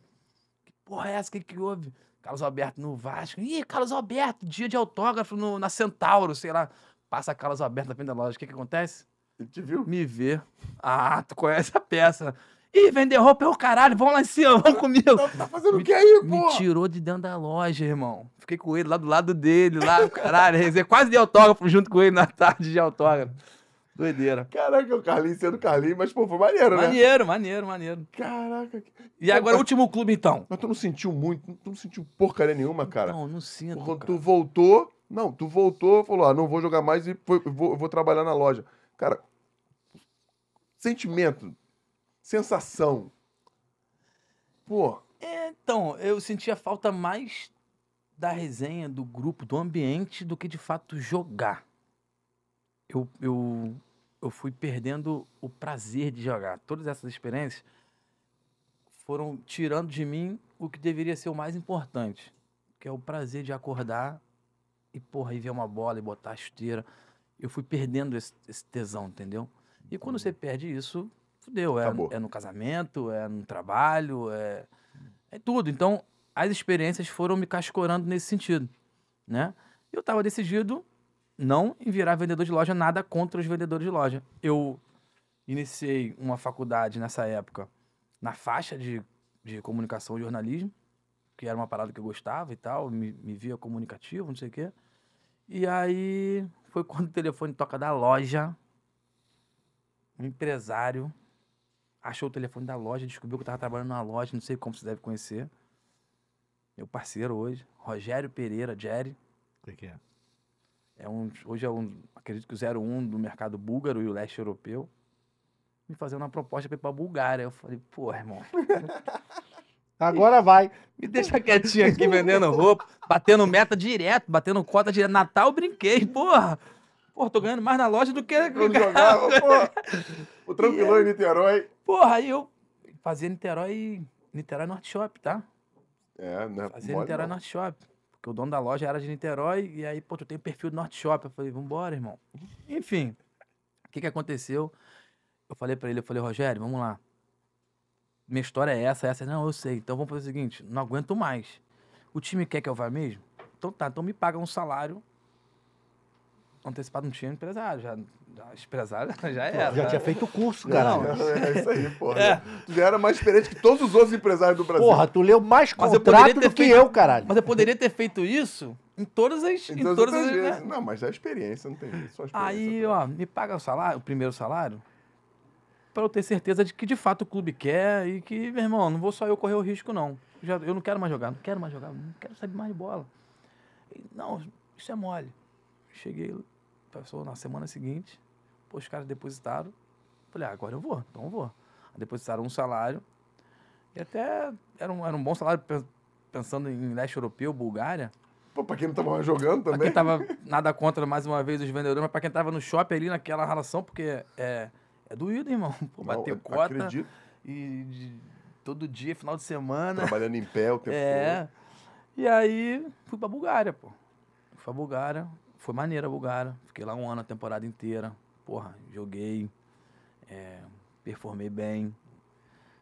Que porra é essa? O que, que houve? Carlos Alberto no Vasco. Ih, Carlos Alberto, dia de autógrafo no, na Centauro, sei lá. Passa a calas aberta na frente da loja. O que, que acontece? Ele te viu? Me vê. Ah, tu conhece a peça. Ih, vender roupa é o caralho, vão lá em cima, vão comigo. Tá, tá fazendo me, o que aí, pô? Me tirou de dentro da loja, irmão. Fiquei com ele lá do lado dele, lá, caralho. É quase de autógrafo junto com ele na tarde de autógrafo. Doideira. Caraca, o Carlinhos sendo Carlinhos, mas, pô, foi maneiro, né? Maneiro, maneiro, maneiro. Caraca. E agora, mas, último clube, então. Mas tu não sentiu muito, tu não sentiu porcaria nenhuma, cara? Não, não sinto. Quando tu voltou, não, tu voltou, falou, ah, não vou jogar mais e foi, vou, vou trabalhar na loja. Cara, sentimento, sensação. Pô. É, então, eu sentia falta mais da resenha, do grupo, do ambiente, do que de fato jogar. Eu, eu, eu fui perdendo o prazer de jogar. Todas essas experiências foram tirando de mim o que deveria ser o mais importante, que é o prazer de acordar e, porra, e ver uma bola e botar a chuteira. Eu fui perdendo esse, esse tesão, entendeu? E quando você perde isso, fudeu. É, é no casamento, é no trabalho, é, é tudo. Então, as experiências foram me cascorando nesse sentido, né? Eu estava decidido não em virar vendedor de loja, nada contra os vendedores de loja. Eu iniciei uma faculdade nessa época na faixa de, de comunicação e jornalismo que era uma parada que eu gostava e tal, me, me via comunicativo, não sei o quê. E aí foi quando o telefone toca da loja, um empresário achou o telefone da loja, descobriu que eu tava trabalhando na loja, não sei como você deve conhecer. Meu parceiro hoje, Rogério Pereira, Jerry. O que, é? É um, hoje é um, acredito que o 01 do mercado búlgaro e o leste europeu. Me fazendo uma proposta para ir pra Bulgária. Eu falei, pô, irmão. Agora vai. Me deixa quietinho aqui vendendo roupa, batendo meta direto, batendo cota direto. Natal brinquei, porra. Porra, tô ganhando mais na loja do que. Eu jogava, porra. O tranquilão em Niterói. Porra, aí eu fazia Niterói. Niterói Norte Shop, tá? É, né? Fazia Mole, Niterói não. Norte Shop. Porque o dono da loja era de Niterói, e aí, pô, tu tem perfil do Norte Shop. Eu falei, vambora, irmão. Enfim, o que que aconteceu? Eu falei para ele, eu falei, Rogério, vamos lá minha história é essa, essa. Não, eu sei. Então vamos fazer o seguinte: não aguento mais. O time quer que eu vá mesmo? Então tá, então me paga um salário antecipado no time empresário. Já, já empresário já era. Já tinha feito o curso, cara. Não, é isso aí, é porra. É. Já era mais experiente que todos os outros empresários do Brasil. Porra, tu leu mais contrato do feito, que eu, caralho. Mas eu poderia ter feito isso em todas as. Em, em todas, todas as, Vezes. né? Não, mas é experiência, não tem isso. Aí, ó, tá. me paga o salário, o primeiro salário para eu ter certeza de que de fato o clube quer e que, meu irmão, não vou só eu correr o risco, não. Já, eu não quero mais jogar, não quero mais jogar, não quero saber mais de bola. E, não, isso é mole. Cheguei, passou na semana seguinte, pô, os caras depositaram. Falei, ah, agora eu vou, então eu vou. Depositaram um salário. E até era um, era um bom salário pensando em leste europeu, Bulgária. Pô, pra quem não tava jogando também. Pra quem tava, nada contra, mais uma vez, os vendedores, mas pra quem tava no shopping ali naquela relação, porque é, é doído, irmão. Pô, bater Não, cota acredito. e de, todo dia, final de semana. Trabalhando em pé o tempo É. E aí fui pra Bulgária, pô. Fui pra Bulgária. Foi maneira a Bulgária. Fiquei lá um ano, a temporada inteira. Porra, joguei. É, performei bem.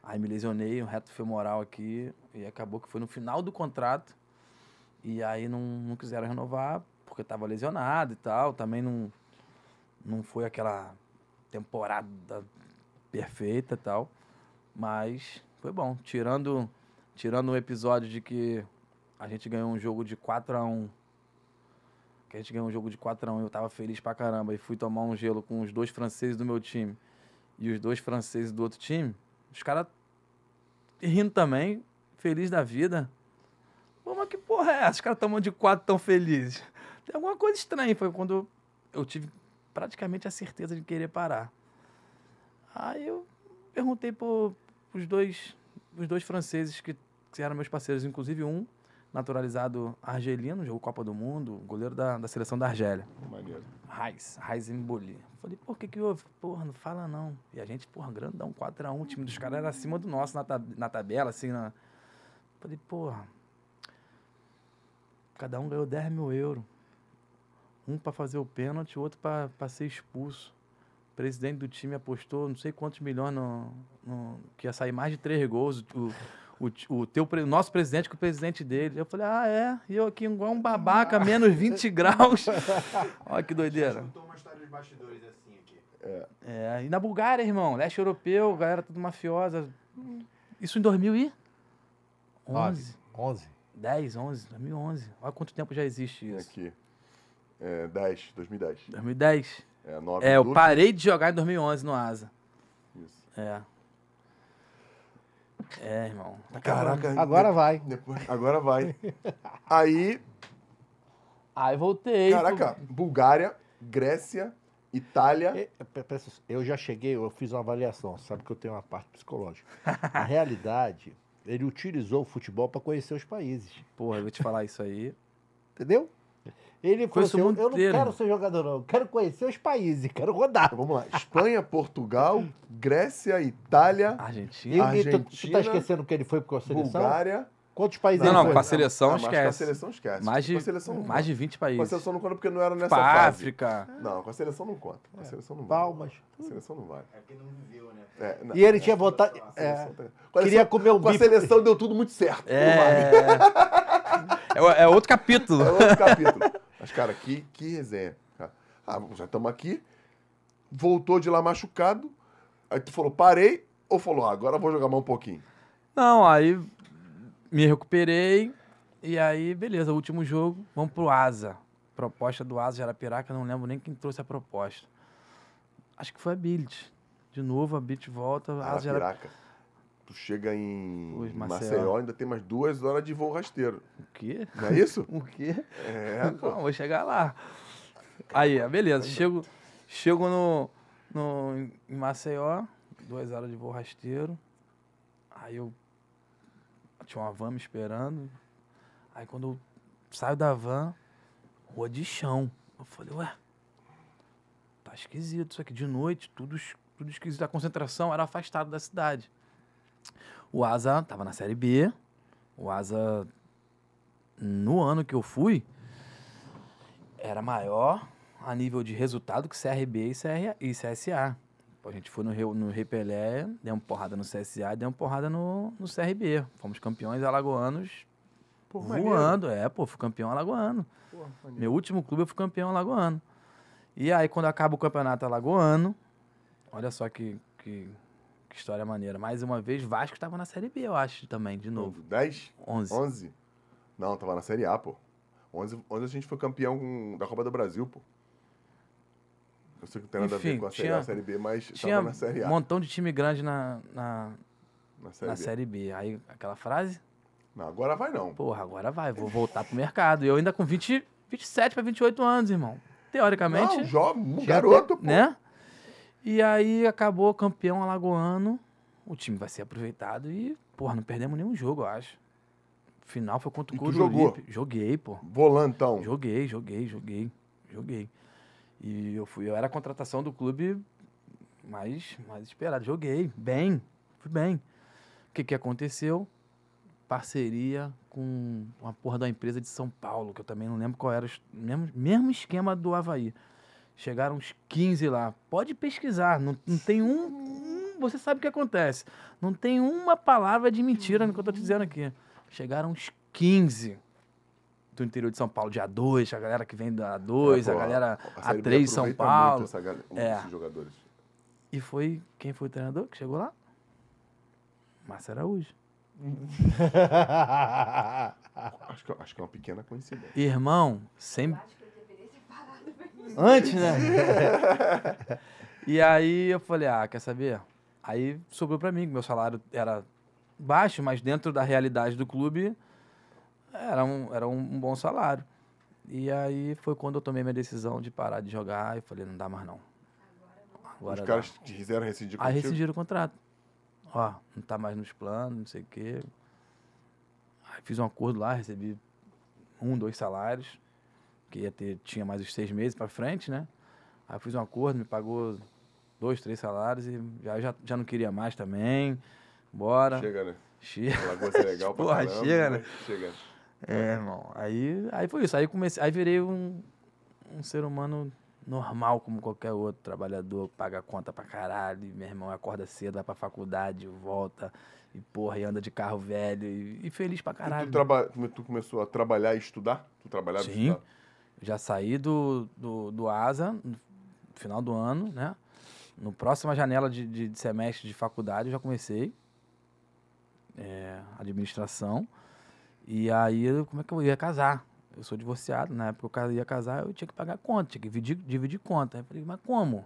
Aí me lesionei, um reto femoral aqui. E acabou que foi no final do contrato. E aí não, não quiseram renovar, porque tava lesionado e tal. Também não, não foi aquela temporada perfeita e tal. Mas foi bom. Tirando tirando um episódio de que a gente ganhou um jogo de 4 a 1 que a gente ganhou um jogo de 4 a 1 eu tava feliz pra caramba e fui tomar um gelo com os dois franceses do meu time e os dois franceses do outro time, os caras rindo também, feliz da vida. Pô, mas que porra é essa? Os caras tomando de 4 tão felizes. Tem alguma coisa estranha. Foi quando eu tive praticamente a certeza de querer parar. Aí eu perguntei para os dois, os dois franceses que, que, eram meus parceiros, inclusive um naturalizado argelino, jogou Copa do Mundo, goleiro da, da seleção da Argélia. Maneiro. Raiz, Raiz Emboli. Falei, por que que houve? Porra, não fala não. E a gente, porra, grandão, 4x1, o time dos caras era acima do nosso na, tab na tabela, assim, na... Né? Falei, porra, cada um ganhou 10 mil euros. Um para fazer o pênalti, outro para ser expulso. O presidente do time apostou não sei quantos milhões no, no que ia sair mais de três gols. O, o, o teu o nosso presidente com o presidente dele. Eu falei, ah, é? E eu aqui igual um babaca, menos 20 graus. Olha que doideira. Já uma história de bastidores assim aqui. É. é. E na Bulgária, irmão, leste europeu, galera tudo mafiosa. Isso em e? 11. 11. 10, 11, 2011. Olha quanto tempo já existe isso. Aqui. É, 10, 2010. 2010? É, 9 É, eu parei de jogar em 2011 no Asa. Isso. É. É, irmão. Tá Caraca. Agora vai. Depois, agora vai. Aí, Aí voltei. caraca, Bulgária, Grécia, Itália. E- Eu já cheguei, eu fiz uma avaliação, sabe que eu tenho uma parte psicológica. a realidade, ele utilizou o futebol para conhecer os países, Porra, eu vou te falar isso aí. entendeu? Ele foi assim, eu, eu, não quero ser jogador, não. Eu quero conhecer os países, quero rodar. Vamos lá. Espanha, Portugal, Grécia, Itália, Argentina. E, Argentina, tu, tu tá esquecendo que ele foi com a seleção? Bulgária. Quantos países Não, não, com a seleção não, esquece. Com a seleção esquece. Mais de, seleção, mais de 20 países. Com a seleção não conta porque não era tipo, nessa pra fase. África. Não, com a seleção não conta. Com a é. seleção não vale. Palmas. Com a seleção não vale. É porque não viveu, né? É, não. E ele tinha vontade... É, tá- queria comer um Com a seleção deu tudo muito certo. É... É, é, outro capítulo. É outro capítulo. Mas, cara, que, que resenha. Cara. Ah, já estamos aqui. Voltou de lá machucado. Aí tu falou, parei, ou falou, ah, agora vou jogar mais um pouquinho? Não, aí me recuperei. E aí, beleza, último jogo, vamos pro Asa. Proposta do Asa de Arapiraca, não lembro nem quem trouxe a proposta. Acho que foi a Bilt De novo, a Bilt volta. Arapiraca. Asa de Arapiraca tu chega em Pois, Maceió. Maceió. ainda tem mais duas horas de voo rasteiro. O quê? Não é isso? O quê? É, pô. Não, vou chegar lá. Aí, beleza. Chego, chego no, no, em Maceió, duas horas de voo rasteiro. Aí eu tinha uma van me esperando. Aí quando eu saio da van, rua de chão. Eu falei, ué, tá esquisito isso aqui. De noite, tudo, tudo esquisito. A concentração era afastada da cidade. O Asa tava na Série B. O Asa, no ano que eu fui, era maior a nível de resultado que CRB e, CR, e CSA. A gente foi no, Rio, no Repelé, deu uma porrada no CSA e deu uma porrada no, no CRB. Fomos campeões alagoanos pô, voando. Maneiro. É, pô, fui campeão alagoano. Pô, Meu último clube eu fui campeão alagoano. E aí, quando acaba o campeonato alagoano, olha só que, que que história maneira. Mais uma vez, Vasco tava na Série B, eu acho, também, de novo. 10? 11. 11? Não, tava na Série A, pô. 11, 11 a gente foi campeão da Copa do Brasil, pô. Eu sei que não tem nada Enfim, a ver com a Série a Série B, mas tinha na Série A. um montão de time grande na, na, na, série, na B. série B. Aí, aquela frase... Não, agora vai não. Porra, agora vai. Vou voltar pro mercado. E eu ainda com 20, 27 para 28 anos, irmão. Teoricamente... Não, jovem, um garoto, pô. Né? E aí acabou campeão alagoano. O time vai ser aproveitado e, porra, não perdemos nenhum jogo, eu acho. Final foi contra o Coruripe. jogou? Joguei, pô. Volantão. Então? Joguei, joguei, joguei, joguei. E eu fui, eu era a contratação do clube mais, mais esperado. Joguei bem, fui bem. O que que aconteceu? Parceria com uma porra da empresa de São Paulo, que eu também não lembro qual era o mesmo, mesmo esquema do Havaí. Chegaram uns 15 lá. Pode pesquisar, não, não tem um, um, Você sabe o que acontece. Não tem uma palavra de mentira no que eu tô te dizendo aqui. Chegaram uns 15 do interior de São Paulo, de a 2, a galera que vem da a 2, é, a galera a 3 de São Paulo. Essa galera, é. jogadores. E foi quem foi o treinador que chegou lá? Márcio Araújo. acho, que, acho que é uma pequena coincidência. Irmão, sempre. Antes, né? e aí eu falei, ah, quer saber? Aí sobrou para mim, meu salário era baixo, mas dentro da realidade do clube era um, era um bom salário. E aí foi quando eu tomei minha decisão de parar de jogar e falei, não dá mais não. Agora Os caras te fizeram rescindir Aí rescindiram o contrato. Ó, não tá mais nos planos, não sei o quê. Aí fiz um acordo lá, recebi um, dois salários porque ia ter, tinha mais uns seis meses para frente, né? Aí fiz um acordo, me pagou dois, três salários e já, já, já não queria mais também. Bora. Chega, né? Chega. Lagoa é legal pra Porra, caramba, chega, né? Chega. É, irmão. Aí, aí foi isso. Aí comecei, aí virei um, um ser humano normal como qualquer outro trabalhador, paga conta pra caralho, e meu irmão acorda cedo, vai pra faculdade, volta, e porra, e anda de carro velho, e, e feliz pra caralho. Tu, tu, tu, começou a trabalhar e estudar? Tu trabalhava Sim. e estudava? Já saí do, do, do ASA no final do ano, né? No próxima janela de, de, de semestre de faculdade eu já comecei é, administração. E aí, como é que eu ia casar? Eu sou divorciado, na época eu ia casar, eu tinha que pagar conta, tinha que dividir, dividir conta. Aí eu falei, mas como?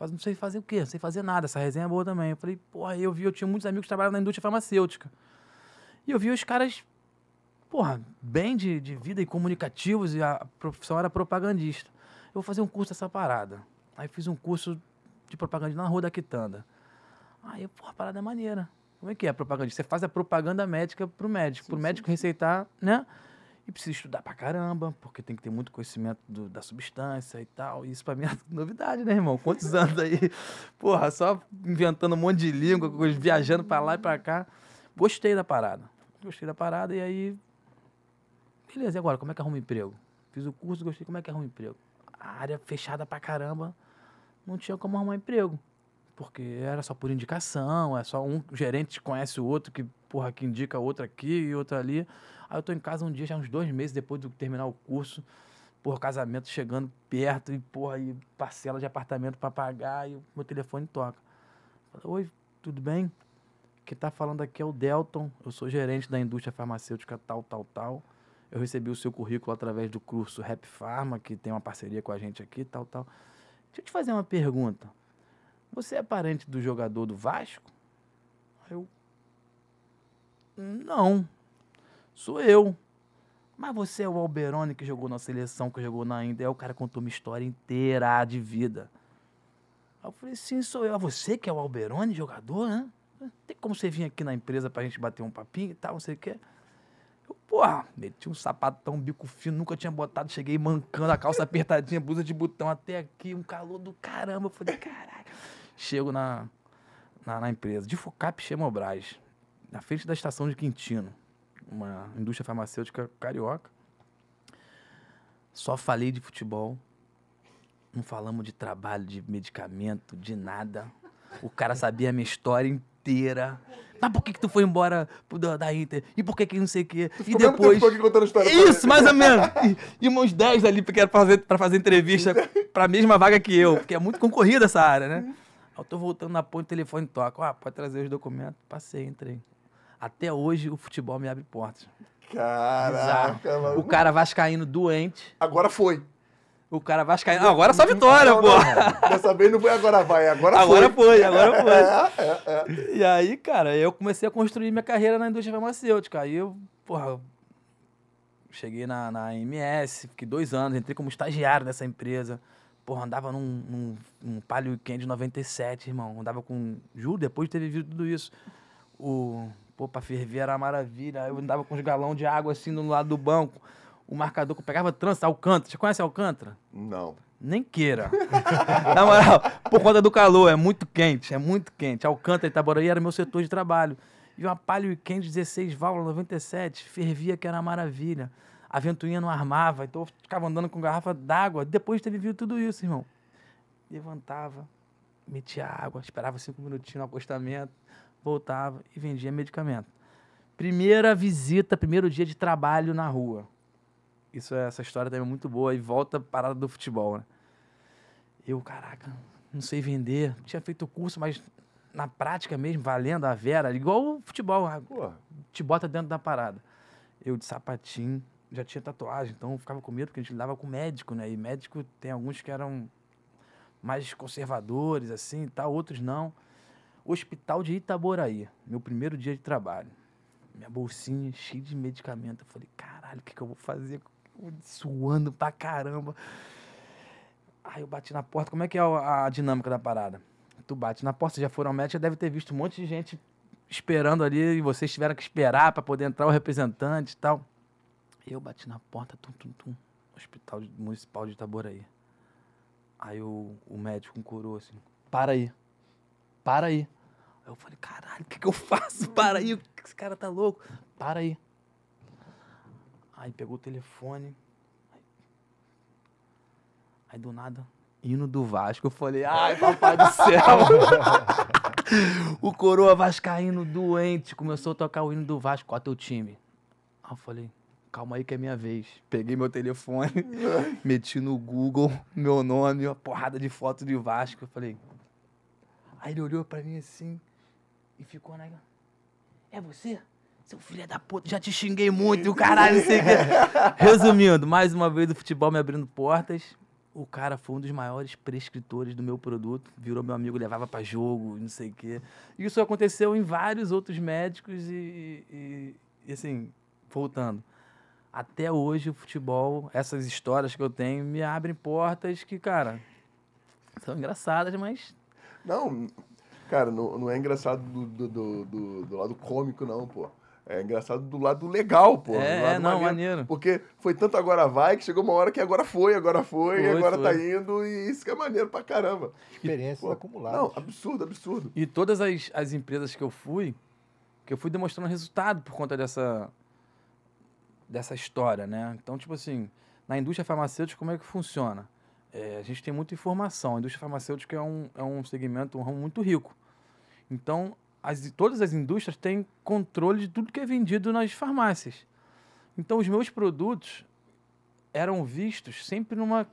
não sei fazer o quê, não sei fazer nada, essa resenha é boa também. Eu falei, porra, eu vi, eu tinha muitos amigos que trabalhavam na indústria farmacêutica. E eu vi os caras porra, bem de, de vida e comunicativos, e a profissão era propagandista. Eu vou fazer um curso dessa parada. Aí fiz um curso de propaganda na Rua da Quitanda. Aí, porra, a parada é maneira. Como é que é propaganda? Você faz a propaganda médica pro médico, sim, pro médico sim. receitar, né? E precisa estudar pra caramba, porque tem que ter muito conhecimento do, da substância e tal. E isso pra mim é novidade, né, irmão? Quantos anos aí? Porra, só inventando um monte de língua, viajando pra lá e pra cá. Gostei da parada. Gostei da parada e aí Beleza, e agora? Como é que arruma emprego? Fiz o curso, gostei. Como é que arruma emprego? A área fechada pra caramba. Não tinha como arrumar emprego. Porque era só por indicação, é só um gerente conhece o outro, que porra, que indica outro aqui e outro ali. Aí eu tô em casa um dia, já uns dois meses depois de terminar o curso, por casamento chegando perto e, porra, e parcela de apartamento para pagar e o meu telefone toca. oi, tudo bem? Quem tá falando aqui é o Delton, eu sou gerente da indústria farmacêutica tal, tal, tal eu recebi o seu currículo através do curso Rap Pharma, que tem uma parceria com a gente aqui, tal, tal. Deixa eu te fazer uma pergunta. Você é parente do jogador do Vasco? Eu. Não. Sou eu. Mas você é o Alberoni que jogou na seleção, que jogou na Índia. Aí é o cara contou uma história inteira de vida. Aí eu falei, sim, sou eu. É você que é o Alberoni, jogador, né? Tem como você vir aqui na empresa pra gente bater um papinho e tal, não sei o É? Eu, porra, meti um sapatão, bico fino, nunca tinha botado, cheguei mancando, a calça apertadinha, blusa de botão até aqui, um calor do caramba. Eu falei, caralho. Chego na, na, na empresa, de Focap Chemobras, na frente da estação de Quintino, uma indústria farmacêutica carioca. Só falei de futebol, não falamos de trabalho, de medicamento, de nada. O cara sabia a minha história inteira. Mas por que, que tu foi embora da, da Inter? E por que que não sei o quê? e depois. Que contando a história Isso, mais ou menos. E, e uns 10 ali pra fazer, pra fazer entrevista pra mesma vaga que eu, porque é muito concorrida essa área, né? Eu tô voltando na ponte, o telefone toca. Ah, pode trazer os documentos. Passei, entrei. Até hoje o futebol me abre portas. Caraca, mano. O cara vascaíno doente. Agora foi. O cara vascaíno. Ah, agora é só vitória, pô. dessa vez não foi agora vai, agora, foi. Agora foi, agora foi. É, é, é. E aí, cara, eu comecei a construir minha carreira na indústria farmacêutica. Aí eu, porra, cheguei na, na MS, fiquei dois anos, entrei como estagiário nessa empresa. Porra, andava num, num, num Palio Weekend 97, irmão. Andava com. Juro, depois de ter vivido tudo isso. O. Pô, pra ferver era uma maravilha. Eu andava com os galão de água assim do lado do banco o marcador que pegava trança, Alcântara. Você conhece Alcântara? Não. Nem queira. Na moral, por conta do calor, é muito quente, é muito quente. Alcântara e Itaboraí era meu setor de trabalho. E uma palha e quente 16 válvulas 97, fervia que era uma maravilha. A ventoinha não armava, então eu ficava andando com garrafa d'água. Depois de ter vivido tudo isso, irmão. Levantava, metia água, esperava cinco minutinhos no acostamento, voltava e vendia medicamento. Primeira visita, primeiro dia de trabalho na rua. Isso é, essa história também é muito boa e volta a parada do futebol, né? Eu, caraca, não sei vender. Tinha feito o curso, mas na prática mesmo, valendo a vera, igual o futebol, Porra. te bota dentro da parada. Eu de sapatinho, já tinha tatuagem, então ficava com medo, porque a gente lidava com médico, né? E médico tem alguns que eram mais conservadores, assim, tal, tá? outros não. Hospital de Itaboraí, meu primeiro dia de trabalho. Minha bolsinha cheia de medicamento. Eu falei, caralho, o que, que eu vou fazer suando pra caramba. Aí eu bati na porta. Como é que é a, dinâmica da parada? Tu bate na porta, já foram ao médico, já deve ter visto um monte de gente esperando ali e vocês tiveram que esperar para poder entrar o representante e tal. Eu bati na porta, tum, tum, tum, hospital municipal de Itaboraí. Aí o, o médico curou assim, para aí, para aí. Aí eu falei, caralho, o que, que eu faço? Para aí, esse cara tá louco. Para aí. Aí pegou o telefone. Aí, aí do nada, hino do Vasco. Eu falei, ai, papai do céu. o coroa vascaíno doente começou a tocar o hino do Vasco. Qual é teu time? Aí eu falei, calma aí que é minha vez. Peguei meu telefone, meti no Google meu nome, uma porrada de foto de Vasco. Eu falei. Aí ele olhou pra mim assim e ficou na. É você? Seu filho é da puta, já te xinguei muito, o caralho, não sei o quê. Resumindo, mais uma vez o futebol me abrindo portas. O cara foi um dos maiores prescritores do meu produto, virou meu amigo, levava para jogo, não sei o quê. isso aconteceu em vários outros médicos e, e, e assim, voltando até hoje o futebol, essas histórias que eu tenho, me abrem portas que, cara, são engraçadas, mas. Não, cara, não, não é engraçado do, do, do, do lado cômico, não, pô. É engraçado do lado legal, pô. É, é, não, maneiro, maneiro. Porque foi tanto agora vai que chegou uma hora que agora foi, agora foi, foi agora tá foi. tá indo, e isso que é maneiro pra caramba. Experiência acumulada. Não, absurdo, absurdo. E todas as, as empresas que eu fui, que eu fui demonstrando resultado por conta dessa, dessa história, né? Então, tipo assim, na indústria farmacêutica, como é que funciona? É, a gente tem muita informação. A indústria farmacêutica é um, é um segmento, um ramo muito rico. Então, as, todas as indústrias têm controle de tudo que é vendido nas farmácias. Então, os meus produtos eram vistos sempre numa,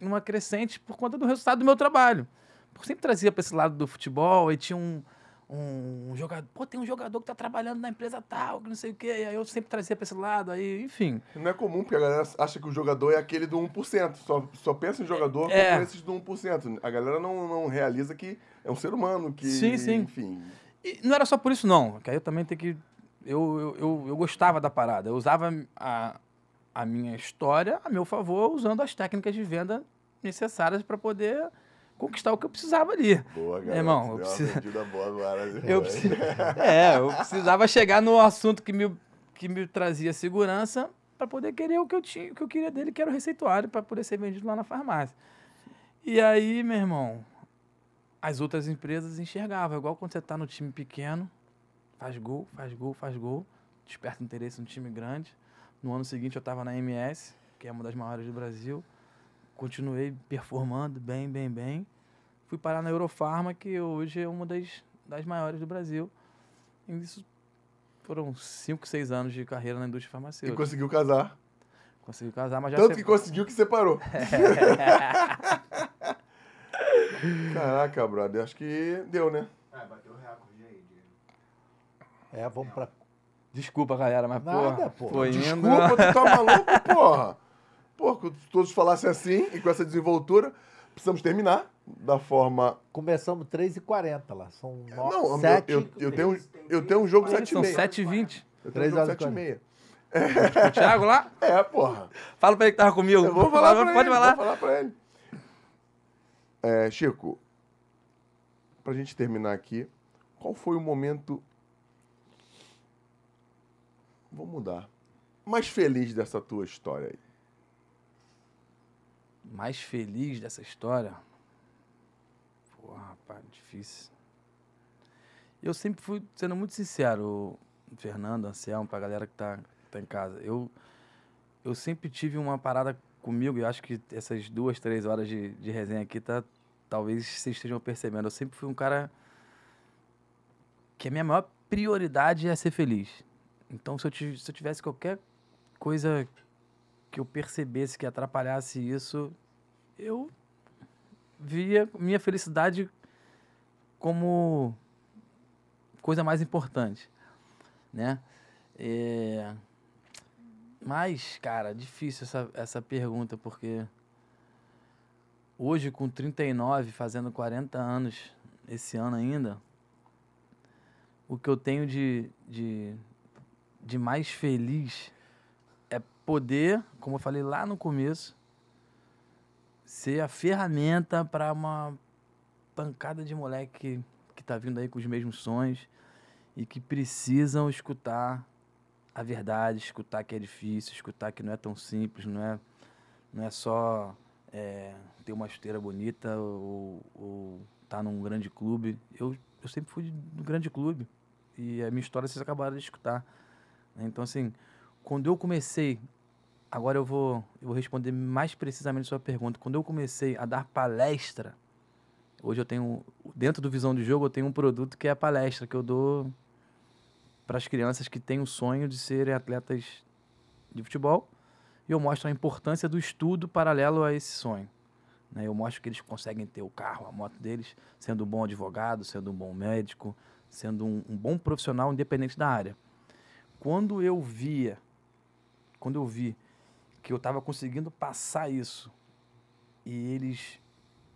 numa crescente por conta do resultado do meu trabalho. Porque sempre trazia para esse lado do futebol e tinha um, um, jogador. Pô, tem um jogador que está trabalhando na empresa tal, que não sei o quê. E aí eu sempre trazia para esse lado, aí, enfim. Não é comum, porque a galera acha que o jogador é aquele do 1%. Só, só pensa em jogador é. como esses do 1%. A galera não, não realiza que é um ser humano que. Sim, sim. Enfim. E não era só por isso, não. Que aí eu também tenho que. Eu, eu, eu, eu gostava da parada. Eu usava a, a minha história a meu favor, usando as técnicas de venda necessárias para poder conquistar o que eu precisava ali. Boa, garoto, Irmão, eu eu É, eu precisava chegar no assunto que me, que me trazia segurança para poder querer o que eu tinha, o que eu queria dele, que era o receituário para poder ser vendido lá na farmácia. E aí, meu irmão, as outras empresas enxergavam. Igual quando você está no time pequeno, faz gol, faz gol, faz gol, desperta interesse no time grande. No ano seguinte eu estava na MS, que é uma das maiores do Brasil. Continuei performando bem, bem, bem. Fui parar na Eurofarma, que hoje é uma das, das maiores do Brasil. E isso foram cinco seis anos de carreira na indústria farmacêutica. E conseguiu casar. Conseguiu casar, mas já Tanto que conseguiu que separou. É. Caraca, brother, acho que deu, né? É, bateu o recorde aí, É, vamos é. pra. Desculpa, galera, mas Nada, porra. porra. Foi Desculpa, indo. tu tá maluco, porra. Porra, se todos falassem assim e com essa desenvoltura, precisamos terminar da forma. Começamos 3h40 lá. São 9 é, Não, 7 eu, eu, eu, tenho, eu tenho um jogo 7h30. São 7h20. 3 horas 7h30. É. O Thiago lá? É, porra. Fala pra ele que tava comigo. Eu vou falar pra pode falar. Vou falar pra ele. É, Chico, para a gente terminar aqui, qual foi o momento. Vou mudar. Mais feliz dessa tua história aí? Mais feliz dessa história? Porra, rapaz, difícil. Eu sempre fui sendo muito sincero, Fernando, Anselmo, pra galera que tá, tá em casa. Eu, eu sempre tive uma parada comigo, eu acho que essas duas, três horas de, de resenha aqui, tá, talvez vocês estejam percebendo. Eu sempre fui um cara que a minha maior prioridade é ser feliz. Então, se eu, se eu tivesse qualquer coisa que eu percebesse que atrapalhasse isso, eu via minha felicidade como coisa mais importante, né? É... Mas, cara, difícil essa, essa pergunta, porque hoje, com 39, fazendo 40 anos esse ano ainda, o que eu tenho de, de, de mais feliz é poder, como eu falei lá no começo, ser a ferramenta para uma pancada de moleque que, que tá vindo aí com os mesmos sonhos e que precisam escutar a verdade, escutar que é difícil, escutar que não é tão simples, não é, não é só é, ter uma chuteira bonita ou, estar tá num grande clube. Eu, eu sempre fui do grande clube e a minha história vocês acabaram de escutar. Né? Então, assim, quando eu comecei, agora eu vou, eu vou responder mais precisamente a sua pergunta. Quando eu comecei a dar palestra, hoje eu tenho, dentro do Visão do Jogo, eu tenho um produto que é a palestra que eu dou para as crianças que têm o sonho de serem atletas de futebol e eu mostro a importância do estudo paralelo a esse sonho. Né? Eu mostro que eles conseguem ter o carro, a moto deles, sendo um bom advogado, sendo um bom médico, sendo um, um bom profissional independente da área. Quando eu via, quando eu vi que eu estava conseguindo passar isso e eles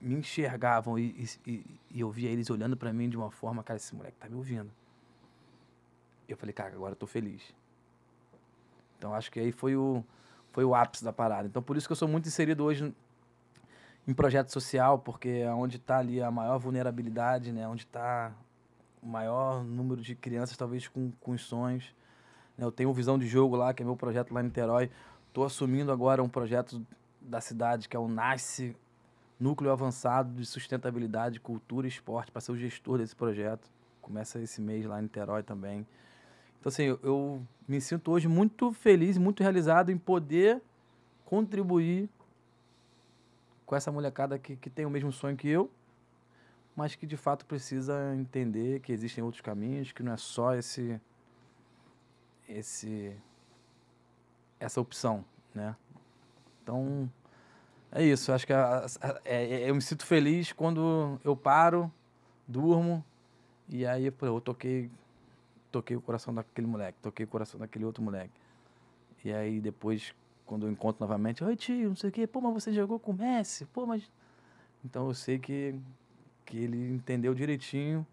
me enxergavam e, e, e eu via eles olhando para mim de uma forma, cara, esse moleque tá me ouvindo eu falei, cara, agora eu tô feliz. Então acho que aí foi o, foi o ápice da parada. Então por isso que eu sou muito inserido hoje em projeto social, porque é onde está ali a maior vulnerabilidade, né? Onde está o maior número de crianças, talvez, com, com sonhos. Né? Eu tenho Visão de Jogo lá, que é meu projeto lá em Niterói. Estou assumindo agora um projeto da cidade, que é o NASCE, Núcleo Avançado de Sustentabilidade, Cultura e Esporte, para ser o gestor desse projeto. Começa esse mês lá em Niterói também. Então, assim, eu, me sinto hoje muito feliz, muito realizado em poder contribuir com essa molecada que, que tem o mesmo sonho que eu, mas que de fato precisa entender que existem outros caminhos, que não é só esse esse essa opção, né? Então é isso. Acho que é, é, eu me sinto feliz quando eu paro, durmo e aí pô, eu toquei toquei o coração daquele moleque, toquei o coração daquele outro moleque. E aí depois, quando eu encontro novamente, oi tio, não sei o quê, pô, mas você jogou com o Messi, pô, mas. Então eu sei que, que ele entendeu direitinho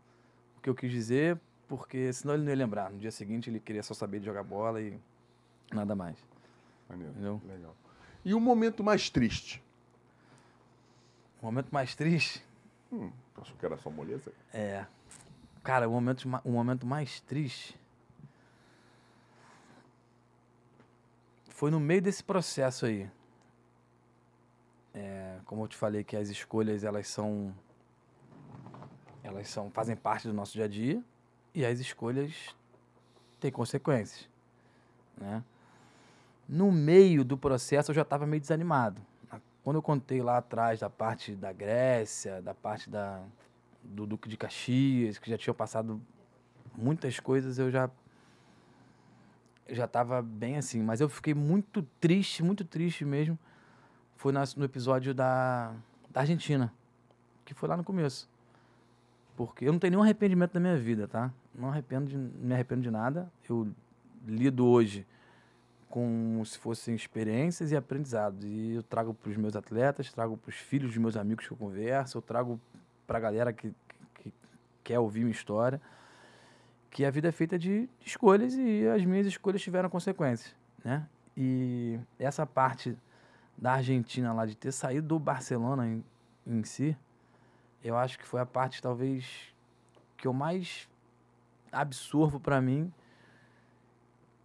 o que eu quis dizer, porque senão ele não ia lembrar. No dia seguinte ele queria só saber de jogar bola e nada mais. Entendeu? Legal. E o momento mais triste? O momento mais triste? Hum, acho que era só moleza. É. Cara, o momento, o momento mais triste foi no meio desse processo aí. É, como eu te falei que as escolhas elas são elas são fazem parte do nosso dia a dia e as escolhas têm consequências, né? No meio do processo eu já estava meio desanimado. Quando eu contei lá atrás da parte da Grécia, da parte da do Duque de Caxias, que já tinham passado muitas coisas, eu já já estava bem assim, mas eu fiquei muito triste, muito triste mesmo. Foi no episódio da, da Argentina, que foi lá no começo. Porque eu não tenho nenhum arrependimento da minha vida, tá? Não arrependo de, me arrependo de nada. Eu lido hoje como se fossem experiências e aprendizados. E eu trago para os meus atletas, trago para os filhos dos meus amigos que eu converso, eu trago para a galera que, que, que quer ouvir uma história, que a vida é feita de escolhas e as minhas escolhas tiveram consequências, né? E essa parte da Argentina lá de ter saído do Barcelona em, em si, eu acho que foi a parte talvez que eu mais absorvo para mim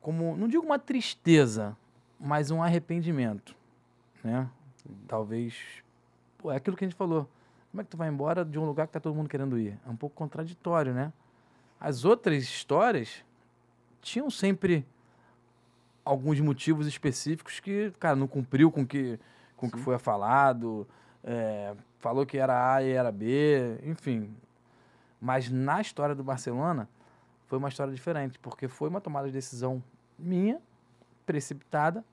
como não digo uma tristeza, mas um arrependimento, né? Talvez pô, é aquilo que a gente falou. Como é que tu vai embora de um lugar que tá todo mundo querendo ir? É um pouco contraditório, né? As outras histórias tinham sempre alguns motivos específicos que, cara, não cumpriu com que, com Sim. que foi falado, é, falou que era A e era B, enfim. Mas na história do Barcelona foi uma história diferente, porque foi uma tomada de decisão minha, precipitada,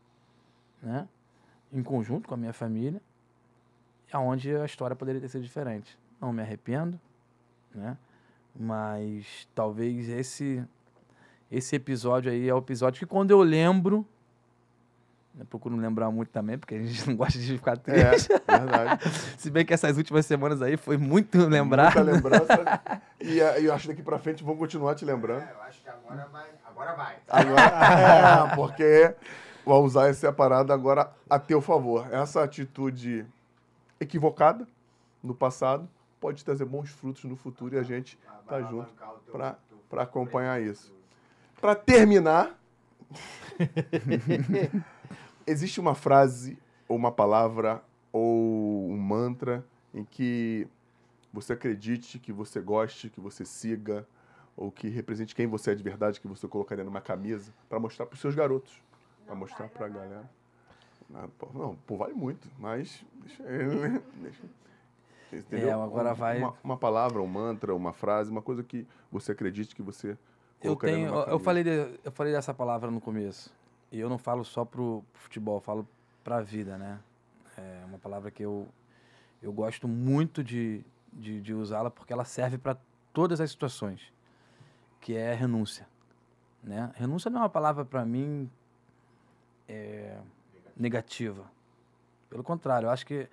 né? Em conjunto com a minha família, aonde a história poderia ter sido diferente. Não me arrependo, né? Mas talvez esse esse episódio aí é o episódio que quando eu lembro eu procuro não lembrar muito também, porque a gente não gosta de ficar é, triste. É, verdade. Se bem que essas últimas semanas aí foi muito lembrar. Muita lembrança. e, eh, eu acho que daqui pra frente vão continuar te lembrando. É, eu acho que agora vai. Agora vai. Agora, é, porque vou usar essa parada agora a teu favor. Essa atitude equivocada no passado pode trazer bons frutos no futuro e a gente ah, tá junto para acompanhar isso. Para terminar, existe uma frase ou uma palavra ou um mantra em que você acredite, que você goste, que você siga, ou que represente quem você é de verdade, que você colocaria numa camisa, para mostrar para os seus garotos, para mostrar para a galera. Não, ah, não, pô, vale muito, mas deixa ele, né? Deixa, É, agora uma, vai... Uma, uma, palavra, um mantra, uma frase, uma coisa que você acredite que você... Eu tenho... Eu, falei, de, eu falei dessa palavra no começo. E eu não falo só pro, pro futebol, falo pra vida, né? É uma palavra que eu, eu gosto muito de, de, de usá-la porque ela serve para todas as situações, que é renúncia. Né? Renúncia não é uma palavra para mim... É, negativa. Pelo contrário, eu acho que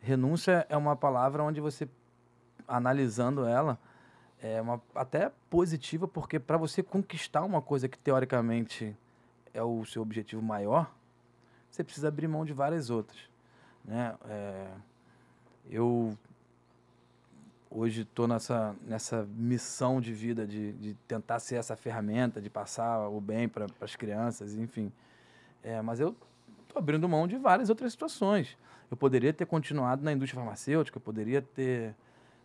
renúncia é uma palavra onde você, analisando ela, é uma até positiva, porque para você conquistar uma coisa que teoricamente é o seu objetivo maior, você precisa abrir mão de várias outras. Né? É, eu hoje estou nessa, nessa missão de vida de, de tentar ser essa ferramenta, de passar o bem para as crianças, enfim. É, mas eu estou abrindo mão de várias outras situações. Eu poderia ter continuado na indústria farmacêutica, eu poderia ter,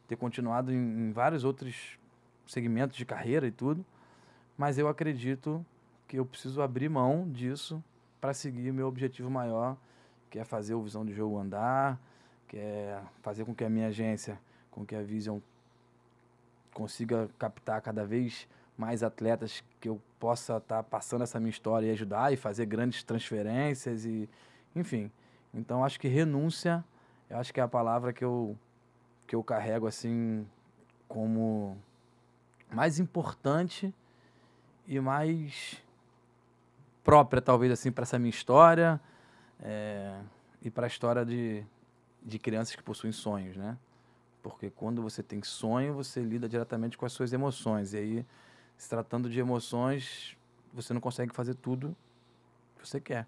ter continuado em, em vários outros segmentos de carreira e tudo, mas eu acredito que eu preciso abrir mão disso para seguir meu objetivo maior, que é fazer o Visão do Jogo andar, que é fazer com que a minha agência, com que a Vision consiga captar cada vez mais mais atletas que eu possa estar tá passando essa minha história e ajudar e fazer grandes transferências e enfim. Então acho que renúncia, eu acho que é a palavra que eu que eu carrego assim como mais importante e mais própria talvez assim para essa minha história é, e para a história de, de crianças que possuem sonhos, né? Porque quando você tem sonho, você lida diretamente com as suas emoções e aí se tratando de emoções, você não consegue fazer tudo que você quer.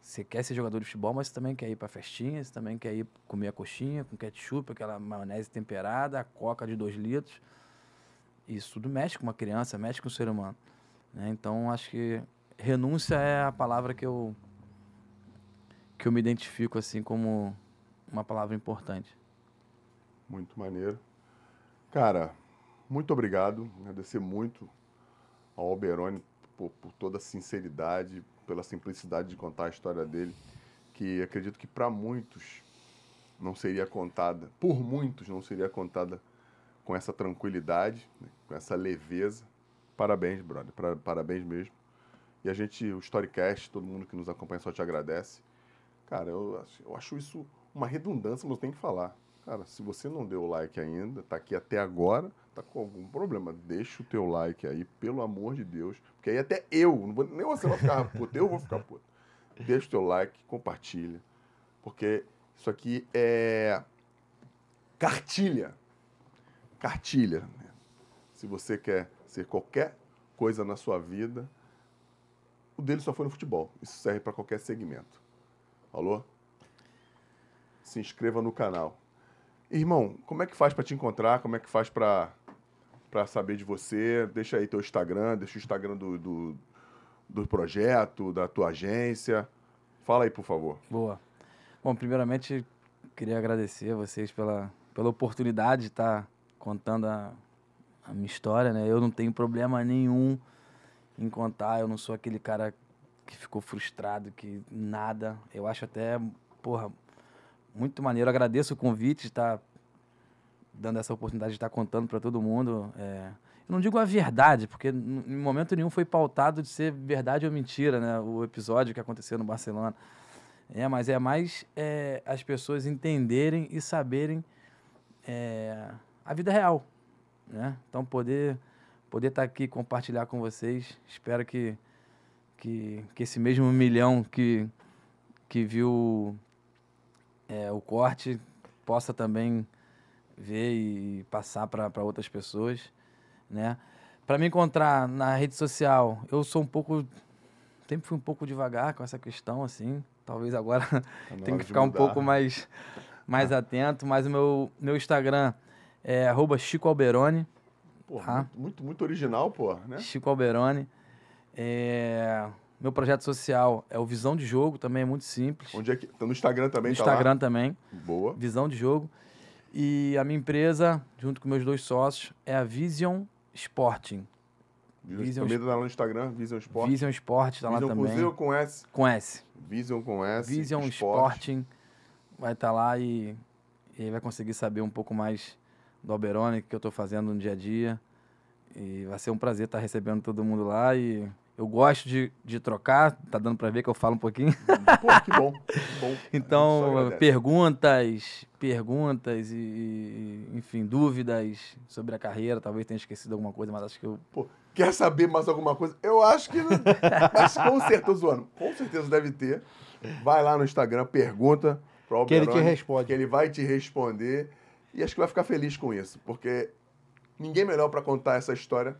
Você quer ser jogador de futebol, mas você também quer ir para festinha, você também quer ir comer a coxinha com ketchup, aquela maionese temperada, a coca de dois litros. Isso tudo mexe com uma criança, mexe com o um ser humano. Né? Então, acho que renúncia é a palavra que eu, que eu me identifico assim como uma palavra importante. Muito maneiro. Cara, muito obrigado. Agradecer muito ao Alberoni por, por toda a sinceridade, pela simplicidade de contar a história dele, que acredito que para muitos não seria contada, por muitos não seria contada com essa tranquilidade, né? com essa leveza. Parabéns, brother, pra, parabéns mesmo. E a gente, o Storycast, todo mundo que nos acompanha só te agradece. Cara, eu, eu acho isso uma redundância, mas eu tenho que falar. Cara, se você não deu o like ainda, tá aqui até agora, tá com algum problema, deixa o teu like aí, pelo amor de Deus. Porque aí até eu, não vou, nem você vai ficar puto, eu vou ficar puto. Deixa o teu like, compartilha. Porque isso aqui é cartilha. Cartilha. Se você quer ser qualquer coisa na sua vida, o dele só foi no futebol. Isso serve para qualquer segmento. Falou? Se inscreva no canal. Irmão, como é que faz para te encontrar? Como é que faz para para saber de você? Deixa aí teu Instagram, deixa o Instagram do, do, do projeto, da tua agência. Fala aí, por favor. Boa. Bom, primeiramente, queria agradecer a vocês pela, pela oportunidade de estar tá contando a, a minha história, né? Eu não tenho problema nenhum em contar, eu não sou aquele cara que ficou frustrado, que nada. Eu acho até, porra, muito maneiro. Agradeço o convite de estar tá dando essa oportunidade de estar tá contando para todo mundo. É... eu não digo a verdade, porque em momento nenhum foi pautado de ser verdade ou mentira, né? O episódio que aconteceu no Barcelona. É, mas é mais é, as pessoas entenderem e saberem é, a vida real, né? Então poder poder estar tá aqui compartilhar com vocês. Espero que que, que esse mesmo milhão que que viu é, o corte possa também ver e passar para outras pessoas, né? Para me encontrar na rede social, eu sou um pouco sempre fui um pouco devagar com essa questão assim, talvez agora tá tenha que ficar um pouco mais mais ah. atento, mas o meu meu Instagram é @chicoalberoni. Porra, tá? muito, muito original, pô, né? Chico Alberoni. É... Meu projeto social é o Visão de Jogo, também é muito simples. Onde é que. Tá no Instagram também, No tá Instagram lá. também. Boa. Visão de Jogo. E a minha empresa, junto com meus dois sócios, é a Vision Sporting. Vision, também tá lá no Instagram, Vision Sporting. Vision Sporting tá Vision lá também. Vision com S? Com S. Vision com S. Vision Sporting. Sporting. Vai estar tá lá e, e vai conseguir saber um pouco mais do Alberoni, que eu estou fazendo no dia a dia. E vai ser um prazer estar tá recebendo todo mundo lá e eu gosto de, de trocar, tá dando para ver que eu falo um pouquinho. Pô, que bom. Que bom. então, perguntas, perguntas e, enfim, dúvidas sobre a carreira. Talvez tenha esquecido alguma coisa, mas acho que eu. Pô, quer saber mais alguma coisa? Eu acho que. mas com certeza, zoando. Com certeza deve ter. Vai lá no Instagram, pergunta pro Que ele te responde. Que ele vai te responder. E acho que vai ficar feliz com isso, porque ninguém é melhor para contar essa história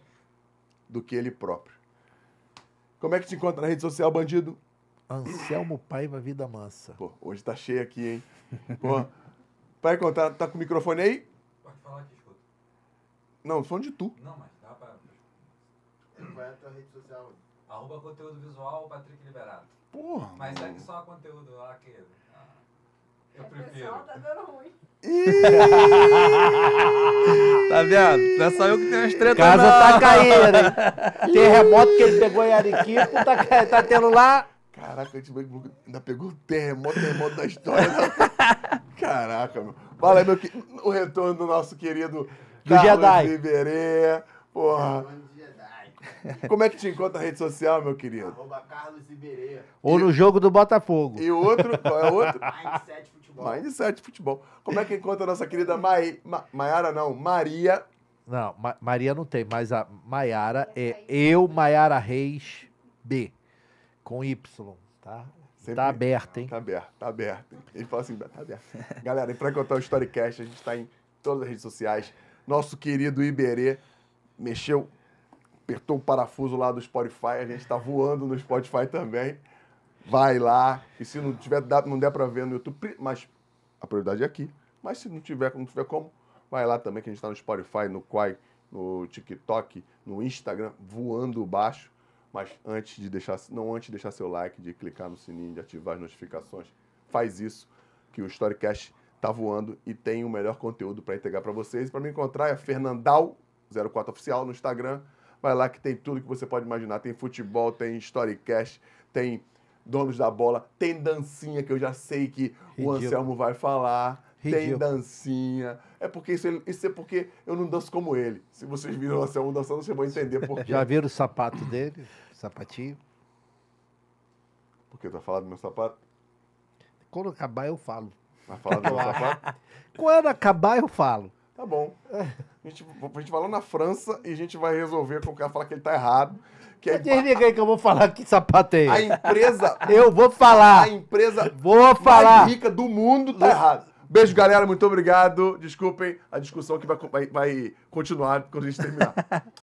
do que ele próprio. Como é que te encontra na rede social, bandido? Anselmo Paiva Vida Mansa. Pô, hoje tá cheio aqui, hein? Pô, vai contar, tá com o microfone aí? Pode falar aqui, escuta. Não, tô falando de tu. Não, mas dá pra. Qual é a tua rede social? Arroba conteúdo visual, Patrick Liberato. Porra. Mas é que só conteúdo lá que. Ah, eu prefiro. É o pessoal tá dando ruim. tá vendo? Não é só eu que tenho as tretas, Casa não. tá caindo, né? hein? Terremoto que ele pegou em Ariquipo, tá, tá tendo lá. Caraca, a gente ainda pegou o terremoto, terremoto da história. Né? Caraca, meu. Fala aí, meu, o retorno do nosso querido do Carlos Iberê. Porra. Como é que te encontra a rede social, meu querido? Arroba Carlos Iberê. Ou e... no jogo do Botafogo. E outro, qual é outro? Mindset futebol. Mindset futebol. Como é que encontra a nossa querida Mai, Ma, Maiara, não, Maria? Não, Ma, Maria não tem, mas a Maiara é, é eu, Maiara Reis B, com Y, tá? Sempre... Tá aberto, hein? Tá aberto, tá aberto. Ele fala assim, tá aberto. Galera, e pra contar o Storycast, a gente tá em todas as redes sociais. Nosso querido Iberê mexeu, apertou o parafuso lá do Spotify, a gente tá voando no Spotify também vai lá. E se não tiver, não der para ver no YouTube, mas a prioridade é aqui. Mas se não tiver, não tiver como, vai lá também, que a gente está no Spotify, no Quai, no TikTok, no Instagram, voando baixo. Mas antes de deixar, não antes de deixar seu like, de clicar no sininho, de ativar as notificações, faz isso, que o Storycast tá voando e tem o melhor conteúdo para entregar para vocês. Para me encontrar é Fernandal04 Oficial no Instagram. Vai lá que tem tudo que você pode imaginar. Tem futebol, tem Storycast, tem donos da bola. Tem dancinha que eu já sei que Ridículo. o Anselmo vai falar. Ridículo. Tem dancinha. É porque isso, isso, é porque eu não danço como ele. Se vocês viram o Anselmo dançando, vocês vão entender por quê. Já viram o sapato dele? O sapatinho? Por que tá falando do meu sapato? Quando acabar, eu falo. Vai falar do meu sapato? Quando acabar, eu falo. Tá bom. A gente, a gente vai lá na França e a gente vai resolver com o cara falar que ele tá errado. Que é Desliga aí que eu vou falar que sapato é esse. A empresa. eu vou falar. A empresa vou falar. mais rica do mundo tá errado. Beijo, galera. Muito obrigado. Desculpem a discussão que vai, vai, vai continuar quando a gente terminar.